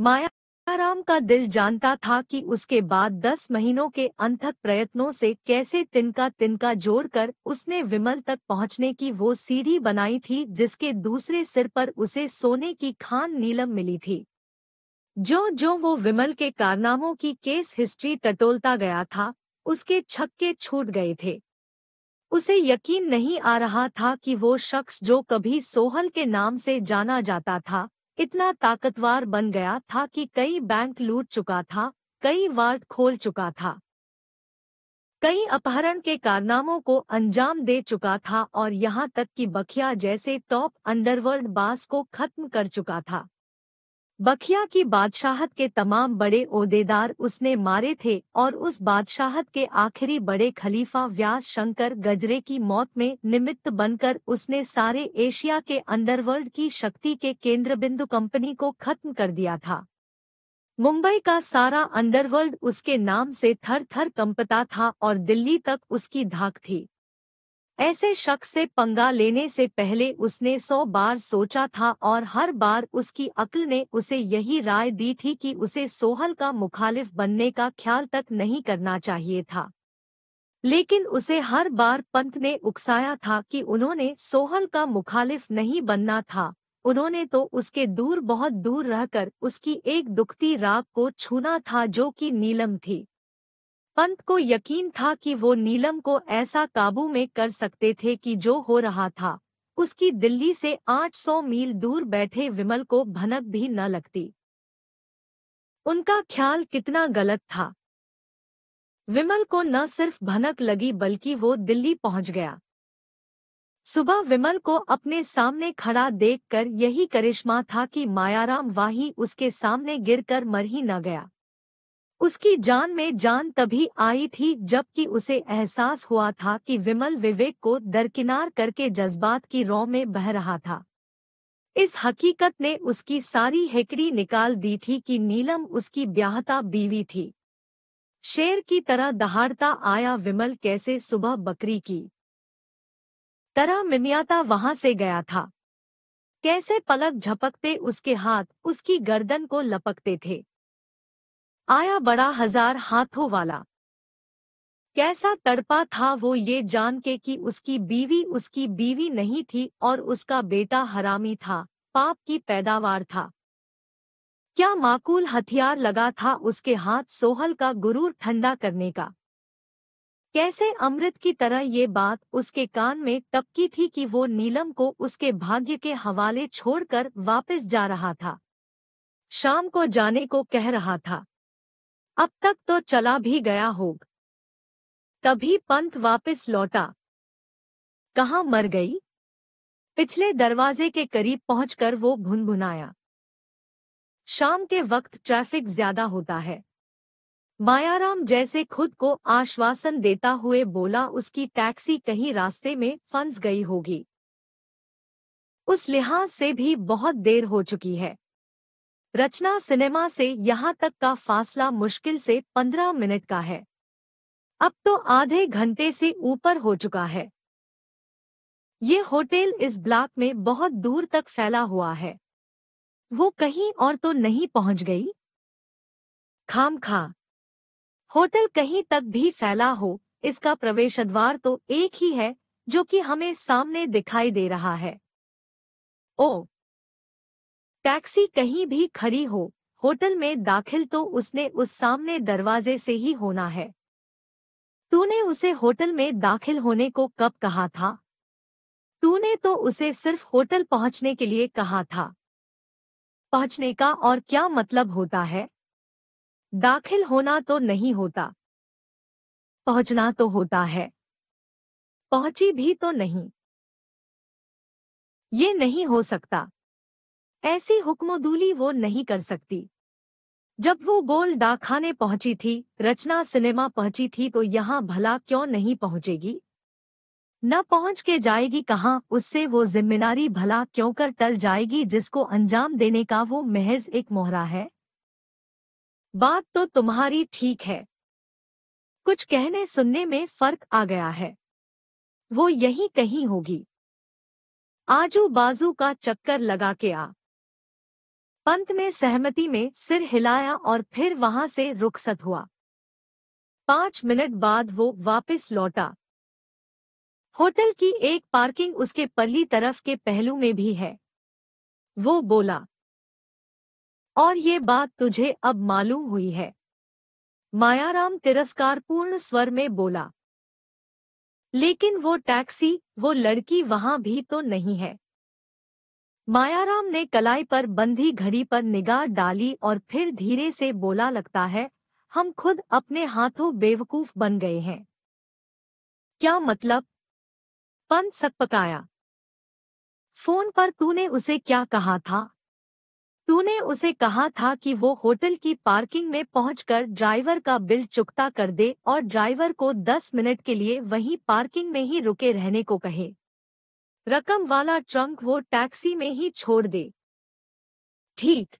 माया राम का दिल जानता था कि उसके बाद दस महीनों के अंतक प्रयत्नों से कैसे तिनका तिनका जोड़कर उसने विमल तक पहुंचने की वो सीढ़ी बनाई थी जिसके दूसरे सिर पर उसे सोने की खान नीलम मिली थी जो जो वो विमल के कारनामों की केस हिस्ट्री टटोलता गया था उसके छक्के छूट गए थे उसे यकीन नहीं आ रहा था कि वो शख्स जो कभी सोहल के नाम से जाना जाता था इतना ताकतवर बन गया था कि कई बैंक लूट चुका था कई वार्ड खोल चुका था कई अपहरण के कारनामों को अंजाम दे चुका था और यहाँ तक कि बखिया जैसे टॉप अंडरवर्ल्ड बास को खत्म कर चुका था बखिया की बादशाहत के तमाम बड़े ओदेदार उसने मारे थे और उस बादशाहत के आखिरी बड़े खलीफा व्यास शंकर गजरे की मौत में निमित्त बनकर उसने सारे एशिया के अंडरवर्ल्ड की शक्ति के केंद्रबिंदु कंपनी को खत्म कर दिया था मुंबई का सारा अंडरवर्ल्ड उसके नाम से थर थर कंपता था और दिल्ली तक उसकी धाक थी ऐसे शख्स से पंगा लेने से पहले उसने सौ बार सोचा था और हर बार उसकी अक्ल ने उसे यही राय दी थी कि उसे सोहल का मुखालिफ बनने का ख्याल तक नहीं करना चाहिए था लेकिन उसे हर बार पंत ने उकसाया था कि उन्होंने सोहल का मुखालिफ नहीं बनना था उन्होंने तो उसके दूर बहुत दूर रहकर उसकी एक दुखती राग को छूना था जो कि नीलम थी पंत को यकीन था कि वो नीलम को ऐसा काबू में कर सकते थे कि जो हो रहा था उसकी दिल्ली से 800 मील दूर बैठे विमल को भनक भी न लगती उनका ख्याल कितना गलत था विमल को न सिर्फ भनक लगी बल्कि वो दिल्ली पहुंच गया सुबह विमल को अपने सामने खड़ा देखकर यही करिश्मा था कि मायाराम वाही उसके सामने गिरकर मर ही न गया उसकी जान में जान तभी आई थी जबकि उसे एहसास हुआ था कि विमल विवेक को दरकिनार करके जज्बात की रौ में बह रहा था इस हकीकत ने उसकी सारी हेकड़ी निकाल दी थी कि नीलम उसकी ब्याहता बीवी थी शेर की तरह दहाड़ता आया विमल कैसे सुबह बकरी की तरह मिमियाता वहां से गया था कैसे पलक झपकते उसके हाथ उसकी गर्दन को लपकते थे आया बड़ा हजार हाथों वाला कैसा तड़पा था वो ये जान के कि उसकी बीवी उसकी बीवी नहीं थी और उसका बेटा हरामी था पाप की पैदावार था क्या माकूल हथियार लगा था उसके हाथ सोहल का गुरूर ठंडा करने का कैसे अमृत की तरह ये बात उसके कान में टपकी थी कि वो नीलम को उसके भाग्य के हवाले छोड़कर वापस जा रहा था शाम को जाने को कह रहा था अब तक तो चला भी गया होग तभी पंत वापस लौटा कहाँ मर गई पिछले दरवाजे के करीब पहुंचकर वो भुनभुनाया शाम के वक्त ट्रैफिक ज्यादा होता है मायाराम जैसे खुद को आश्वासन देता हुए बोला उसकी टैक्सी कहीं रास्ते में फंस गई होगी उस लिहाज से भी बहुत देर हो चुकी है रचना सिनेमा से यहाँ तक का फासला मुश्किल से पंद्रह मिनट का है अब तो आधे घंटे से ऊपर हो चुका है ये होटल इस ब्लॉक में बहुत दूर तक फैला हुआ है वो कहीं और तो नहीं पहुंच गई खाम खा होटल कहीं तक भी फैला हो इसका प्रवेश द्वार तो एक ही है जो कि हमें सामने दिखाई दे रहा है ओ टैक्सी कहीं भी खड़ी हो होटल में दाखिल तो उसने उस सामने दरवाजे से ही होना है तूने उसे होटल में दाखिल होने को कब कहा था तूने तो उसे सिर्फ होटल पहुंचने के लिए कहा था पहुंचने का और क्या मतलब होता है दाखिल होना तो नहीं होता पहुंचना तो होता है पहुंची भी तो नहीं ये नहीं हो सकता ऐसी हुक्मदूली वो नहीं कर सकती जब वो गोल डाखाने पहुंची थी रचना सिनेमा पहुंची थी तो यहाँ भला क्यों नहीं पहुंचेगी न पहुंच के जाएगी कहाँ उससे वो जिम्मेदारी भला क्यों कर टल जाएगी जिसको अंजाम देने का वो महज एक मोहरा है बात तो तुम्हारी ठीक है कुछ कहने सुनने में फर्क आ गया है वो यही कहीं होगी आजू बाजू का चक्कर लगा के आ पंत ने सहमति में सिर हिलाया और फिर वहां से रुखसत हुआ पांच मिनट बाद वो वापस लौटा होटल की एक पार्किंग उसके पली तरफ के पहलू में भी है वो बोला और ये बात तुझे अब मालूम हुई है मायाराम तिरस्कारपूर्ण स्वर में बोला लेकिन वो टैक्सी वो लड़की वहां भी तो नहीं है मायाराम ने कलाई पर बंधी घड़ी पर निगाह डाली और फिर धीरे से बोला लगता है हम खुद अपने हाथों बेवकूफ बन गए हैं क्या मतलब पंत पकाया फोन पर तूने उसे क्या कहा था तूने उसे कहा था कि वो होटल की पार्किंग में पहुंचकर ड्राइवर का बिल चुकता कर दे और ड्राइवर को दस मिनट के लिए वहीं पार्किंग में ही रुके रहने को कहे रकम वाला ट्रंक वो टैक्सी में ही छोड़ दे ठीक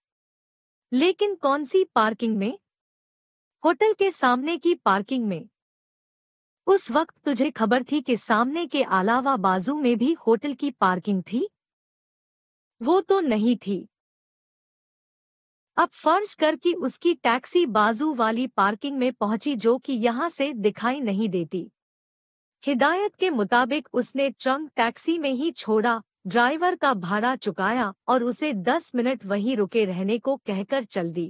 लेकिन कौन सी पार्किंग में होटल के सामने की पार्किंग में उस वक्त तुझे खबर थी कि सामने के अलावा बाजू में भी होटल की पार्किंग थी वो तो नहीं थी अब फर्ज कर कि उसकी टैक्सी बाजू वाली पार्किंग में पहुंची जो कि यहां से दिखाई नहीं देती हिदायत के मुताबिक उसने ट्रंक टैक्सी में ही छोड़ा ड्राइवर का भाड़ा चुकाया और उसे 10 मिनट वहीं रुके रहने को कहकर चल दी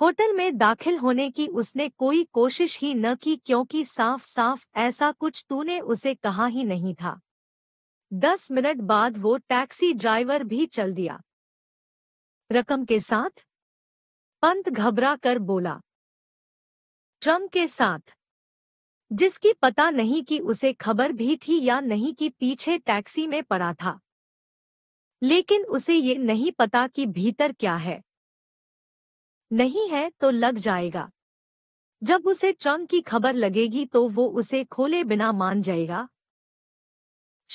होटल में दाखिल होने की उसने कोई कोशिश ही न की क्योंकि साफ साफ ऐसा कुछ तूने उसे कहा ही नहीं था 10 मिनट बाद वो टैक्सी ड्राइवर भी चल दिया रकम के साथ पंत घबरा कर बोला ट्रम के साथ जिसकी पता नहीं कि उसे खबर भी थी या नहीं कि पीछे टैक्सी में पड़ा था लेकिन उसे ये नहीं पता कि भीतर क्या है नहीं है तो लग जाएगा जब उसे ट्रंक की खबर लगेगी तो वो उसे खोले बिना मान जाएगा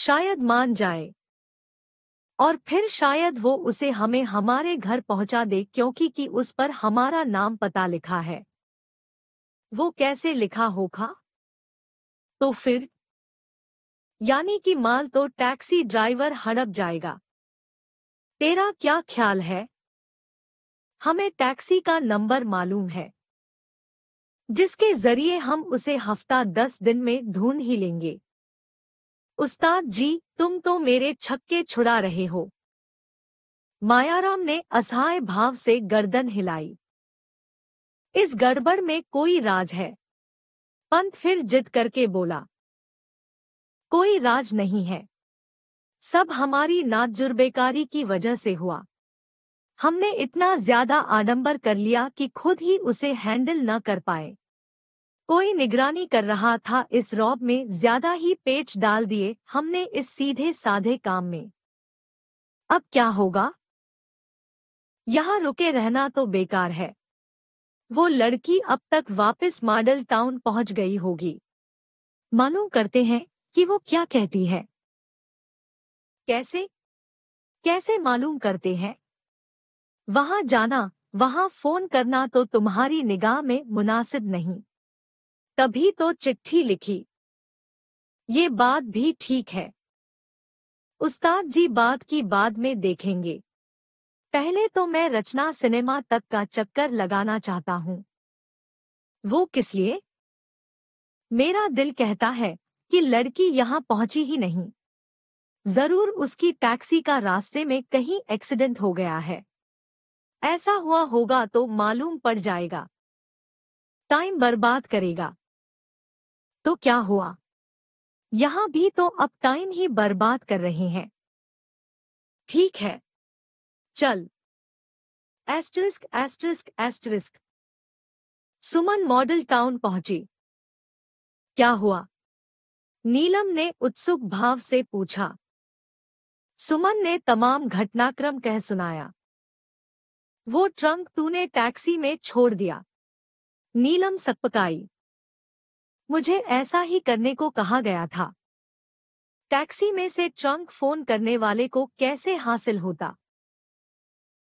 शायद मान जाए और फिर शायद वो उसे हमें हमारे घर पहुंचा दे क्योंकि कि उस पर हमारा नाम पता लिखा है वो कैसे लिखा होगा तो फिर यानी कि माल तो टैक्सी ड्राइवर हड़प जाएगा तेरा क्या ख्याल है हमें टैक्सी का नंबर मालूम है जिसके जरिए हम उसे हफ्ता दस दिन में ढूंढ ही लेंगे उस्ताद जी तुम तो मेरे छक्के छुड़ा रहे हो मायाराम ने असहाय भाव से गर्दन हिलाई इस गड़बड़ में कोई राज है पंत फिर जिद करके बोला कोई राज नहीं है सब हमारी नाजुर्बेकारी की वजह से हुआ हमने इतना ज्यादा आडंबर कर लिया कि खुद ही उसे हैंडल न कर पाए कोई निगरानी कर रहा था इस रॉब में ज्यादा ही पेच डाल दिए हमने इस सीधे साधे काम में अब क्या होगा यहां रुके रहना तो बेकार है वो लड़की अब तक वापस मॉडल टाउन पहुंच गई होगी मालूम करते हैं कि वो क्या कहती है कैसे कैसे मालूम करते हैं वहां जाना वहां फोन करना तो तुम्हारी निगाह में मुनासिब नहीं तभी तो चिट्ठी लिखी ये बात भी ठीक है उस्ताद जी बात की बाद में देखेंगे पहले तो मैं रचना सिनेमा तक का चक्कर लगाना चाहता हूँ वो किस लिए मेरा दिल कहता है कि लड़की यहाँ पहुंची ही नहीं जरूर उसकी टैक्सी का रास्ते में कहीं एक्सीडेंट हो गया है ऐसा हुआ होगा तो मालूम पड़ जाएगा टाइम बर्बाद करेगा तो क्या हुआ यहां भी तो अब टाइम ही बर्बाद कर रहे हैं ठीक है चल asterisk asterisk asterisk Suman Model Town पहुंची क्या हुआ नीलम ने उत्सुक भाव से पूछा सुमन ने तमाम घटनाक्रम कह सुनाया वो ट्रंक तूने टैक्सी में छोड़ दिया नीलम सकपकाई मुझे ऐसा ही करने को कहा गया था टैक्सी में से ट्रंक फोन करने वाले को कैसे हासिल होता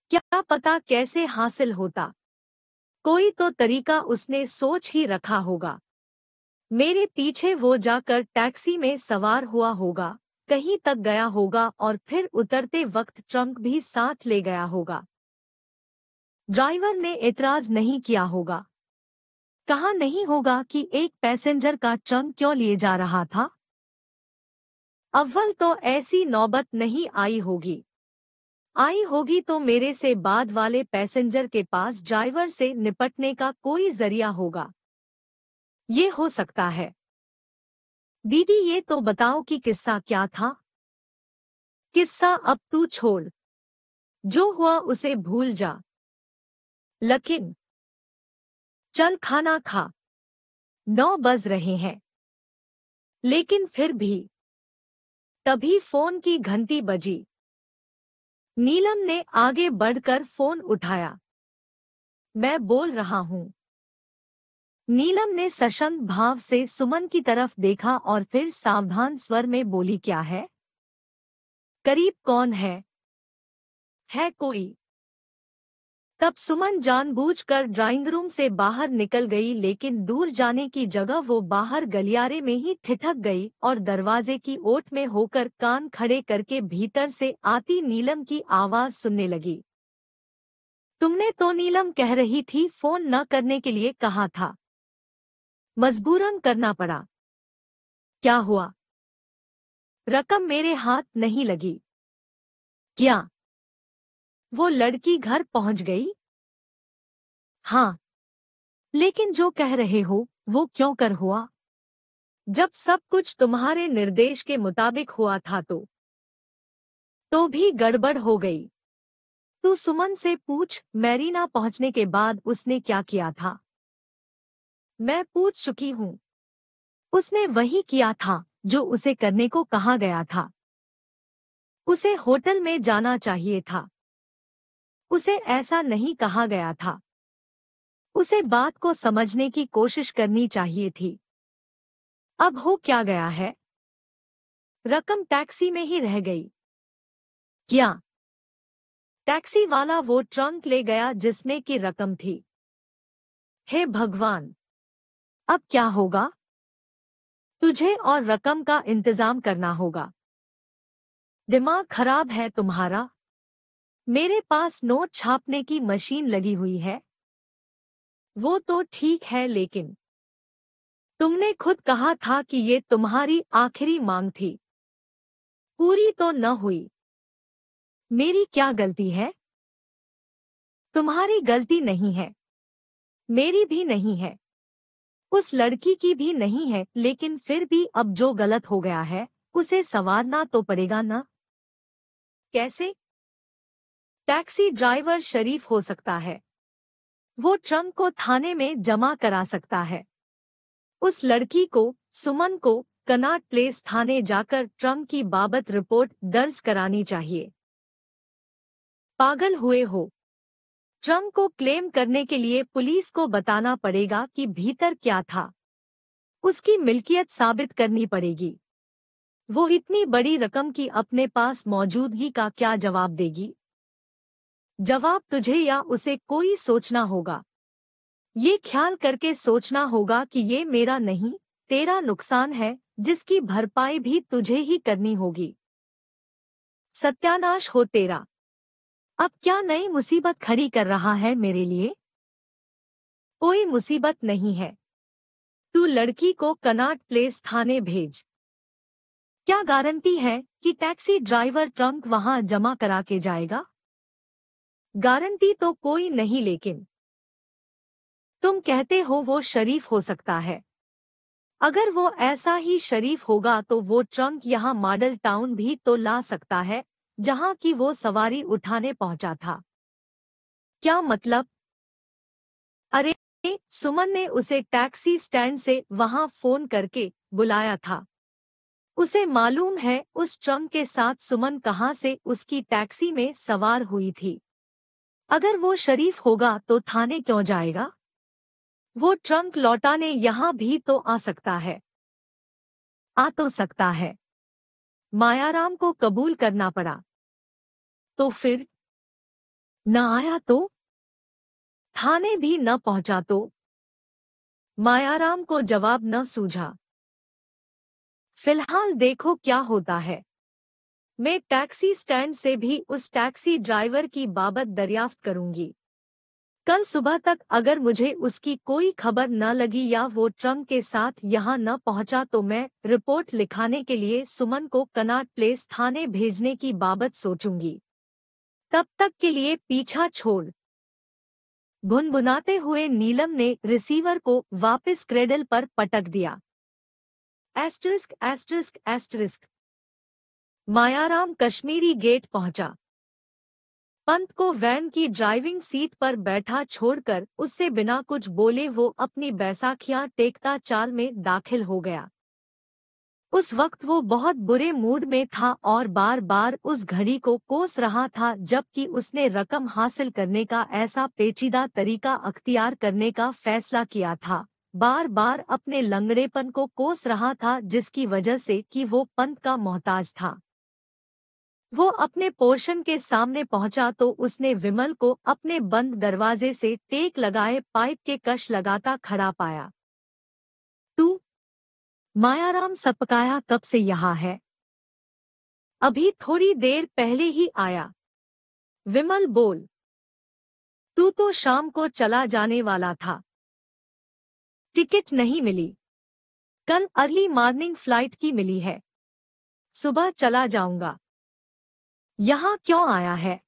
क्या पता कैसे हासिल होता कोई तो तरीका उसने सोच ही रखा होगा मेरे पीछे वो जाकर टैक्सी में सवार हुआ होगा कहीं तक गया होगा और फिर उतरते वक्त ट्रंक भी साथ ले गया होगा ड्राइवर ने इतराज नहीं किया होगा कहा नहीं होगा कि एक पैसेंजर का ट्रंक क्यों लिए जा रहा था अव्वल तो ऐसी नौबत नहीं आई होगी आई होगी तो मेरे से बाद वाले पैसेंजर के पास ड्राइवर से निपटने का कोई जरिया होगा ये हो सकता है दीदी ये तो बताओ कि किस्सा क्या था किस्सा अब तू छोड़ जो हुआ उसे भूल जा लकिन चल खाना खा नौ बज रहे हैं लेकिन फिर भी तभी फोन की घंटी बजी नीलम ने आगे बढ़कर फोन उठाया मैं बोल रहा हूँ नीलम ने सशंक भाव से सुमन की तरफ देखा और फिर सावधान स्वर में बोली क्या है करीब कौन है है कोई तब सुमन जानबूझकर ड्राइंग रूम से बाहर निकल गई लेकिन दूर जाने की जगह वो बाहर गलियारे में ही ठिठक गई और दरवाजे की ओट में होकर कान खड़े करके भीतर से आती नीलम की आवाज सुनने लगी तुमने तो नीलम कह रही थी फोन न करने के लिए कहा था मजबूरन करना पड़ा क्या हुआ रकम मेरे हाथ नहीं लगी क्या वो लड़की घर पहुंच गई हाँ लेकिन जो कह रहे हो वो क्यों कर हुआ जब सब कुछ तुम्हारे निर्देश के मुताबिक हुआ था तो तो भी गड़बड़ हो गई तू सुमन से पूछ मैरीना पहुंचने के बाद उसने क्या किया था मैं पूछ चुकी हूं उसने वही किया था जो उसे करने को कहा गया था उसे होटल में जाना चाहिए था उसे ऐसा नहीं कहा गया था उसे बात को समझने की कोशिश करनी चाहिए थी अब हो क्या गया है रकम टैक्सी में ही रह गई क्या टैक्सी वाला वो ट्रंक ले गया जिसमें की रकम थी हे भगवान अब क्या होगा तुझे और रकम का इंतजाम करना होगा दिमाग खराब है तुम्हारा मेरे पास नोट छापने की मशीन लगी हुई है वो तो ठीक है लेकिन तुमने खुद कहा था कि ये तुम्हारी आखिरी मांग थी पूरी तो न हुई मेरी क्या गलती है तुम्हारी गलती नहीं है मेरी भी नहीं है उस लड़की की भी नहीं है लेकिन फिर भी अब जो गलत हो गया है उसे संवारना तो पड़ेगा ना कैसे टैक्सी ड्राइवर शरीफ हो सकता है वो ट्रंप को थाने में जमा करा सकता है उस लड़की को सुमन को कनाट प्लेस थाने जाकर ट्रंप की बाबत रिपोर्ट दर्ज करानी चाहिए पागल हुए हो ट्रंप को क्लेम करने के लिए पुलिस को बताना पड़ेगा कि भीतर क्या था उसकी मिल्कियत साबित करनी पड़ेगी वो इतनी बड़ी रकम की अपने पास मौजूदगी का क्या जवाब देगी जवाब तुझे या उसे कोई सोचना होगा ये ख्याल करके सोचना होगा कि ये मेरा नहीं तेरा नुकसान है जिसकी भरपाई भी तुझे ही करनी होगी सत्यानाश हो तेरा अब क्या नई मुसीबत खड़ी कर रहा है मेरे लिए कोई मुसीबत नहीं है तू लड़की को कनाट प्लेस थाने भेज क्या गारंटी है कि टैक्सी ड्राइवर ट्रंक वहां जमा करा के जाएगा गारंटी तो कोई नहीं लेकिन तुम कहते हो वो शरीफ हो सकता है अगर वो ऐसा ही शरीफ होगा तो वो ट्रंक यहाँ मॉडल टाउन भी तो ला सकता है जहाँ की वो सवारी उठाने पहुंचा था क्या मतलब अरे सुमन ने उसे टैक्सी स्टैंड से वहाँ फोन करके बुलाया था उसे मालूम है उस ट्रंक के साथ सुमन कहाँ से उसकी टैक्सी में सवार हुई थी अगर वो शरीफ होगा तो थाने क्यों जाएगा वो ट्रंक लौटाने यहां भी तो आ सकता है आ तो सकता है मायाराम को कबूल करना पड़ा तो फिर न आया तो थाने भी न पहुंचा तो मायाराम को जवाब न सूझा फिलहाल देखो क्या होता है मैं टैक्सी स्टैंड से भी उस टैक्सी ड्राइवर की बाबत दरियाफ्त करूंगी कल सुबह तक अगर मुझे उसकी कोई खबर न लगी या वो ट्रंक के साथ यहाँ न पहुँचा तो मैं रिपोर्ट लिखाने के लिए सुमन को कनाट प्लेस थाने भेजने की बाबत सोचूंगी तब तक के लिए पीछा छोड़ भुनभुनाते हुए नीलम ने रिसीवर को वापस क्रेडल पर पटक दिया asterisk asterisk asterisk Mayaram Kashmiri Gate पहुंचा पंत को वैन की ड्राइविंग सीट पर बैठा छोड़कर उससे बिना कुछ बोले वो अपनी बैसाखियां टेकता चाल में दाखिल हो गया उस वक्त वो बहुत बुरे मूड में था और बार बार उस घड़ी को कोस रहा था जबकि उसने रकम हासिल करने का ऐसा पेचीदा तरीका अख्तियार करने का फैसला किया था बार बार अपने लंगड़ेपन को कोस रहा था जिसकी वजह से कि वो पंत का मोहताज था वो अपने पोर्शन के सामने पहुंचा तो उसने विमल को अपने बंद दरवाजे से टेक लगाए पाइप के कश लगाता खड़ा पाया तू मायाराम सपकाया कब से यहाँ है अभी थोड़ी देर पहले ही आया विमल बोल तू तो शाम को चला जाने वाला था टिकट नहीं मिली कल अर्ली मॉर्निंग फ्लाइट की मिली है सुबह चला जाऊंगा यहाँ क्यों आया है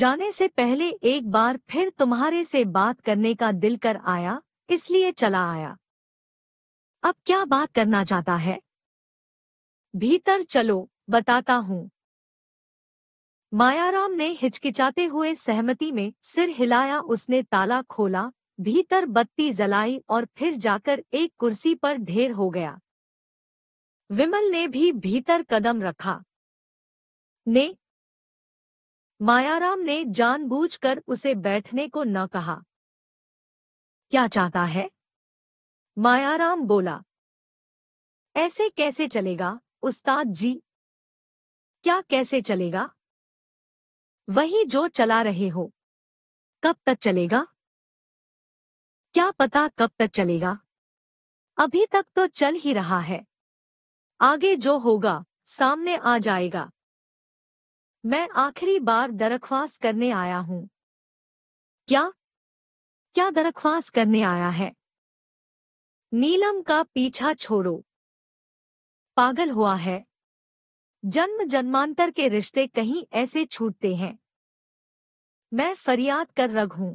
जाने से पहले एक बार फिर तुम्हारे से बात करने का दिल कर आया इसलिए चला आया अब क्या बात करना चाहता है भीतर चलो बताता हूँ मायाराम ने हिचकिचाते हुए सहमति में सिर हिलाया उसने ताला खोला भीतर बत्ती जलाई और फिर जाकर एक कुर्सी पर ढेर हो गया विमल ने भी भीतर कदम रखा ने मायाराम ने जानबूझकर उसे बैठने को न कहा क्या चाहता है मायाराम बोला ऐसे कैसे चलेगा उस्ताद जी क्या कैसे चलेगा वही जो चला रहे हो कब तक चलेगा क्या पता कब तक चलेगा अभी तक तो चल ही रहा है आगे जो होगा सामने आ जाएगा मैं आखिरी बार दरख्वास्त करने आया हूँ क्या क्या दरख्वास्त करने आया है नीलम का पीछा छोड़ो पागल हुआ है जन्म जन्मांतर के रिश्ते कहीं ऐसे छूटते हैं मैं फरियाद कर रख हूं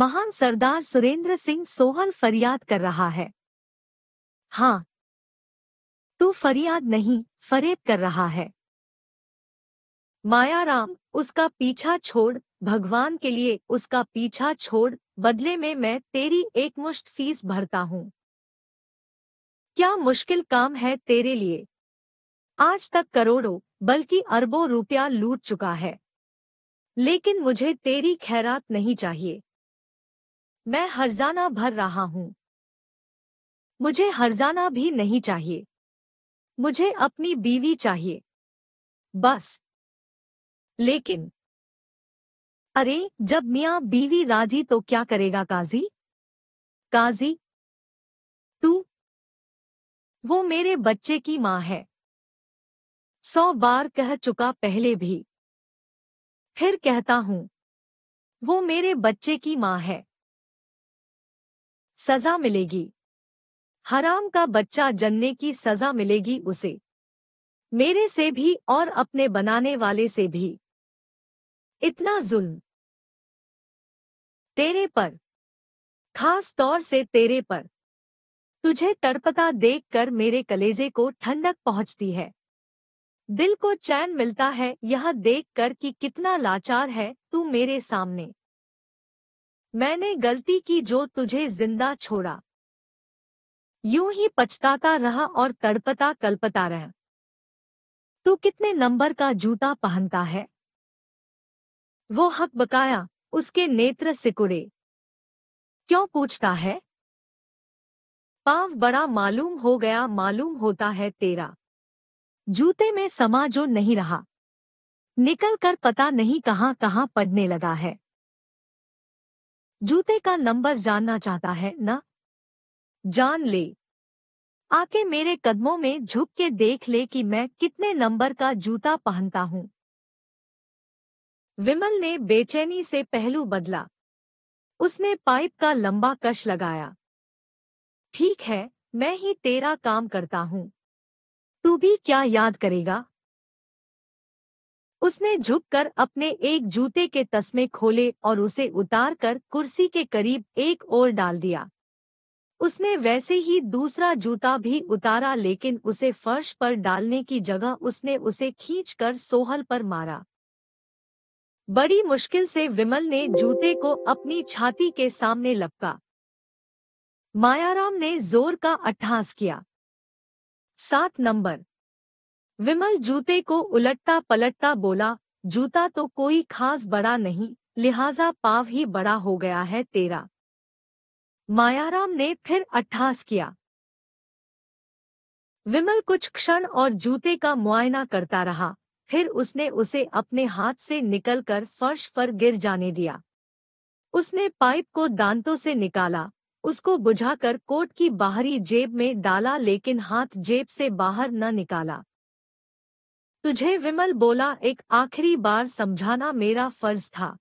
महान सरदार सुरेंद्र सिंह सोहल फरियाद कर रहा है हाँ तू फरियाद नहीं फरेब कर रहा है माया राम उसका पीछा छोड़ भगवान के लिए उसका पीछा छोड़ बदले में मैं तेरी एकमुश्त फीस भरता हूँ क्या मुश्किल काम है तेरे लिए आज तक करोड़ों बल्कि अरबों रुपया लूट चुका है लेकिन मुझे तेरी खैरात नहीं चाहिए मैं हरजाना भर रहा हूँ मुझे हरजाना भी नहीं चाहिए मुझे अपनी बीवी चाहिए बस लेकिन अरे जब मिया बीवी राजी तो क्या करेगा काजी काजी तू वो मेरे बच्चे की माँ है सौ बार कह चुका पहले भी फिर कहता हूं वो मेरे बच्चे की माँ है सजा मिलेगी हराम का बच्चा जन्ने की सजा मिलेगी उसे मेरे से भी और अपने बनाने वाले से भी इतना जुल्म तेरे पर खास तौर से तेरे पर तुझे तड़पता देखकर मेरे कलेजे को ठंडक पहुंचती है दिल को चैन मिलता है यह देखकर कि कितना लाचार है तू मेरे सामने मैंने गलती की जो तुझे जिंदा छोड़ा यूं ही पछताता रहा और तड़पता कलपता रहा तू कितने नंबर का जूता पहनता है वो हक बकाया उसके नेत्र सिकुड़े क्यों पूछता है पाव बड़ा मालूम हो गया मालूम होता है तेरा जूते में समा जो नहीं रहा निकल कर पता नहीं कहाँ कहाँ पढ़ने लगा है जूते का नंबर जानना चाहता है न जान ले आके मेरे कदमों में झुक के देख ले कि मैं कितने नंबर का जूता पहनता हूँ विमल ने बेचैनी से पहलू बदला उसने पाइप का लंबा कश लगाया ठीक है मैं ही तेरा काम करता हूं तू भी क्या याद करेगा उसने झुककर अपने एक जूते के तस्मे खोले और उसे उतारकर कुर्सी के करीब एक ओर डाल दिया उसने वैसे ही दूसरा जूता भी उतारा लेकिन उसे फर्श पर डालने की जगह उसने उसे खींचकर सोहल पर मारा बड़ी मुश्किल से विमल ने जूते को अपनी छाती के सामने लपका मायाराम ने जोर का अट्ठास किया सात नंबर विमल जूते को उलटता पलटता बोला जूता तो कोई खास बड़ा नहीं लिहाजा पाव ही बड़ा हो गया है तेरा मायाराम ने फिर अट्ठास किया विमल कुछ क्षण और जूते का मुआयना करता रहा फिर उसने उसे अपने हाथ से निकलकर फर्श पर गिर जाने दिया उसने पाइप को दांतों से निकाला उसको बुझाकर कोट की बाहरी जेब में डाला लेकिन हाथ जेब से बाहर न निकाला तुझे विमल बोला एक आखिरी बार समझाना मेरा फर्ज था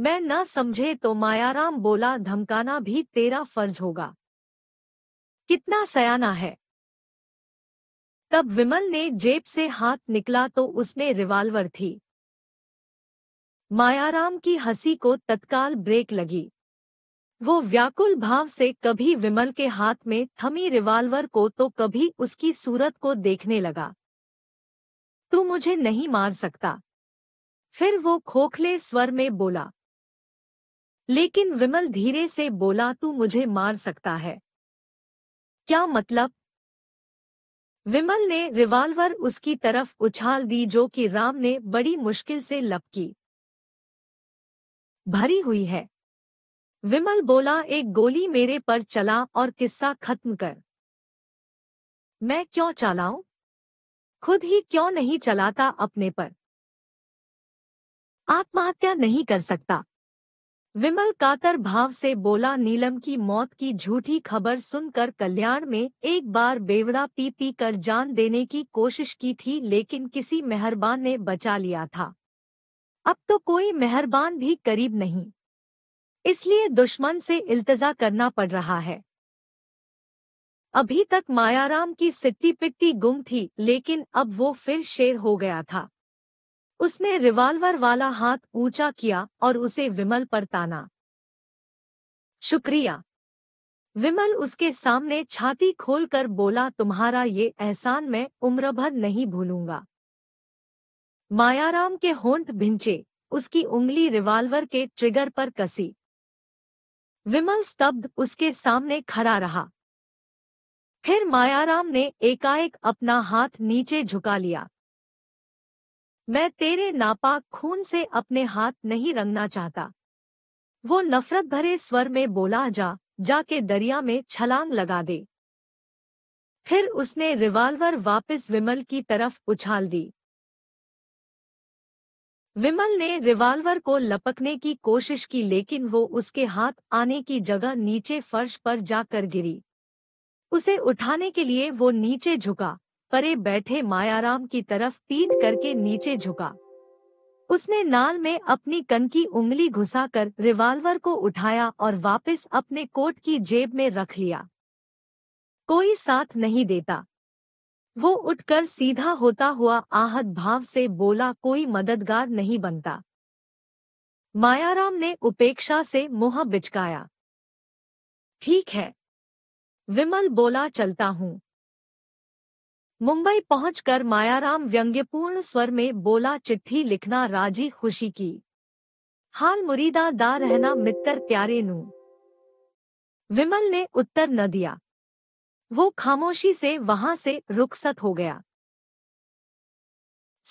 मैं न समझे तो मायाराम बोला धमकाना भी तेरा फर्ज होगा कितना सयाना है तब विमल ने जेब से हाथ निकला तो उसमें रिवाल्वर थी मायाराम की हंसी को तत्काल ब्रेक लगी वो व्याकुल भाव से कभी विमल के हाथ में थमी रिवाल्वर को तो कभी उसकी सूरत को देखने लगा तू मुझे नहीं मार सकता फिर वो खोखले स्वर में बोला लेकिन विमल धीरे से बोला तू मुझे मार सकता है क्या मतलब विमल ने रिवाल्वर उसकी तरफ उछाल दी जो कि राम ने बड़ी मुश्किल से लपकी भरी हुई है विमल बोला एक गोली मेरे पर चला और किस्सा खत्म कर मैं क्यों चलाऊं खुद ही क्यों नहीं चलाता अपने पर आत्महत्या नहीं कर सकता विमल कातर भाव से बोला नीलम की मौत की झूठी खबर सुनकर कल्याण में एक बार बेवड़ा पी पी कर जान देने की कोशिश की थी लेकिन किसी मेहरबान ने बचा लिया था अब तो कोई मेहरबान भी करीब नहीं इसलिए दुश्मन से इल्तजा करना पड़ रहा है अभी तक मायाराम की सिट्टी पिट्टी गुम थी लेकिन अब वो फिर शेर हो गया था उसने रिवाल्वर वाला हाथ ऊंचा किया और उसे विमल पर ताना शुक्रिया विमल उसके सामने छाती खोलकर बोला तुम्हारा ये एहसान मैं उम्र भर नहीं भूलूंगा मायाराम के होंठ भिंचे उसकी उंगली रिवाल्वर के ट्रिगर पर कसी विमल स्तब्ध उसके सामने खड़ा रहा फिर मायाराम ने एकाएक अपना हाथ नीचे झुका लिया मैं तेरे नापाक खून से अपने हाथ नहीं रंगना चाहता वो नफरत भरे स्वर में बोला जा जाके दरिया में छलांग लगा दे फिर उसने रिवाल्वर वापस विमल की तरफ उछाल दी विमल ने रिवाल्वर को लपकने की कोशिश की लेकिन वो उसके हाथ आने की जगह नीचे फर्श पर जाकर गिरी उसे उठाने के लिए वो नीचे झुका परे बैठे मायाराम की तरफ पीट करके नीचे झुका उसने नाल में अपनी कन की उंगली घुसाकर रिवाल्वर को उठाया और वापस अपने कोट की जेब में रख लिया कोई साथ नहीं देता वो उठकर सीधा होता हुआ आहत भाव से बोला कोई मददगार नहीं बनता मायाराम ने उपेक्षा से मुंह बिचकाया ठीक है विमल बोला चलता हूं मुंबई पहुंचकर मायाराम व्यंग्यपूर्ण स्वर में बोला चिट्ठी लिखना राजी खुशी की हाल मुरीदा दा रहना मित्र प्यारे नू विमल ने उत्तर न दिया वो खामोशी से वहां से रुखसत हो गया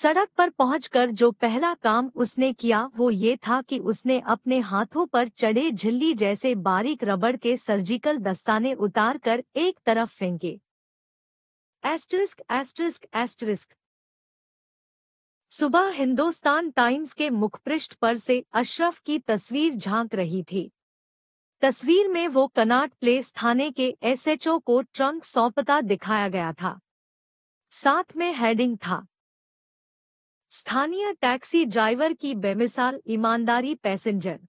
सड़क पर पहुंचकर जो पहला काम उसने किया वो ये था कि उसने अपने हाथों पर चढ़े झिल्ली जैसे बारीक रबड़ के सर्जिकल दस्ताने उतारकर एक तरफ फेंके एस्टरिस्क एस्टरिस्क एस्टरिस्क सुबह हिंदुस्तान टाइम्स के मुखपृष्ठ पर से अशरफ की तस्वीर झांक रही थी तस्वीर में वो कनाट प्लेस थाने के एसएचओ को ट्रंक सौंपता दिखाया गया था साथ में हेडिंग था स्थानीय टैक्सी ड्राइवर की बेमिसाल ईमानदारी पैसेंजर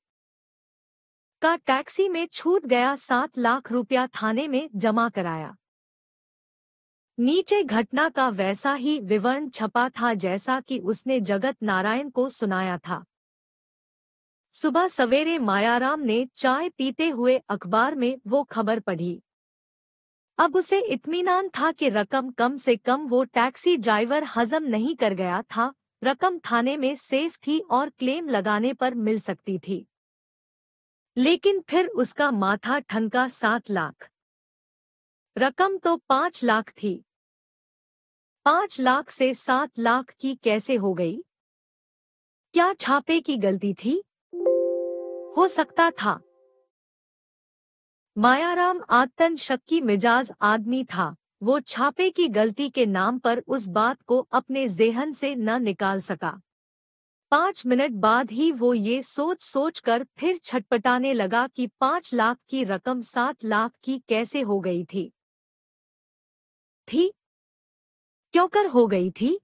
का टैक्सी में छूट गया सात लाख रुपया थाने में जमा कराया नीचे घटना का वैसा ही विवरण छपा था जैसा कि उसने जगत नारायण को सुनाया था सुबह सवेरे मायाराम ने चाय पीते हुए अखबार में वो खबर पढ़ी अब उसे इत्मीनान था कि रकम कम से कम वो टैक्सी ड्राइवर हजम नहीं कर गया था रकम थाने में सेफ थी और क्लेम लगाने पर मिल सकती थी लेकिन फिर उसका माथा ठनका सात लाख रकम तो पांच लाख थी पांच लाख से सात लाख की कैसे हो गई क्या छापे की गलती थी हो सकता था मायाराम आतन शक्की मिजाज आदमी था वो छापे की गलती के नाम पर उस बात को अपने जेहन से न निकाल सका पांच मिनट बाद ही वो ये सोच सोच कर फिर छटपटाने लगा कि पांच लाख की रकम सात लाख की कैसे हो गई थी थी क्यों कर हो गई थी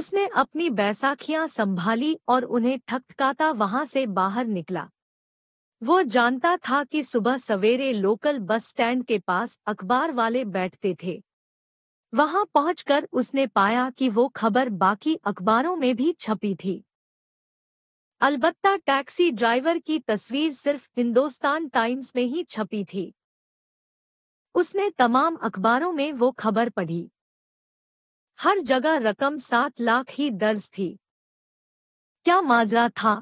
उसने अपनी बैसाखियां संभाली और उन्हें ठकठकाता वहां से बाहर निकला वो जानता था कि सुबह सवेरे लोकल बस स्टैंड के पास अखबार वाले बैठते थे वहां पहुंचकर उसने पाया कि वो खबर बाकी अखबारों में भी छपी थी अलबत्ता टैक्सी ड्राइवर की तस्वीर सिर्फ हिंदुस्तान टाइम्स में ही छपी थी उसने तमाम अखबारों में वो खबर पढ़ी हर जगह रकम सात लाख ही दर्ज थी क्या माजरा था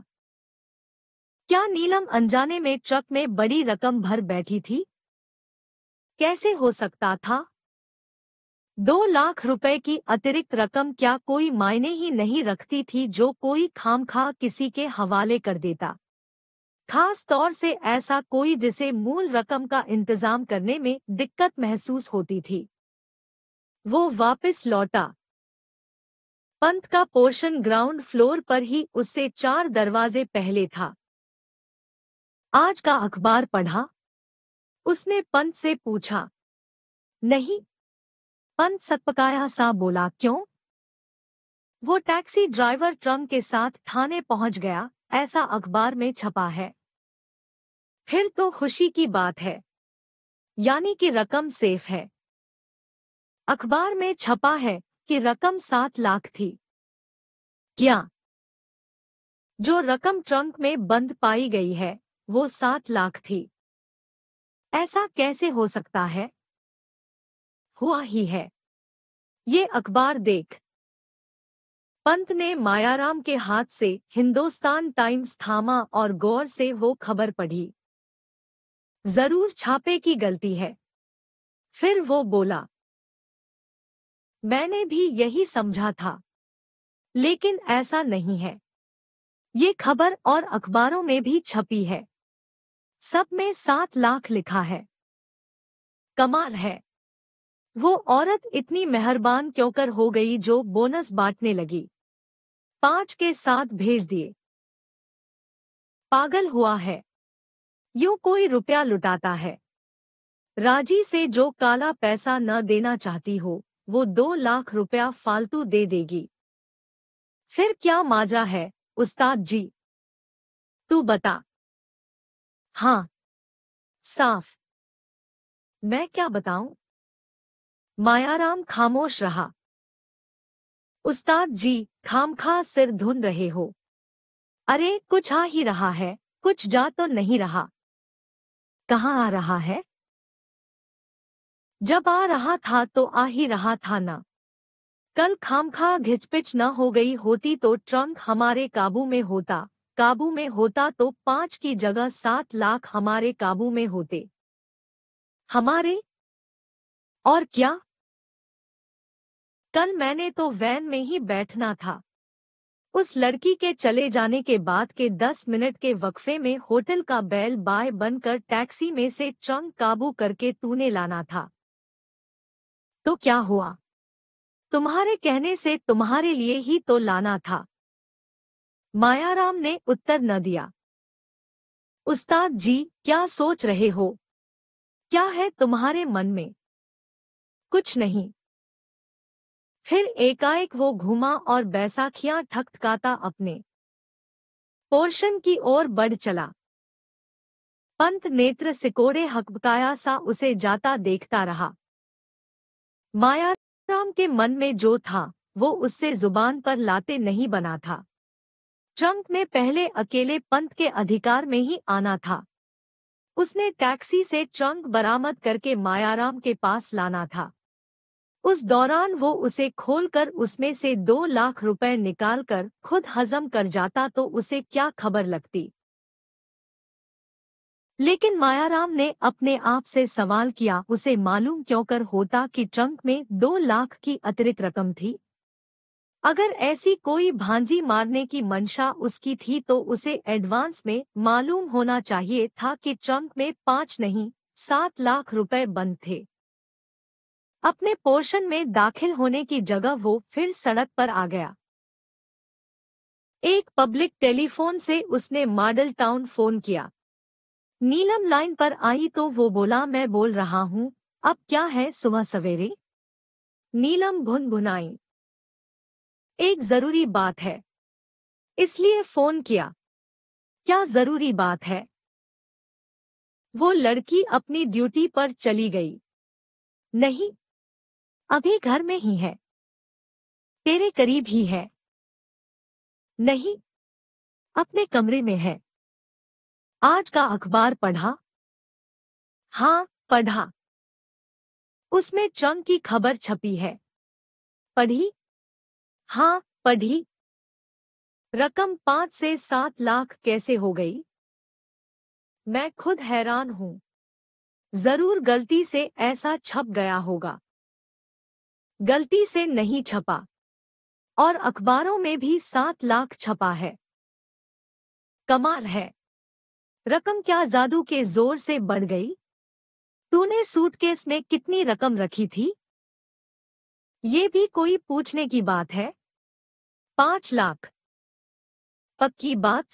क्या नीलम अनजाने में ट्रक में बड़ी रकम भर बैठी थी कैसे हो सकता था दो लाख रुपए की अतिरिक्त रकम क्या कोई मायने ही नहीं रखती थी जो कोई खामखा किसी के हवाले कर देता खास तौर से ऐसा कोई जिसे मूल रकम का इंतजाम करने में दिक्कत महसूस होती थी वो वापस लौटा पंत का पोर्शन ग्राउंड फ्लोर पर ही उससे चार दरवाजे पहले था आज का अखबार पढ़ा उसने पंत से पूछा नहीं पंत सकपकाया सा बोला क्यों वो टैक्सी ड्राइवर ट्रम के साथ थाने पहुंच गया ऐसा अखबार में छपा है फिर तो खुशी की बात है यानी कि रकम सेफ है अखबार में छपा है कि रकम सात लाख थी क्या जो रकम ट्रंक में बंद पाई गई है वो सात लाख थी ऐसा कैसे हो सकता है हुआ ही है ये अखबार देख पंत ने मायाराम के हाथ से हिंदुस्तान टाइम्स थामा और गौर से वो खबर पढ़ी जरूर छापे की गलती है फिर वो बोला मैंने भी यही समझा था लेकिन ऐसा नहीं है ये खबर और अखबारों में भी छपी है सब में सात लाख लिखा है कमाल है वो औरत इतनी मेहरबान क्यों कर हो गई जो बोनस बांटने लगी पांच के साथ भेज दिए पागल हुआ है यू कोई रुपया लुटाता है राजी से जो काला पैसा न देना चाहती हो वो दो लाख रुपया फालतू दे देगी फिर क्या माजा है उस्ताद जी तू बता हाँ साफ मैं क्या बताऊं मायाराम खामोश रहा उस्ताद जी खामखा सिर धुन रहे हो अरे कुछ आ ही रहा है कुछ जा तो नहीं रहा कहाँ आ रहा है जब आ रहा था तो आ ही रहा था ना कल खामखा घिचपिच न हो गई होती तो ट्रंक हमारे काबू में होता काबू में होता तो पांच की जगह सात लाख हमारे काबू में होते हमारे और क्या कल मैंने तो वैन में ही बैठना था उस लड़की के चले जाने के बाद के दस मिनट के वक्फे में होटल का बैल बाय बनकर टैक्सी में से ट्रंक काबू करके तूने लाना था तो क्या हुआ तुम्हारे कहने से तुम्हारे लिए ही तो लाना था मायाराम ने उत्तर न दिया उस्ताद जी क्या सोच रहे हो क्या है तुम्हारे मन में कुछ नहीं फिर एकाएक वो घूमा और बैसाखिया ठकथकाता अपने पोर्शन की ओर बढ़ चला पंत नेत्र सिकोड़े हकबकाया सा उसे जाता देखता रहा मायाराम के मन में जो था वो उससे जुबान पर लाते नहीं बना था ट्रंक में पहले अकेले पंत के अधिकार में ही आना था उसने टैक्सी से ट्रंक बरामद करके मायाराम के पास लाना था उस दौरान वो उसे खोलकर उसमें से दो लाख रुपए निकालकर खुद हजम कर जाता तो उसे क्या खबर लगती लेकिन मायाराम ने अपने आप से सवाल किया उसे मालूम क्यों कर होता कि ट्रंक में दो लाख की अतिरिक्त रकम थी अगर ऐसी कोई भांजी मारने की मंशा उसकी थी तो उसे एडवांस में मालूम होना चाहिए था कि ट्रंक में पांच नहीं सात लाख रुपए बंद थे अपने पोर्शन में दाखिल होने की जगह वो फिर सड़क पर आ गया एक पब्लिक टेलीफोन से उसने मॉडल टाउन फोन किया नीलम लाइन पर आई तो वो बोला मैं बोल रहा हूँ अब क्या है सुबह सवेरे नीलम भुन भुनाई एक जरूरी बात है इसलिए फोन किया क्या जरूरी बात है वो लड़की अपनी ड्यूटी पर चली गई नहीं अभी घर में ही है तेरे करीब ही है नहीं अपने कमरे में है आज का अखबार पढ़ा हाँ पढ़ा उसमें जंग की खबर छपी है पढ़ी हाँ पढ़ी रकम पांच से सात लाख कैसे हो गई मैं खुद हैरान हूं जरूर गलती से ऐसा छप गया होगा गलती से नहीं छपा और अखबारों में भी सात लाख छपा है कमाल है रकम क्या जादू के जोर से बढ़ गई तूने सूटकेस में कितनी रकम रखी थी ये भी कोई पूछने की बात है पांच लाख पक्की बात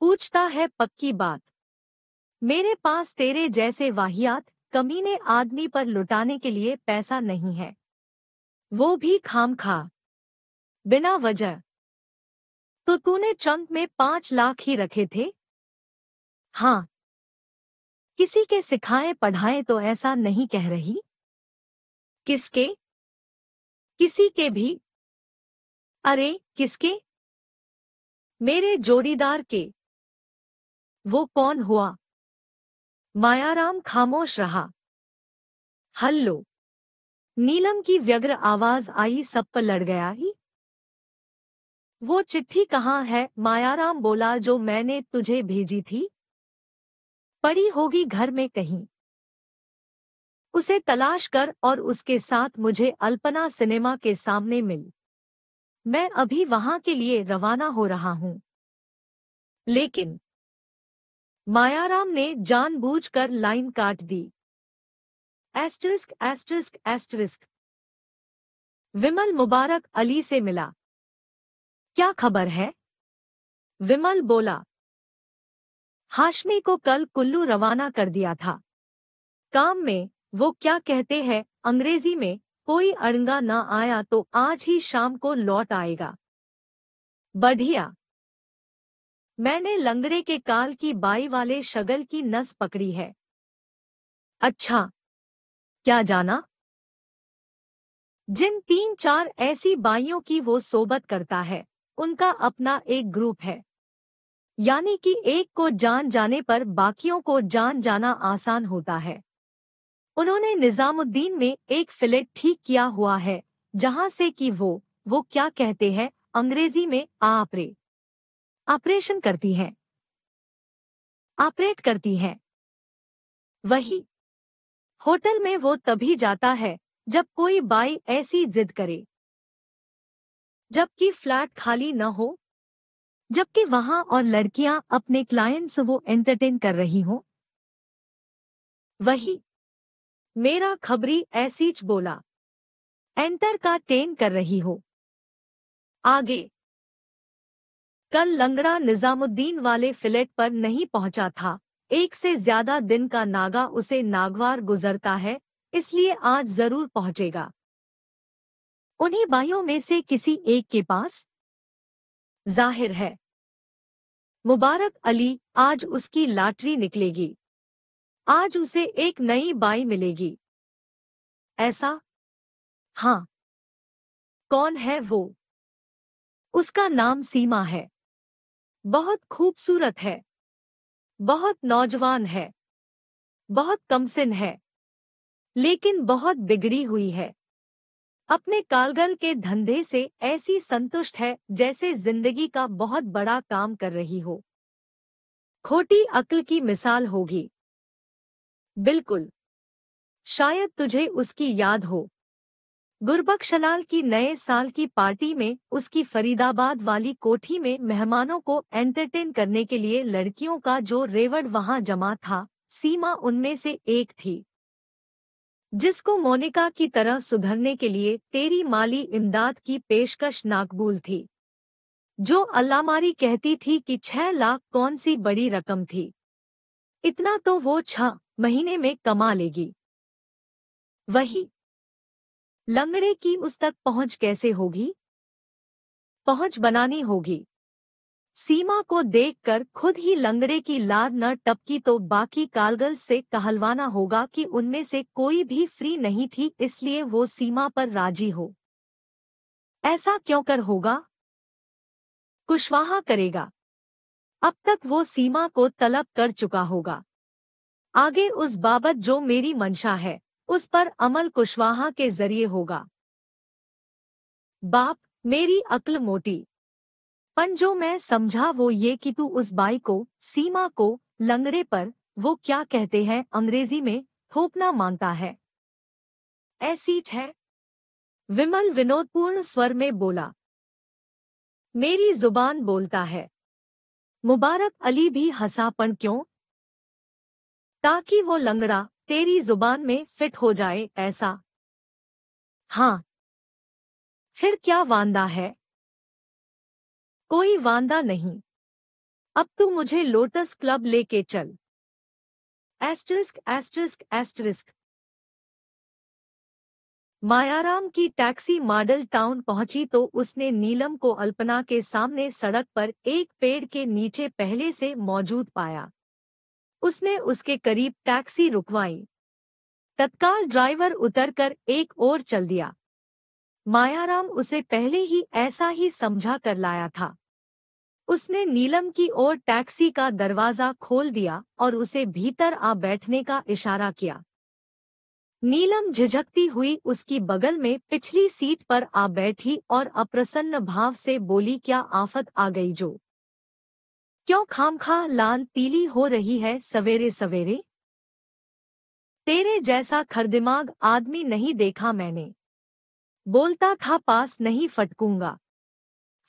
पूछता है पक्की बात मेरे पास तेरे जैसे वाहियात कमीने आदमी पर लुटाने के लिए पैसा नहीं है वो भी खाम खा बिना वजह तो तूने चंक में पांच लाख ही रखे थे हाँ किसी के सिखाए पढ़ाए तो ऐसा नहीं कह रही किसके किसी के भी अरे किसके मेरे जोड़ीदार के वो कौन हुआ मायाराम खामोश रहा हल्लो नीलम की व्यग्र आवाज आई सब पर लड़ गया ही वो चिट्ठी कहाँ है मायाराम बोला जो मैंने तुझे भेजी थी पड़ी होगी घर में कहीं उसे तलाश कर और उसके साथ मुझे अल्पना सिनेमा के सामने मिल मैं अभी वहां के लिए रवाना हो रहा हूं लेकिन मायाराम ने जानबूझकर लाइन काट दी asterisk asterisk asterisk Vimal Mubarak Ali से मिला क्या खबर है विमल बोला हाशमी को कल कुल्लू रवाना कर दिया था काम में वो क्या कहते हैं अंग्रेजी में कोई अड़ंगा ना आया तो आज ही शाम को लौट आएगा बढ़िया मैंने लंगड़े के काल की बाई वाले शगल की नस पकड़ी है अच्छा क्या जाना जिन तीन चार ऐसी बाइयों की वो सोबत करता है उनका अपना एक ग्रुप है यानी कि एक को जान जाने पर बाकियों को जान जाना आसान होता है उन्होंने निजामुद्दीन में एक फिलेट ठीक किया हुआ है जहां से कि वो वो क्या कहते हैं अंग्रेजी में आपरे ऑपरेशन करती है ऑपरेट करती है वही होटल में वो तभी जाता है जब कोई बाई ऐसी जिद करे जबकि फ्लैट खाली न हो जबकि वहां और लड़कियां अपने क्लाइंट्स वो एंटरटेन कर रही हो वही मेरा खबरी ऐसीच बोला एंटर का टेन कर रही हो आगे कल लंगड़ा निजामुद्दीन वाले फ्लैट पर नहीं पहुंचा था एक से ज्यादा दिन का नागा उसे नागवार गुजरता है इसलिए आज जरूर पहुंचेगा उन्हीं बाइयों में से किसी एक के पास जाहिर है मुबारक अली आज उसकी लाटरी निकलेगी आज उसे एक नई बाई मिलेगी ऐसा हाँ कौन है वो उसका नाम सीमा है बहुत खूबसूरत है बहुत नौजवान है बहुत कमसिन है लेकिन बहुत बिगड़ी हुई है अपने कालगल के धंधे से ऐसी संतुष्ट है जैसे जिंदगी का बहुत बड़ा काम कर रही हो खोटी अक्ल की मिसाल होगी बिल्कुल शायद तुझे उसकी याद हो गुरबख्शलाल की नए साल की पार्टी में उसकी फरीदाबाद वाली कोठी में मेहमानों को एंटरटेन करने के लिए लड़कियों का जो रेवड़ वहां जमा था सीमा उनमें से एक थी जिसको मोनिका की तरह सुधरने के लिए तेरी माली इमदाद की पेशकश नाकबूल थी जो अल्लामारी कहती थी कि छह लाख कौन सी बड़ी रकम थी इतना तो वो छह महीने में कमा लेगी वही लंगड़े की उस तक पहुंच कैसे होगी पहुंच बनानी होगी सीमा को देखकर खुद ही लंगड़े की लाद न टपकी तो बाकी कालगल से कहलवाना होगा कि उनमें से कोई भी फ्री नहीं थी इसलिए वो सीमा पर राजी हो ऐसा क्यों कर होगा कुशवाहा करेगा अब तक वो सीमा को तलब कर चुका होगा आगे उस बाबत जो मेरी मंशा है उस पर अमल कुशवाहा के जरिए होगा बाप मेरी अक्ल मोटी पन जो मैं समझा वो ये कि तू उस बाई को सीमा को लंगड़े पर वो क्या कहते हैं अंग्रेजी में थोपना मांगता है ऐसी है विमल विनोदपूर्ण स्वर में बोला मेरी जुबान बोलता है मुबारक अली भी हंसा पन क्यों ताकि वो लंगड़ा तेरी जुबान में फिट हो जाए ऐसा हाँ फिर क्या वादा है कोई वादा नहीं अब तू मुझे लोटस क्लब लेके चल एस्टरिस्क एस्टरिस्क एस्टरिस्क मायाराम की टैक्सी मॉडल टाउन पहुंची तो उसने नीलम को अल्पना के सामने सड़क पर एक पेड़ के नीचे पहले से मौजूद पाया उसने उसके करीब टैक्सी रुकवाई तत्काल ड्राइवर उतरकर एक ओर चल दिया मायाराम उसे पहले ही ऐसा ही समझा कर लाया था उसने नीलम की ओर टैक्सी का दरवाजा खोल दिया और उसे भीतर आ बैठने का इशारा किया नीलम झिझकती हुई उसकी बगल में पिछली सीट पर आ बैठी और अप्रसन्न भाव से बोली क्या आफत आ गई जो क्यों खामखा लाल पीली हो रही है सवेरे सवेरे तेरे जैसा खरदिमाग आदमी नहीं देखा मैंने बोलता था पास नहीं फटकूंगा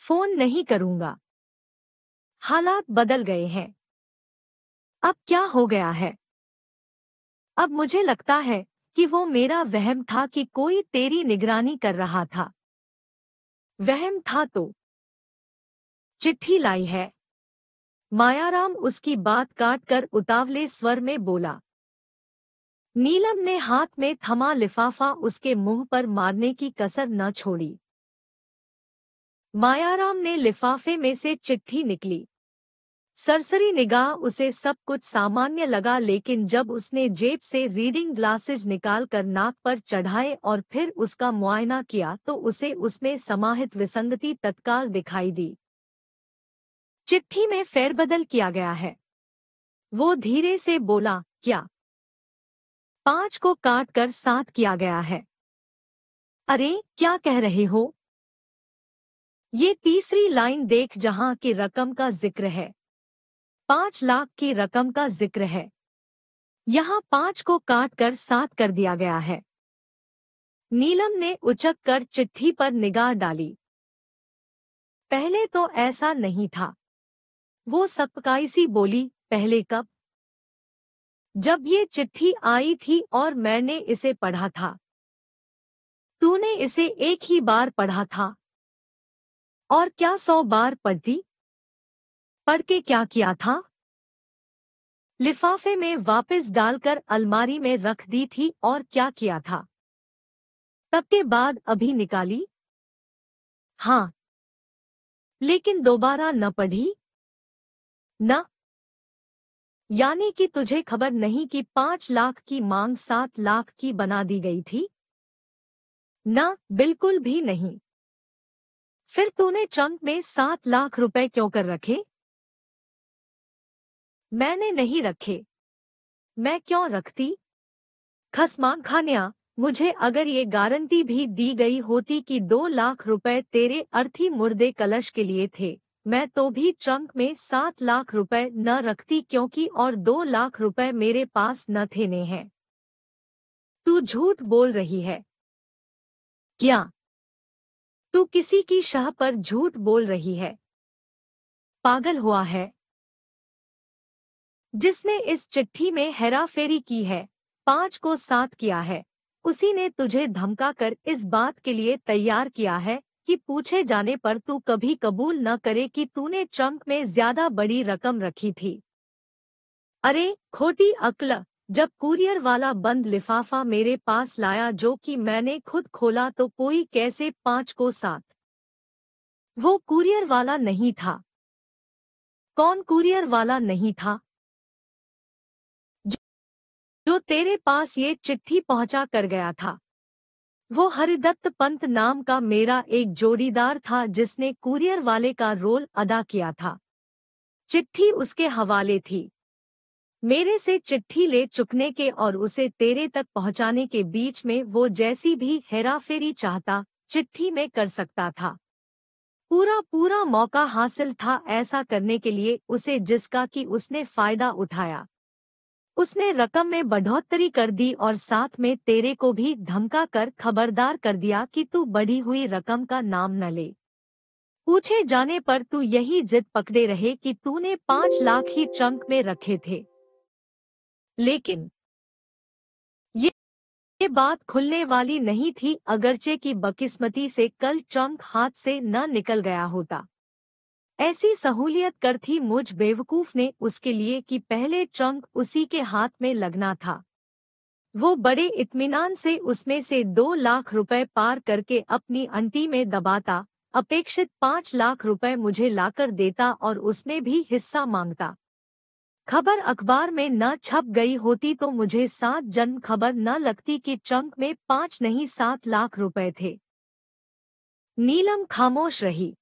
फोन नहीं करूंगा हालात बदल गए हैं अब क्या हो गया है अब मुझे लगता है कि वो मेरा वहम था कि कोई तेरी निगरानी कर रहा था वहम था तो चिट्ठी लाई है मायाराम उसकी बात काटकर उतावले स्वर में बोला नीलम ने हाथ में थमा लिफाफा उसके मुंह पर मारने की कसर न छोड़ी मायाराम ने लिफाफे में से चिट्ठी निकली सरसरी निगाह उसे सब कुछ सामान्य लगा लेकिन जब उसने जेब से रीडिंग ग्लासेज निकालकर नाक पर चढ़ाए और फिर उसका मुआयना किया तो उसे उसमें समाहित विसंगति तत्काल दिखाई दी चिट्ठी में फेरबदल किया गया है वो धीरे से बोला क्या पांच को काट कर सात किया गया है अरे क्या कह रहे हो ये तीसरी लाइन देख जहां की रकम का जिक्र है पांच लाख की रकम का जिक्र है यहाँ पांच को काट कर सात कर दिया गया है नीलम ने उचक कर चिट्ठी पर निगाह डाली पहले तो ऐसा नहीं था वो सी बोली पहले कब जब ये चिट्ठी आई थी और मैंने इसे पढ़ा था तूने इसे एक ही बार पढ़ा था और क्या सौ बार पढ़ती पढ़ के क्या किया था लिफाफे में वापस डालकर अलमारी में रख दी थी और क्या किया था तब के बाद अभी निकाली हाँ लेकिन दोबारा न पढ़ी ना यानी कि तुझे खबर नहीं कि पांच लाख की मांग सात लाख की बना दी गई थी न बिल्कुल भी नहीं फिर तूने ट्रंक में सात लाख रुपए क्यों कर रखे मैंने नहीं रखे मैं क्यों रखती खसमान खानिया मुझे अगर ये गारंटी भी दी गई होती कि दो लाख रुपए तेरे अर्थी मुर्दे कलश के लिए थे मैं तो भी ट्रंक में सात लाख रुपए न रखती क्योंकि और दो लाख रुपए मेरे पास न ने हैं तू झूठ बोल रही है क्या तू किसी की शाह पर झूठ बोल रही है पागल हुआ है जिसने इस चिट्ठी में हेराफेरी की है पांच को सात किया है उसी ने तुझे धमका कर इस बात के लिए तैयार किया है कि पूछे जाने पर तू कभी कबूल न करे कि तूने चंक में ज्यादा बड़ी रकम रखी थी अरे खोटी अक्ल जब कुरियर वाला बंद लिफाफा मेरे पास लाया जो कि मैंने खुद खोला तो कोई कैसे पांच को सात वो कुरियर वाला नहीं था कौन कुरियर वाला नहीं था जो तेरे पास ये चिट्ठी पहुंचा कर गया था वो हरिदत्त पंत नाम का मेरा एक जोड़ीदार था जिसने कुरियर वाले का रोल अदा किया था चिट्ठी उसके हवाले थी मेरे से चिट्ठी ले चुकने के और उसे तेरे तक पहुंचाने के बीच में वो जैसी भी हेराफेरी चाहता चिट्ठी में कर सकता था पूरा पूरा मौका हासिल था ऐसा करने के लिए उसे जिसका कि उसने फायदा उठाया उसने रकम में बढ़ोतरी कर दी और साथ में तेरे को भी धमका कर खबरदार कर दिया कि तू बढ़ी हुई रकम का नाम न ले पूछे जाने पर तू यही जिद पकड़े रहे कि तूने पांच लाख ही ट्रंक में रखे थे लेकिन ये, ये बात खुलने वाली नहीं थी अगरचे की बकिस्मती से कल ट्रंक हाथ से न निकल गया होता ऐसी सहूलियत कर थी मुझ बेवकूफ ने उसके लिए कि पहले ट्रंक उसी के हाथ में लगना था वो बड़े इत्मीनान से उसमें से दो लाख रुपए पार करके अपनी अंटी में दबाता अपेक्षित पांच लाख रुपए मुझे लाकर देता और उसमें भी हिस्सा मांगता खबर अखबार में न छप गई होती तो मुझे सात जन खबर न लगती कि ट्रंक में पांच नहीं सात लाख रुपए थे नीलम खामोश रही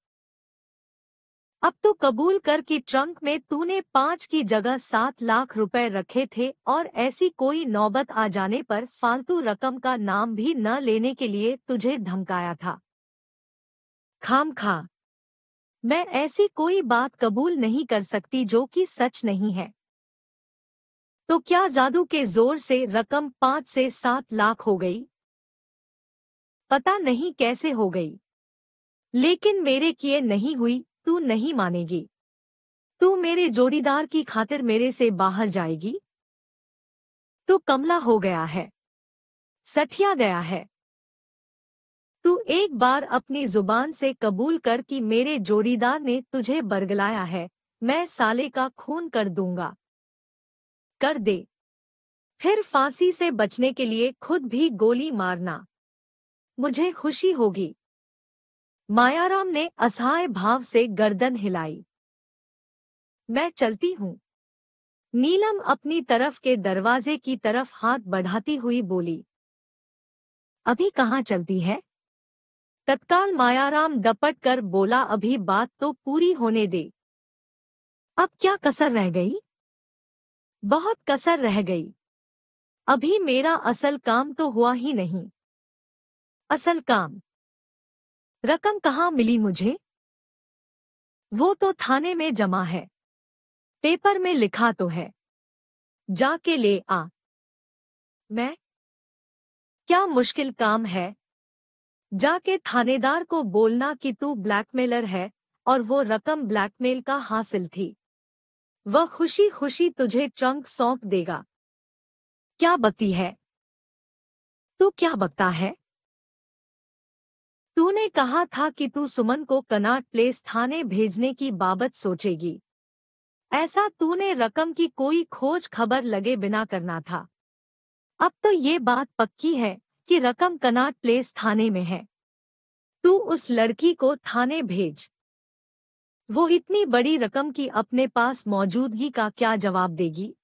अब तो कबूल कर कि ट्रंक में तूने पाँच की जगह सात लाख रुपए रखे थे और ऐसी कोई नौबत आ जाने पर फालतू रकम का नाम भी न लेने के लिए तुझे धमकाया था खाम खा मैं ऐसी कोई बात कबूल नहीं कर सकती जो कि सच नहीं है तो क्या जादू के जोर से रकम पाँच से सात लाख हो गई पता नहीं कैसे हो गई लेकिन मेरे किए नहीं हुई तू नहीं मानेगी तू मेरे जोड़ीदार की खातिर मेरे से बाहर जाएगी तू कमला हो गया है सठिया गया है तू एक बार अपनी जुबान से कबूल कर कि मेरे जोड़ीदार ने तुझे बरगलाया है मैं साले का खून कर दूंगा कर दे फिर फांसी से बचने के लिए खुद भी गोली मारना मुझे खुशी होगी मायाराम ने असहाय भाव से गर्दन हिलाई मैं चलती हूँ नीलम अपनी तरफ के दरवाजे की तरफ हाथ बढ़ाती हुई बोली अभी कहाँ चलती है तत्काल मायाराम दपट कर बोला अभी बात तो पूरी होने दे अब क्या कसर रह गई बहुत कसर रह गई अभी मेरा असल काम तो हुआ ही नहीं असल काम रकम कहाँ मिली मुझे वो तो थाने में जमा है पेपर में लिखा तो है जाके ले आ मैं क्या मुश्किल काम है जाके थानेदार को बोलना कि तू ब्लैकमेलर है और वो रकम ब्लैकमेल का हासिल थी वह खुशी खुशी तुझे ट्रंक सौंप देगा क्या बती है तू क्या बकता है तूने कहा था कि तू सुमन को कनाट प्लेस थाने भेजने की बाबत सोचेगी ऐसा तूने रकम की कोई खोज खबर लगे बिना करना था अब तो ये बात पक्की है कि रकम कनाट प्लेस थाने में है तू उस लड़की को थाने भेज वो इतनी बड़ी रकम की अपने पास मौजूदगी का क्या जवाब देगी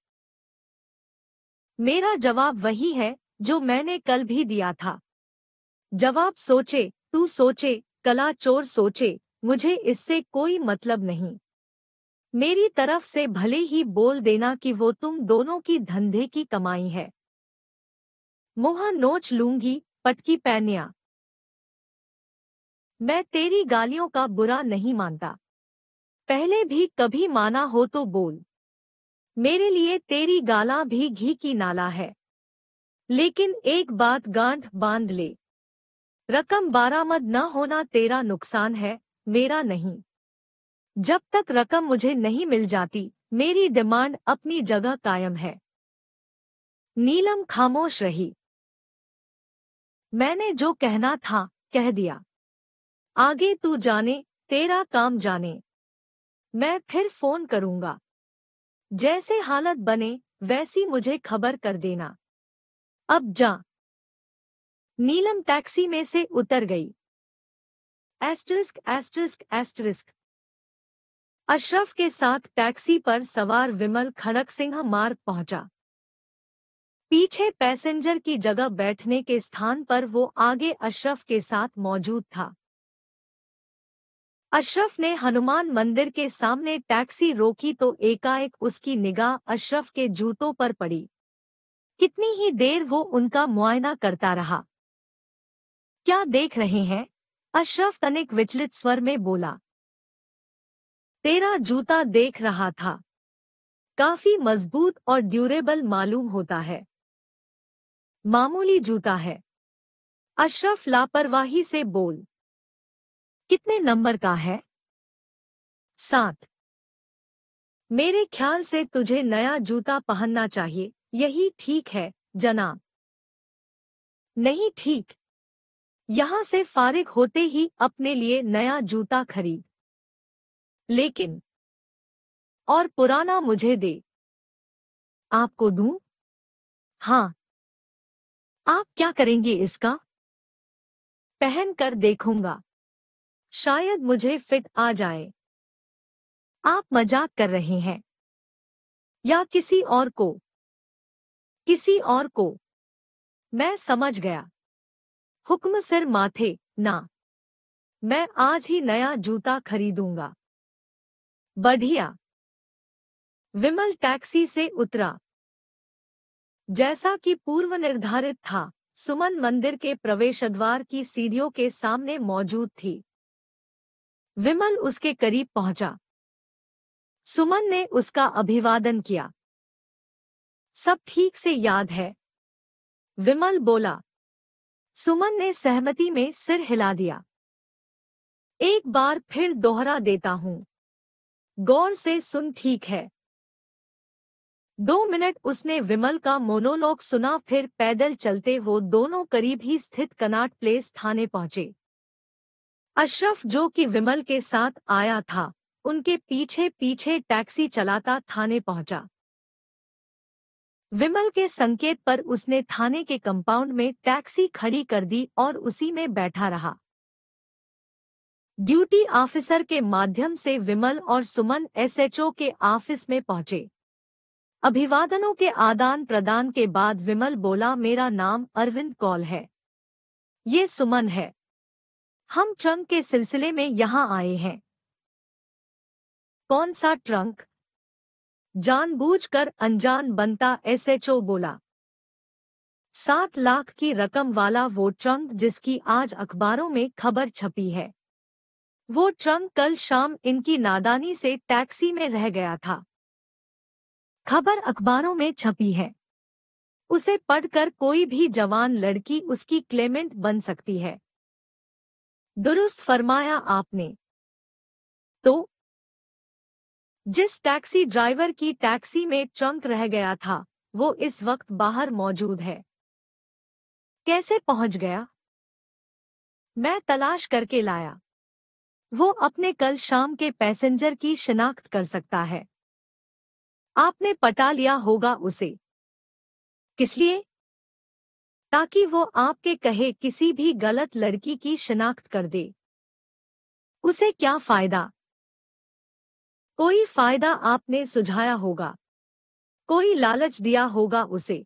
मेरा जवाब वही है जो मैंने कल भी दिया था जवाब सोचे तू सोचे कला चोर सोचे मुझे इससे कोई मतलब नहीं मेरी तरफ से भले ही बोल देना कि वो तुम दोनों की धंधे की कमाई है मोह नोच लूंगी पटकी पैनिया मैं तेरी गालियों का बुरा नहीं मानता पहले भी कभी माना हो तो बोल मेरे लिए तेरी गाला भी घी की नाला है लेकिन एक बात गांठ बांध ले रकम बारामद न होना तेरा नुकसान है मेरा नहीं जब तक रकम मुझे नहीं मिल जाती मेरी डिमांड अपनी जगह कायम है नीलम खामोश रही मैंने जो कहना था कह दिया आगे तू जाने तेरा काम जाने मैं फिर फोन करूंगा जैसे हालत बने वैसी मुझे खबर कर देना अब जा नीलम टैक्सी में से उतर गई एस्टरिस्क एस्टरिस्क एस्टरिस्क अशरफ के साथ टैक्सी पर सवार विमल खड़क सिंह मार्ग पहुंचा पीछे पैसेंजर की जगह बैठने के स्थान पर वो आगे अशरफ के साथ मौजूद था अशरफ ने हनुमान मंदिर के सामने टैक्सी रोकी तो एकाएक उसकी निगाह अशरफ के जूतों पर पड़ी कितनी ही देर वो उनका मुआयना करता रहा क्या देख रहे हैं अशरफ तनिक विचलित स्वर में बोला तेरा जूता देख रहा था काफी मजबूत और ड्यूरेबल मालूम होता है मामूली जूता है अशरफ लापरवाही से बोल कितने नंबर का है सात मेरे ख्याल से तुझे नया जूता पहनना चाहिए यही ठीक है जनाब नहीं ठीक यहां से फारिग होते ही अपने लिए नया जूता खरीद लेकिन और पुराना मुझे दे आपको दू हाँ आप क्या करेंगे इसका पहन कर देखूंगा शायद मुझे फिट आ जाए आप मजाक कर रहे हैं या किसी और को किसी और को मैं समझ गया हुक्म सिर माथे ना मैं आज ही नया जूता खरीदूंगा बढ़िया विमल टैक्सी से उतरा जैसा कि पूर्व निर्धारित था सुमन मंदिर के प्रवेश द्वार की सीढ़ियों के सामने मौजूद थी विमल उसके करीब पहुंचा सुमन ने उसका अभिवादन किया सब ठीक से याद है विमल बोला सुमन ने सहमति में सिर हिला दिया एक बार फिर दोहरा देता हूं गौर से सुन ठीक है दो मिनट उसने विमल का मोनोलॉग सुना फिर पैदल चलते वो दोनों करीब ही स्थित कनाट प्लेस थाने पहुंचे अशरफ जो कि विमल के साथ आया था उनके पीछे पीछे टैक्सी चलाता थाने पहुंचा विमल के संकेत पर उसने थाने के कंपाउंड में टैक्सी खड़ी कर दी और उसी में बैठा रहा ड्यूटी ऑफिसर के माध्यम से विमल और सुमन एसएचओ के ऑफिस में पहुंचे अभिवादनों के आदान प्रदान के बाद विमल बोला मेरा नाम अरविंद कौल है ये सुमन है हम ट्रंक के सिलसिले में यहां आए हैं कौन सा ट्रंक जानबूझकर अनजान बनता एसएचओ बोला सात लाख की रकम वाला वो ट्रंक जिसकी आज अखबारों में खबर छपी है वो ट्रंक कल शाम इनकी नादानी से टैक्सी में रह गया था खबर अखबारों में छपी है उसे पढ़कर कोई भी जवान लड़की उसकी क्लेमेंट बन सकती है दुरुस्त फरमाया आपने तो जिस टैक्सी ड्राइवर की टैक्सी में ट्रंक रह गया था वो इस वक्त बाहर मौजूद है कैसे पहुंच गया मैं तलाश करके लाया वो अपने कल शाम के पैसेंजर की शिनाख्त कर सकता है आपने पटा लिया होगा उसे किस लिए ताकि वो आपके कहे किसी भी गलत लड़की की शिनाख्त कर दे उसे क्या फायदा कोई फायदा आपने सुझाया होगा कोई लालच दिया होगा उसे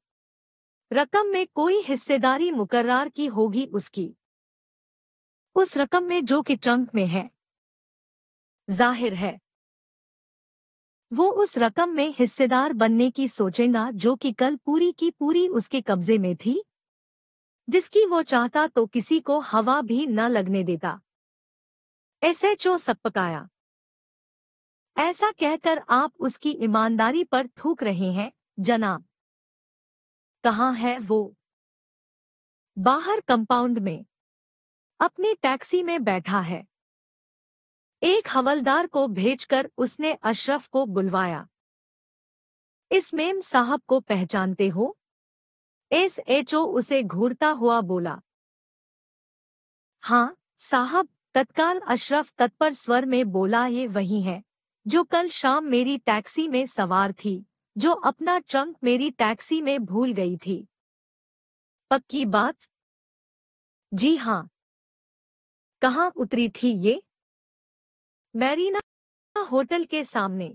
रकम में कोई हिस्सेदारी मुकर्रार की होगी उसकी उस रकम में जो कि ट्रंक में है जाहिर है वो उस रकम में हिस्सेदार बनने की सोचेगा जो कि कल पूरी की पूरी उसके कब्जे में थी जिसकी वो चाहता तो किसी को हवा भी न लगने देता एसएचओ सपकाया ऐसा कहकर आप उसकी ईमानदारी पर थूक रहे हैं जनाब कहा है वो बाहर कंपाउंड में अपनी टैक्सी में बैठा है एक हवलदार को भेजकर उसने अशरफ को बुलवाया इस मेम साहब को पहचानते हो एस एच ओ उसे घूरता हुआ बोला हाँ साहब तत्काल अशरफ तत्पर स्वर में बोला ये वही है जो कल शाम मेरी टैक्सी में सवार थी जो अपना ट्रंक मेरी टैक्सी में भूल गई थी पक्की बात जी हाँ कहाँ उतरी थी ये मैरीना होटल के सामने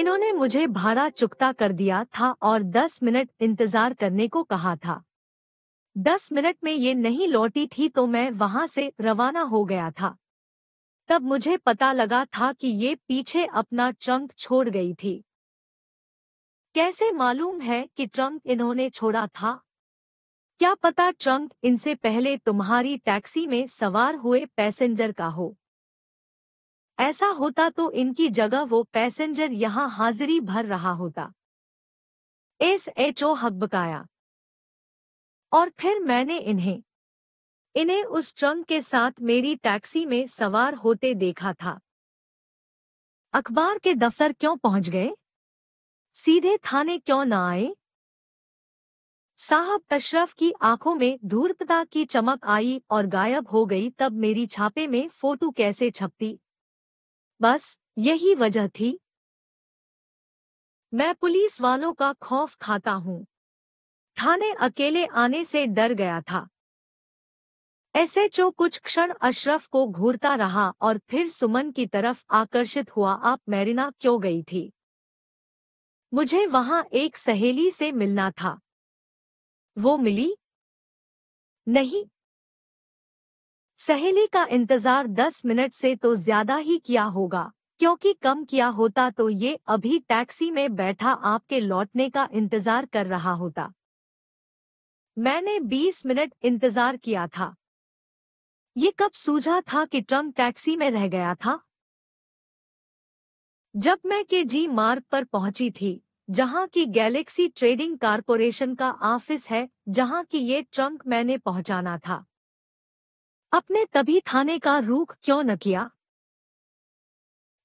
इन्होंने मुझे भाड़ा चुकता कर दिया था और दस मिनट इंतजार करने को कहा था दस मिनट में ये नहीं लौटी थी तो मैं वहां से रवाना हो गया था तब मुझे पता लगा था कि ये पीछे अपना ट्रंक छोड़ गई थी कैसे मालूम है कि ट्रंक इन्होंने छोड़ा था क्या पता ट्रंक इनसे पहले तुम्हारी टैक्सी में सवार हुए पैसेंजर का हो ऐसा होता तो इनकी जगह वो पैसेंजर यहां हाजिरी भर रहा होता एस एच ओ हकबकाया और फिर मैंने इन्हें इन्हें उस ट्रंक के साथ मेरी टैक्सी में सवार होते देखा था अखबार के दफ्तर क्यों पहुंच गए सीधे थाने क्यों न आए साहब अशरफ की आंखों में धूर्तता की चमक आई और गायब हो गई तब मेरी छापे में फोटो कैसे छपती बस यही वजह थी मैं पुलिस वालों का खौफ खाता हूँ थाने अकेले आने से डर गया था ऐसे जो कुछ क्षण अशरफ को घूरता रहा और फिर सुमन की तरफ आकर्षित हुआ आप मैरिना क्यों गई थी मुझे वहां एक सहेली से मिलना था वो मिली नहीं सहेली का इंतजार दस मिनट से तो ज्यादा ही किया होगा क्योंकि कम किया होता तो ये अभी टैक्सी में बैठा आपके लौटने का इंतजार कर रहा होता मैंने बीस मिनट इंतजार किया था ये कब सूझा था कि ट्रंप टैक्सी में रह गया था जब मैं के जी मार्ग पर पहुंची थी जहां की गैलेक्सी ट्रेडिंग कारपोरेशन का ऑफिस है जहां की ये ट्रंक मैंने पहुंचाना था अपने तभी थाने का रूख क्यों न किया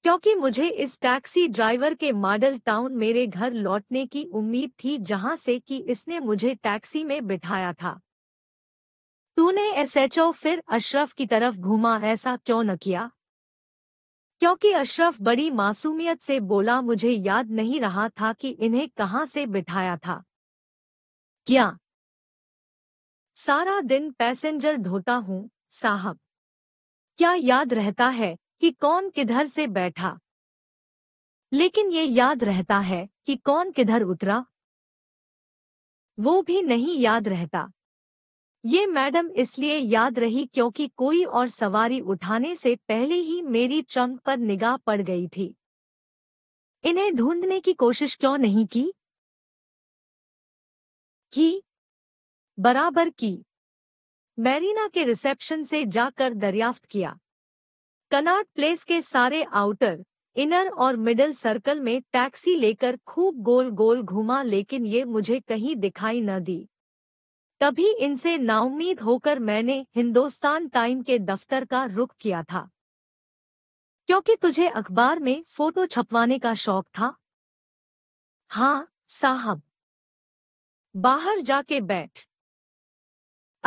क्योंकि मुझे इस टैक्सी ड्राइवर के मॉडल टाउन मेरे घर लौटने की उम्मीद थी जहां से कि इसने मुझे टैक्सी में बिठाया था तूने एसएचओ फिर अशरफ की तरफ घूमा ऐसा क्यों न किया क्योंकि अशरफ बड़ी मासूमियत से बोला मुझे याद नहीं रहा था कि इन्हें कहां से बिठाया था क्या सारा दिन पैसेंजर ढोता हूं साहब क्या याद रहता है कि कौन किधर से बैठा लेकिन ये याद रहता है कि कौन किधर उतरा वो भी नहीं याद रहता ये मैडम इसलिए याद रही क्योंकि कोई और सवारी उठाने से पहले ही मेरी ट्रंक पर निगाह पड़ गई थी इन्हें ढूंढने की कोशिश क्यों नहीं की की बराबर की मैरीना के रिसेप्शन से जाकर दरियाफ्त किया कनाट प्लेस के सारे आउटर इनर और मिडिल सर्कल में टैक्सी लेकर खूब गोल गोल घूमा लेकिन ये मुझे कहीं दिखाई न दी तभी इनसे नाउमीद होकर मैंने हिंदुस्तान टाइम के दफ्तर का रुख किया था क्योंकि तुझे अखबार में फोटो छपवाने का शौक था हाँ साहब बाहर जाके बैठ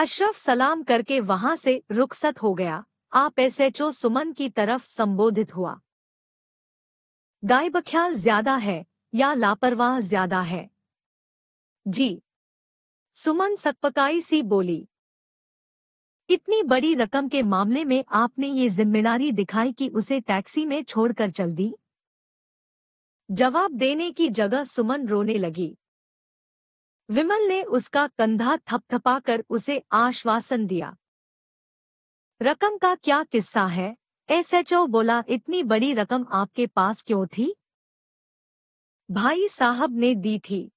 अशरफ सलाम करके वहां से रुखसत हो गया आप एसएचओ सुमन की तरफ संबोधित हुआ गायबख्याल ज्यादा है या लापरवाह ज्यादा है जी सुमन सकपकाई सी बोली इतनी बड़ी रकम के मामले में आपने ये जिम्मेदारी दिखाई कि उसे टैक्सी में छोड़कर चल दी जवाब देने की जगह सुमन रोने लगी विमल ने उसका कंधा थपथपाकर उसे आश्वासन दिया रकम का क्या किस्सा है एसएचओ बोला इतनी बड़ी रकम आपके पास क्यों थी भाई साहब ने दी थी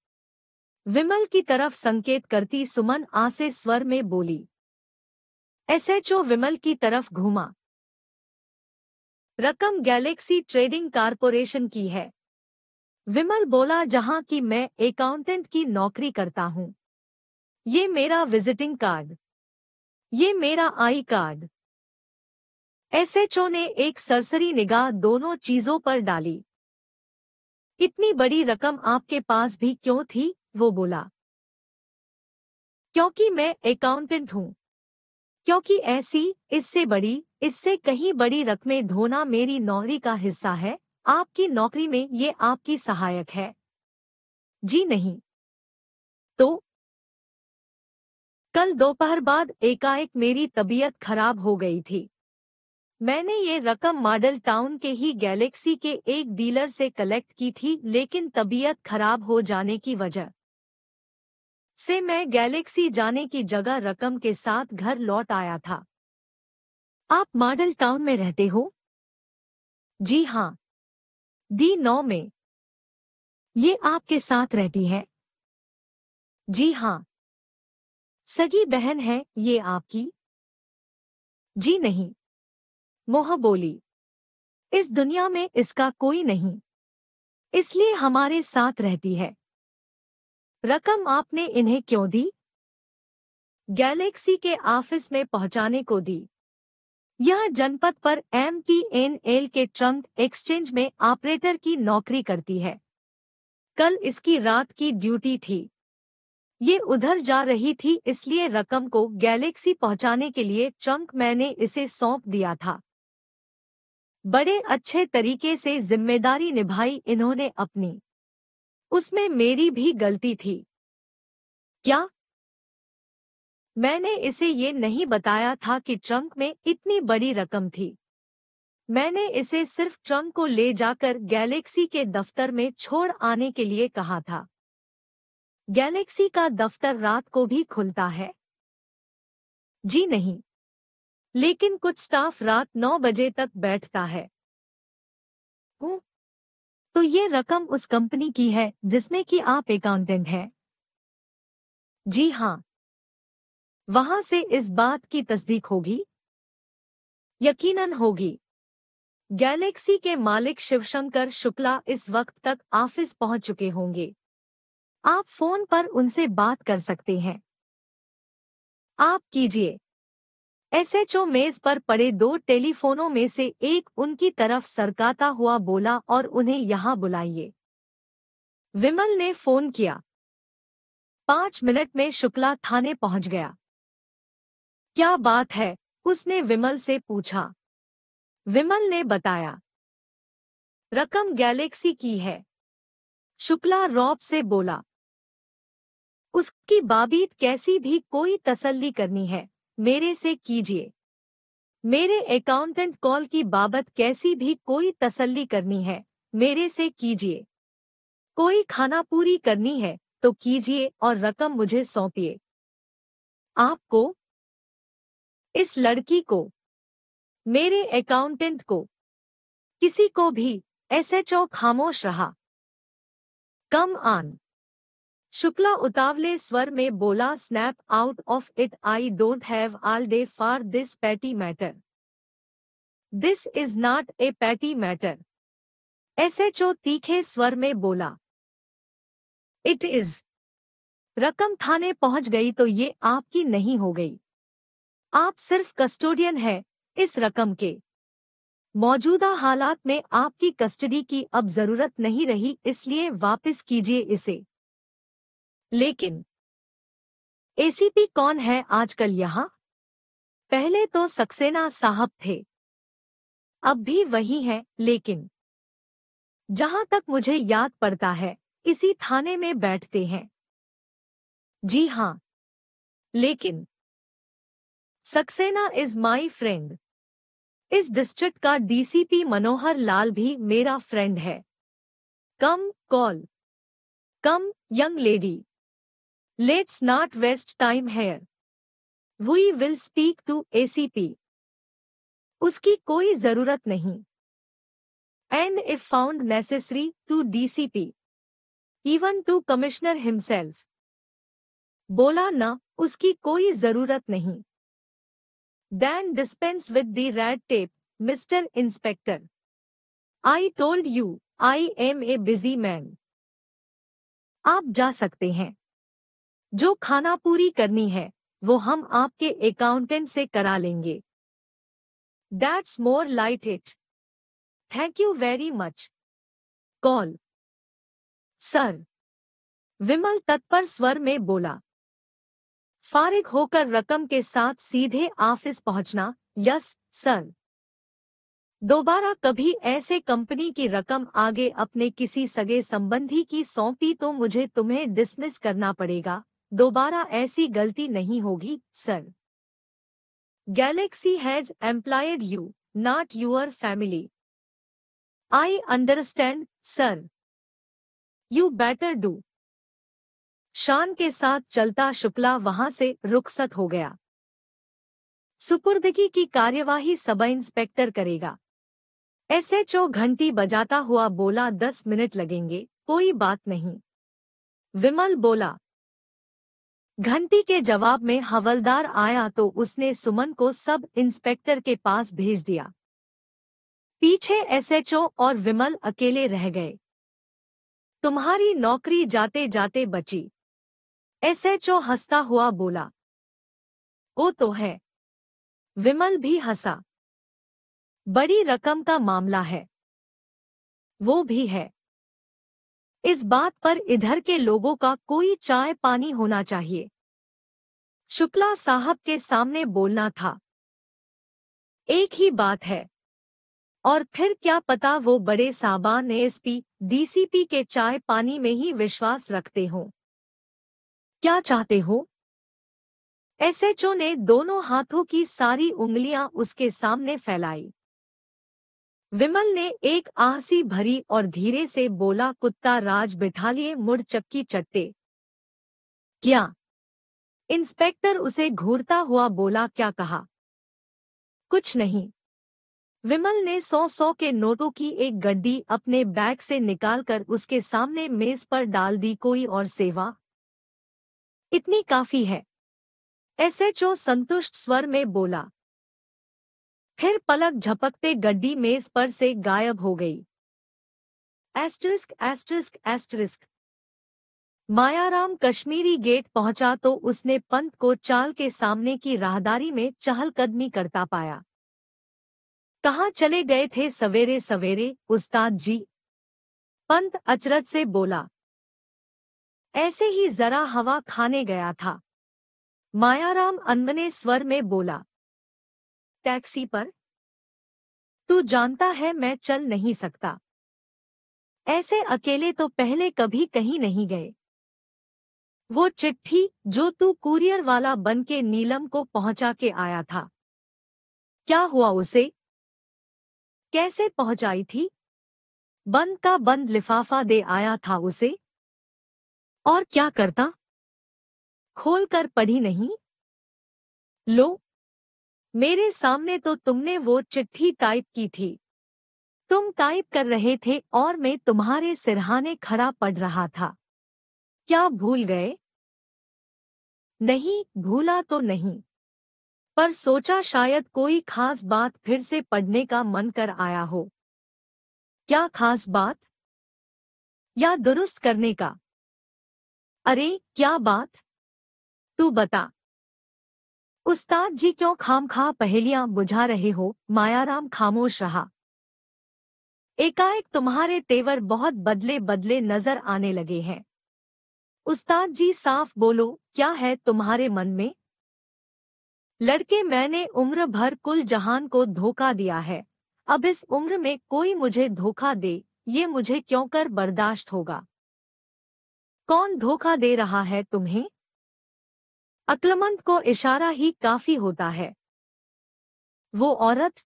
विमल की तरफ संकेत करती सुमन आसे स्वर में बोली एसएचओ विमल की तरफ घूमा रकम गैलेक्सी ट्रेडिंग कारपोरेशन की है विमल बोला जहां कि मैं अकाउंटेंट की नौकरी करता हूं ये मेरा विजिटिंग कार्ड ये मेरा आई कार्ड एसएचओ ने एक सरसरी निगाह दोनों चीजों पर डाली इतनी बड़ी रकम आपके पास भी क्यों थी वो बोला क्योंकि मैं अकाउंटेंट हूँ क्योंकि ऐसी इससे बड़ी इससे कहीं बड़ी रकमें ढोना मेरी नौकरी का हिस्सा है आपकी नौकरी में ये आपकी सहायक है जी नहीं तो कल दोपहर बाद एकाएक मेरी तबीयत खराब हो गई थी मैंने ये रकम मॉडल टाउन के ही गैलेक्सी के एक डीलर से कलेक्ट की थी लेकिन तबीयत खराब हो जाने की वजह से मैं गैलेक्सी जाने की जगह रकम के साथ घर लौट आया था आप मॉडल टाउन में रहते हो जी हाँ डी नौ में ये आपके साथ रहती है जी हाँ सगी बहन है ये आपकी जी नहीं मोह बोली इस दुनिया में इसका कोई नहीं इसलिए हमारे साथ रहती है रकम आपने इन्हें क्यों दी गैलेक्सी के ऑफिस में पहुंचाने को दी यह जनपद पर एम टी एन एल के ट्रंक एक्सचेंज में ऑपरेटर की नौकरी करती है कल इसकी रात की ड्यूटी थी ये उधर जा रही थी इसलिए रकम को गैलेक्सी पहुंचाने के लिए ट्रंक मैंने इसे सौंप दिया था बड़े अच्छे तरीके से जिम्मेदारी निभाई इन्होंने अपनी उसमें मेरी भी गलती थी क्या मैंने इसे ये नहीं बताया था कि ट्रंक में इतनी बड़ी रकम थी मैंने इसे सिर्फ ट्रंक को ले जाकर गैलेक्सी के दफ्तर में छोड़ आने के लिए कहा था गैलेक्सी का दफ्तर रात को भी खुलता है जी नहीं लेकिन कुछ स्टाफ रात नौ बजे तक बैठता है तो ये रकम उस कंपनी की है जिसमें कि आप अकाउंटेंट हैं जी हाँ वहां से इस बात की तस्दीक होगी यकीनन होगी गैलेक्सी के मालिक शिवशंकर शुक्ला इस वक्त तक ऑफिस पहुंच चुके होंगे आप फोन पर उनसे बात कर सकते हैं आप कीजिए एसएचओ मेज पर पड़े दो टेलीफोनों में से एक उनकी तरफ सरकाता हुआ बोला और उन्हें यहाँ बुलाइए विमल ने फोन किया पांच मिनट में शुक्ला थाने पहुंच गया क्या बात है उसने विमल से पूछा विमल ने बताया रकम गैलेक्सी की है शुक्ला रॉब से बोला उसकी बाबीत कैसी भी कोई तसल्ली करनी है मेरे से कीजिए मेरे अकाउंटेंट कॉल की बाबत कैसी भी कोई तसल्ली करनी है मेरे से कीजिए कोई खाना पूरी करनी है तो कीजिए और रकम मुझे सौंपिए आपको इस लड़की को मेरे अकाउंटेंट को किसी को भी एसएचओ खामोश रहा कम आन शुक्ला उतावले स्वर में बोला snap out of it I don't have all day for this petty matter this is not a petty matter SHO तीखे स्वर में बोला इट इज रकम थाने पहुंच गई तो ये आपकी नहीं हो गई आप सिर्फ कस्टोडियन है इस रकम के मौजूदा हालात में आपकी कस्टडी की अब जरूरत नहीं रही इसलिए वापस कीजिए इसे लेकिन एसीपी कौन है आजकल यहाँ पहले तो सक्सेना साहब थे अब भी वही हैं लेकिन जहां तक मुझे याद पड़ता है इसी थाने में बैठते हैं जी हाँ लेकिन सक्सेना इज माई फ्रेंड इस डिस्ट्रिक्ट का डीसीपी मनोहर लाल भी मेरा फ्रेंड है come call come young lady Let's not waste time here. We will speak to ACP. उसकी कोई जरूरत नहीं and if found necessary to DCP even to commissioner himself बोला ना उसकी कोई जरूरत नहीं then dispense with the red tape mister inspector I told you I am a busy man आप जा सकते हैं जो खाना पूरी करनी है वो हम आपके अकाउंटेंट से करा लेंगे that's more like it thank you very much call sir Vimal तत्पर स्वर में बोला फारिग होकर रकम के साथ सीधे ऑफिस पहुंचना यस सर दोबारा कभी ऐसे कंपनी की रकम आगे अपने किसी सगे संबंधी की सौंपी तो मुझे तुम्हें डिसमिस करना पड़ेगा दोबारा ऐसी गलती नहीं होगी sir Galaxy has employed you not your family I understand sir you better do शान के साथ चलता शुक्ला वहां से रुखसत हो गया सुपुर्दगी की कार्यवाही सब इंस्पेक्टर करेगा एसएचओ घंटी बजाता हुआ बोला दस मिनट लगेंगे कोई बात नहीं विमल बोला घंटी के जवाब में हवलदार आया तो उसने सुमन को सब इंस्पेक्टर के पास भेज दिया पीछे एसएचओ और विमल अकेले रह गए तुम्हारी नौकरी जाते जाते बची एसएचओ हंसता हुआ बोला वो तो है विमल भी हंसा बड़ी रकम का मामला है वो भी है इस बात पर इधर के लोगों का कोई चाय पानी होना चाहिए शुक्ला साहब के सामने बोलना था एक ही बात है और फिर क्या पता वो बड़े साबान एसपी डीसीपी के चाय पानी में ही विश्वास रखते हो क्या चाहते हो एसएचओ ने दोनों हाथों की सारी उंगलियां उसके सामने फैलाई विमल ने एक आहसी भरी और धीरे से बोला कुत्ता राज बिठा लिए मुड़ चक्की चट्टे क्या इंस्पेक्टर उसे घूरता हुआ बोला क्या कहा कुछ नहीं विमल ने सौ सौ के नोटों की एक गड्डी अपने बैग से निकालकर उसके सामने मेज पर डाल दी कोई और सेवा इतनी काफी है एसएचओ संतुष्ट स्वर में बोला फिर पलक झपकते गड्डी मेज पर से गायब हो गई asterisk asterisk asterisk Mayaram Kashmiri Gate पहुंचा तो उसने पंत को चाल के सामने की राहदारी में चहलकदमी करता पाया कहा चले गए थे सवेरे सवेरे उस्ताद जी पंत अचरज से बोला ऐसे ही जरा हवा खाने गया था मायाराम अनमने स्वर में बोला टैक्सी पर तू जानता है मैं चल नहीं सकता ऐसे अकेले तो पहले कभी कहीं नहीं गए वो चिट्ठी जो तू कुरियर वाला बन के नीलम को पहुंचा के आया था क्या हुआ उसे कैसे पहुंचाई थी बंद का बंद लिफाफा दे आया था उसे और क्या करता खोल कर पढ़ी नहीं लो मेरे सामने तो तुमने वो चिट्ठी टाइप की थी तुम टाइप कर रहे थे और मैं तुम्हारे सिरहाने खड़ा पड़ रहा था क्या भूल गए नहीं भूला तो नहीं पर सोचा शायद कोई खास बात फिर से पढ़ने का मन कर आया हो क्या खास बात या दुरुस्त करने का अरे क्या बात तू बता उस्ताद जी क्यों खाम खा पहेलियां बुझा रहे हो मायाराम खामोश रहा एकाएक तुम्हारे तेवर बहुत बदले बदले नजर आने लगे हैं उस्ताद जी साफ बोलो क्या है तुम्हारे मन में लड़के मैंने उम्र भर कुल जहान को धोखा दिया है अब इस उम्र में कोई मुझे धोखा दे ये मुझे क्यों कर बर्दाश्त होगा कौन धोखा दे रहा है तुम्हें अक्लमंद को इशारा ही काफी होता है वो औरत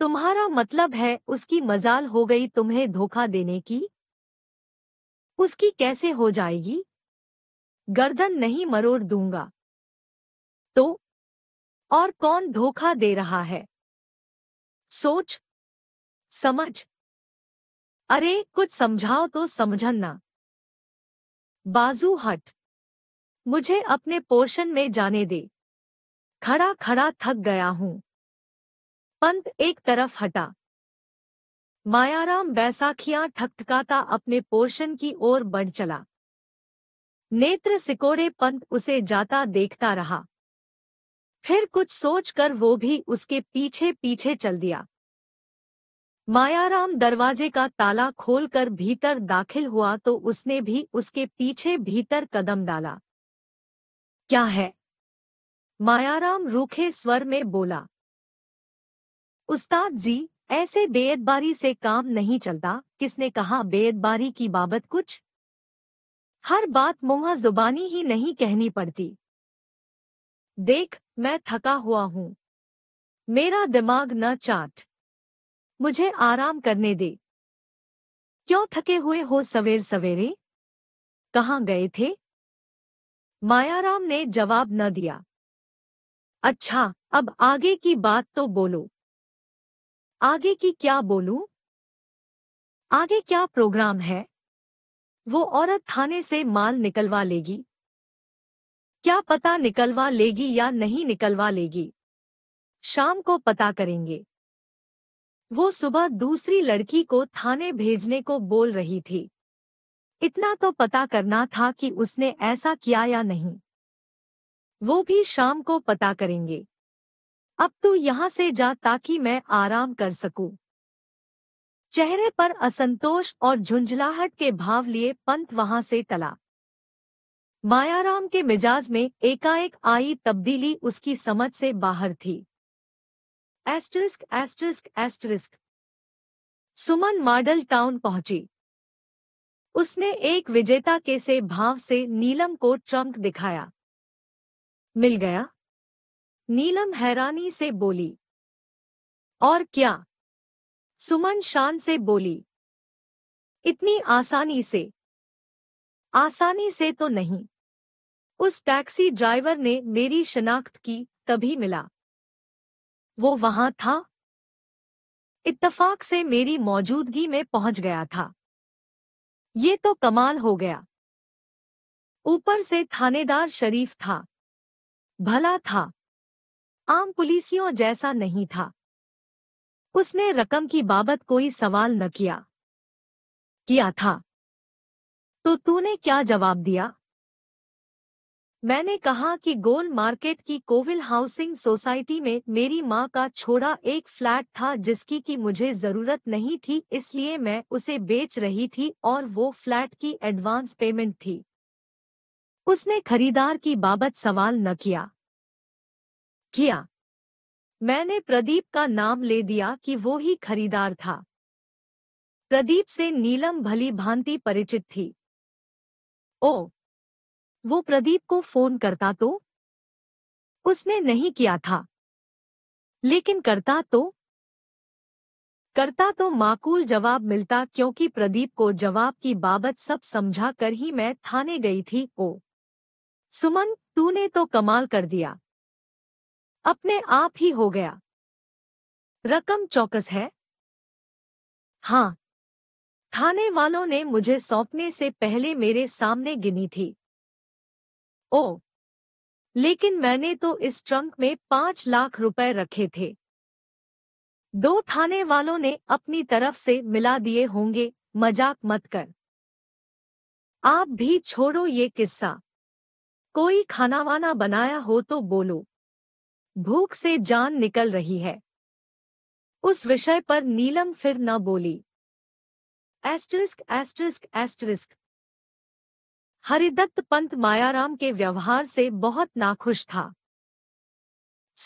तुम्हारा मतलब है उसकी मजाल हो गई तुम्हें धोखा देने की उसकी कैसे हो जाएगी गर्दन नहीं मरोड़ दूंगा तो और कौन धोखा दे रहा है सोच समझ अरे कुछ समझाओ तो समझना बाजू हट मुझे अपने पोर्शन में जाने दे खड़ा खड़ा थक गया हूं पंत एक तरफ हटा मायाराम बैसाखिया ठकठकाता अपने पोर्शन की ओर बढ़ चला नेत्र सिकोड़े पंत उसे जाता देखता रहा फिर कुछ सोचकर वो भी उसके पीछे पीछे चल दिया मायाराम दरवाजे का ताला खोलकर भीतर दाखिल हुआ तो उसने भी उसके पीछे भीतर कदम डाला क्या है मायाराम रूखे स्वर में बोला उस्ताद जी ऐसे बेदबारी से काम नहीं चलता किसने कहा बेदबारी की बाबत कुछ हर बात मुँह जुबानी ही नहीं कहनी पड़ती देख मैं थका हुआ हूं मेरा दिमाग न चाट मुझे आराम करने दे क्यों थके हुए हो सवेर सवेरे कहाँ गए थे मायाराम ने जवाब न दिया अच्छा अब आगे की बात तो बोलो आगे की क्या बोलूं? आगे क्या प्रोग्राम है वो औरत थाने से माल निकलवा लेगी क्या पता निकलवा लेगी या नहीं निकलवा लेगी शाम को पता करेंगे वो सुबह दूसरी लड़की को थाने भेजने को बोल रही थी इतना तो पता करना था कि उसने ऐसा किया या नहीं वो भी शाम को पता करेंगे अब तू यहां से जा ताकि मैं आराम कर सकूं। चेहरे पर असंतोष और झुंझलाहट के भाव लिए पंत वहां से टला मायाराम के मिजाज में एकाएक आई तब्दीली उसकी समझ से बाहर थी asterisk asterisk asterisk Suman Model Town पहुंची उसने एक विजेता के से भाव से नीलम को ट्रंक दिखाया मिल गया नीलम हैरानी से बोली और क्या सुमन शान से बोली इतनी आसानी से आसानी से तो नहीं उस टैक्सी ड्राइवर ने मेरी शनाख्त की तभी मिला वो वहां था इत्तफाक से मेरी मौजूदगी में पहुंच गया था ये तो कमाल हो गया ऊपर से थानेदार शरीफ था भला था आम पुलिसियों जैसा नहीं था उसने रकम की बाबत कोई सवाल न किया किया था तो तूने क्या जवाब दिया मैंने कहा कि गोल मार्केट की कोविल हाउसिंग सोसाइटी में मेरी माँ का छोड़ा एक फ्लैट था जिसकी की मुझे ज़रूरत नहीं थी इसलिए मैं उसे बेच रही थी और वो फ्लैट की एडवांस पेमेंट थी उसने खरीदार की बाबत सवाल न किया किया मैंने प्रदीप का नाम ले दिया कि वो ही खरीदार था प्रदीप से नीलम भली भांति परिचित थी ओ वो प्रदीप को फोन करता तो उसने नहीं किया था लेकिन करता तो करता तो माकूल जवाब मिलता क्योंकि प्रदीप को जवाब की बाबत सब समझा कर ही मैं थाने गई थी ओ सुमन तूने तो कमाल कर दिया अपने आप ही हो गया रकम चौकस है हाँ थाने वालों ने मुझे सौंपने से पहले मेरे सामने गिनी थी ओ लेकिन मैंने तो इस ट्रंक में पांच लाख रुपए रखे थे दो थाने वालों ने अपनी तरफ से मिला दिए होंगे मजाक मत कर आप भी छोड़ो ये किस्सा कोई खाना वाना बनाया हो तो बोलो भूख से जान निकल रही है उस विषय पर नीलम फिर न बोली asterisk asterisk asterisk Haridutt Pant Mayaram के व्यवहार से बहुत नाखुश था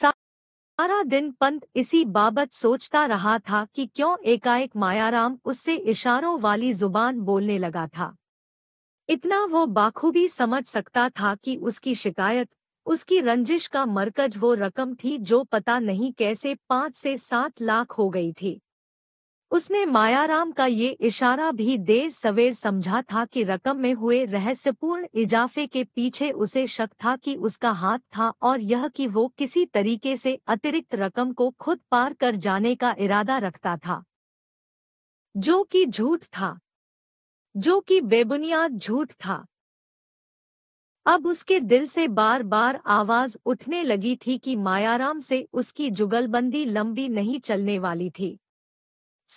सारा दिन पंत इसी बाबत सोचता रहा था कि क्यों एकाएक मायाराम उससे इशारों वाली जुबान बोलने लगा था इतना वो बाखूबी समझ सकता था कि उसकी शिकायत उसकी रंजिश का मरकज वो रकम थी जो पता नहीं कैसे पाँच से सात लाख हो गई थी उसने मायाराम का ये इशारा भी देर सवेर समझा था कि रकम में हुए रहस्यपूर्ण इजाफे के पीछे उसे शक था कि उसका हाथ था और यह कि वो किसी तरीके से अतिरिक्त रकम को खुद पार कर जाने का इरादा रखता था जो कि झूठ था जो कि बेबुनियाद झूठ था अब उसके दिल से बार बार आवाज उठने लगी थी कि मायाराम से उसकी जुगलबंदी लंबी नहीं चलने वाली थी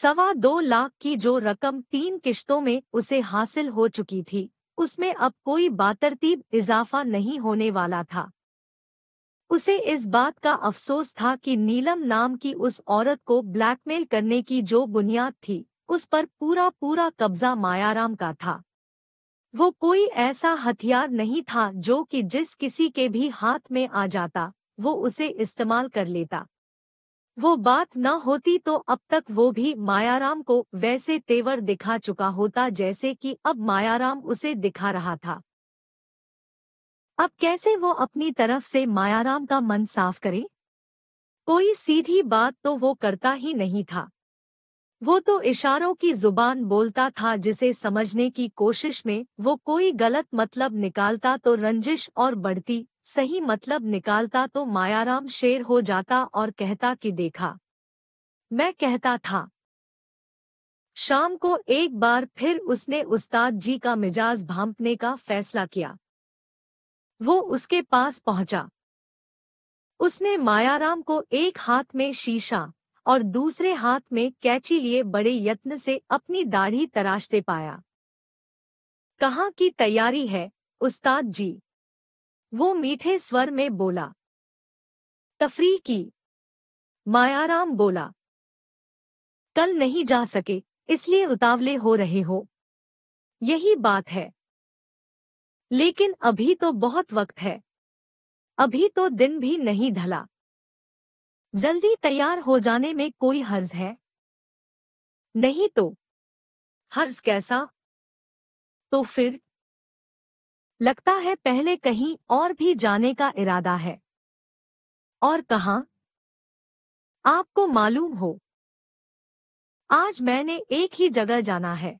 सवा दो लाख की जो रकम तीन किश्तों में उसे हासिल हो चुकी थी उसमें अब कोई बातरतीब इजाफा नहीं होने वाला था उसे इस बात का अफसोस था कि नीलम नाम की उस औरत को ब्लैकमेल करने की जो बुनियाद थी उस पर पूरा पूरा कब्जा मायाराम का था वो कोई ऐसा हथियार नहीं था जो कि जिस किसी के भी हाथ में आ जाता वो उसे इस्तेमाल कर लेता वो बात न होती तो अब तक वो भी मायाराम को वैसे तेवर दिखा चुका होता जैसे कि अब मायाराम उसे दिखा रहा था अब कैसे वो अपनी तरफ से मायाराम का मन साफ करे कोई सीधी बात तो वो करता ही नहीं था वो तो इशारों की जुबान बोलता था जिसे समझने की कोशिश में वो कोई गलत मतलब निकालता तो रंजिश और बढ़ती सही मतलब निकालता तो मायाराम शेर हो जाता और कहता कि देखा मैं कहता था शाम को एक बार फिर उसने उस्ताद जी का मिजाज भांपने का फैसला किया वो उसके पास पहुंचा उसने मायाराम को एक हाथ में शीशा और दूसरे हाथ में कैची लिए बड़े यत्न से अपनी दाढ़ी तराशते पाया कहा की तैयारी है उस्ताद जी वो मीठे स्वर में बोला तफरी की मायाराम बोला कल नहीं जा सके इसलिए उतावले हो रहे हो यही बात है लेकिन अभी तो बहुत वक्त है अभी तो दिन भी नहीं ढला जल्दी तैयार हो जाने में कोई हर्ज है नहीं तो हर्ज कैसा तो फिर लगता है पहले कहीं और भी जाने का इरादा है और कहा आपको मालूम हो आज मैंने एक ही जगह जाना है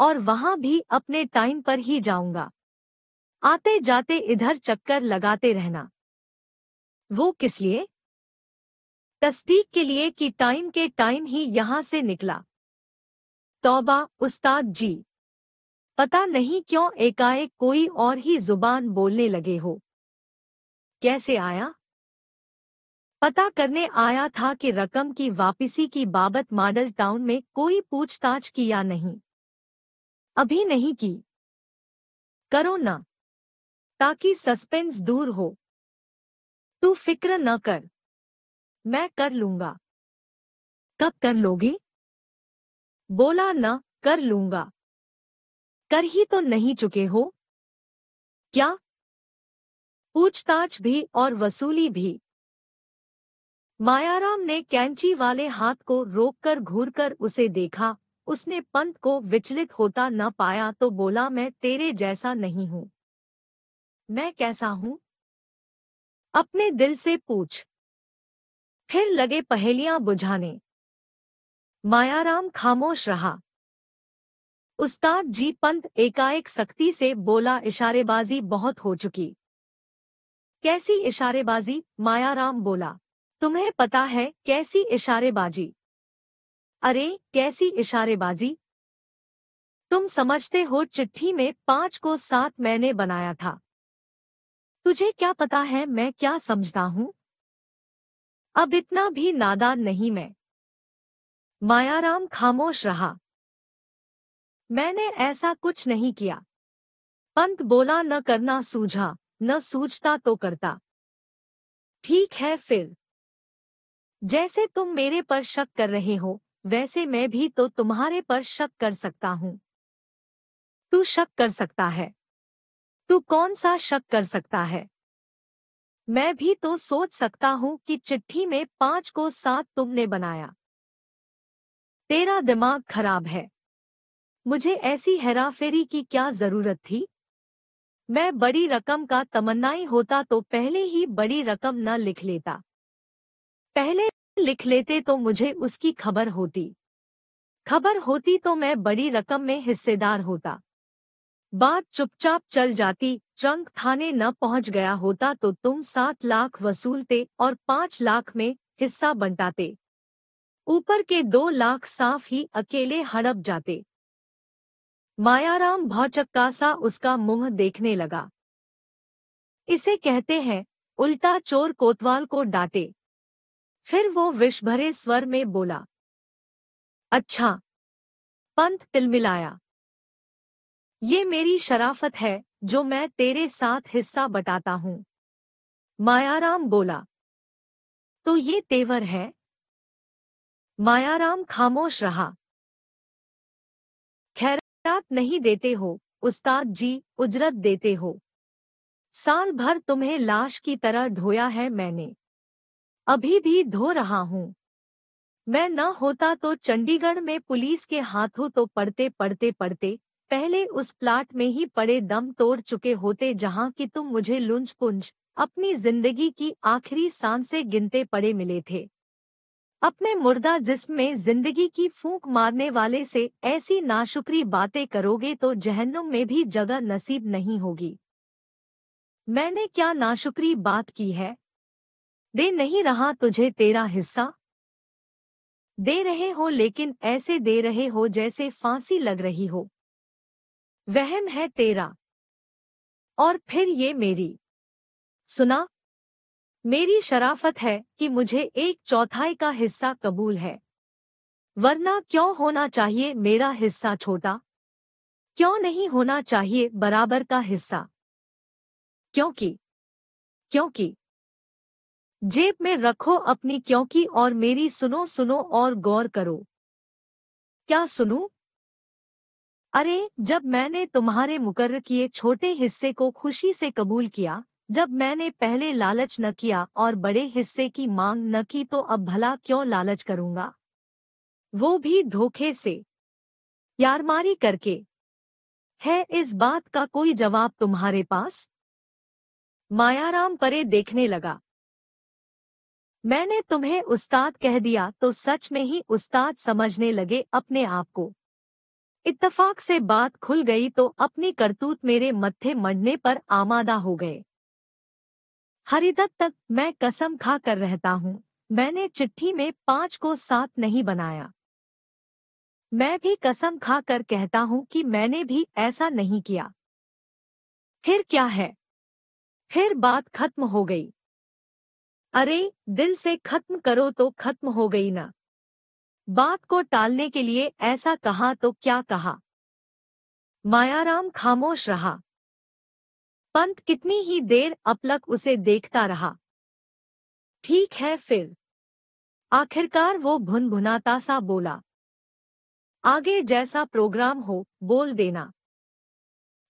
और वहां भी अपने टाइम पर ही जाऊंगा आते जाते इधर चक्कर लगाते रहना वो किस लिए तस्दीक के लिए कि टाइम के टाइम ही यहां से निकला तौबा उस्ताद जी पता नहीं क्यों एकाएक कोई और ही जुबान बोलने लगे हो कैसे आया पता करने आया था कि रकम की वापसी की बाबत मॉडल टाउन में कोई पूछताछ की या नहीं अभी नहीं की करो ना ताकि सस्पेंस दूर हो तू फिक्र न कर मैं कर लूंगा कब कर लोगी बोला न कर लूंगा कर ही तो नहीं चुके हो क्या पूछताछ भी और वसूली भी मायाराम ने कैंची वाले हाथ को रोककर घूरकर उसे देखा उसने पंत को विचलित होता न पाया तो बोला मैं तेरे जैसा नहीं हूं मैं कैसा हूं अपने दिल से पूछ फिर लगे पहेलियां बुझाने मायाराम खामोश रहा उस्ताद जी पंत एकाएक सख्ती से बोला इशारेबाजी बहुत हो चुकी कैसी इशारेबाजी मायाराम बोला तुम्हें पता है कैसी इशारेबाजी अरे कैसी इशारेबाजी तुम समझते हो चिट्ठी में पांच को सात मैंने बनाया था तुझे क्या पता है मैं क्या समझता हूं अब इतना भी नादान नहीं मैं मायाराम खामोश रहा मैंने ऐसा कुछ नहीं किया पंत बोला न करना सूझा न सूझता तो करता ठीक है फिर जैसे तुम मेरे पर शक कर रहे हो वैसे मैं भी तो तुम्हारे पर शक कर सकता हूं तू शक कर सकता है तू कौन सा शक कर सकता है मैं भी तो सोच सकता हूं कि चिट्ठी में पांच को सात तुमने बनाया तेरा दिमाग खराब है मुझे ऐसी हेराफेरी की क्या जरूरत थी मैं बड़ी रकम का तमन्नाई होता तो पहले ही बड़ी रकम न लिख लेता पहले लिख लेते तो मुझे उसकी खबर होती खबर होती तो मैं बड़ी रकम में हिस्सेदार होता बात चुपचाप चल जाती ट्रंक थाने न पहुंच गया होता तो तुम सात लाख वसूलते और पांच लाख में हिस्सा बंटाते ऊपर के दो लाख साफ ही अकेले हड़प जाते मायाराम भौचक्का सा उसका मुंह देखने लगा इसे कहते हैं उल्टा चोर कोतवाल को डांटे फिर वो विषभरे स्वर में बोला अच्छा पंत तिलमिलाया ये मेरी शराफत है जो मैं तेरे साथ हिस्सा बटाता हूं मायाराम बोला तो ये तेवर है मायाराम खामोश रहा खैरात नहीं देते हो उस्ताद जी उजरत देते हो साल भर तुम्हें लाश की तरह ढोया है मैंने अभी भी ढो रहा हूँ मैं न होता तो चंडीगढ़ में पुलिस के हाथों तो पढ़ते पढ़ते पढ़ते पहले उस प्लाट में ही पड़े दम तोड़ चुके होते जहाँ कि तुम मुझे लुंज पुंज अपनी जिंदगी की आखिरी सांसें गिनते पड़े मिले थे अपने मुर्दा जिस्म में जिंदगी की फूंक मारने वाले से ऐसी नाशुक्री बातें करोगे तो जहन्नुम में भी जगह नसीब नहीं होगी मैंने क्या नाशुक्री बात की है दे नहीं रहा तुझे तेरा हिस्सा दे रहे हो लेकिन ऐसे दे रहे हो जैसे फांसी लग रही हो वहम है तेरा और फिर ये मेरी सुना मेरी शराफत है कि मुझे एक चौथाई का हिस्सा कबूल है वरना क्यों होना चाहिए मेरा हिस्सा छोटा क्यों नहीं होना चाहिए बराबर का हिस्सा क्योंकि क्योंकि जेब में रखो अपनी क्योंकि और मेरी सुनो सुनो और गौर करो क्या सुनू अरे जब मैंने तुम्हारे मुकर्र किए छोटे हिस्से को खुशी से कबूल किया जब मैंने पहले लालच न किया और बड़े हिस्से की मांग न की तो अब भला क्यों लालच करूंगा वो भी धोखे से यारमारी करके है इस बात का कोई जवाब तुम्हारे पास मायाराम परे देखने लगा मैंने तुम्हें उस्ताद कह दिया तो सच में ही उस्ताद समझने लगे अपने आप को इत्तफाक से बात खुल गई तो अपनी करतूत मेरे मत्थे मढ़ने पर आमादा हो गए हरिदत्त तक मैं कसम खा कर रहता हूँ मैंने चिट्ठी में पांच को सात नहीं बनाया मैं भी कसम खा कर कहता हूँ कि मैंने भी ऐसा नहीं किया फिर क्या है फिर बात खत्म हो गई अरे दिल से खत्म करो तो खत्म हो गई ना बात को टालने के लिए ऐसा कहा तो क्या कहा मायाराम खामोश रहा पंत कितनी ही देर अपलक उसे देखता रहा ठीक है फिर आखिरकार वो भुनभुनाता सा बोला आगे जैसा प्रोग्राम हो बोल देना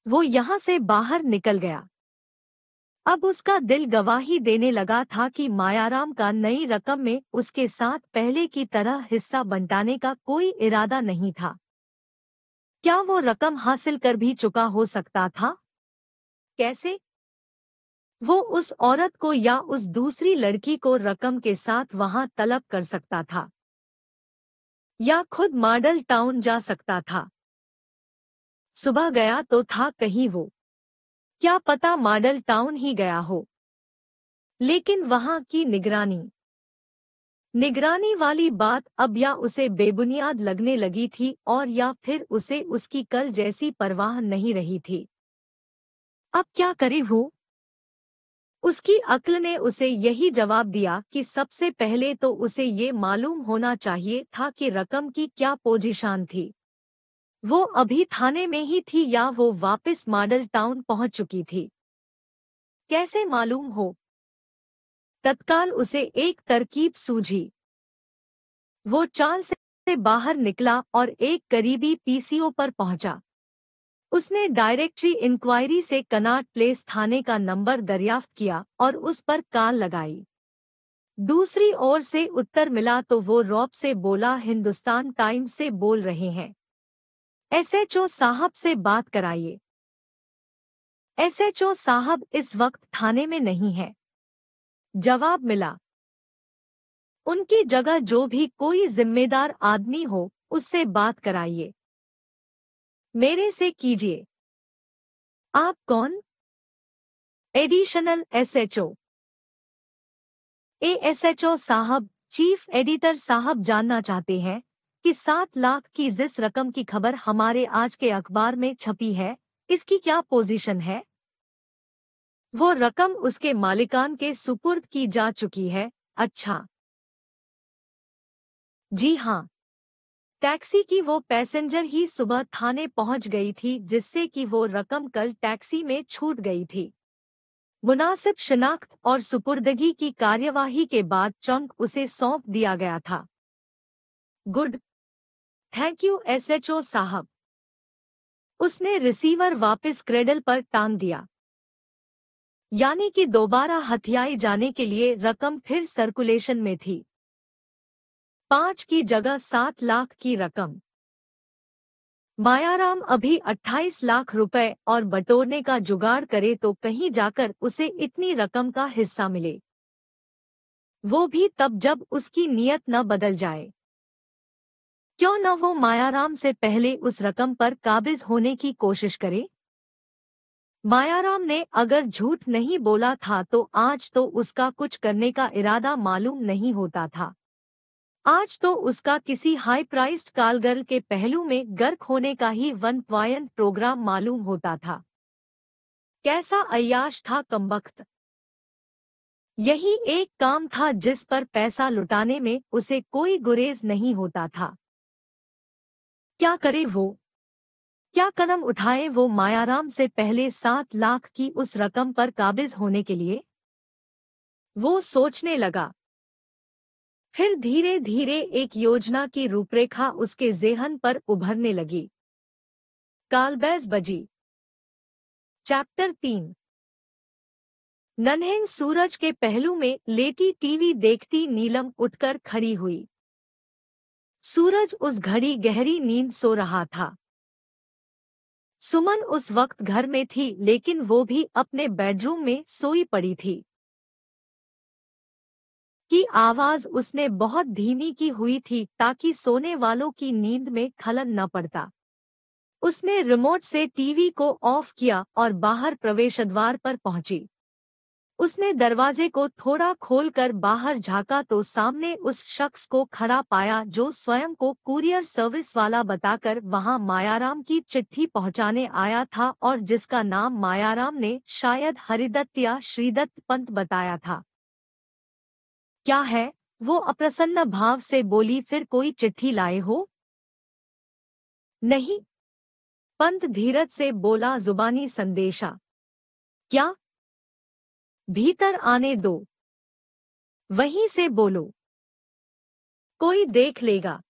वो यहां से बाहर निकल गया अब उसका दिल गवाही देने लगा था कि मायाराम का नई रकम में उसके साथ पहले की तरह हिस्सा बंटाने का कोई इरादा नहीं था क्या वो रकम हासिल कर भी चुका हो सकता था कैसे वो उस औरत को या उस दूसरी लड़की को रकम के साथ वहां तलब कर सकता था या खुद मॉडल टाउन जा सकता था सुबह गया तो था कहीं वो क्या पता मॉडल टाउन ही गया हो लेकिन वहां की निगरानी निगरानी वाली बात अब या उसे बेबुनियाद लगने लगी थी और या फिर उसे उसकी कल जैसी परवाह नहीं रही थी अब क्या करे वो उसकी अक्ल ने उसे यही जवाब दिया कि सबसे पहले तो उसे ये मालूम होना चाहिए था कि रकम की क्या पोजीशन थी वो अभी थाने में ही थी या वो वापस मॉडल टाउन पहुंच चुकी थी कैसे मालूम हो तत्काल उसे एक तरकीब सूझी वो चाल से बाहर निकला और एक करीबी पीसीओ पर पहुंचा उसने डायरेक्टरी इंक्वायरी से कनाट प्लेस थाने का नंबर दरियाफ्त किया और उस पर कान लगाई दूसरी ओर से उत्तर मिला तो वो रॉब से बोला हिंदुस्तान टाइम से बोल रहे हैं एसएचओ साहब से बात कराइए एसएचओ साहब इस वक्त थाने में नहीं है जवाब मिला उनकी जगह जो भी कोई जिम्मेदार आदमी हो उससे बात कराइए मेरे से कीजिए आप कौन एडिशनल एसएचओ एएसएचओ साहब चीफ एडिटर साहब जानना चाहते हैं कि सात लाख की जिस रकम की खबर हमारे आज के अखबार में छपी है इसकी क्या पोजीशन है वो रकम उसके मालिकान के सुपुर्द की जा चुकी है अच्छा जी हाँ टैक्सी की वो पैसेंजर ही सुबह थाने पहुंच गई थी जिससे कि वो रकम कल टैक्सी में छूट गई थी मुनासिब शनाख्त और सुपुर्दगी की कार्यवाही के बाद चौंक उसे सौंप दिया गया था गुड थैंक यू एसएचओ साहब उसने रिसीवर वापस क्रेडल पर टांग दिया यानी कि दोबारा हथियाई जाने के लिए रकम फिर सर्कुलेशन में थी पांच की जगह सात लाख की रकम मायाराम अभी अट्ठाईस लाख रुपए और बटोरने का जुगाड़ करे तो कहीं जाकर उसे इतनी रकम का हिस्सा मिले वो भी तब जब उसकी नियत न बदल जाए क्यों न वो मायाराम से पहले उस रकम पर काबिज होने की कोशिश करे मायाराम ने अगर झूठ नहीं बोला था तो आज तो उसका कुछ करने का इरादा मालूम नहीं होता था आज तो उसका किसी हाई प्राइस्ड कालगर्ल के पहलू में गर्क होने का ही वन प्वाइंट प्रोग्राम मालूम होता था कैसा अयाश था कमबख्त यही एक काम था जिस पर पैसा लुटाने में उसे कोई गुरेज नहीं होता था क्या करे वो क्या कदम उठाए वो मायाराम से पहले सात लाख की उस रकम पर काबिज होने के लिए वो सोचने लगा फिर धीरे धीरे एक योजना की रूपरेखा उसके जेहन पर उभरने लगी कालबैज बजी चैप्टर तीन नन्हें सूरज के पहलू में लेटी टीवी देखती नीलम उठकर खड़ी हुई सूरज उस घड़ी गहरी नींद सो रहा था सुमन उस वक्त घर में थी लेकिन वो भी अपने बेडरूम में सोई पड़ी थी की आवाज उसने बहुत धीमी की हुई थी ताकि सोने वालों की नींद में खलन न पड़ता उसने रिमोट से टीवी को ऑफ किया और बाहर प्रवेश द्वार पर पहुंची उसने दरवाजे को थोड़ा खोलकर बाहर झांका तो सामने उस शख्स को खड़ा पाया जो स्वयं को कुरियर सर्विस वाला बताकर वहां मायाराम की चिट्ठी पहुंचाने आया था और जिसका नाम मायाराम ने शायद हरिदत्त या श्रीदत्त पंत बताया था क्या है वो अप्रसन्न भाव से बोली फिर कोई चिट्ठी लाए हो नहीं पंत धीरज से बोला जुबानी संदेशा क्या भीतर आने दो वहीं से बोलो कोई देख लेगा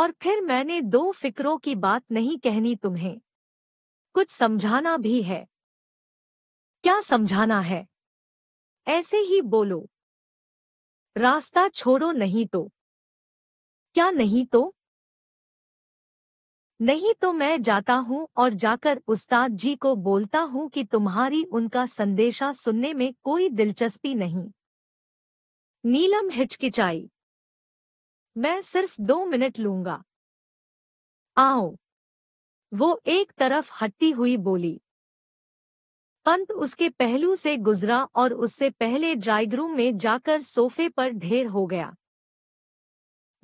और फिर मैंने दो फिक्रों की बात नहीं कहनी तुम्हें कुछ समझाना भी है क्या समझाना है ऐसे ही बोलो रास्ता छोड़ो नहीं तो क्या नहीं तो नहीं तो मैं जाता हूँ और जाकर उस्ताद जी को बोलता हूँ कि तुम्हारी उनका संदेशा सुनने में कोई दिलचस्पी नहीं नीलम हिचकिचाई मैं सिर्फ दो मिनट लूंगा आओ वो एक तरफ हटती हुई बोली पंत उसके पहलू से गुजरा और उससे पहले ड्राइंग रूम में जाकर सोफे पर ढेर हो गया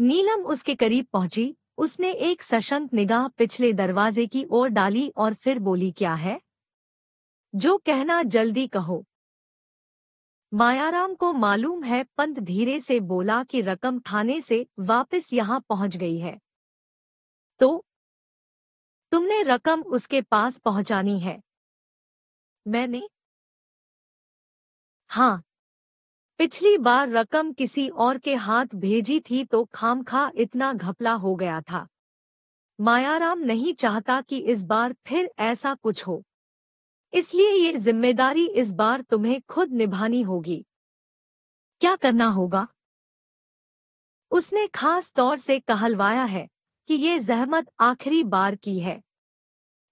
नीलम उसके करीब पहुंची उसने एक सशंत निगाह पिछले दरवाजे की ओर डाली और फिर बोली क्या है जो कहना जल्दी कहो मायाराम को मालूम है पंत धीरे से बोला कि रकम थाने से वापस यहां पहुंच गई है तो तुमने रकम उसके पास पहुंचानी है मैंने हाँ पिछली बार रकम किसी और के हाथ भेजी थी तो खामखा इतना घपला हो गया था मायाराम नहीं चाहता कि इस बार फिर ऐसा कुछ हो इसलिए ये जिम्मेदारी इस बार तुम्हें खुद निभानी होगी क्या करना होगा उसने खास तौर से कहलवाया है कि ये जहमत आखिरी बार की है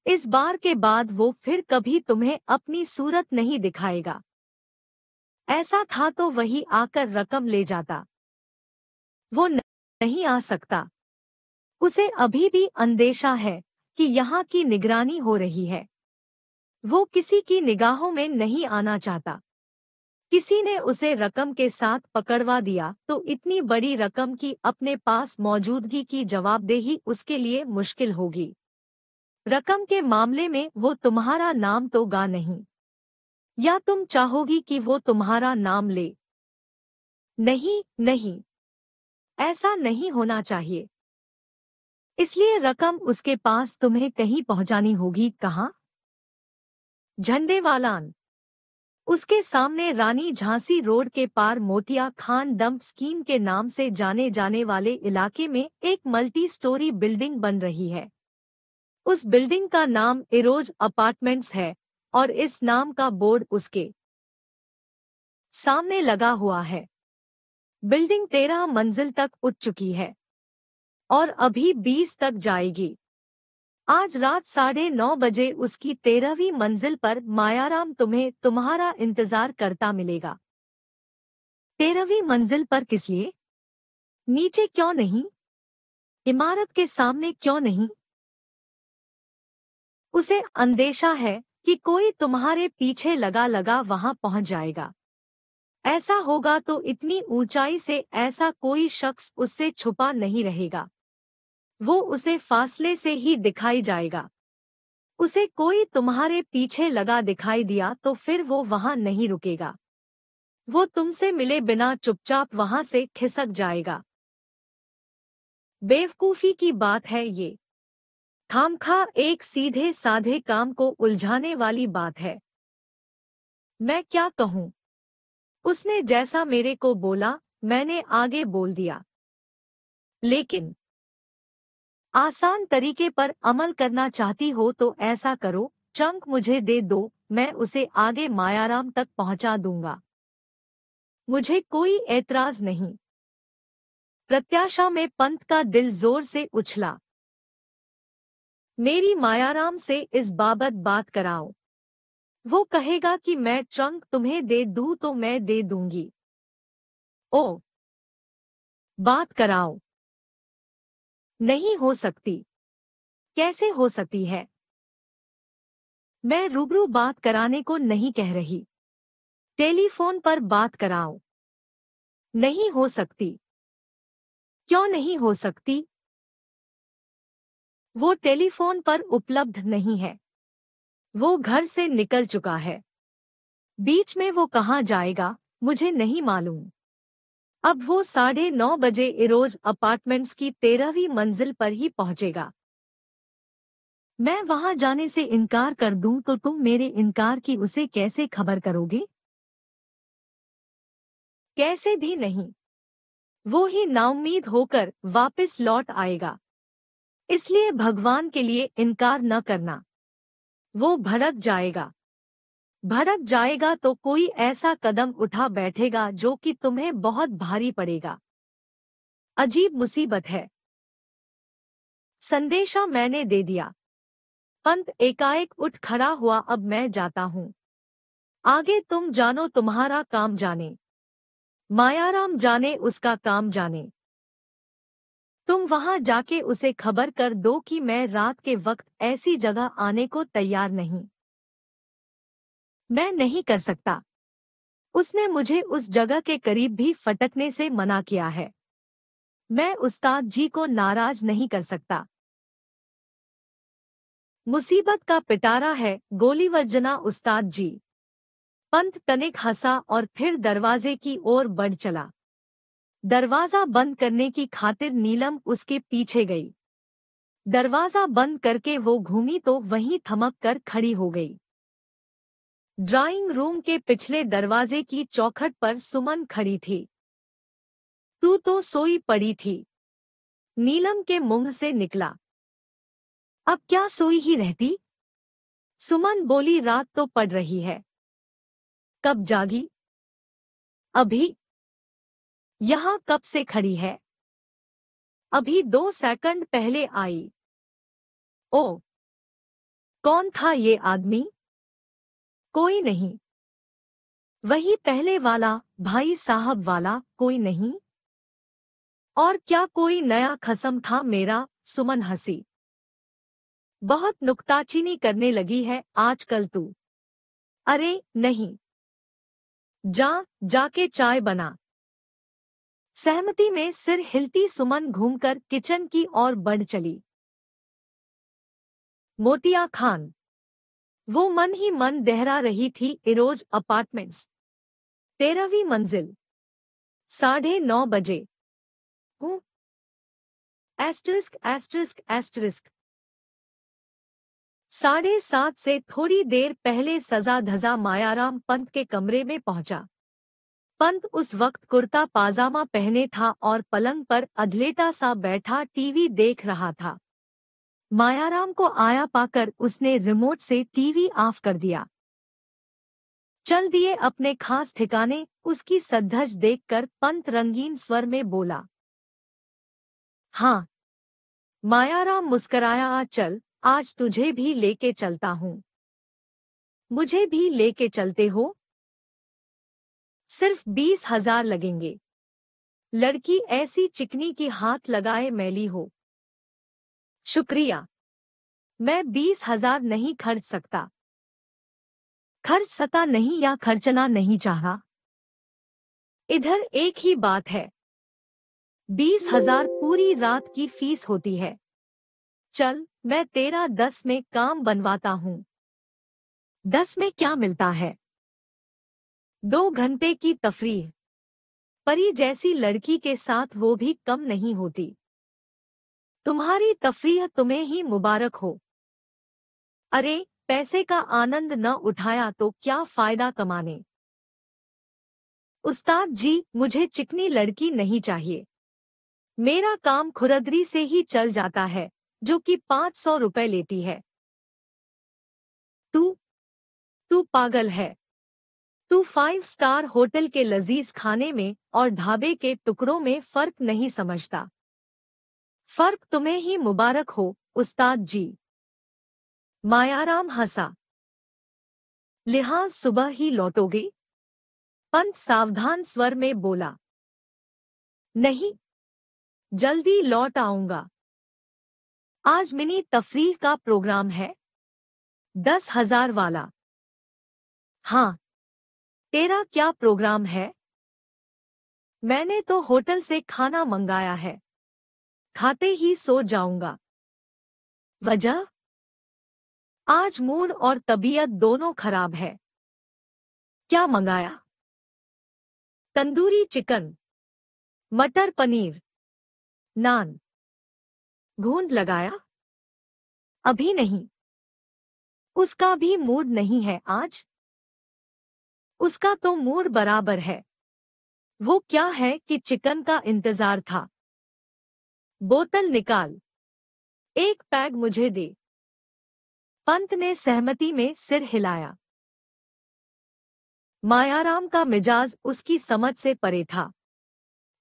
इस बार के बाद वो फिर कभी तुम्हें अपनी सूरत नहीं दिखाएगा ऐसा था तो वही आकर रकम ले जाता वो नहीं आ सकता उसे अभी भी अंदेशा है कि यहाँ की निगरानी हो रही है वो किसी की निगाहों में नहीं आना चाहता किसी ने उसे रकम के साथ पकड़वा दिया तो इतनी बड़ी रकम की अपने पास मौजूदगी की जवाबदेही उसके लिए मुश्किल होगी रकम के मामले में वो तुम्हारा नाम तो गा नहीं या तुम चाहोगी कि वो तुम्हारा नाम ले नहीं नहीं ऐसा नहीं होना चाहिए इसलिए रकम उसके पास तुम्हें कहीं पहुंचानी होगी कहा झंडे वालान उसके सामने रानी झांसी रोड के पार मोतिया खान डंप स्कीम के नाम से जाने जाने वाले इलाके में एक मल्टी स्टोरी बिल्डिंग बन रही है उस बिल्डिंग का नाम इरोज अपार्टमेंट्स है और इस नाम का बोर्ड उसके सामने लगा हुआ है बिल्डिंग तेरह मंजिल तक उठ चुकी है और अभी बीस तक जाएगी आज रात साढ़े नौ बजे उसकी तेरहवीं मंजिल पर मायाराम तुम्हें तुम्हारा इंतजार करता मिलेगा तेरहवीं मंजिल पर किस लिए नीचे क्यों नहीं इमारत के सामने क्यों नहीं उसे अंदेशा है कि कोई तुम्हारे पीछे लगा लगा वहां पहुंच जाएगा ऐसा होगा तो इतनी ऊंचाई से ऐसा कोई शख्स उससे छुपा नहीं रहेगा वो उसे फासले से ही दिखाई जाएगा उसे कोई तुम्हारे पीछे लगा दिखाई दिया तो फिर वो वहां नहीं रुकेगा वो तुमसे मिले बिना चुपचाप वहां से खिसक जाएगा बेवकूफी की बात है ये खामखा एक सीधे साधे काम को उलझाने वाली बात है मैं क्या कहूं उसने जैसा मेरे को बोला मैंने आगे बोल दिया लेकिन आसान तरीके पर अमल करना चाहती हो तो ऐसा करो चंक मुझे दे दो मैं उसे आगे मायाराम तक पहुंचा दूंगा मुझे कोई ऐतराज नहीं प्रत्याशा में पंत का दिल जोर से उछला मेरी मायाराम से इस बाबत बात कराओ वो कहेगा कि मैं ट्रंक तुम्हें दे दू तो मैं दे दूंगी ओ बात कराओ नहीं हो सकती कैसे हो सकती है मैं रूबरू बात कराने को नहीं कह रही टेलीफोन पर बात कराओ नहीं हो सकती क्यों नहीं हो सकती वो टेलीफोन पर उपलब्ध नहीं है वो घर से निकल चुका है बीच में वो कहाँ जाएगा मुझे नहीं मालूम अब वो साढ़े नौ बजे इरोज अपार्टमेंट्स की तेरहवीं मंजिल पर ही पहुंचेगा मैं वहां जाने से इनकार कर दूं तो तुम मेरे इनकार की उसे कैसे खबर करोगे कैसे भी नहीं वो ही नाउमीद होकर वापस लौट आएगा इसलिए भगवान के लिए इनकार न करना वो भड़क जाएगा भड़क जाएगा तो कोई ऐसा कदम उठा बैठेगा जो कि तुम्हें बहुत भारी पड़ेगा अजीब मुसीबत है संदेशा मैंने दे दिया पंत एकाएक उठ खड़ा हुआ अब मैं जाता हूं आगे तुम जानो तुम्हारा काम जाने मायाराम जाने उसका काम जाने तुम वहां जाके उसे खबर कर दो कि मैं रात के वक्त ऐसी जगह आने को तैयार नहीं मैं नहीं कर सकता उसने मुझे उस जगह के करीब भी फटकने से मना किया है मैं उस्ताद जी को नाराज नहीं कर सकता मुसीबत का पिटारा है गोली वर्जना उस्ताद जी पंत तनिक हंसा और फिर दरवाजे की ओर बढ़ चला दरवाजा बंद करने की खातिर नीलम उसके पीछे गई दरवाजा बंद करके वो घूमी तो वहीं थमक कर खड़ी हो गई ड्राइंग रूम के पिछले दरवाजे की चौखट पर सुमन खड़ी थी तू तो सोई पड़ी थी नीलम के मुंह से निकला अब क्या सोई ही रहती सुमन बोली रात तो पड़ रही है कब जागी अभी यहाँ कब से खड़ी है अभी दो सेकंड पहले आई ओ कौन था ये आदमी कोई नहीं वही पहले वाला भाई साहब वाला कोई नहीं और क्या कोई नया खसम था मेरा सुमन हसी बहुत नुकताचीनी करने लगी है आजकल तू अरे नहीं जा जाके चाय बना सहमति में सिर हिलती सुमन घूमकर किचन की ओर बढ़ चली मोतिया खान वो मन ही मन देहरा रही थी इरोज अपार्टमेंट्स तेरहवीं मंजिल साढ़े नौ बजे एस्टरिस्क एस्टरिस्क एस्टरिस्क साढ़े सात से थोड़ी देर पहले सजा धजा मायाराम पंत के कमरे में पहुंचा पंत उस वक्त कुर्ता पाजामा पहने था और पलंग पर अधलेटा सा बैठा टीवी देख रहा था मायाराम को आया पाकर उसने रिमोट से टीवी ऑफ कर दिया चल दिए अपने खास ठिकाने उसकी सद्धज देखकर पंत रंगीन स्वर में बोला हाँ मायाराम मुस्कराया आ चल आज तुझे भी लेके चलता हूँ मुझे भी लेके चलते हो सिर्फ बीस हजार लगेंगे लड़की ऐसी चिकनी की हाथ लगाए मैली हो शुक्रिया मैं बीस हजार नहीं खर्च सकता खर्च सका नहीं या खर्चना नहीं चाहा इधर एक ही बात है बीस हजार पूरी रात की फीस होती है चल मैं तेरा दस में काम बनवाता हूँ दस में क्या मिलता है दो घंटे की तफरी परी जैसी लड़की के साथ वो भी कम नहीं होती तुम्हारी तफरीह तुम्हें ही मुबारक हो अरे पैसे का आनंद न उठाया तो क्या फायदा कमाने उस्ताद जी मुझे चिकनी लड़की नहीं चाहिए मेरा काम खुरदरी से ही चल जाता है जो कि पांच सौ रुपए लेती है तू तू पागल है टू फाइव स्टार होटल के लजीज खाने में और ढाबे के टुकड़ों में फर्क नहीं समझता फर्क तुम्हें ही मुबारक हो उस्ताद जी मायाराम हंसा लिहाज सुबह ही लौटोगे पंत सावधान स्वर में बोला नहीं जल्दी लौट आऊंगा आज मिनी तफरी का प्रोग्राम है दस हजार वाला हाँ तेरा क्या प्रोग्राम है मैंने तो होटल से खाना मंगाया है खाते ही सो जाऊंगा वजह आज मूड और तबीयत दोनों खराब है क्या मंगाया तंदूरी चिकन मटर पनीर नान घूंढ लगाया अभी नहीं उसका भी मूड नहीं है आज उसका तो मूड बराबर है वो क्या है कि चिकन का इंतजार था बोतल निकाल एक पैग मुझे दे पंत ने सहमति में सिर हिलाया मायाराम का मिजाज उसकी समझ से परे था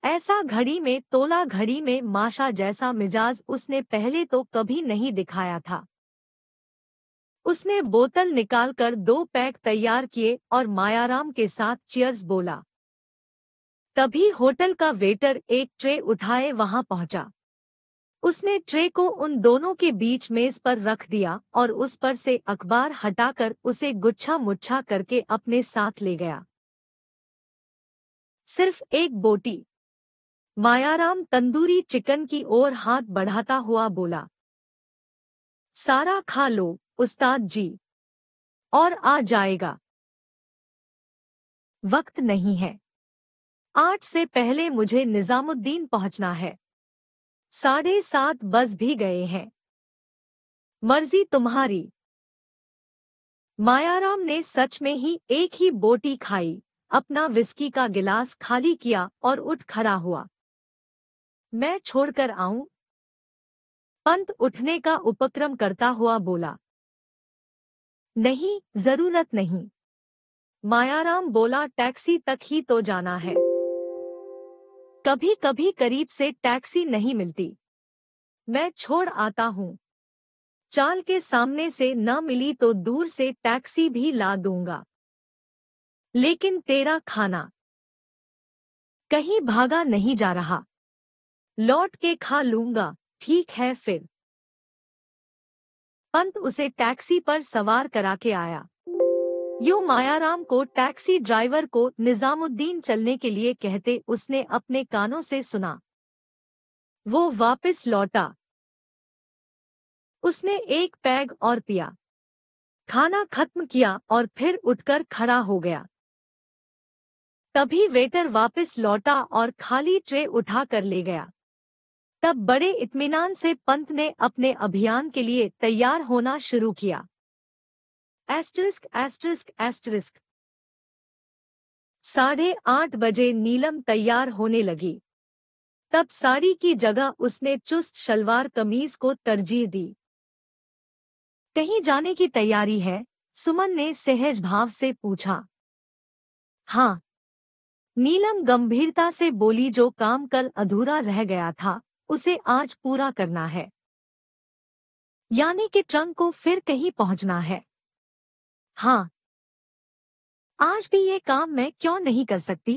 ऐसा घड़ी में तोला घड़ी में माशा जैसा मिजाज उसने पहले तो कभी नहीं दिखाया था उसने बोतल निकालकर दो पैक तैयार किए और मायाराम के साथ चेयर्स बोला तभी होटल का वेटर एक ट्रे उठाए वहां पहुंचा उसने ट्रे को उन दोनों के बीच मेज पर रख दिया और उस पर से अखबार हटाकर उसे गुच्छा मुच्छा करके अपने साथ ले गया सिर्फ एक बोटी मायाराम तंदूरी चिकन की ओर हाथ बढ़ाता हुआ बोला सारा खा लो उस्ताद जी और आ जाएगा वक्त नहीं है आठ से पहले मुझे निजामुद्दीन पहुंचना है साढ़े सात बज भी गए हैं मर्जी तुम्हारी मायाराम ने सच में ही एक ही बोटी खाई अपना विस्की का गिलास खाली किया और उठ खड़ा हुआ मैं छोड़कर आऊं पंत उठने का उपक्रम करता हुआ बोला नहीं जरूरत नहीं मायाराम बोला टैक्सी तक ही तो जाना है कभी कभी करीब से टैक्सी नहीं मिलती मैं छोड़ आता हूँ चाल के सामने से न मिली तो दूर से टैक्सी भी ला दूंगा लेकिन तेरा खाना कहीं भागा नहीं जा रहा लौट के खा लूंगा ठीक है फिर पंत उसे टैक्सी पर सवार करा के आया यू मायाराम को टैक्सी ड्राइवर को निजामुद्दीन चलने के लिए कहते उसने अपने कानों से सुना वो वापस लौटा उसने एक पैग और पिया खाना खत्म किया और फिर उठकर खड़ा हो गया तभी वेटर वापस लौटा और खाली ट्रे उठा कर ले गया तब बड़े इत्मीनान से पंत ने अपने अभियान के लिए तैयार होना शुरू किया एस्टरिस्क एस्टरिस्क एस्टरिस्क साढ़े आठ बजे नीलम तैयार होने लगी तब साड़ी की जगह उसने चुस्त शलवार कमीज को तरजीह दी कहीं जाने की तैयारी है सुमन ने सहज भाव से पूछा हाँ नीलम गंभीरता से बोली जो काम कल अधूरा रह गया था उसे आज पूरा करना है यानी कि ट्रंक को फिर कहीं पहुंचना है हाँ आज भी ये काम मैं क्यों नहीं कर सकती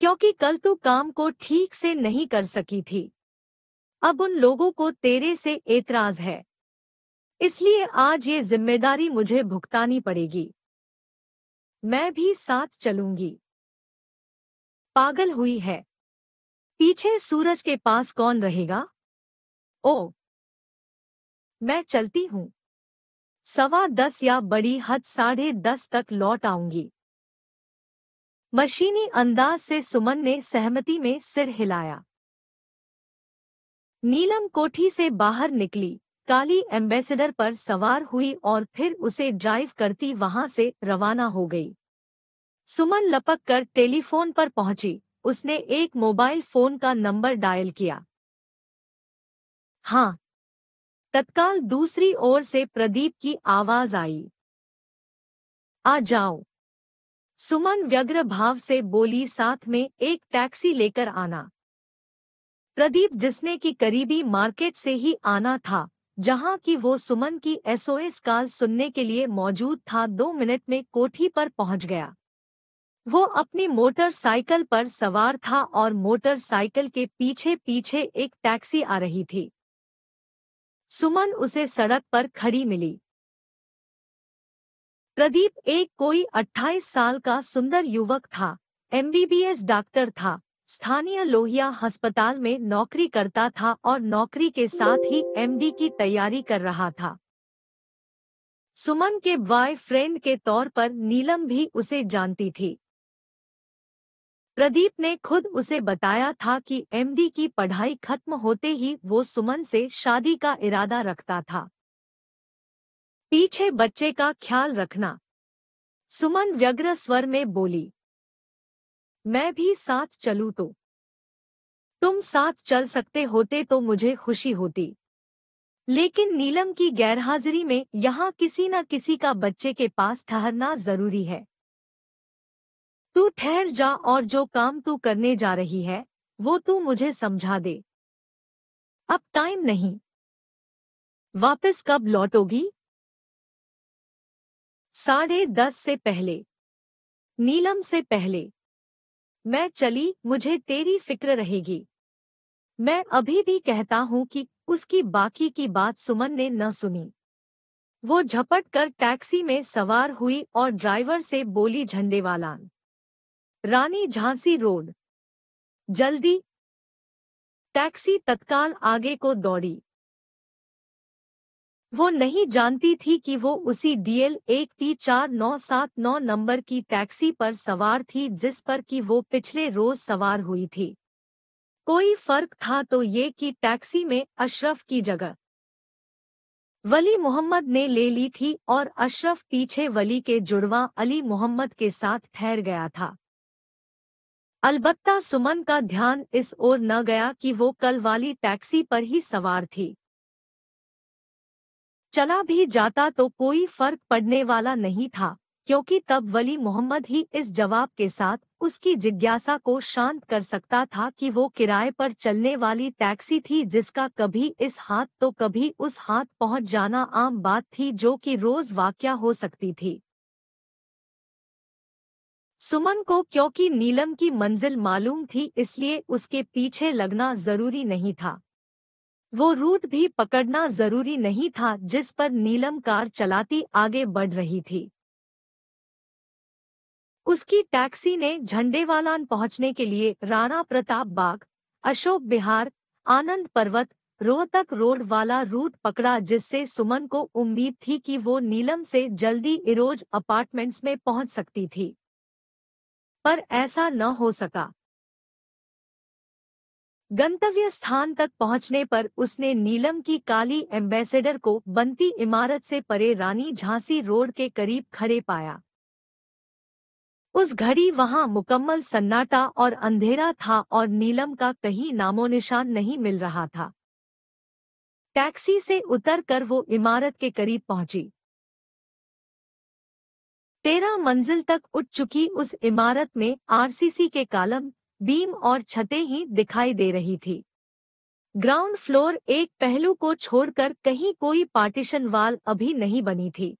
क्योंकि कल तू काम को ठीक से नहीं कर सकी थी अब उन लोगों को तेरे से एतराज है इसलिए आज ये जिम्मेदारी मुझे भुगतानी पड़ेगी मैं भी साथ चलूंगी पागल हुई है पीछे सूरज के पास कौन रहेगा ओ मैं चलती हूँ सवा दस या बड़ी हद साढ़े दस तक लौट आऊंगी मशीनी अंदाज से सुमन ने सहमति में सिर हिलाया नीलम कोठी से बाहर निकली काली एम्बेसडर पर सवार हुई और फिर उसे ड्राइव करती वहां से रवाना हो गई सुमन लपक कर टेलीफोन पर पहुंची उसने एक मोबाइल फोन का नंबर डायल किया हाँ तत्काल दूसरी ओर से प्रदीप की आवाज आई आ जाओ सुमन व्यग्र भाव से बोली साथ में एक टैक्सी लेकर आना प्रदीप जिसने की करीबी मार्केट से ही आना था जहां की वो सुमन की एसओएस कॉल सुनने के लिए मौजूद था दो मिनट में कोठी पर पहुंच गया वो अपनी मोटरसाइकिल पर सवार था और मोटरसाइकिल के पीछे पीछे एक टैक्सी आ रही थी सुमन उसे सड़क पर खड़ी मिली प्रदीप एक कोई 28 साल का सुंदर युवक था एमबीबीएस डॉक्टर था स्थानीय लोहिया अस्पताल में नौकरी करता था और नौकरी के साथ ही एमडी की तैयारी कर रहा था सुमन के बॉयफ्रेंड के तौर पर नीलम भी उसे जानती थी प्रदीप ने खुद उसे बताया था कि एमडी की पढ़ाई खत्म होते ही वो सुमन से शादी का इरादा रखता था पीछे बच्चे का ख्याल रखना सुमन व्यग्र स्वर में बोली मैं भी साथ चलू तो तुम साथ चल सकते होते तो मुझे खुशी होती लेकिन नीलम की गैरहाजिरी में यहाँ किसी न किसी का बच्चे के पास ठहरना जरूरी है तू ठहर जा और जो काम तू करने जा रही है वो तू मुझे समझा दे अब टाइम नहीं वापस कब लौटोगी साढ़े दस से पहले नीलम से पहले मैं चली मुझे तेरी फिक्र रहेगी मैं अभी भी कहता हूँ कि उसकी बाकी की बात सुमन ने न सुनी वो झपट कर टैक्सी में सवार हुई और ड्राइवर से बोली झंडे वालान रानी झांसी रोड जल्दी टैक्सी तत्काल आगे को दौड़ी वो नहीं जानती थी कि वो उसी डीएल एक ती चार नौ सात नौ नंबर की टैक्सी पर सवार थी जिस पर कि वो पिछले रोज सवार हुई थी कोई फर्क था तो ये कि टैक्सी में अशरफ की जगह वली मोहम्मद ने ले ली थी और अशरफ पीछे वली के जुड़वा अली मोहम्मद के साथ ठहर गया था अलबत्ता सुमन का ध्यान इस ओर न गया कि वो कल वाली टैक्सी पर ही सवार थी चला भी जाता तो कोई फर्क पड़ने वाला नहीं था क्योंकि तब वली मोहम्मद ही इस जवाब के साथ उसकी जिज्ञासा को शांत कर सकता था कि वो किराए पर चलने वाली टैक्सी थी जिसका कभी इस हाथ तो कभी उस हाथ पहुंच जाना आम बात थी जो कि रोज वाक्या हो सकती थी सुमन को क्योंकि नीलम की मंजिल मालूम थी इसलिए उसके पीछे लगना जरूरी नहीं था वो रूट भी पकड़ना जरूरी नहीं था जिस पर नीलम कार चलाती आगे बढ़ रही थी उसकी टैक्सी ने झंडेवालान पहुंचने के लिए राणा प्रताप बाग अशोक बिहार आनंद पर्वत रोहतक रोड वाला रूट पकड़ा जिससे सुमन को उम्मीद थी कि वो नीलम से जल्दी इरोज अपार्टमेंट्स में पहुंच सकती थी पर ऐसा न हो सका गंतव्य स्थान तक पहुंचने पर उसने नीलम की काली एम्बेसडर को बनती इमारत से परे रानी झांसी रोड के करीब खड़े पाया उस घड़ी वहां मुकम्मल सन्नाटा और अंधेरा था और नीलम का कहीं नामो निशान नहीं मिल रहा था टैक्सी से उतरकर वो इमारत के करीब पहुंची तेरह मंजिल तक उठ चुकी उस इमारत में आरसीसी के कालम बीम और छतें ही दिखाई दे रही थी ग्राउंड फ्लोर एक पहलू को छोड़कर कहीं कोई पार्टीशन वाल अभी नहीं बनी थी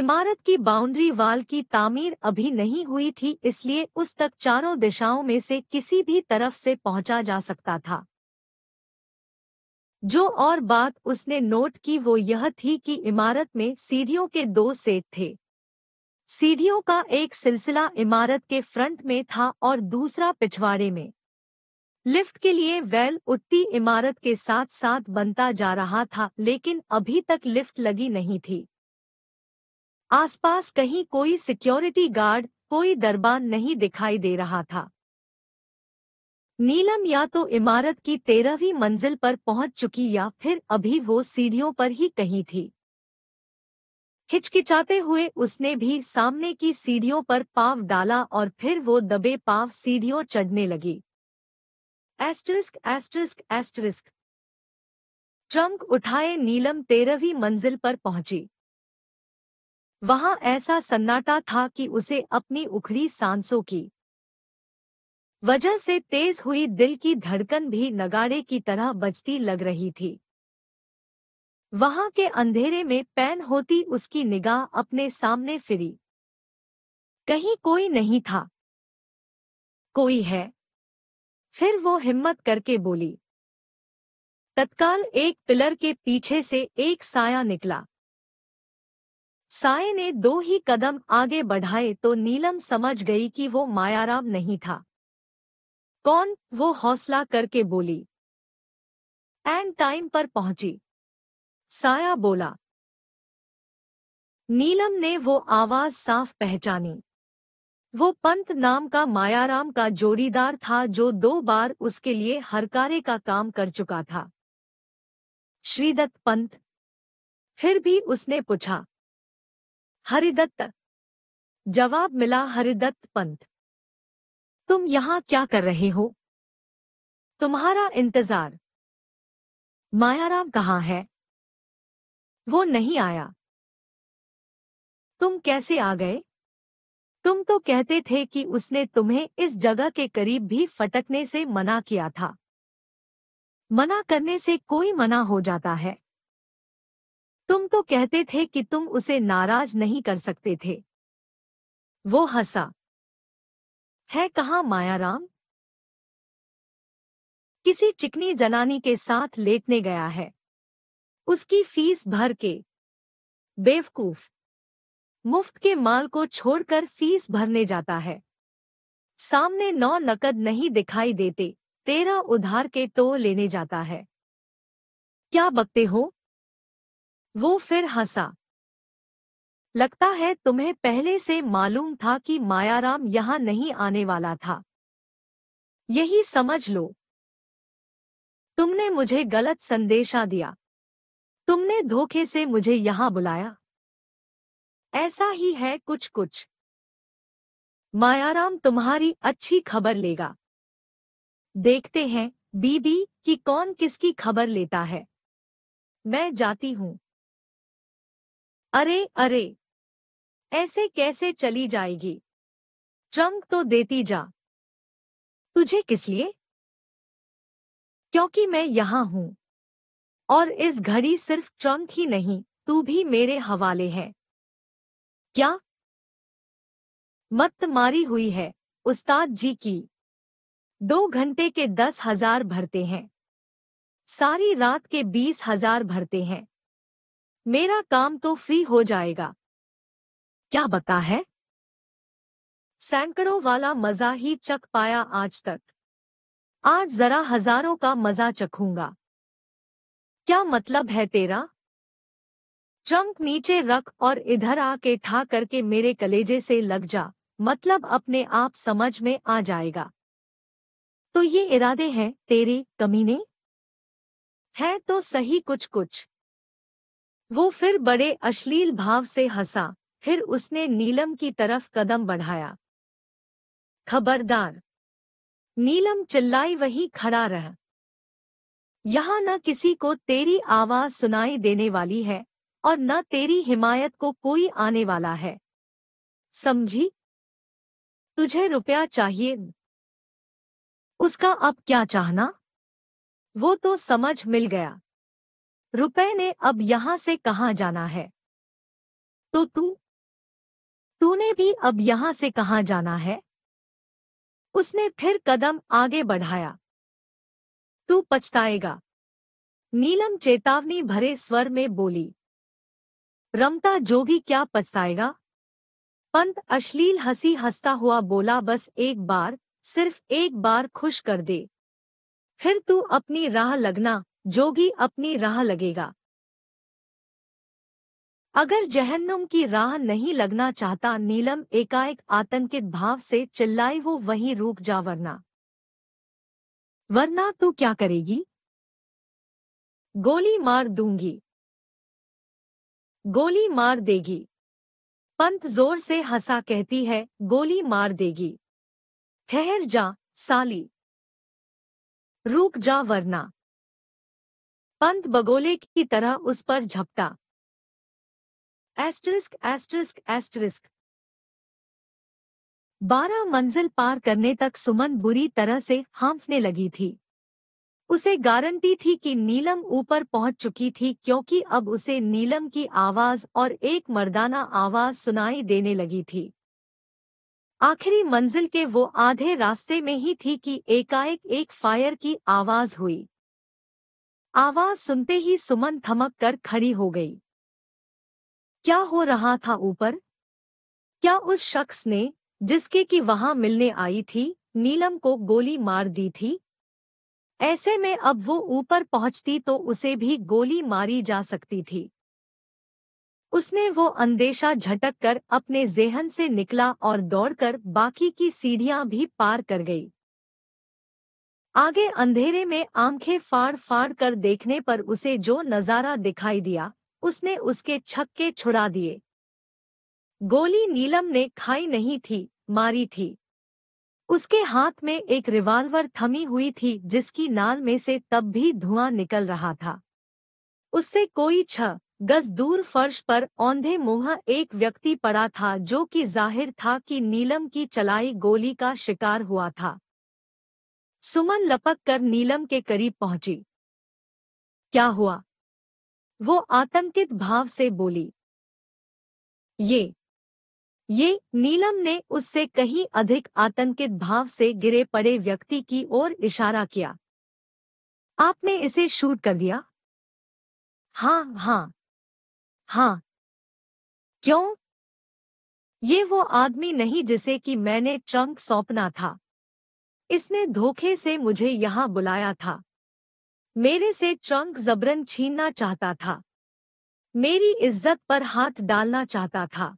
इमारत की बाउंड्री वाल की तामीर अभी नहीं हुई थी इसलिए उस तक चारों दिशाओं में से किसी भी तरफ से पहुंचा जा सकता था जो और बात उसने नोट की वो यह थी कि इमारत में सीढ़ियों के दो सेट थे सीढ़ियों का एक सिलसिला इमारत के फ्रंट में था और दूसरा पिछवाड़े में लिफ्ट के लिए वेल उठती इमारत के साथ साथ बनता जा रहा था लेकिन अभी तक लिफ्ट लगी नहीं थी आसपास कहीं कोई सिक्योरिटी गार्ड कोई दरबान नहीं दिखाई दे रहा था नीलम या तो इमारत की तेरहवीं मंजिल पर पहुंच चुकी या फिर अभी वो सीढ़ियों पर ही कहीं थी हिचकिचाते हुए उसने भी सामने की सीढ़ियों पर पाव डाला और फिर वो दबे पाव सीढ़ियों चढ़ने लगी एस्टरिस्क एस्टरिस्क एस्टरिस्क ट्रंक उठाए नीलम तेरहवीं मंजिल पर पहुंची वहां ऐसा सन्नाटा था कि उसे अपनी उखड़ी सांसों की वजह से तेज हुई दिल की धड़कन भी नगाड़े की तरह बजती लग रही थी वहां के अंधेरे में पैन होती उसकी निगाह अपने सामने फिरी कहीं कोई नहीं था कोई है फिर वो हिम्मत करके बोली तत्काल एक पिलर के पीछे से एक साया निकला साय ने दो ही कदम आगे बढ़ाए तो नीलम समझ गई कि वो मायाराम नहीं था कौन वो हौसला करके बोली एंड टाइम पर पहुंची साया बोला नीलम ने वो आवाज साफ पहचानी वो पंत नाम का मायाराम का जोड़ीदार था जो दो बार उसके लिए हरकारे का काम कर चुका था श्रीदत्त पंत फिर भी उसने पूछा हरिदत्त जवाब मिला हरिदत्त पंत तुम यहां क्या कर रहे हो तुम्हारा इंतजार मायाराम कहाँ है वो नहीं आया तुम कैसे आ गए तुम तो कहते थे कि उसने तुम्हें इस जगह के करीब भी फटकने से मना किया था मना करने से कोई मना हो जाता है तुम तो कहते थे कि तुम उसे नाराज नहीं कर सकते थे वो हंसा है माया मायाराम किसी चिकनी जनानी के साथ लेटने गया है उसकी फीस भर के बेवकूफ मुफ्त के माल को छोड़कर फीस भरने जाता है सामने नौ नकद नहीं दिखाई देते तेरा उधार के टो लेने जाता है क्या बकते हो वो फिर हंसा लगता है तुम्हें पहले से मालूम था कि मायाराम यहां नहीं आने वाला था यही समझ लो तुमने मुझे गलत संदेशा दिया तुमने धोखे से मुझे यहाँ बुलाया ऐसा ही है कुछ कुछ मायाराम तुम्हारी अच्छी खबर लेगा देखते हैं बीबी कि कौन किसकी खबर लेता है मैं जाती हूँ अरे अरे ऐसे कैसे चली जाएगी ट्रंक तो देती जा तुझे किस लिए क्योंकि मैं यहाँ हूँ और इस घड़ी सिर्फ ट्रंक ही नहीं तू भी मेरे हवाले है क्या मत मारी हुई है उस्ताद जी की दो घंटे के दस हजार भरते हैं सारी रात के बीस हजार भरते हैं मेरा काम तो फ्री हो जाएगा क्या बता है सैकड़ों वाला मजा ही चख पाया आज तक आज जरा हजारों का मजा चखूंगा क्या मतलब है तेरा चंक नीचे रख और इधर आके ठा करके मेरे कलेजे से लग जा मतलब अपने आप समझ में आ जाएगा तो ये इरादे हैं तेरे कमीने है तो सही कुछ कुछ वो फिर बड़े अश्लील भाव से हंसा फिर उसने नीलम की तरफ कदम बढ़ाया खबरदार नीलम चिल्लाई वही खड़ा रहा यहाँ न किसी को तेरी आवाज सुनाई देने वाली है और न तेरी हिमायत को कोई आने वाला है समझी तुझे रुपया चाहिए उसका अब क्या चाहना वो तो समझ मिल गया रुपए ने अब यहां से कहा जाना है तो तू तूने भी अब यहां से कहा जाना है उसने फिर कदम आगे बढ़ाया तू पछताएगा नीलम चेतावनी भरे स्वर में बोली रमता जोगी क्या पछताएगा पंत अश्लील हंसी हंसता हुआ बोला बस एक बार सिर्फ एक बार खुश कर दे फिर तू अपनी राह लगना जोगी अपनी राह लगेगा अगर जहन्नुम की राह नहीं लगना चाहता नीलम एकाएक आतंकित भाव से चिल्लाई वो वहीं रुक जा वरना वरना तू क्या करेगी गोली मार दूंगी गोली मार देगी पंत जोर से हंसा कहती है गोली मार देगी ठहर जा साली रुक जा वरना पंत बगोले की तरह उस पर झपटा एस्टरिस्क एस्टरिस्क एस्टरिस्क बारह मंजिल पार करने तक सुमन बुरी तरह से हाँफने लगी थी उसे गारंटी थी कि नीलम ऊपर पहुंच चुकी थी क्योंकि अब उसे नीलम की आवाज और एक मर्दाना आवाज सुनाई देने लगी थी आखिरी मंजिल के वो आधे रास्ते में ही थी कि एकाएक एक फायर की आवाज हुई आवाज सुनते ही सुमन थमक कर खड़ी हो गई क्या हो रहा था ऊपर क्या उस शख्स ने जिसके कि वहां मिलने आई थी नीलम को गोली मार दी थी ऐसे में अब वो ऊपर पहुंचती तो उसे भी गोली मारी जा सकती थी उसने वो अंदेशा झटक कर अपने जेहन से निकला और दौड़कर बाकी की सीढ़ियां भी पार कर गई आगे अंधेरे में आंखें फाड़ फाड़ कर देखने पर उसे जो नजारा दिखाई दिया उसने उसके छक्के छुड़ा दिए गोली नीलम ने खाई नहीं थी मारी थी उसके हाथ में एक रिवाल्वर थमी हुई थी जिसकी नाल में से तब भी धुआं निकल रहा था उससे कोई छह गज दूर फर्श पर औंधे मुंह एक व्यक्ति पड़ा था जो कि जाहिर था कि नीलम की चलाई गोली का शिकार हुआ था सुमन लपक कर नीलम के करीब पहुंची क्या हुआ वो आतंकित भाव से बोली ये ये नीलम ने उससे कहीं अधिक आतंकित भाव से गिरे पड़े व्यक्ति की ओर इशारा किया आपने इसे शूट कर दिया हाँ हाँ हाँ क्यों ये वो आदमी नहीं जिसे कि मैंने ट्रंक सौंपना था इसने धोखे से मुझे यहां बुलाया था मेरे से ट्रंक जबरन छीनना चाहता था मेरी इज्जत पर हाथ डालना चाहता था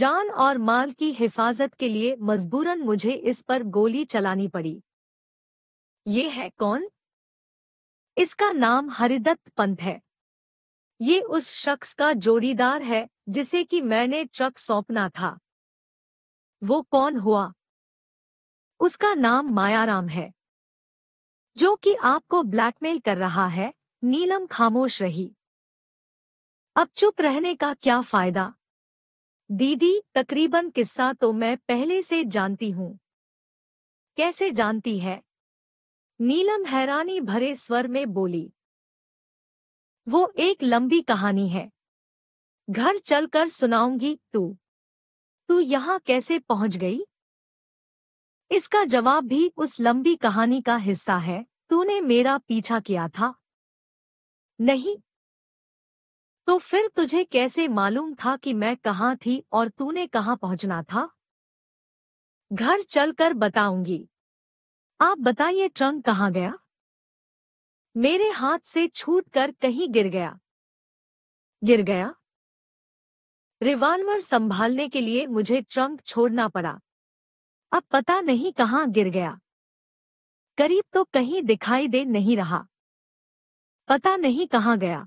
जान और माल की हिफाजत के लिए मजबूरन मुझे इस पर गोली चलानी पड़ी ये है कौन इसका नाम हरिदत्त पंत है ये उस शख्स का जोड़ीदार है जिसे कि मैंने ट्रक सौंपना था वो कौन हुआ उसका नाम मायाराम है जो कि आपको ब्लैकमेल कर रहा है नीलम खामोश रही अब चुप रहने का क्या फायदा दीदी तकरीबन किस्सा तो मैं पहले से जानती हूँ कैसे जानती है नीलम हैरानी भरे स्वर में बोली वो एक लंबी कहानी है घर चलकर सुनाऊंगी तू तू यहाँ कैसे पहुंच गई इसका जवाब भी उस लंबी कहानी का हिस्सा है तूने मेरा पीछा किया था नहीं तो फिर तुझे कैसे मालूम था कि मैं कहाँ थी और तूने कहाँ पहुंचना था घर चलकर बताऊंगी आप बताइए ट्रंक कहाँ गया मेरे हाथ से छूट कर कहीं गिर गया गिर गया रिवाल्वर संभालने के लिए मुझे ट्रंक छोड़ना पड़ा अब पता नहीं कहाँ गिर गया करीब तो कहीं दिखाई दे नहीं रहा पता नहीं कहाँ गया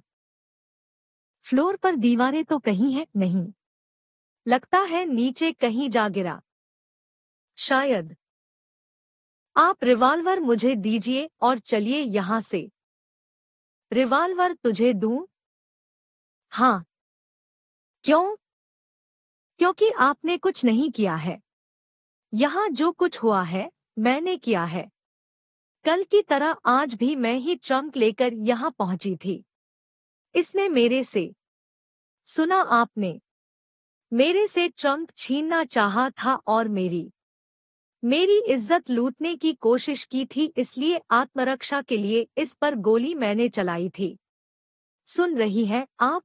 फ्लोर पर दीवारें तो कहीं है नहीं लगता है नीचे कहीं जा गिरा शायद आप रिवाल्वर मुझे दीजिए और चलिए यहां से रिवाल्वर तुझे दू हां क्यों क्योंकि आपने कुछ नहीं किया है यहाँ जो कुछ हुआ है मैंने किया है कल की तरह आज भी मैं ही ट्रंक लेकर यहां पहुंची थी इसने मेरे से सुना आपने मेरे से ट्रंक छीनना चाहा था और मेरी मेरी इज्जत लूटने की कोशिश की थी इसलिए आत्मरक्षा के लिए इस पर गोली मैंने चलाई थी सुन रही हैं आप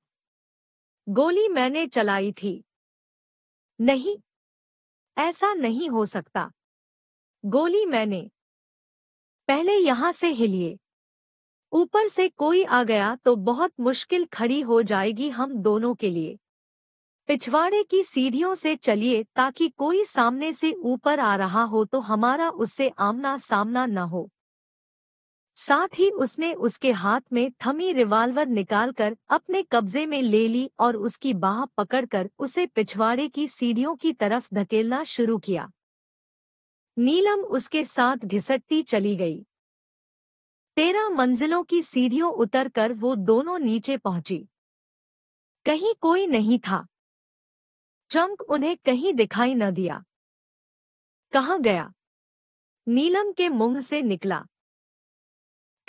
गोली मैंने चलाई थी नहीं ऐसा नहीं हो सकता गोली मैंने पहले यहां से हिलिए ऊपर से कोई आ गया तो बहुत मुश्किल खड़ी हो जाएगी हम दोनों के लिए पिछवाड़े की सीढ़ियों से चलिए ताकि कोई सामने से ऊपर आ रहा हो तो हमारा उससे आमना सामना न हो साथ ही उसने उसके हाथ में थमी रिवाल्वर निकालकर अपने कब्जे में ले ली और उसकी बाह पकड़कर उसे पिछवाड़े की सीढ़ियों की तरफ धकेलना शुरू किया नीलम उसके साथ घिसटती चली गई तेरह मंजिलों की सीढ़ियों उतरकर वो दोनों नीचे पहुंची कहीं कोई नहीं था चंक उन्हें कहीं दिखाई न दिया कहा गया नीलम के मुंह से निकला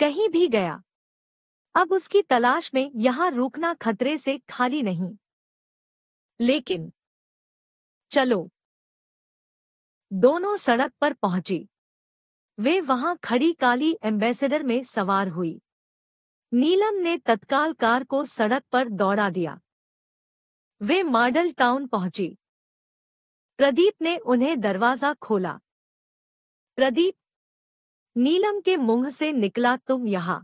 कहीं भी गया अब उसकी तलाश में यहां रुकना खतरे से खाली नहीं लेकिन चलो दोनों सड़क पर पहुंची वे वहां खड़ी काली एम्बेसडर में सवार हुई नीलम ने तत्काल कार को सड़क पर दौड़ा दिया वे मॉडल टाउन पहुंची प्रदीप ने उन्हें दरवाजा खोला प्रदीप नीलम के मुंह से निकला तुम यहां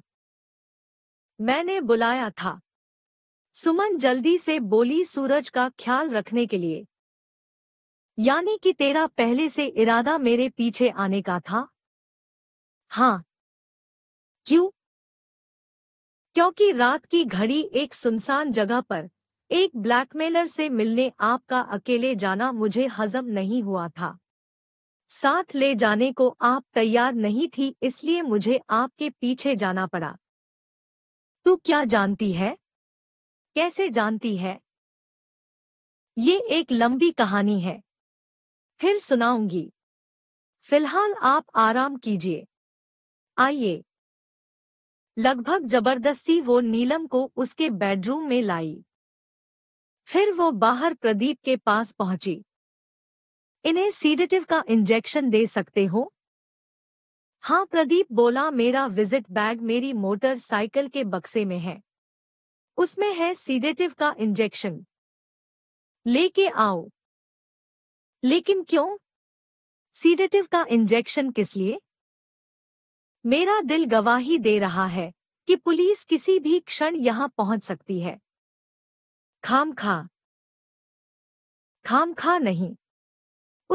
मैंने बुलाया था सुमन जल्दी से बोली सूरज का ख्याल रखने के लिए यानी कि तेरा पहले से इरादा मेरे पीछे आने का था हाँ क्यों क्योंकि रात की घड़ी एक सुनसान जगह पर एक ब्लैकमेलर से मिलने आपका अकेले जाना मुझे हजम नहीं हुआ था साथ ले जाने को आप तैयार नहीं थी इसलिए मुझे आपके पीछे जाना पड़ा तू क्या जानती है कैसे जानती है ये एक लंबी कहानी है फिर सुनाऊंगी फिलहाल आप आराम कीजिए आइए लगभग जबरदस्ती वो नीलम को उसके बेडरूम में लाई फिर वो बाहर प्रदीप के पास पहुंची इन्हें सीडेटिव का इंजेक्शन दे सकते हो हाँ प्रदीप बोला मेरा विजिट बैग मेरी मोटरसाइकिल के बक्से में है उसमें है सीडेटिव का इंजेक्शन लेके आओ लेकिन क्यों सीडेटिव का इंजेक्शन किस लिए मेरा दिल गवाही दे रहा है कि पुलिस किसी भी क्षण यहां पहुंच सकती है खाम खा खाम खा नहीं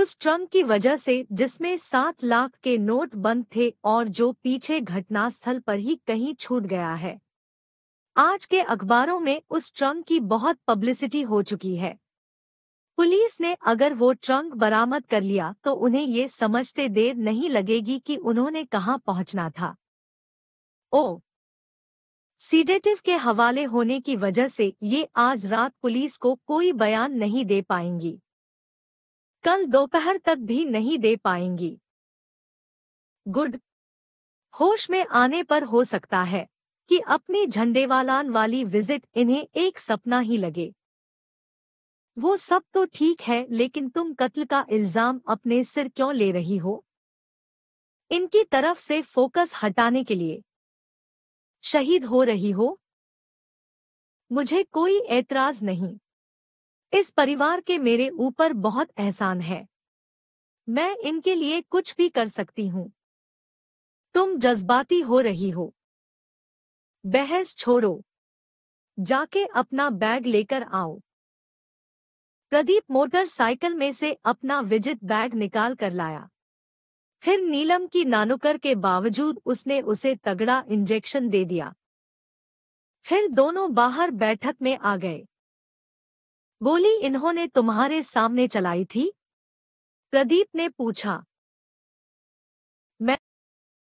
उस ट्रम की वजह से जिसमें सात लाख के नोट बंद थे और जो पीछे घटनास्थल पर ही कहीं छूट गया है आज के अखबारों में उस ट्रम की बहुत पब्लिसिटी हो चुकी है पुलिस ने अगर वो ट्रंक बरामद कर लिया तो उन्हें ये समझते देर नहीं लगेगी कि उन्होंने कहाँ पहुंचना था ओ सीडेटिव के हवाले होने की वजह से ये आज रात पुलिस को कोई बयान नहीं दे पाएंगी कल दोपहर तक भी नहीं दे पाएंगी गुड होश में आने पर हो सकता है कि अपनी झंडेवालान वाली विजिट इन्हें एक सपना ही लगे वो सब तो ठीक है लेकिन तुम कत्ल का इल्जाम अपने सिर क्यों ले रही हो इनकी तरफ से फोकस हटाने के लिए शहीद हो रही हो मुझे कोई ऐतराज नहीं इस परिवार के मेरे ऊपर बहुत एहसान है मैं इनके लिए कुछ भी कर सकती हूं तुम जज्बाती हो रही हो बहस छोड़ो जाके अपना बैग लेकर आओ प्रदीप मोटरसाइकिल में से अपना विजित बैग निकाल कर लाया फिर नीलम की नानुकर के बावजूद उसने उसे तगड़ा इंजेक्शन दे दिया फिर दोनों बाहर बैठक में आ गए बोली इन्होंने तुम्हारे सामने चलाई थी प्रदीप ने पूछा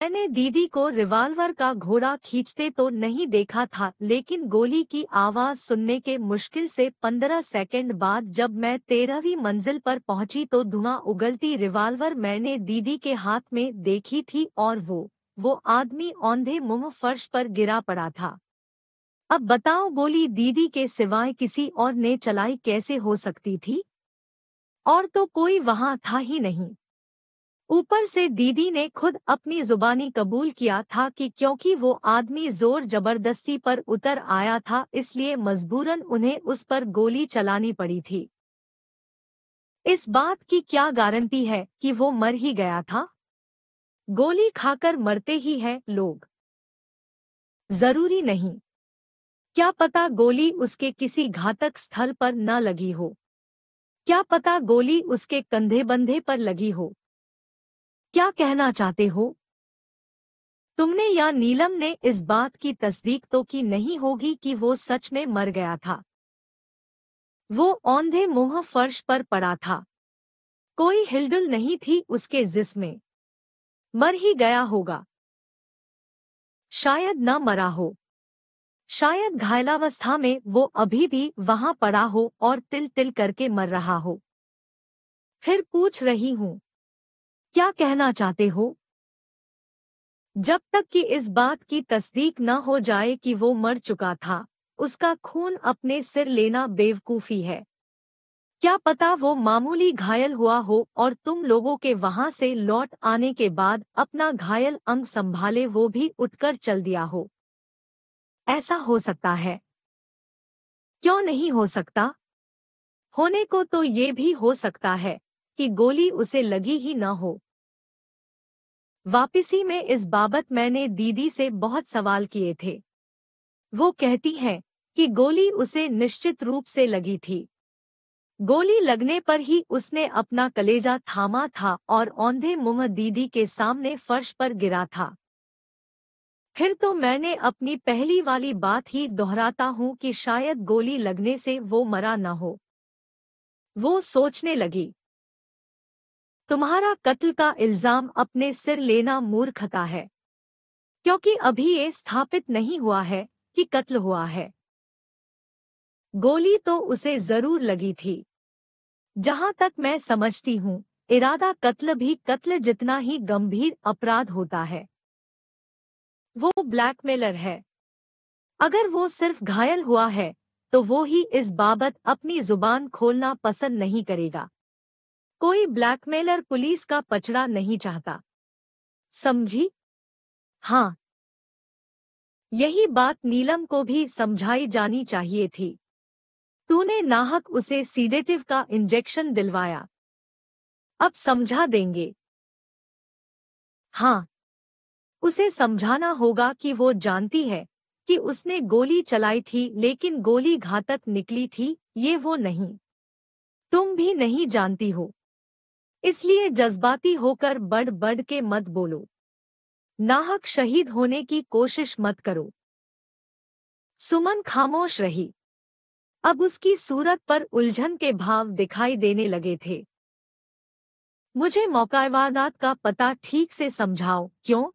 मैंने दीदी को रिवाल्वर का घोड़ा खींचते तो नहीं देखा था लेकिन गोली की आवाज सुनने के मुश्किल से पंद्रह सेकंड बाद जब मैं तेरहवीं मंजिल पर पहुंची तो धुआं उगलती रिवाल्वर मैंने दीदी के हाथ में देखी थी और वो वो आदमी औंधे मुंह फर्श पर गिरा पड़ा था अब बताओ गोली दीदी के सिवाय किसी और ने चलाई कैसे हो सकती थी और तो कोई वहां था ही नहीं ऊपर से दीदी ने खुद अपनी जुबानी कबूल किया था कि क्योंकि वो आदमी जोर जबरदस्ती पर उतर आया था इसलिए मजबूरन उन्हें उस पर गोली चलानी पड़ी थी इस बात की क्या गारंटी है कि वो मर ही गया था गोली खाकर मरते ही हैं लोग जरूरी नहीं क्या पता गोली उसके किसी घातक स्थल पर न लगी हो क्या पता गोली उसके कंधे बंधे पर लगी हो क्या कहना चाहते हो तुमने या नीलम ने इस बात की तस्दीक तो की नहीं होगी कि वो सच में मर गया था वो औंधे मुंह फर्श पर पड़ा था कोई हिलडुल नहीं थी उसके जिसमें मर ही गया होगा शायद न मरा हो शायद घायलावस्था में वो अभी भी वहां पड़ा हो और तिल तिल करके मर रहा हो फिर पूछ रही हूं क्या कहना चाहते हो जब तक कि इस बात की तस्दीक न हो जाए कि वो मर चुका था उसका खून अपने सिर लेना बेवकूफ़ी है क्या पता वो मामूली घायल हुआ हो और तुम लोगों के वहां से लौट आने के बाद अपना घायल अंग संभाले वो भी उठकर चल दिया हो ऐसा हो सकता है क्यों नहीं हो सकता होने को तो ये भी हो सकता है कि गोली उसे लगी ही ना हो वापसी में इस बाबत मैंने दीदी से बहुत सवाल किए थे वो कहती है कि गोली उसे निश्चित रूप से लगी थी गोली लगने पर ही उसने अपना कलेजा थामा था और औंधे मुंह दीदी के सामने फर्श पर गिरा था फिर तो मैंने अपनी पहली वाली बात ही दोहराता हूँ कि शायद गोली लगने से वो मरा न हो वो सोचने लगी तुम्हारा कत्ल का इल्जाम अपने सिर लेना मूर्खता है क्योंकि अभी ये स्थापित नहीं हुआ है कि कत्ल हुआ है गोली तो उसे जरूर लगी थी जहां तक मैं समझती हूँ इरादा कत्ल भी कत्ल जितना ही गंभीर अपराध होता है वो ब्लैकमेलर है अगर वो सिर्फ घायल हुआ है तो वो ही इस बाबत अपनी जुबान खोलना पसंद नहीं करेगा कोई ब्लैकमेलर पुलिस का पचड़ा नहीं चाहता समझी हाँ यही बात नीलम को भी समझाई जानी चाहिए थी तूने नाहक उसे सीडेटिव का इंजेक्शन दिलवाया अब समझा देंगे हाँ उसे समझाना होगा कि वो जानती है कि उसने गोली चलाई थी लेकिन गोली घातक निकली थी ये वो नहीं तुम भी नहीं जानती हो इसलिए जज्बाती होकर बढ़ बढ़ के मत बोलो नाहक शहीद होने की कोशिश मत करो सुमन खामोश रही अब उसकी सूरत पर उलझन के भाव दिखाई देने लगे थे मुझे मौका वारदात का पता ठीक से समझाओ क्यों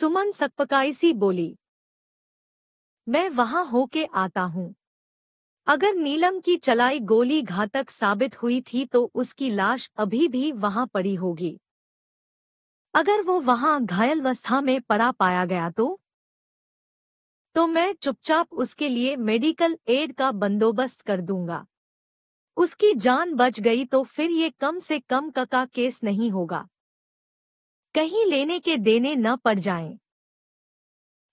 सुमन सकपकाई सी बोली मैं वहां होके आता हूं अगर नीलम की चलाई गोली घातक साबित हुई थी तो उसकी लाश अभी भी वहां पड़ी होगी अगर वो वहां अवस्था में पड़ा पाया गया तो तो मैं चुपचाप उसके लिए मेडिकल एड का बंदोबस्त कर दूंगा उसकी जान बच गई तो फिर ये कम से कम कका केस नहीं होगा कहीं लेने के देने न पड़ जाएं।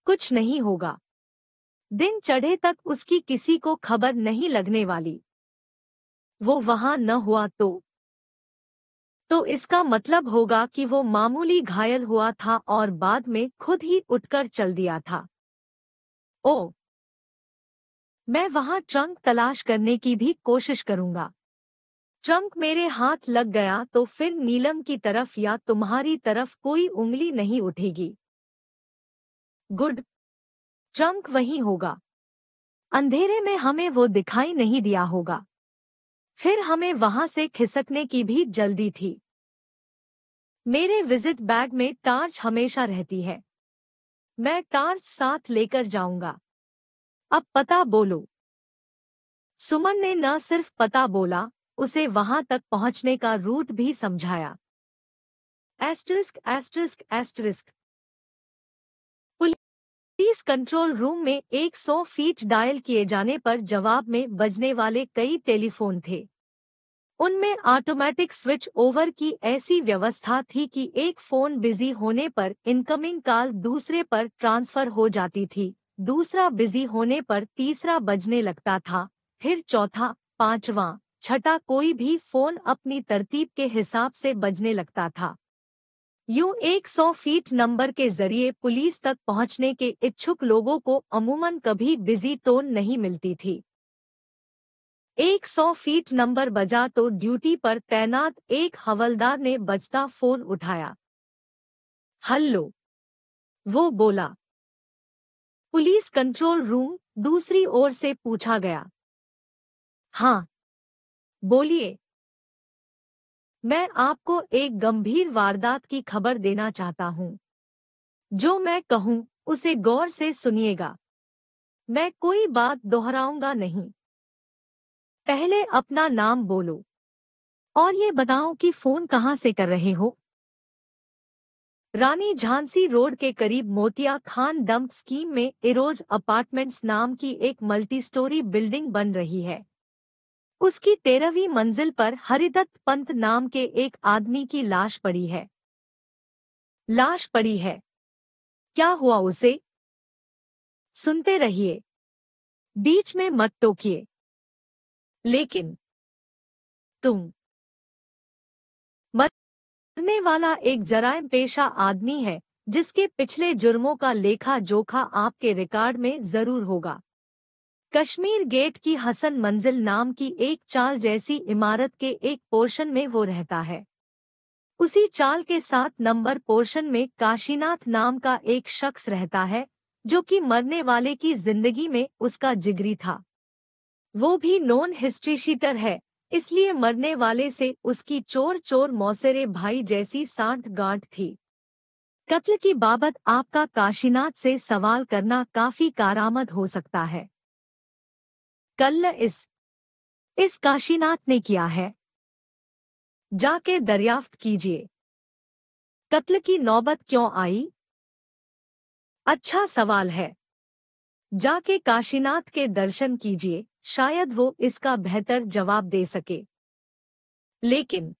कुछ नहीं होगा दिन चढ़े तक उसकी किसी को खबर नहीं लगने वाली वो वहां न हुआ तो तो इसका मतलब होगा कि वो मामूली घायल हुआ था और बाद में खुद ही उठकर चल दिया था ओ मैं वहां ट्रंक तलाश करने की भी कोशिश करूंगा ट्रंक मेरे हाथ लग गया तो फिर नीलम की तरफ या तुम्हारी तरफ कोई उंगली नहीं उठेगी गुड ट्रंक वही होगा अंधेरे में हमें वो दिखाई नहीं दिया होगा फिर हमें वहां से खिसकने की भी जल्दी थी मेरे विजिट बैग में टार्च हमेशा रहती है मैं टार्च साथ लेकर जाऊंगा अब पता बोलो सुमन ने न सिर्फ पता बोला उसे वहां तक पहुंचने का रूट भी समझाया एस्ट्रिस्क एस्ट्रिस्क एस्ट्रिस्क टीस कंट्रोल रूम में 100 फीट डायल किए जाने पर जवाब में बजने वाले कई टेलीफोन थे उनमें ऑटोमेटिक स्विच ओवर की ऐसी व्यवस्था थी कि एक फोन बिजी होने पर इनकमिंग कॉल दूसरे पर ट्रांसफर हो जाती थी दूसरा बिजी होने पर तीसरा बजने लगता था फिर चौथा पांचवा छठा कोई भी फोन अपनी तरतीब के हिसाब से बजने लगता था यूं 100 फीट नंबर के जरिए पुलिस तक पहुंचने के इच्छुक लोगों को अमूमन कभी बिजी टोन नहीं मिलती थी 100 फीट नंबर बजा तो ड्यूटी पर तैनात एक हवलदार ने बजता फोन उठाया हल्लो वो बोला पुलिस कंट्रोल रूम दूसरी ओर से पूछा गया हाँ बोलिए मैं आपको एक गंभीर वारदात की खबर देना चाहता हूँ जो मैं कहूँ उसे गौर से सुनिएगा मैं कोई बात दोहराऊंगा नहीं पहले अपना नाम बोलो और ये बताओ कि फोन कहाँ से कर रहे हो रानी झांसी रोड के करीब मोतिया खान डंप स्कीम में इरोज अपार्टमेंट्स नाम की एक मल्टी स्टोरी बिल्डिंग बन रही है उसकी तेरहवीं मंजिल पर हरिदत्त पंत नाम के एक आदमी की लाश पड़ी है लाश पड़ी है क्या हुआ उसे सुनते रहिए बीच में मत टोकिए लेकिन तुम मरने वाला एक जरायम पेशा आदमी है जिसके पिछले जुर्मों का लेखा जोखा आपके रिकॉर्ड में जरूर होगा कश्मीर गेट की हसन मंजिल नाम की एक चाल जैसी इमारत के एक पोर्शन में वो रहता है उसी चाल के सात नंबर पोर्शन में काशीनाथ नाम का एक शख्स रहता है जो कि मरने वाले की जिंदगी में उसका जिगरी था वो भी नॉन हिस्ट्री शीटर है इसलिए मरने वाले से उसकी चोर चोर मौसेरे भाई जैसी सांठ गांठ थी कत्ल की बाबत आपका काशीनाथ से सवाल करना काफी कारामद हो सकता है कल इस इस काशीनाथ ने किया है जाके दरियाफ्त कीजिए कत्ल की नौबत क्यों आई अच्छा सवाल है जाके काशीनाथ के दर्शन कीजिए शायद वो इसका बेहतर जवाब दे सके लेकिन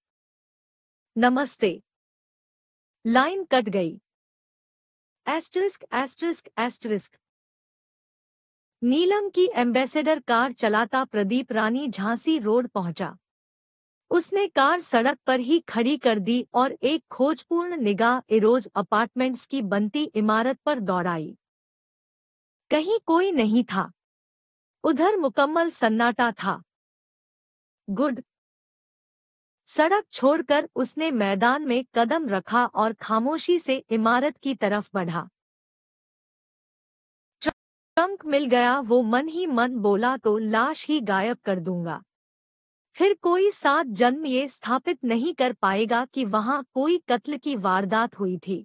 नमस्ते लाइन कट गई एस्टरिस्क एस्टरिस्क एस्टरिस्क नीलम की एम्बेसडर कार चलाता प्रदीप रानी झांसी रोड पहुंचा उसने कार सड़क पर ही खड़ी कर दी और एक खोजपूर्ण निगाह इरोज अपार्टमेंट्स की बनती इमारत पर दौड़ाई कहीं कोई नहीं था उधर मुकम्मल सन्नाटा था गुड सड़क छोड़कर उसने मैदान में कदम रखा और खामोशी से इमारत की तरफ बढ़ा टंक मिल गया वो मन ही मन बोला तो लाश ही गायब कर दूंगा फिर कोई सात जन्म ये स्थापित नहीं कर पाएगा कि वहां कोई कत्ल की वारदात हुई थी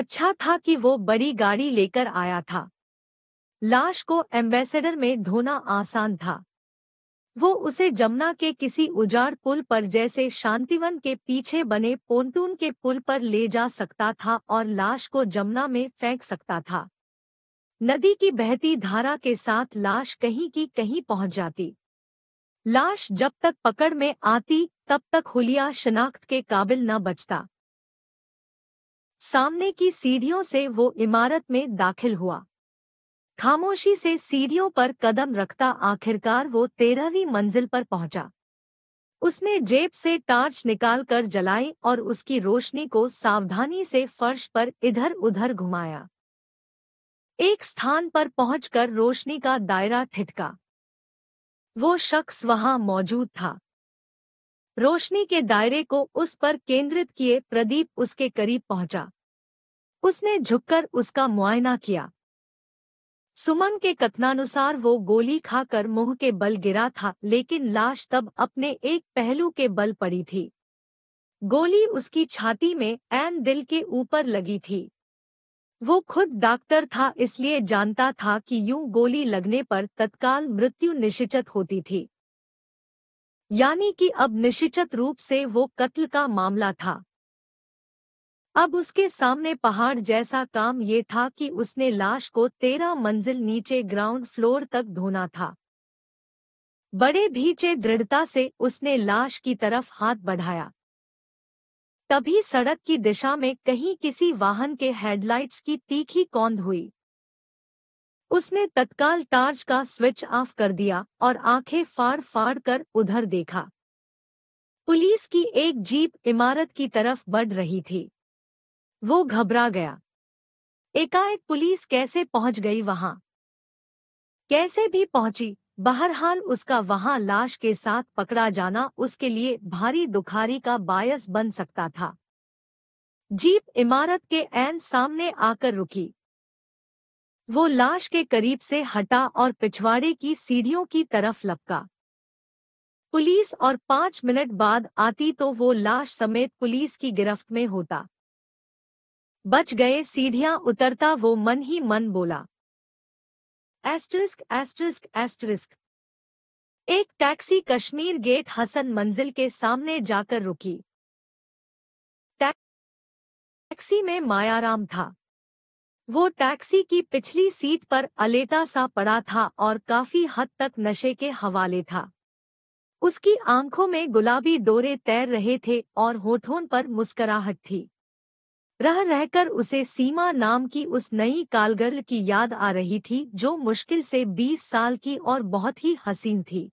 अच्छा था कि वो बड़ी गाड़ी लेकर आया था लाश को एम्बेसडर में ढोना आसान था वो उसे जमुना के किसी उजाड़ पुल पर जैसे शांतिवन के पीछे बने पोन्टून के पुल पर ले जा सकता था और लाश को जमुना में फेंक सकता था नदी की बहती धारा के साथ लाश कहीं की कहीं पहुंच जाती लाश जब तक पकड़ में आती तब तक हुलिया शनाख्त के काबिल न बचता सामने की सीढ़ियों से वो इमारत में दाखिल हुआ खामोशी से सीढ़ियों पर कदम रखता आखिरकार वो तेरहवीं मंजिल पर पहुंचा उसने जेब से टार्च निकालकर जलाई और उसकी रोशनी को सावधानी से फर्श पर इधर उधर घुमाया एक स्थान पर पहुंचकर रोशनी का दायरा थिटका वो शख्स वहां मौजूद था रोशनी के दायरे को उस पर केंद्रित किए प्रदीप उसके करीब पहुंचा उसने झुककर उसका मुआयना किया सुमन के कथनानुसार वो गोली खाकर मुंह के बल गिरा था लेकिन लाश तब अपने एक पहलू के बल पड़ी थी गोली उसकी छाती में एन दिल के ऊपर लगी थी वो खुद डॉक्टर था इसलिए जानता था कि यूं गोली लगने पर तत्काल मृत्यु निश्चित होती थी यानी कि अब निश्चित रूप से वो कत्ल का मामला था अब उसके सामने पहाड़ जैसा काम ये था कि उसने लाश को तेरह मंजिल नीचे ग्राउंड फ्लोर तक धोना था बड़े भीचे दृढ़ता से उसने लाश की तरफ हाथ बढ़ाया तभी सड़क की दिशा में कहीं किसी वाहन के हेडलाइट्स की तीखी कौंध हुई उसने तत्काल टार्च का स्विच ऑफ कर दिया और आंखें फाड़ फाड़ कर उधर देखा पुलिस की एक जीप इमारत की तरफ बढ़ रही थी वो घबरा गया एकाएक पुलिस कैसे पहुंच गई वहां कैसे भी पहुंची बहरहाल उसका वहां लाश के साथ पकड़ा जाना उसके लिए भारी दुखारी का बायस बन सकता था जीप इमारत के एन सामने आकर रुकी वो लाश के करीब से हटा और पिछवाड़े की सीढ़ियों की तरफ लपका पुलिस और पांच मिनट बाद आती तो वो लाश समेत पुलिस की गिरफ्त में होता बच गए सीढ़ियां उतरता वो मन ही मन बोला एस्टरिस्क एस्टरिस्क एस्टरिस्क एक टैक्सी कश्मीर गेट हसन मंजिल के सामने जाकर रुकी टैक्सी में मायाराम था वो टैक्सी की पिछली सीट पर अलेटा सा पड़ा था और काफी हद तक नशे के हवाले था उसकी आंखों में गुलाबी डोरे तैर रहे थे और होठों पर मुस्कराहट थी रह रहकर उसे सीमा नाम की उस नई कालगर्ल की याद आ रही थी जो मुश्किल से बीस साल की और बहुत ही हसीन थी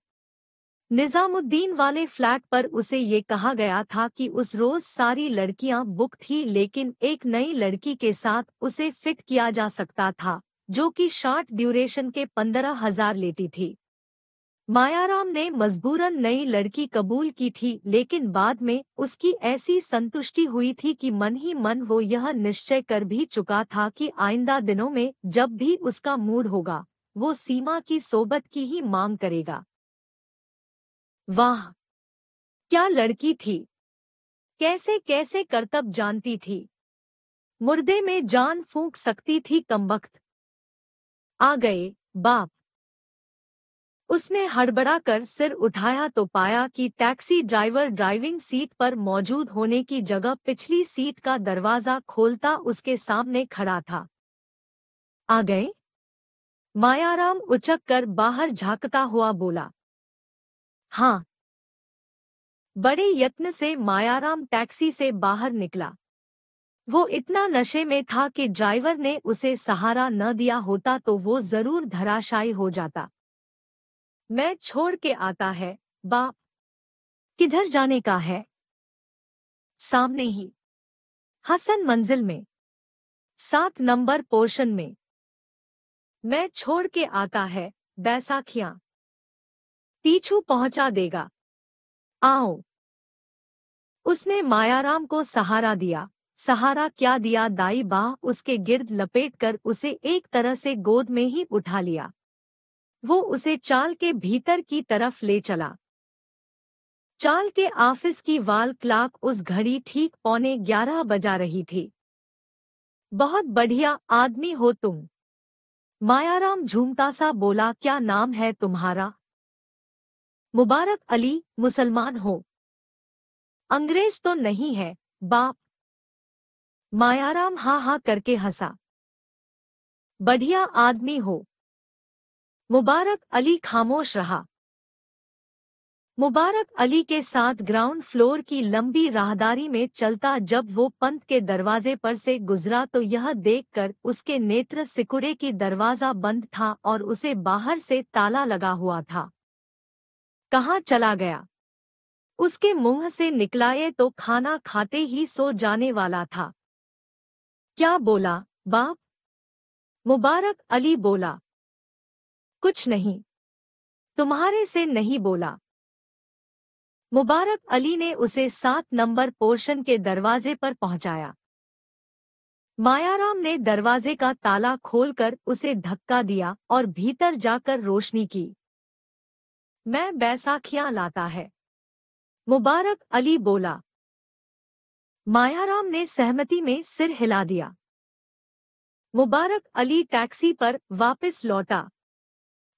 निजामुद्दीन वाले फ्लैट पर उसे ये कहा गया था कि उस रोज सारी लड़कियां बुक थी लेकिन एक नई लड़की के साथ उसे फिट किया जा सकता था जो कि शार्ट ड्यूरेशन के पंद्रह हजार लेती थी मायाराम ने मजबूरन नई लड़की कबूल की थी लेकिन बाद में उसकी ऐसी संतुष्टि हुई थी कि मन ही मन वो यह निश्चय कर भी चुका था कि आइंदा दिनों में जब भी उसका मूड होगा वो सीमा की सोबत की ही मांग करेगा वाह क्या लड़की थी कैसे कैसे करतब जानती थी मुर्दे में जान फूंक सकती थी कमबख्त आ गए बाप उसने हड़बड़ा कर सिर उठाया तो पाया कि टैक्सी ड्राइवर ड्राइविंग सीट पर मौजूद होने की जगह पिछली सीट का दरवाजा खोलता उसके सामने खड़ा था आ गए मायाराम उचक कर बाहर झांकता हुआ बोला हाँ बड़े यत्न से मायाराम टैक्सी से बाहर निकला वो इतना नशे में था कि ड्राइवर ने उसे सहारा न दिया होता तो वो जरूर धराशायी हो जाता मैं छोड़ के आता है बाप किधर जाने का है सामने ही हसन मंजिल में सात नंबर पोर्शन में मैं छोड़ के आता है बैसाखियां पीछू पहुंचा देगा आओ उसने मायाराम को सहारा दिया सहारा क्या दिया दाई बाह उसके गिर्द लपेट कर उसे एक तरह से गोद में ही उठा लिया वो उसे चाल के भीतर की तरफ ले चला चाल के ऑफिस की वाल क्लाक उस घड़ी ठीक पौने ग्यारह बजा रही थी बहुत बढ़िया आदमी हो तुम मायाराम झूमता सा बोला क्या नाम है तुम्हारा मुबारक अली मुसलमान हो अंग्रेज तो नहीं है बाप मायाराम हा हा करके हंसा बढ़िया आदमी हो मुबारक अली खामोश रहा मुबारक अली के साथ ग्राउंड फ्लोर की लंबी राहदारी में चलता जब वो पंत के दरवाजे पर से गुजरा तो यह देखकर उसके नेत्र सिकुड़े की दरवाजा बंद था और उसे बाहर से ताला लगा हुआ था कहाँ चला गया उसके मुंह से निकलाए तो खाना खाते ही सो जाने वाला था क्या बोला बाप मुबारक अली बोला कुछ नहीं तुम्हारे से नहीं बोला मुबारक अली ने उसे सात नंबर पोर्शन के दरवाजे पर पहुंचाया मायाराम ने दरवाजे का ताला खोलकर उसे धक्का दिया और भीतर जाकर रोशनी की मैं बैसाखियां लाता है मुबारक अली बोला मायाराम ने सहमति में सिर हिला दिया मुबारक अली टैक्सी पर वापस लौटा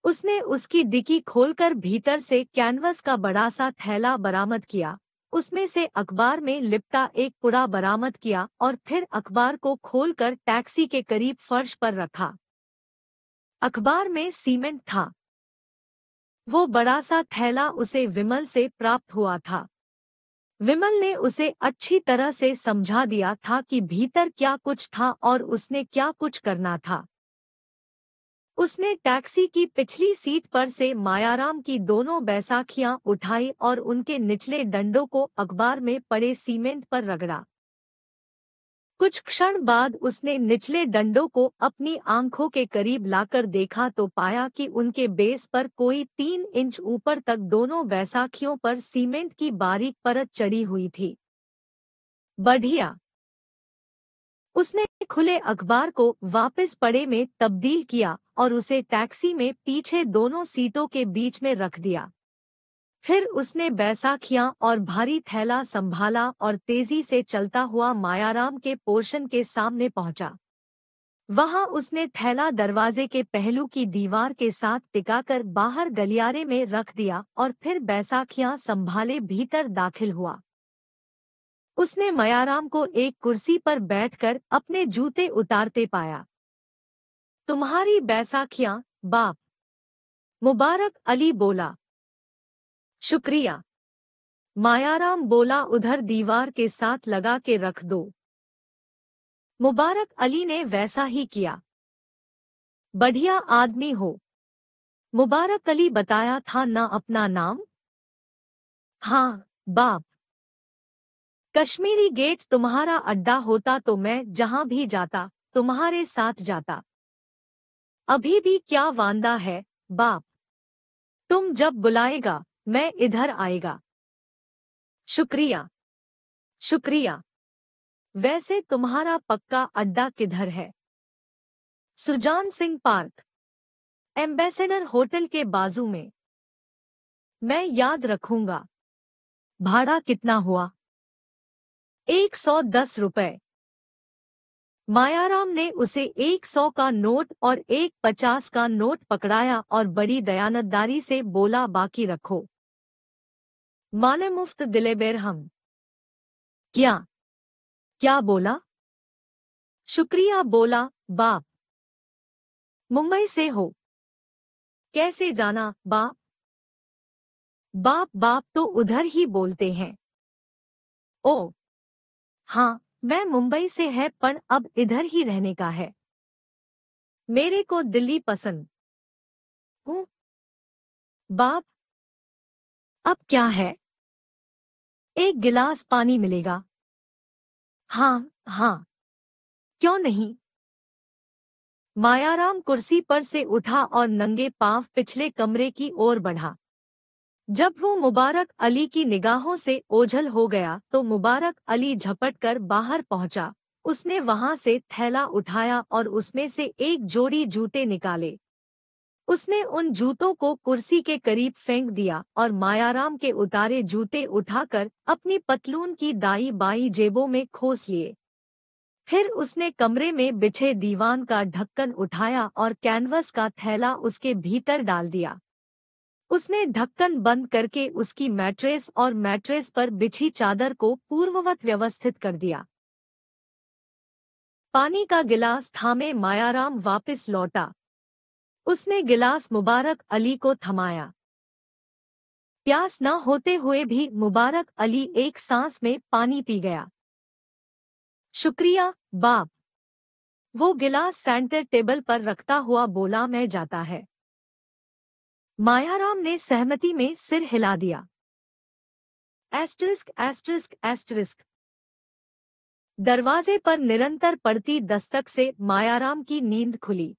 उसने उसकी डिकी खोलकर भीतर से कैनवस का बड़ा सा थैला बरामद किया उसमें से अखबार में लिपटा एक पुड़ा बरामद किया और फिर अखबार को खोलकर टैक्सी के करीब फर्श पर रखा अखबार में सीमेंट था वो बड़ा सा थैला उसे विमल से प्राप्त हुआ था विमल ने उसे अच्छी तरह से समझा दिया था कि भीतर क्या कुछ था और उसने क्या कुछ करना था उसने टैक्सी की पिछली सीट पर से मायाराम की दोनों बैसाखियां उठाई और उनके निचले डंडों को अखबार में पड़े सीमेंट पर रगड़ा कुछ क्षण बाद उसने निचले डंडों को अपनी आंखों के करीब लाकर देखा तो पाया कि उनके बेस पर कोई तीन इंच ऊपर तक दोनों बैसाखियों पर सीमेंट की बारीक परत चढ़ी हुई थी बढ़िया उसने खुले अखबार को वापस पड़े में तब्दील किया और उसे टैक्सी में पीछे दोनों सीटों के बीच में रख दिया फिर उसने बैसाखियां और भारी थैला संभाला और तेजी से चलता हुआ मायाराम के पोर्शन के सामने पहुंचा वहां उसने थैला दरवाजे के पहलू की दीवार के साथ टिकाकर बाहर गलियारे में रख दिया और फिर बैसाखियां संभाले भीतर दाखिल हुआ उसने मयाराम को एक कुर्सी पर बैठकर अपने जूते उतारते पाया तुम्हारी बैसाखियां बाप मुबारक अली बोला शुक्रिया मायाराम बोला उधर दीवार के साथ लगा के रख दो मुबारक अली ने वैसा ही किया बढ़िया आदमी हो मुबारक अली बताया था ना अपना नाम हाँ बाप कश्मीरी गेट तुम्हारा अड्डा होता तो मैं जहां भी जाता तुम्हारे साथ जाता अभी भी क्या वांदा है बाप तुम जब बुलाएगा मैं इधर आएगा शुक्रिया शुक्रिया वैसे तुम्हारा पक्का अड्डा किधर है Sujan Singh park ambassador hotel के बाजू में मैं याद रखूंगा भाड़ा कितना हुआ एक सौ दस रुपये मायाराम ने उसे एक सौ का नोट और एक पचास का नोट पकड़ाया और बड़ी दयानतदारी से बोला बाकी रखो माने मुफ्त दिले बेर हम क्या क्या बोला शुक्रिया बोला बाप मुंबई से हो कैसे जाना बाप बाप बाप तो उधर ही बोलते हैं ओ हाँ मैं मुंबई से है पर अब इधर ही रहने का है मेरे को दिल्ली पसंद हूँ बाप अब क्या है एक गिलास पानी मिलेगा हाँ हाँ क्यों नहीं मायाराम कुर्सी पर से उठा और नंगे पांव पिछले कमरे की ओर बढ़ा जब वो मुबारक अली की निगाहों से ओझल हो गया तो मुबारक अली झपट कर बाहर पहुंचा उसने वहां से थैला उठाया और उसमें से एक जोड़ी जूते निकाले उसने उन जूतों को कुर्सी के करीब फेंक दिया और मायाराम के उतारे जूते उठाकर अपनी पतलून की दाई बाई जेबों में खोस लिए फिर उसने कमरे में बिछे दीवान का ढक्कन उठाया और कैनवस का थैला उसके भीतर डाल दिया उसने ढक्कन बंद करके उसकी मैट्रेस और मैट्रेस पर बिछी चादर को पूर्ववत व्यवस्थित कर दिया पानी का गिलास थामे मायाराम वापस लौटा उसने गिलास मुबारक अली को थमाया प्यास न होते हुए भी मुबारक अली एक सांस में पानी पी गया शुक्रिया बाप वो गिलास सेंटर टेबल पर रखता हुआ बोला मैं जाता है मायाराम ने सहमति में सिर हिला दिया एस्टरिस्क एस्टरिस्क एस्टरिस्क दरवाजे पर निरंतर पड़ती दस्तक से मायाराम की नींद खुली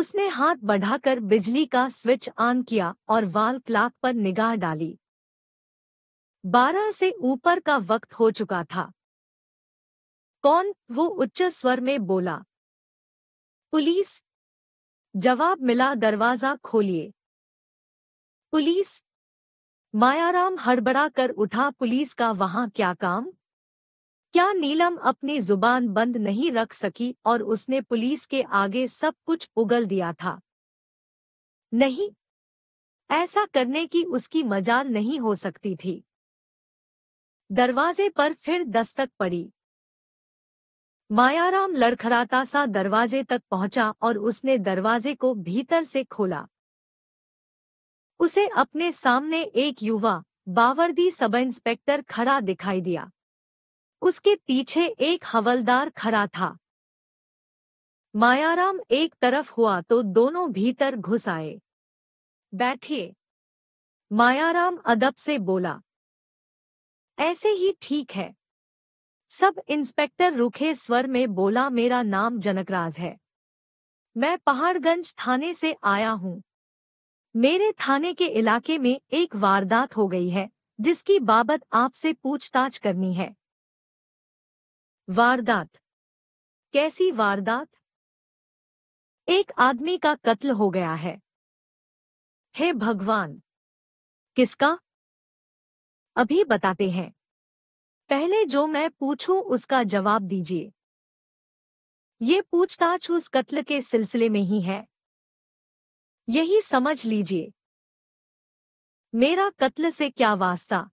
उसने हाथ बढ़ाकर बिजली का स्विच ऑन किया और वाल क्लाक पर निगाह डाली बारह से ऊपर का वक्त हो चुका था कौन वो उच्च स्वर में बोला पुलिस जवाब मिला दरवाजा खोलिए पुलिस मायाराम हड़बड़ा कर उठा पुलिस का वहां क्या काम क्या नीलम अपनी जुबान बंद नहीं रख सकी और उसने पुलिस के आगे सब कुछ उगल दिया था नहीं ऐसा करने की उसकी मजाल नहीं हो सकती थी दरवाजे पर फिर दस्तक पड़ी मायाराम लड़खड़ाता सा दरवाजे तक पहुंचा और उसने दरवाजे को भीतर से खोला उसे अपने सामने एक युवा बावर्दी सब इंस्पेक्टर खड़ा दिखाई दिया उसके पीछे एक हवलदार खड़ा था मायाराम एक तरफ हुआ तो दोनों भीतर घुस आए बैठिए मायाराम अदब से बोला ऐसे ही ठीक है सब इंस्पेक्टर रुखे स्वर में बोला मेरा नाम जनकराज है मैं पहाड़गंज थाने से आया हूँ मेरे थाने के इलाके में एक वारदात हो गई है जिसकी बाबत आपसे पूछताछ करनी है वारदात कैसी वारदात एक आदमी का कत्ल हो गया है हे भगवान किसका अभी बताते हैं पहले जो मैं पूछूं उसका जवाब दीजिए ये पूछताछ उस कत्ल के सिलसिले में ही है यही समझ लीजिए मेरा कत्ल से क्या वास्ता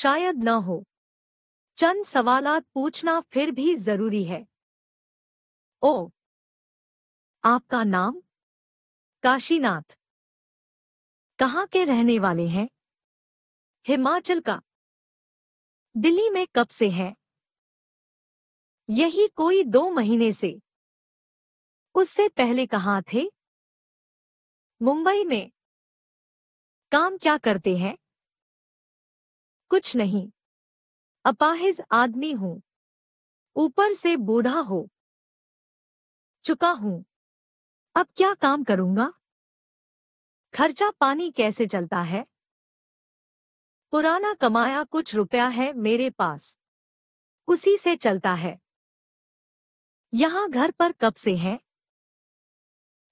शायद न हो चंद सवालात पूछना फिर भी जरूरी है ओ आपका नाम काशीनाथ कहाँ के रहने वाले हैं हिमाचल का दिल्ली में कब से हैं यही कोई दो महीने से उससे पहले कहाँ थे मुंबई में काम क्या करते हैं कुछ नहीं अपाहिज आदमी हूं ऊपर से बूढ़ा हो चुका हूं अब क्या काम करूंगा खर्चा पानी कैसे चलता है पुराना कमाया कुछ रुपया है मेरे पास उसी से चलता है यहां घर पर कब से हैं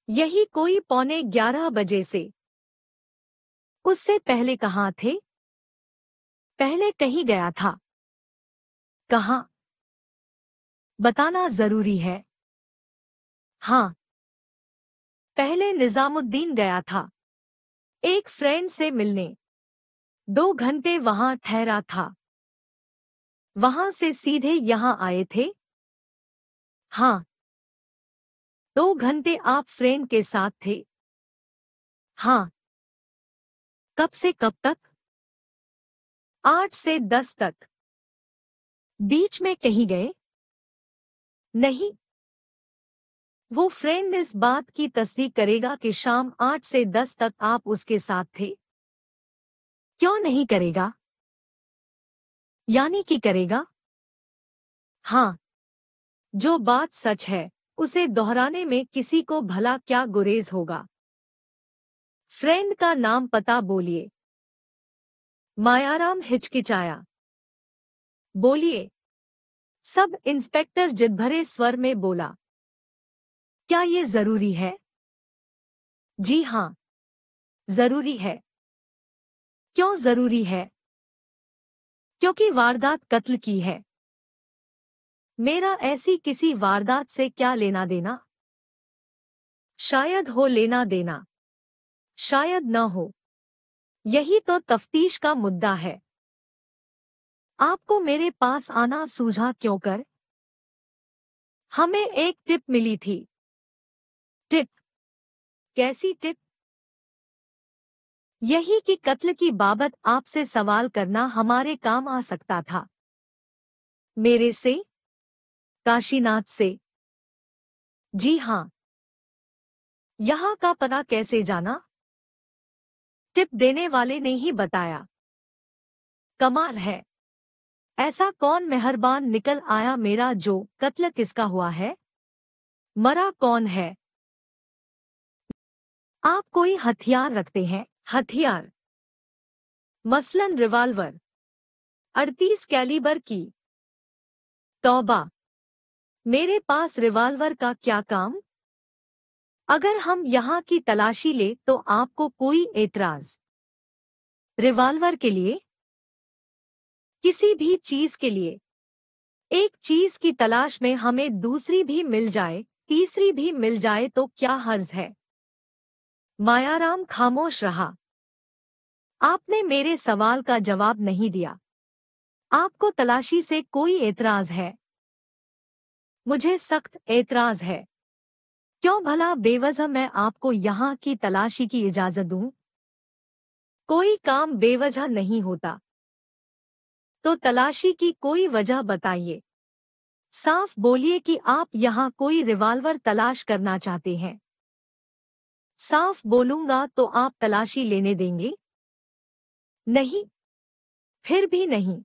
यही कोई पौने ग्यारह बजे से उससे पहले कहाँ थे पहले कहीं गया था कहा बताना जरूरी है हाँ पहले निजामुद्दीन गया था एक फ्रेंड से मिलने दो घंटे वहां ठहरा था वहां से सीधे यहां आए थे हाँ दो घंटे आप फ्रेंड के साथ थे हाँ कब से कब तक आठ से दस तक बीच में कहीं गए नहीं वो फ्रेंड इस बात की तस्दीक करेगा कि शाम आठ से दस तक आप उसके साथ थे क्यों नहीं करेगा यानी कि करेगा हाँ जो बात सच है उसे दोहराने में किसी को भला क्या गुरेज होगा फ्रेंड का नाम पता बोलिए मायाराम हिचकिचाया बोलिए सब इंस्पेक्टर जिदभरे स्वर में बोला क्या ये जरूरी है जी हां जरूरी है क्यों जरूरी है क्योंकि वारदात कत्ल की है मेरा ऐसी किसी वारदात से क्या लेना देना शायद हो लेना देना शायद न हो यही तो तफ्तीश का मुद्दा है आपको मेरे पास आना सूझा क्यों कर हमें एक टिप मिली थी टिप कैसी टिप यही कि कत्ल की बाबत आपसे सवाल करना हमारे काम आ सकता था मेरे से काशीनाथ से जी हाँ यहां का पता कैसे जाना टिप देने वाले ने ही बताया कमाल है ऐसा कौन मेहरबान निकल आया मेरा जो कत्ल किसका हुआ है मरा कौन है आप कोई हथियार रखते हैं हथियार मसलन रिवाल्वर अड़तीस कैलिबर की तौबा मेरे पास रिवाल्वर का क्या काम अगर हम यहाँ की तलाशी ले तो आपको कोई एतराज रिवाल्वर के लिए किसी भी चीज के लिए एक चीज की तलाश में हमें दूसरी भी मिल जाए तीसरी भी मिल जाए तो क्या हर्ज है मायाराम खामोश रहा आपने मेरे सवाल का जवाब नहीं दिया आपको तलाशी से कोई एतराज है मुझे सख्त एतराज है क्यों भला बेवजह मैं आपको यहाँ की तलाशी की इजाजत दू कोई काम बेवजह नहीं होता तो तलाशी की कोई वजह बताइए साफ बोलिए कि आप यहाँ कोई रिवाल्वर तलाश करना चाहते हैं साफ बोलूंगा तो आप तलाशी लेने देंगे नहीं फिर भी नहीं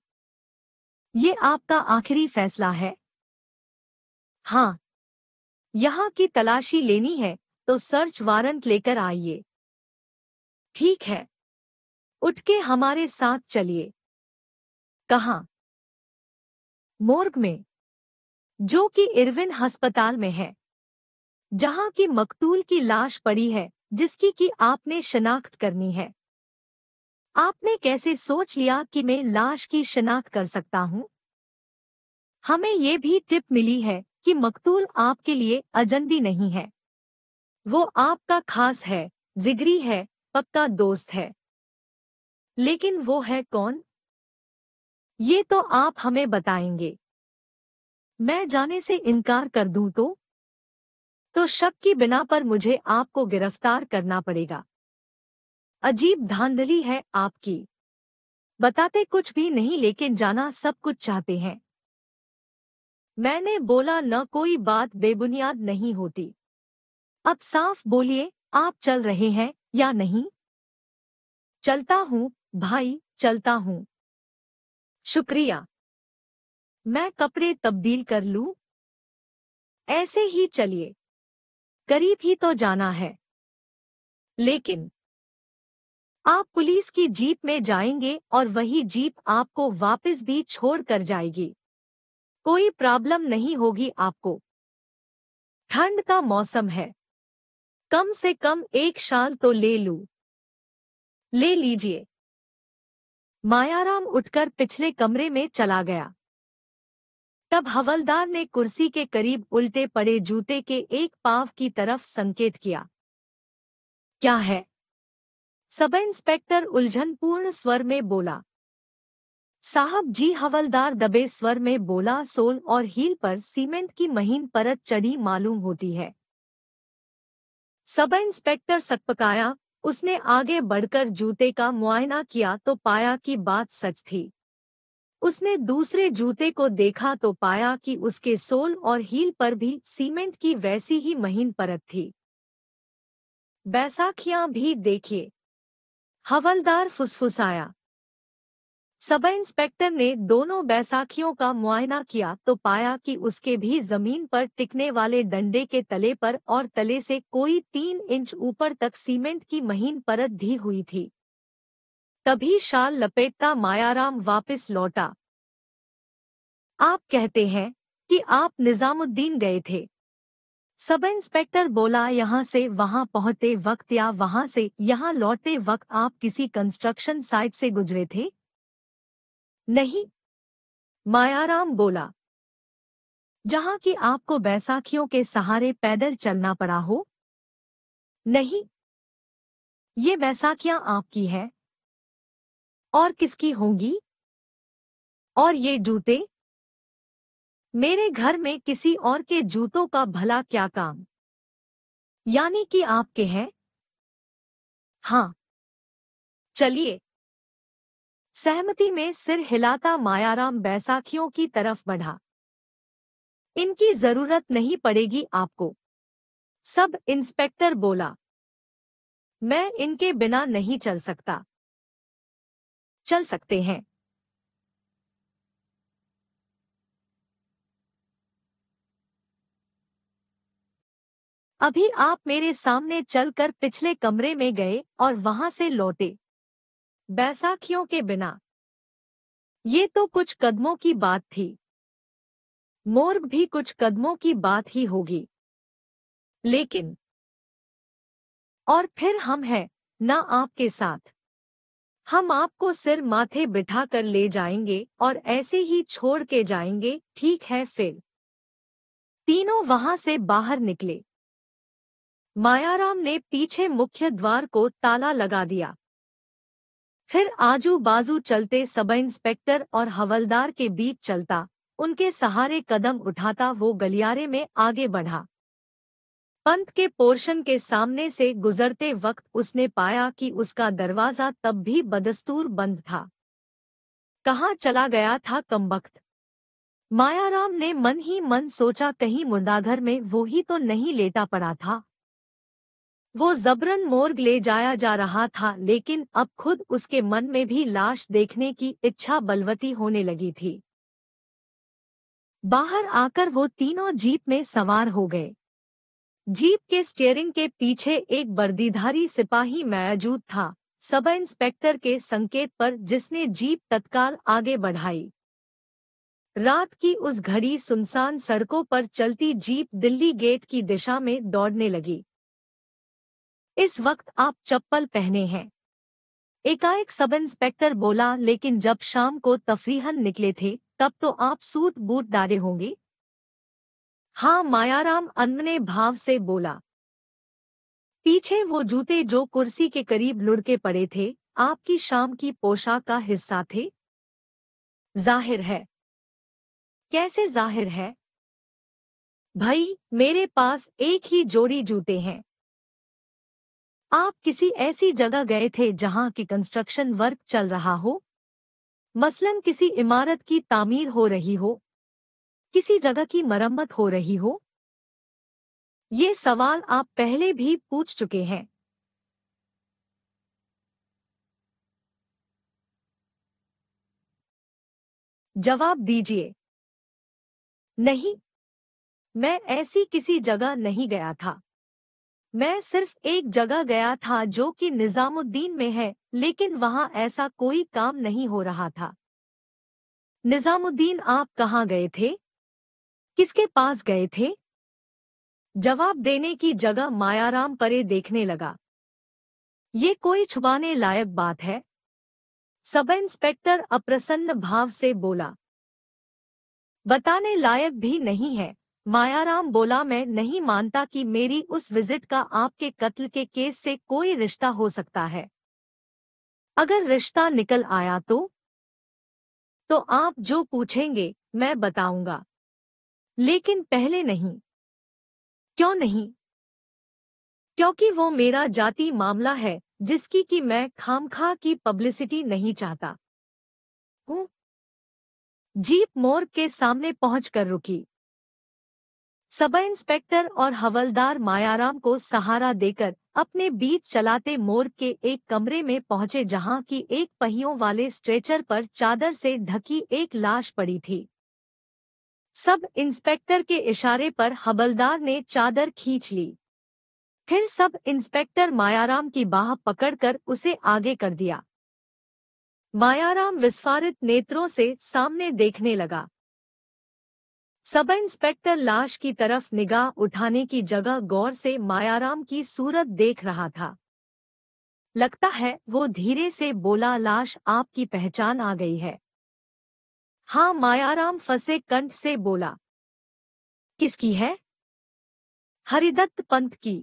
ये आपका आखिरी फैसला है हाँ यहाँ की तलाशी लेनी है तो सर्च वारंट लेकर आइए ठीक है उठ के हमारे साथ चलिए कहा मोर्ग में जो कि इरविन अस्पताल में है जहां की मकतूल की लाश पड़ी है जिसकी कि आपने शनाख्त करनी है आपने कैसे सोच लिया कि मैं लाश की शनाख्त कर सकता हूं हमें ये भी टिप मिली है कि मकतूल आपके लिए अजनबी नहीं है वो आपका खास है जिगरी है पक्का दोस्त है लेकिन वो है कौन ये तो आप हमें बताएंगे मैं जाने से इनकार कर दूं तो तो शक की बिना पर मुझे आपको गिरफ्तार करना पड़ेगा अजीब धांधली है आपकी बताते कुछ भी नहीं लेकिन जाना सब कुछ चाहते हैं मैंने बोला न कोई बात बेबुनियाद नहीं होती अब साफ बोलिए आप चल रहे हैं या नहीं चलता हूँ भाई चलता हूँ शुक्रिया मैं कपड़े तब्दील कर लू ऐसे ही चलिए करीब ही तो जाना है लेकिन आप पुलिस की जीप में जाएंगे और वही जीप आपको वापस भी छोड़ कर जाएगी कोई प्रॉब्लम नहीं होगी आपको ठंड का मौसम है कम से कम एक शाल तो ले लू ले लीजिए मायाराम उठकर पिछले कमरे में चला गया तब हवलदार ने कुर्सी के करीब उल्टे पड़े जूते के एक पाव की तरफ संकेत किया क्या है सब इंस्पेक्टर उलझनपूर्ण स्वर में बोला साहब जी हवलदार दबे स्वर में बोला सोल और हील पर सीमेंट की महीन परत चढ़ी मालूम होती है सब इंस्पेक्टर सकपकाया उसने आगे बढ़कर जूते का मुआयना किया तो पाया कि बात सच थी उसने दूसरे जूते को देखा तो पाया कि उसके सोल और हील पर भी सीमेंट की वैसी ही महीन परत थी बैसाखियां भी देखिए हवलदार फुसफुसाया सब इंस्पेक्टर ने दोनों बैसाखियों का मुआयना किया तो पाया कि उसके भी जमीन पर टिकने वाले डंडे के तले पर और तले से कोई तीन इंच ऊपर तक सीमेंट की महीन परत धी हुई थी तभी शाल लपेटता मायाराम वापस लौटा आप कहते हैं कि आप निजामुद्दीन गए थे सब इंस्पेक्टर बोला यहाँ से वहाँ पहुँचते वक्त या वहाँ से यहाँ लौटते वक्त आप किसी कंस्ट्रक्शन साइट से गुजरे थे नहीं मायाराम बोला जहां की आपको बैसाखियों के सहारे पैदल चलना पड़ा हो नहीं ये बैसाखियां आपकी है और किसकी होंगी और ये जूते मेरे घर में किसी और के जूतों का भला क्या काम यानी कि आपके हैं हाँ चलिए सहमति में सिर हिलाता मायाराम बैसाखियों की तरफ बढ़ा इनकी जरूरत नहीं पड़ेगी आपको सब इंस्पेक्टर बोला मैं इनके बिना नहीं चल सकता चल सकते हैं अभी आप मेरे सामने चलकर पिछले कमरे में गए और वहां से लौटे बैसाखियों के बिना ये तो कुछ कदमों की बात थी मोर्ग भी कुछ कदमों की बात ही होगी लेकिन और फिर हम हैं ना आपके साथ हम आपको सिर माथे बिठा कर ले जाएंगे और ऐसे ही छोड़ के जाएंगे ठीक है फिर तीनों वहां से बाहर निकले मायाराम ने पीछे मुख्य द्वार को ताला लगा दिया फिर आजू बाजू चलते सब इंस्पेक्टर और हवलदार के बीच चलता उनके सहारे कदम उठाता वो गलियारे में आगे बढ़ा पंत के पोर्शन के सामने से गुजरते वक्त उसने पाया कि उसका दरवाजा तब भी बदस्तूर बंद था कहाँ चला गया था कमबख्त मायाराम ने मन ही मन सोचा कहीं मुर्दाघर में वो ही तो नहीं लेटा पड़ा था वो जबरन मोर्ग ले जाया जा रहा था लेकिन अब खुद उसके मन में भी लाश देखने की इच्छा बलवती होने लगी थी बाहर आकर वो तीनों जीप में सवार हो गए जीप के स्टीयरिंग के पीछे एक बर्दीधारी सिपाही मौजूद था सब इंस्पेक्टर के संकेत पर जिसने जीप तत्काल आगे बढ़ाई रात की उस घड़ी सुनसान सड़कों पर चलती जीप दिल्ली गेट की दिशा में दौड़ने लगी इस वक्त आप चप्पल पहने हैं एकाएक सब इंस्पेक्टर बोला लेकिन जब शाम को तफरीहन निकले थे तब तो आप सूट बूट डाले होंगे हाँ मायाराम अनमने भाव से बोला पीछे वो जूते जो कुर्सी के करीब लुड़के पड़े थे आपकी शाम की पोशाक का हिस्सा थे जाहिर है कैसे जाहिर है भाई मेरे पास एक ही जोड़ी जूते हैं आप किसी ऐसी जगह गए थे जहां की कंस्ट्रक्शन वर्क चल रहा हो मसलन किसी इमारत की तामीर हो रही हो किसी जगह की मरम्मत हो रही हो ये सवाल आप पहले भी पूछ चुके हैं जवाब दीजिए नहीं मैं ऐसी किसी जगह नहीं गया था मैं सिर्फ एक जगह गया था जो कि निजामुद्दीन में है लेकिन वहां ऐसा कोई काम नहीं हो रहा था निजामुद्दीन आप कहाँ गए थे किसके पास गए थे जवाब देने की जगह मायाराम परे देखने लगा ये कोई छुपाने लायक बात है सब इंस्पेक्टर अप्रसन्न भाव से बोला बताने लायक भी नहीं है मायाराम बोला मैं नहीं मानता कि मेरी उस विजिट का आपके कत्ल के केस से कोई रिश्ता हो सकता है अगर रिश्ता निकल आया तो तो आप जो पूछेंगे मैं बताऊंगा लेकिन पहले नहीं क्यों नहीं क्योंकि वो मेरा जाति मामला है जिसकी कि मैं खामखा की पब्लिसिटी नहीं चाहता हूं जीप मोर के सामने पहुंचकर रुकी सब इंस्पेक्टर और हवलदार मायाराम को सहारा देकर अपने बीच चलाते मोर के एक कमरे में पहुंचे जहां की एक पहियों वाले स्ट्रेचर पर चादर से ढकी एक लाश पड़ी थी सब इंस्पेक्टर के इशारे पर हवलदार ने चादर खींच ली फिर सब इंस्पेक्टर मायाराम की बाह पकड़कर उसे आगे कर दिया मायाराम विस्फारित नेत्रों से सामने देखने लगा सब इंस्पेक्टर लाश की तरफ निगाह उठाने की जगह गौर से मायाराम की सूरत देख रहा था लगता है वो धीरे से बोला लाश आपकी पहचान आ गई है हाँ मायाराम फंसे कंठ से बोला किसकी है हरिदत्त पंत की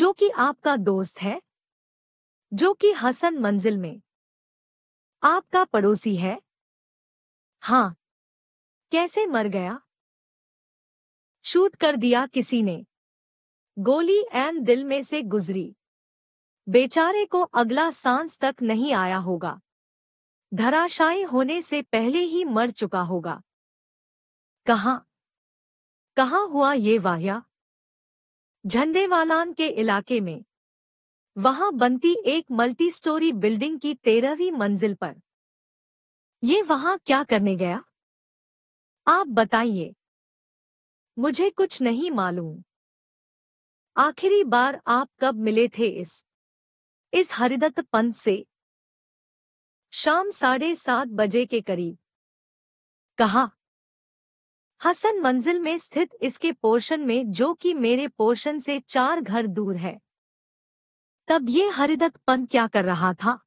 जो कि आपका दोस्त है जो कि हसन मंजिल में आपका पड़ोसी है हाँ कैसे मर गया शूट कर दिया किसी ने गोली एन दिल में से गुजरी बेचारे को अगला सांस तक नहीं आया होगा धराशायी होने से पहले ही मर चुका होगा कहा कहा हुआ ये वाहिया झंडेवालान के इलाके में वहां बनती एक मल्टी स्टोरी बिल्डिंग की तेरहवीं मंजिल पर ये वहां क्या करने गया आप बताइए मुझे कुछ नहीं मालूम आखिरी बार आप कब मिले थे इस इस हरिदत्त पंत से शाम साढ़े सात बजे के करीब कहा हसन मंजिल में स्थित इसके पोर्शन में जो कि मेरे पोर्शन से चार घर दूर है तब ये हरिदत्त पंत क्या कर रहा था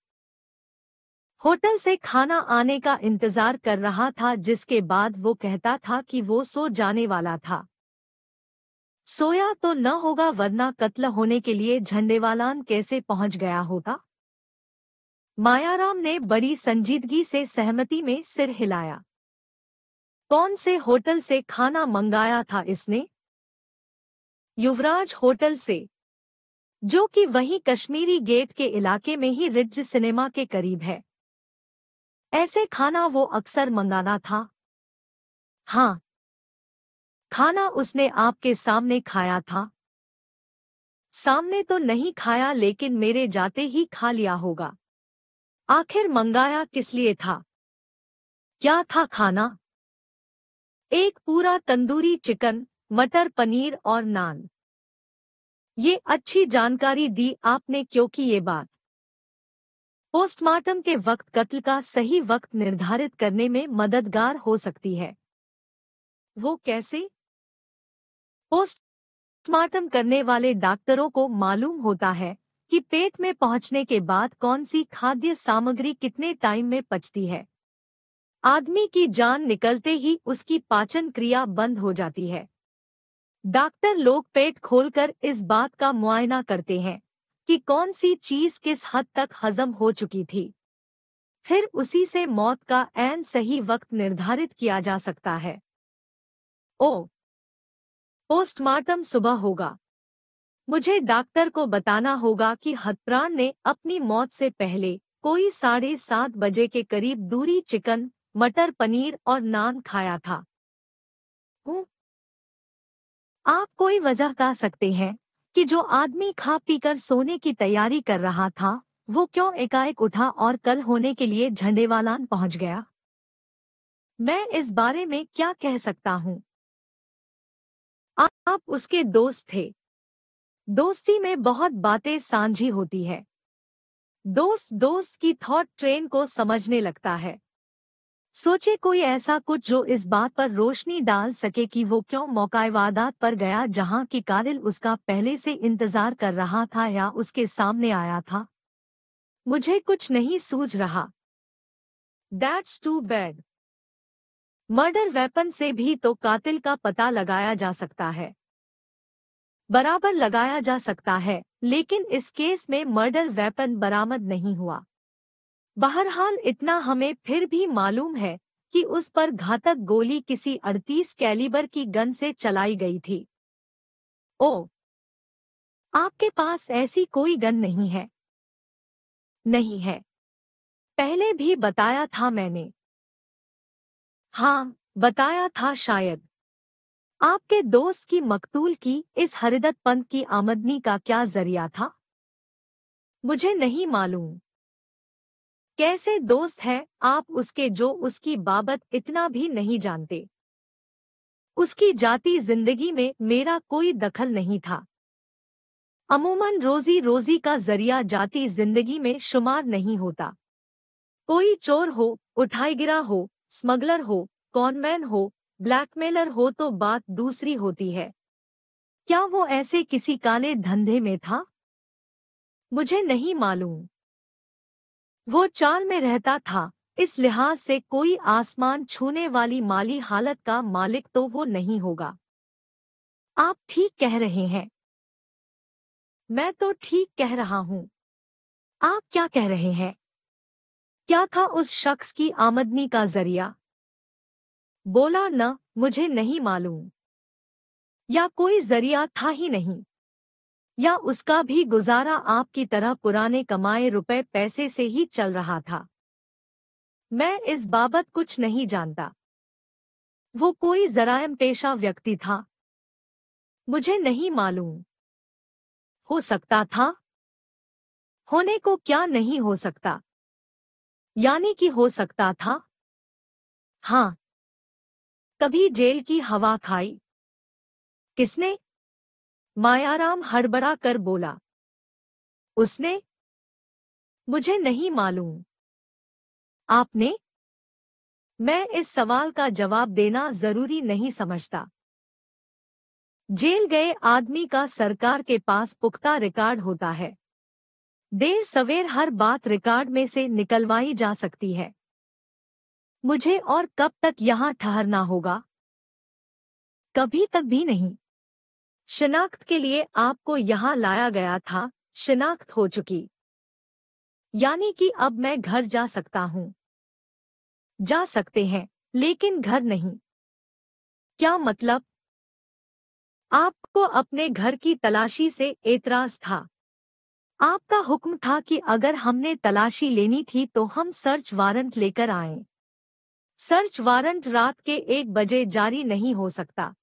होटल से खाना आने का इंतजार कर रहा था जिसके बाद वो कहता था कि वो सो जाने वाला था सोया तो न होगा वरना कत्ल होने के लिए झंडेवालान कैसे पहुंच गया होगा मायाराम ने बड़ी संजीदगी से सहमति में सिर हिलाया कौन से होटल से खाना मंगाया था इसने युवराज होटल से जो कि वही कश्मीरी गेट के इलाके में ही रिज सिनेमा के करीब है ऐसे खाना वो अक्सर मंगाना था हाँ खाना उसने आपके सामने खाया था सामने तो नहीं खाया लेकिन मेरे जाते ही खा लिया होगा आखिर मंगाया किस लिए था क्या था खाना एक पूरा तंदूरी चिकन मटर पनीर और नान ये अच्छी जानकारी दी आपने क्योंकि ये बात पोस्टमार्टम के वक्त कत्ल का सही वक्त निर्धारित करने में मददगार हो सकती है वो कैसे पोस्टमार्टम करने वाले डॉक्टरों को मालूम होता है कि पेट में पहुंचने के बाद कौन सी खाद्य सामग्री कितने टाइम में पचती है आदमी की जान निकलते ही उसकी पाचन क्रिया बंद हो जाती है डॉक्टर लोग पेट खोलकर इस बात का मुआयना करते हैं कि कौन सी चीज किस हद तक हजम हो चुकी थी फिर उसी से मौत का ऐन सही वक्त निर्धारित किया जा सकता है ओ पोस्टमार्टम सुबह होगा मुझे डॉक्टर को बताना होगा कि हतप्राण ने अपनी मौत से पहले कोई साढ़े सात बजे के करीब दूरी चिकन मटर पनीर और नान खाया था आप कोई वजह कह सकते हैं कि जो आदमी खा पीकर सोने की तैयारी कर रहा था वो क्यों एकाएक उठा और कल होने के लिए झंडेवालान पहुंच गया मैं इस बारे में क्या कह सकता हूँ आप उसके दोस्त थे दोस्ती में बहुत बातें साझी होती है दोस्त दोस्त की थॉट ट्रेन को समझने लगता है सोचे कोई ऐसा कुछ जो इस बात पर रोशनी डाल सके कि वो क्यों मौका वारदात पर गया जहां की कारिल उसका पहले से इंतजार कर रहा था या उसके सामने आया था मुझे कुछ नहीं सूझ रहा that's too bad murder weapon से भी तो कातिल का पता लगाया जा सकता है बराबर लगाया जा सकता है लेकिन इस केस में मर्डर वेपन बरामद नहीं हुआ बहरहाल इतना हमें फिर भी मालूम है कि उस पर घातक गोली किसी अड़तीस कैलिबर की गन से चलाई गई थी ओ आपके पास ऐसी कोई गन नहीं है नहीं है पहले भी बताया था मैंने हाँ बताया था शायद आपके दोस्त की मकतूल की इस हरिदत पंत की आमदनी का क्या जरिया था मुझे नहीं मालूम कैसे दोस्त हैं आप उसके जो उसकी बाबत इतना भी नहीं जानते उसकी जाति जिंदगी में मेरा कोई दखल नहीं था अमूमन रोजी रोजी का जरिया जाति जिंदगी में शुमार नहीं होता कोई चोर हो उठाईगिरा हो स्मगलर हो कॉनमैन हो ब्लैकमेलर हो तो बात दूसरी होती है क्या वो ऐसे किसी काले धंधे में था मुझे नहीं मालूम वो चाल में रहता था इस लिहाज से कोई आसमान छूने वाली माली हालत का मालिक तो वो नहीं होगा आप ठीक कह रहे हैं मैं तो ठीक कह रहा हूँ आप क्या कह रहे हैं क्या था उस शख्स की आमदनी का जरिया बोला न मुझे नहीं मालूम या कोई जरिया था ही नहीं या उसका भी गुजारा आपकी तरह पुराने कमाए रुपए पैसे से ही चल रहा था मैं इस बाबत कुछ नहीं जानता वो कोई जरायम पेशा व्यक्ति था मुझे नहीं मालूम हो सकता था होने को क्या नहीं हो सकता यानी कि हो सकता था हाँ कभी जेल की हवा खाई किसने मायाराम हड़बड़ा कर बोला उसने मुझे नहीं मालूम आपने मैं इस सवाल का जवाब देना जरूरी नहीं समझता जेल गए आदमी का सरकार के पास पुख्ता रिकॉर्ड होता है देर सवेर हर बात रिकॉर्ड में से निकलवाई जा सकती है मुझे और कब तक यहां ठहरना होगा कभी तक भी नहीं शिनाख्त के लिए आपको यहाँ लाया गया था शिनाख्त हो चुकी यानी कि अब मैं घर जा सकता हूँ जा सकते हैं लेकिन घर नहीं क्या मतलब आपको अपने घर की तलाशी से एतराज था आपका हुक्म था कि अगर हमने तलाशी लेनी थी तो हम सर्च वारंट लेकर आए सर्च वारंट रात के एक बजे जारी नहीं हो सकता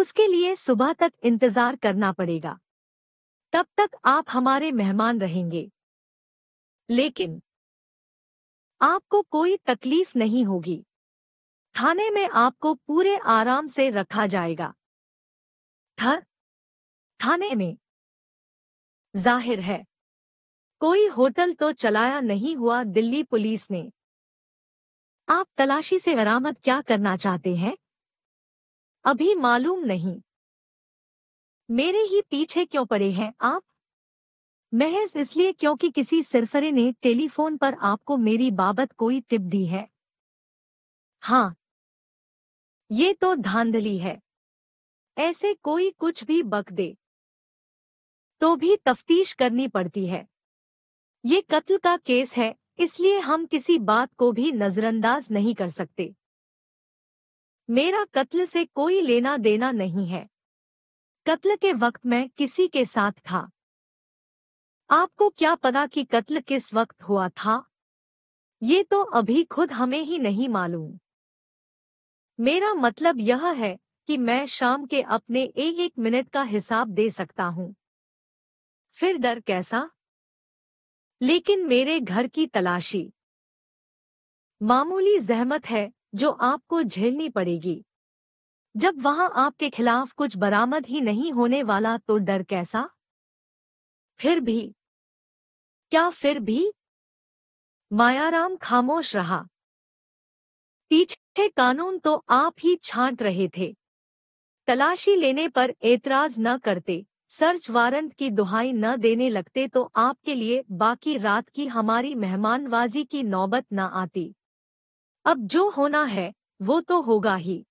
उसके लिए सुबह तक इंतजार करना पड़ेगा तब तक आप हमारे मेहमान रहेंगे लेकिन आपको कोई तकलीफ नहीं होगी थाने में आपको पूरे आराम से रखा जाएगा था, थाने में जाहिर है कोई होटल तो चलाया नहीं हुआ दिल्ली पुलिस ने आप तलाशी से गरामत क्या करना चाहते हैं अभी मालूम नहीं मेरे ही पीछे क्यों पड़े हैं आप महज इसलिए क्योंकि किसी सिरफरे ने टेलीफोन पर आपको मेरी बाबत कोई टिप दी है हाँ ये तो धांधली है ऐसे कोई कुछ भी बक दे तो भी तफ्तीश करनी पड़ती है ये कत्ल का केस है इसलिए हम किसी बात को भी नजरअंदाज नहीं कर सकते मेरा कत्ल से कोई लेना देना नहीं है कत्ल के वक्त मैं किसी के साथ था आपको क्या पता कि कत्ल किस वक्त हुआ था ये तो अभी खुद हमें ही नहीं मालूम मेरा मतलब यह है कि मैं शाम के अपने एक एक मिनट का हिसाब दे सकता हूं फिर डर कैसा लेकिन मेरे घर की तलाशी मामूली जहमत है जो आपको झेलनी पड़ेगी जब वहां आपके खिलाफ कुछ बरामद ही नहीं होने वाला तो डर कैसा फिर भी क्या फिर भी मायाराम खामोश रहा पीछे कानून तो आप ही छांट रहे थे तलाशी लेने पर एतराज न करते सर्च वारंट की दुहाई न देने लगते तो आपके लिए बाकी रात की हमारी मेहमानबाजी की नौबत न आती अब जो होना है वो तो होगा ही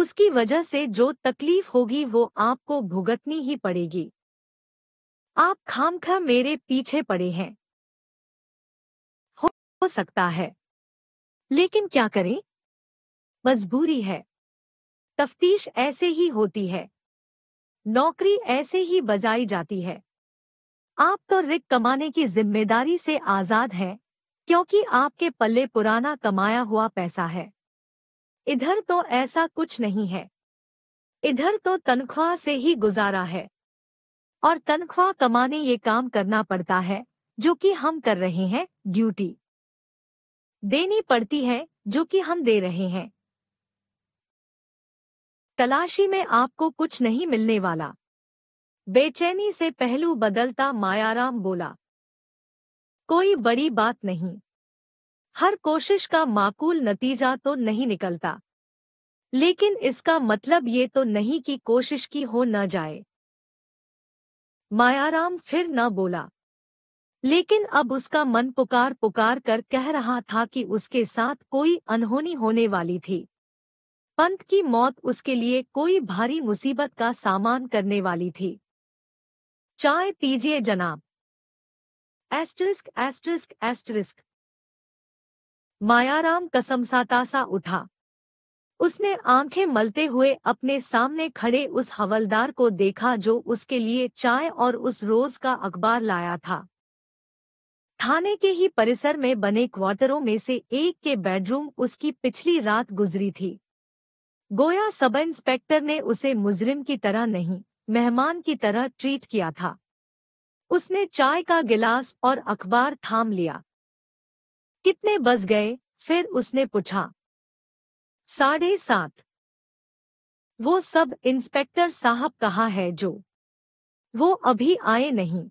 उसकी वजह से जो तकलीफ होगी वो आपको भुगतनी ही पड़ेगी आप खामखा मेरे पीछे पड़े हैं हो सकता है लेकिन क्या करें मजबूरी है तफ्तीश ऐसे ही होती है नौकरी ऐसे ही बजाई जाती है आप तो रिक कमाने की जिम्मेदारी से आजाद हैं क्योंकि आपके पल्ले पुराना कमाया हुआ पैसा है इधर तो ऐसा कुछ नहीं है इधर तो तनख्वाह से ही गुजारा है और तनख्वाह कमाने ये काम करना पड़ता है जो कि हम कर रहे हैं ड्यूटी देनी पड़ती है जो कि हम दे रहे हैं तलाशी में आपको कुछ नहीं मिलने वाला बेचैनी से पहलू बदलता मायाराम बोला कोई बड़ी बात नहीं हर कोशिश का माकूल नतीजा तो नहीं निकलता लेकिन इसका मतलब ये तो नहीं कि कोशिश की हो न जाए मायाराम फिर न बोला लेकिन अब उसका मन पुकार पुकार कर कह रहा था कि उसके साथ कोई अनहोनी होने वाली थी पंत की मौत उसके लिए कोई भारी मुसीबत का सामान करने वाली थी चाय पीजिए जनाब एस्टरिस्क एस्टरिस्क एस्टरिस्क मायाराम कसमसाता सा उठा उसने आंखें मलते हुए अपने सामने खड़े उस हवलदार को देखा जो उसके लिए चाय और उस रोज का अखबार लाया था थाने के ही परिसर में बने क्वार्टरों में से एक के बेडरूम उसकी पिछली रात गुजरी थी गोया सब इंस्पेक्टर ने उसे मुजरिम की तरह नहीं मेहमान की तरह ट्रीट किया था उसने चाय का गिलास और अखबार थाम लिया कितने बज गए फिर उसने पूछा साढ़े सात वो सब इंस्पेक्टर साहब कहा है जो वो अभी आए नहीं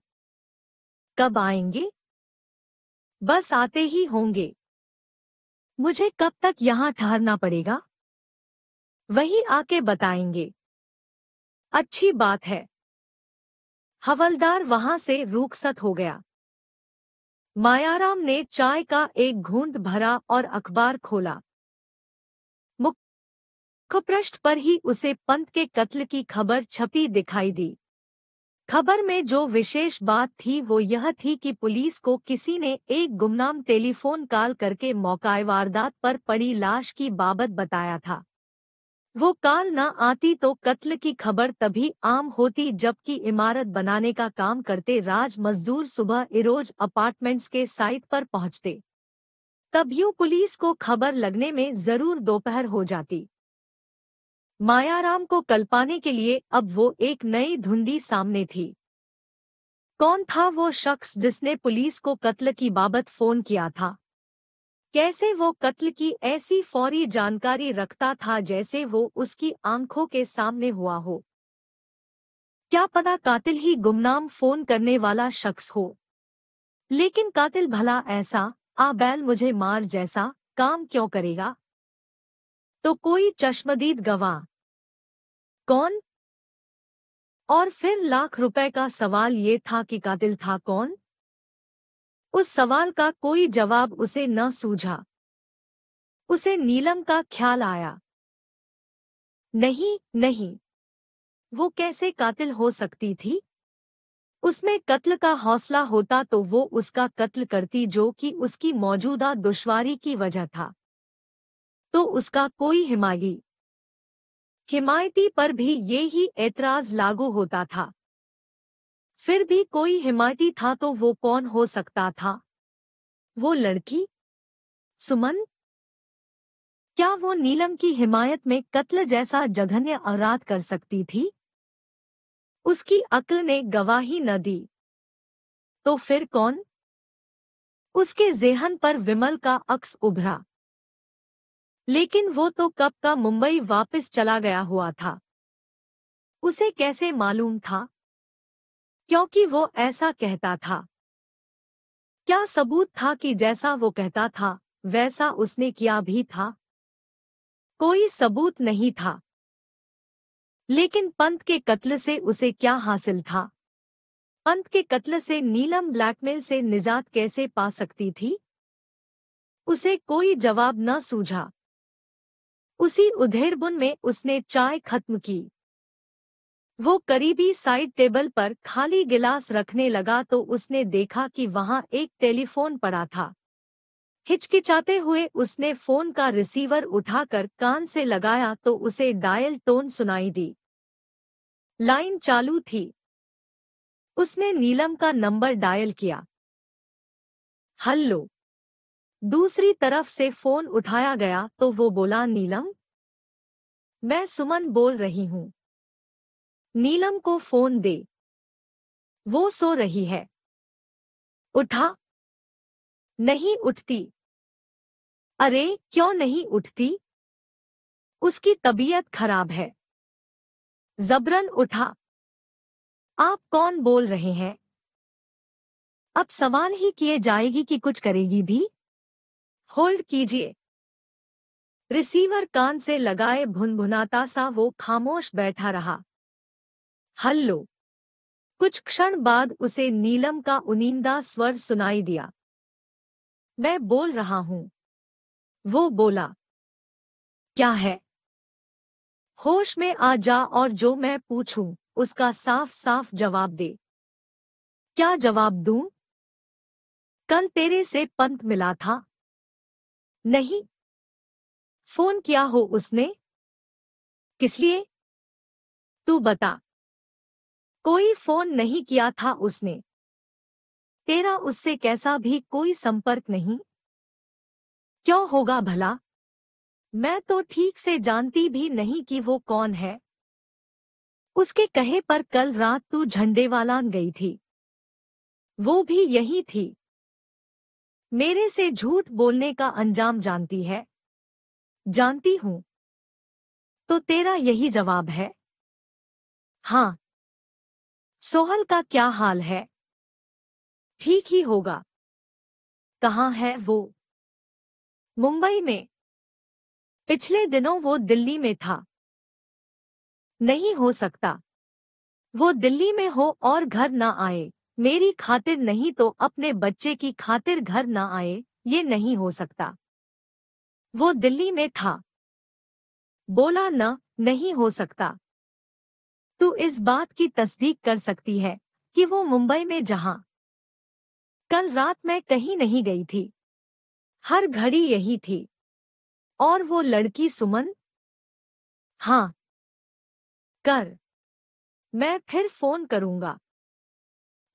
कब आएंगे बस आते ही होंगे मुझे कब तक यहां ठहरना पड़ेगा वही आके बताएंगे अच्छी बात है हवलदार वहां से रूखसत हो गया मायाराम ने चाय का एक घूंट भरा और अखबार खोला मुखपृष्ठ पर ही उसे पंत के कत्ल की खबर छपी दिखाई दी खबर में जो विशेष बात थी वो यह थी कि पुलिस को किसी ने एक गुमनाम टेलीफोन कॉल करके मौका वारदात पर पड़ी लाश की बाबत बताया था वो काल न आती तो कत्ल की खबर तभी आम होती जबकि इमारत बनाने का काम करते राज मजदूर सुबह इरोज अपार्टमेंट्स के साइट पर पहुंचते तब यू पुलिस को खबर लगने में जरूर दोपहर हो जाती मायाराम को कल्पाने के लिए अब वो एक नई धुंधी सामने थी कौन था वो शख्स जिसने पुलिस को कत्ल की बाबत फोन किया था कैसे वो कत्ल की ऐसी फौरी जानकारी रखता था जैसे वो उसकी आंखों के सामने हुआ हो क्या पता कातिल ही गुमनाम फोन करने वाला शख्स हो लेकिन कातिल भला ऐसा आ बैल मुझे मार जैसा काम क्यों करेगा तो कोई चश्मदीद गवाह कौन और फिर लाख रुपए का सवाल ये था कि कातिल था कौन उस सवाल का कोई जवाब उसे न सूझा उसे नीलम का ख्याल आया नहीं नहीं वो कैसे कातिल हो सकती थी उसमें कत्ल का हौसला होता तो वो उसका कत्ल करती जो कि उसकी मौजूदा दुश्वारी की वजह था तो उसका कोई हिमायी हिमायती पर भी ये ही एतराज लागू होता था फिर भी कोई हिमायती था तो वो कौन हो सकता था वो लड़की सुमन क्या वो नीलम की हिमायत में कत्ल जैसा जघन्य अराध कर सकती थी उसकी अक्ल ने गवाही न दी तो फिर कौन उसके जेहन पर विमल का अक्स उभरा लेकिन वो तो कब का मुंबई वापस चला गया हुआ था उसे कैसे मालूम था क्योंकि वो ऐसा कहता था क्या सबूत था कि जैसा वो कहता था वैसा उसने किया भी था कोई सबूत नहीं था लेकिन पंत के कत्ल से उसे क्या हासिल था पंत के कत्ल से नीलम ब्लैकमेल से निजात कैसे पा सकती थी उसे कोई जवाब न सूझा उसी उधेरबुन में उसने चाय खत्म की वो करीबी साइड टेबल पर खाली गिलास रखने लगा तो उसने देखा कि वहां एक टेलीफोन पड़ा था हिचकिचाते हुए उसने फोन का रिसीवर उठाकर कान से लगाया तो उसे डायल टोन सुनाई दी लाइन चालू थी उसने नीलम का नंबर डायल किया हल्लो दूसरी तरफ से फोन उठाया गया तो वो बोला नीलम मैं सुमन बोल रही हूँ नीलम को फोन दे वो सो रही है उठा नहीं उठती अरे क्यों नहीं उठती उसकी तबीयत खराब है जबरन उठा आप कौन बोल रहे हैं अब सवाल ही किए जाएगी कि कुछ करेगी भी होल्ड कीजिए रिसीवर कान से लगाए भुनभुनाता सा वो खामोश बैठा रहा हल्लो कुछ क्षण बाद उसे नीलम का उनिंदा स्वर सुनाई दिया मैं बोल रहा हूं वो बोला क्या है होश में आ जा और जो मैं पूछूं उसका साफ साफ जवाब दे क्या जवाब दूं कल तेरे से पंत मिला था नहीं फोन किया हो उसने किस लिए तू बता कोई फोन नहीं किया था उसने तेरा उससे कैसा भी कोई संपर्क नहीं क्यों होगा भला मैं तो ठीक से जानती भी नहीं कि वो कौन है उसके कहे पर कल रात तू झंडे वालान गई थी वो भी यही थी मेरे से झूठ बोलने का अंजाम जानती है जानती हूं तो तेरा यही जवाब है हां सोहल का क्या हाल है ठीक ही होगा कहाँ है वो मुंबई में पिछले दिनों वो दिल्ली में था नहीं हो सकता वो दिल्ली में हो और घर ना आए मेरी खातिर नहीं तो अपने बच्चे की खातिर घर ना आए ये नहीं हो सकता वो दिल्ली में था बोला न नहीं हो सकता तू इस बात की तस्दीक कर सकती है कि वो मुंबई में जहां कल रात मैं कहीं नहीं गई थी हर घड़ी यही थी और वो लड़की सुमन हाँ कर मैं फिर फोन करूंगा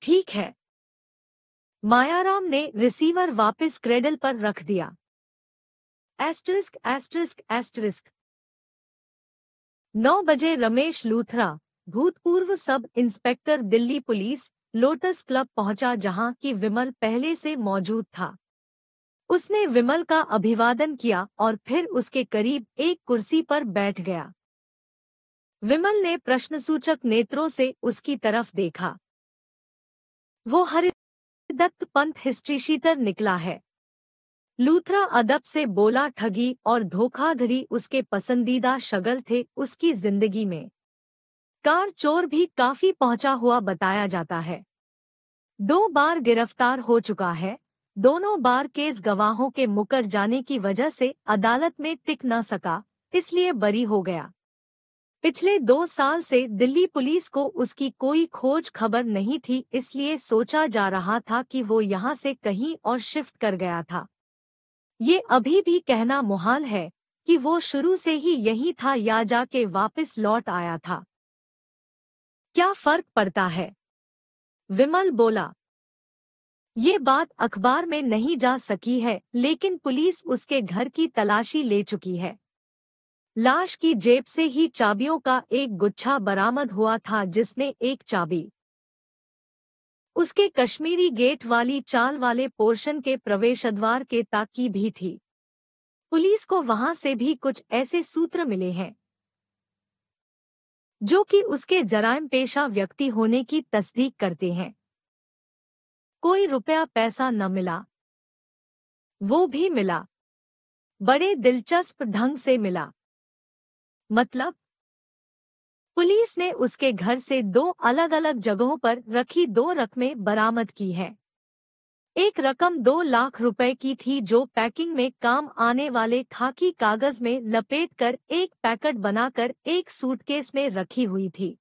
ठीक है मायाराम ने रिसीवर वापस क्रेडल पर रख दिया एस्ट्रिस्क एस्ट्रिस्क एस्ट्रिस्क नौ बजे रमेश लूथरा भूतपूर्व sub inspector Delhi police Lotus Club पहुंचा जहां की विमल पहले से मौजूद था उसने विमल का अभिवादन किया और फिर उसके करीब एक कुर्सी पर बैठ गया विमल ने प्रश्नसूचक नेत्रों से उसकी तरफ देखा वो हरिदत्त पंथ हिस्ट्रीशीटर निकला है लूथरा अदब से बोला ठगी और धोखाधड़ी उसके पसंदीदा शगल थे उसकी जिंदगी में कार चोर भी काफी पहुंचा हुआ बताया जाता है दो बार गिरफ्तार हो चुका है दोनों बार केस गवाहों के मुकर जाने की वजह से अदालत में टिक न सका इसलिए बरी हो गया पिछले दो साल से दिल्ली पुलिस को उसकी कोई खोज खबर नहीं थी इसलिए सोचा जा रहा था कि वो यहाँ से कहीं और शिफ्ट कर गया था ये अभी भी कहना मुहाल है कि वो शुरू से ही यहीं था या जाके वापस लौट आया था क्या फर्क पड़ता है विमल बोला ये बात अखबार में नहीं जा सकी है लेकिन पुलिस उसके घर की तलाशी ले चुकी है लाश की जेब से ही चाबियों का एक गुच्छा बरामद हुआ था जिसमें एक चाबी उसके कश्मीरी गेट वाली चाल वाले पोर्शन के प्रवेश द्वार के ताकी भी थी पुलिस को वहां से भी कुछ ऐसे सूत्र मिले हैं जो कि उसके जराय पेशा व्यक्ति होने की तस्दीक करते हैं कोई रुपया पैसा न मिला वो भी मिला बड़े दिलचस्प ढंग से मिला मतलब पुलिस ने उसके घर से दो अलग अलग जगहों पर रखी दो रकमें बरामद की हैं एक रकम दो लाख रुपए की थी जो पैकिंग में काम आने वाले खाकी कागज में लपेटकर एक पैकेट बनाकर एक सूटकेस में रखी हुई थी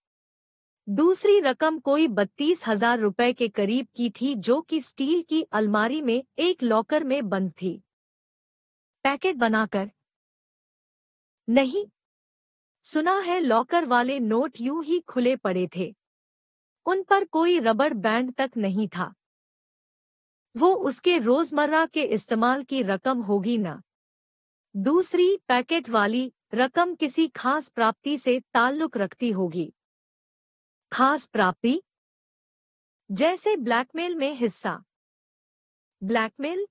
दूसरी रकम कोई बत्तीस हजार रुपए के करीब की थी जो कि स्टील की अलमारी में एक लॉकर में बंद थी पैकेट बनाकर नहीं सुना है लॉकर वाले नोट यूं ही खुले पड़े थे उन पर कोई रबड़ बैंड तक नहीं था वो उसके रोजमर्रा के इस्तेमाल की रकम होगी ना दूसरी पैकेट वाली रकम किसी खास प्राप्ति से ताल्लुक रखती होगी खास प्राप्ति जैसे ब्लैकमेल में हिस्सा ब्लैकमेल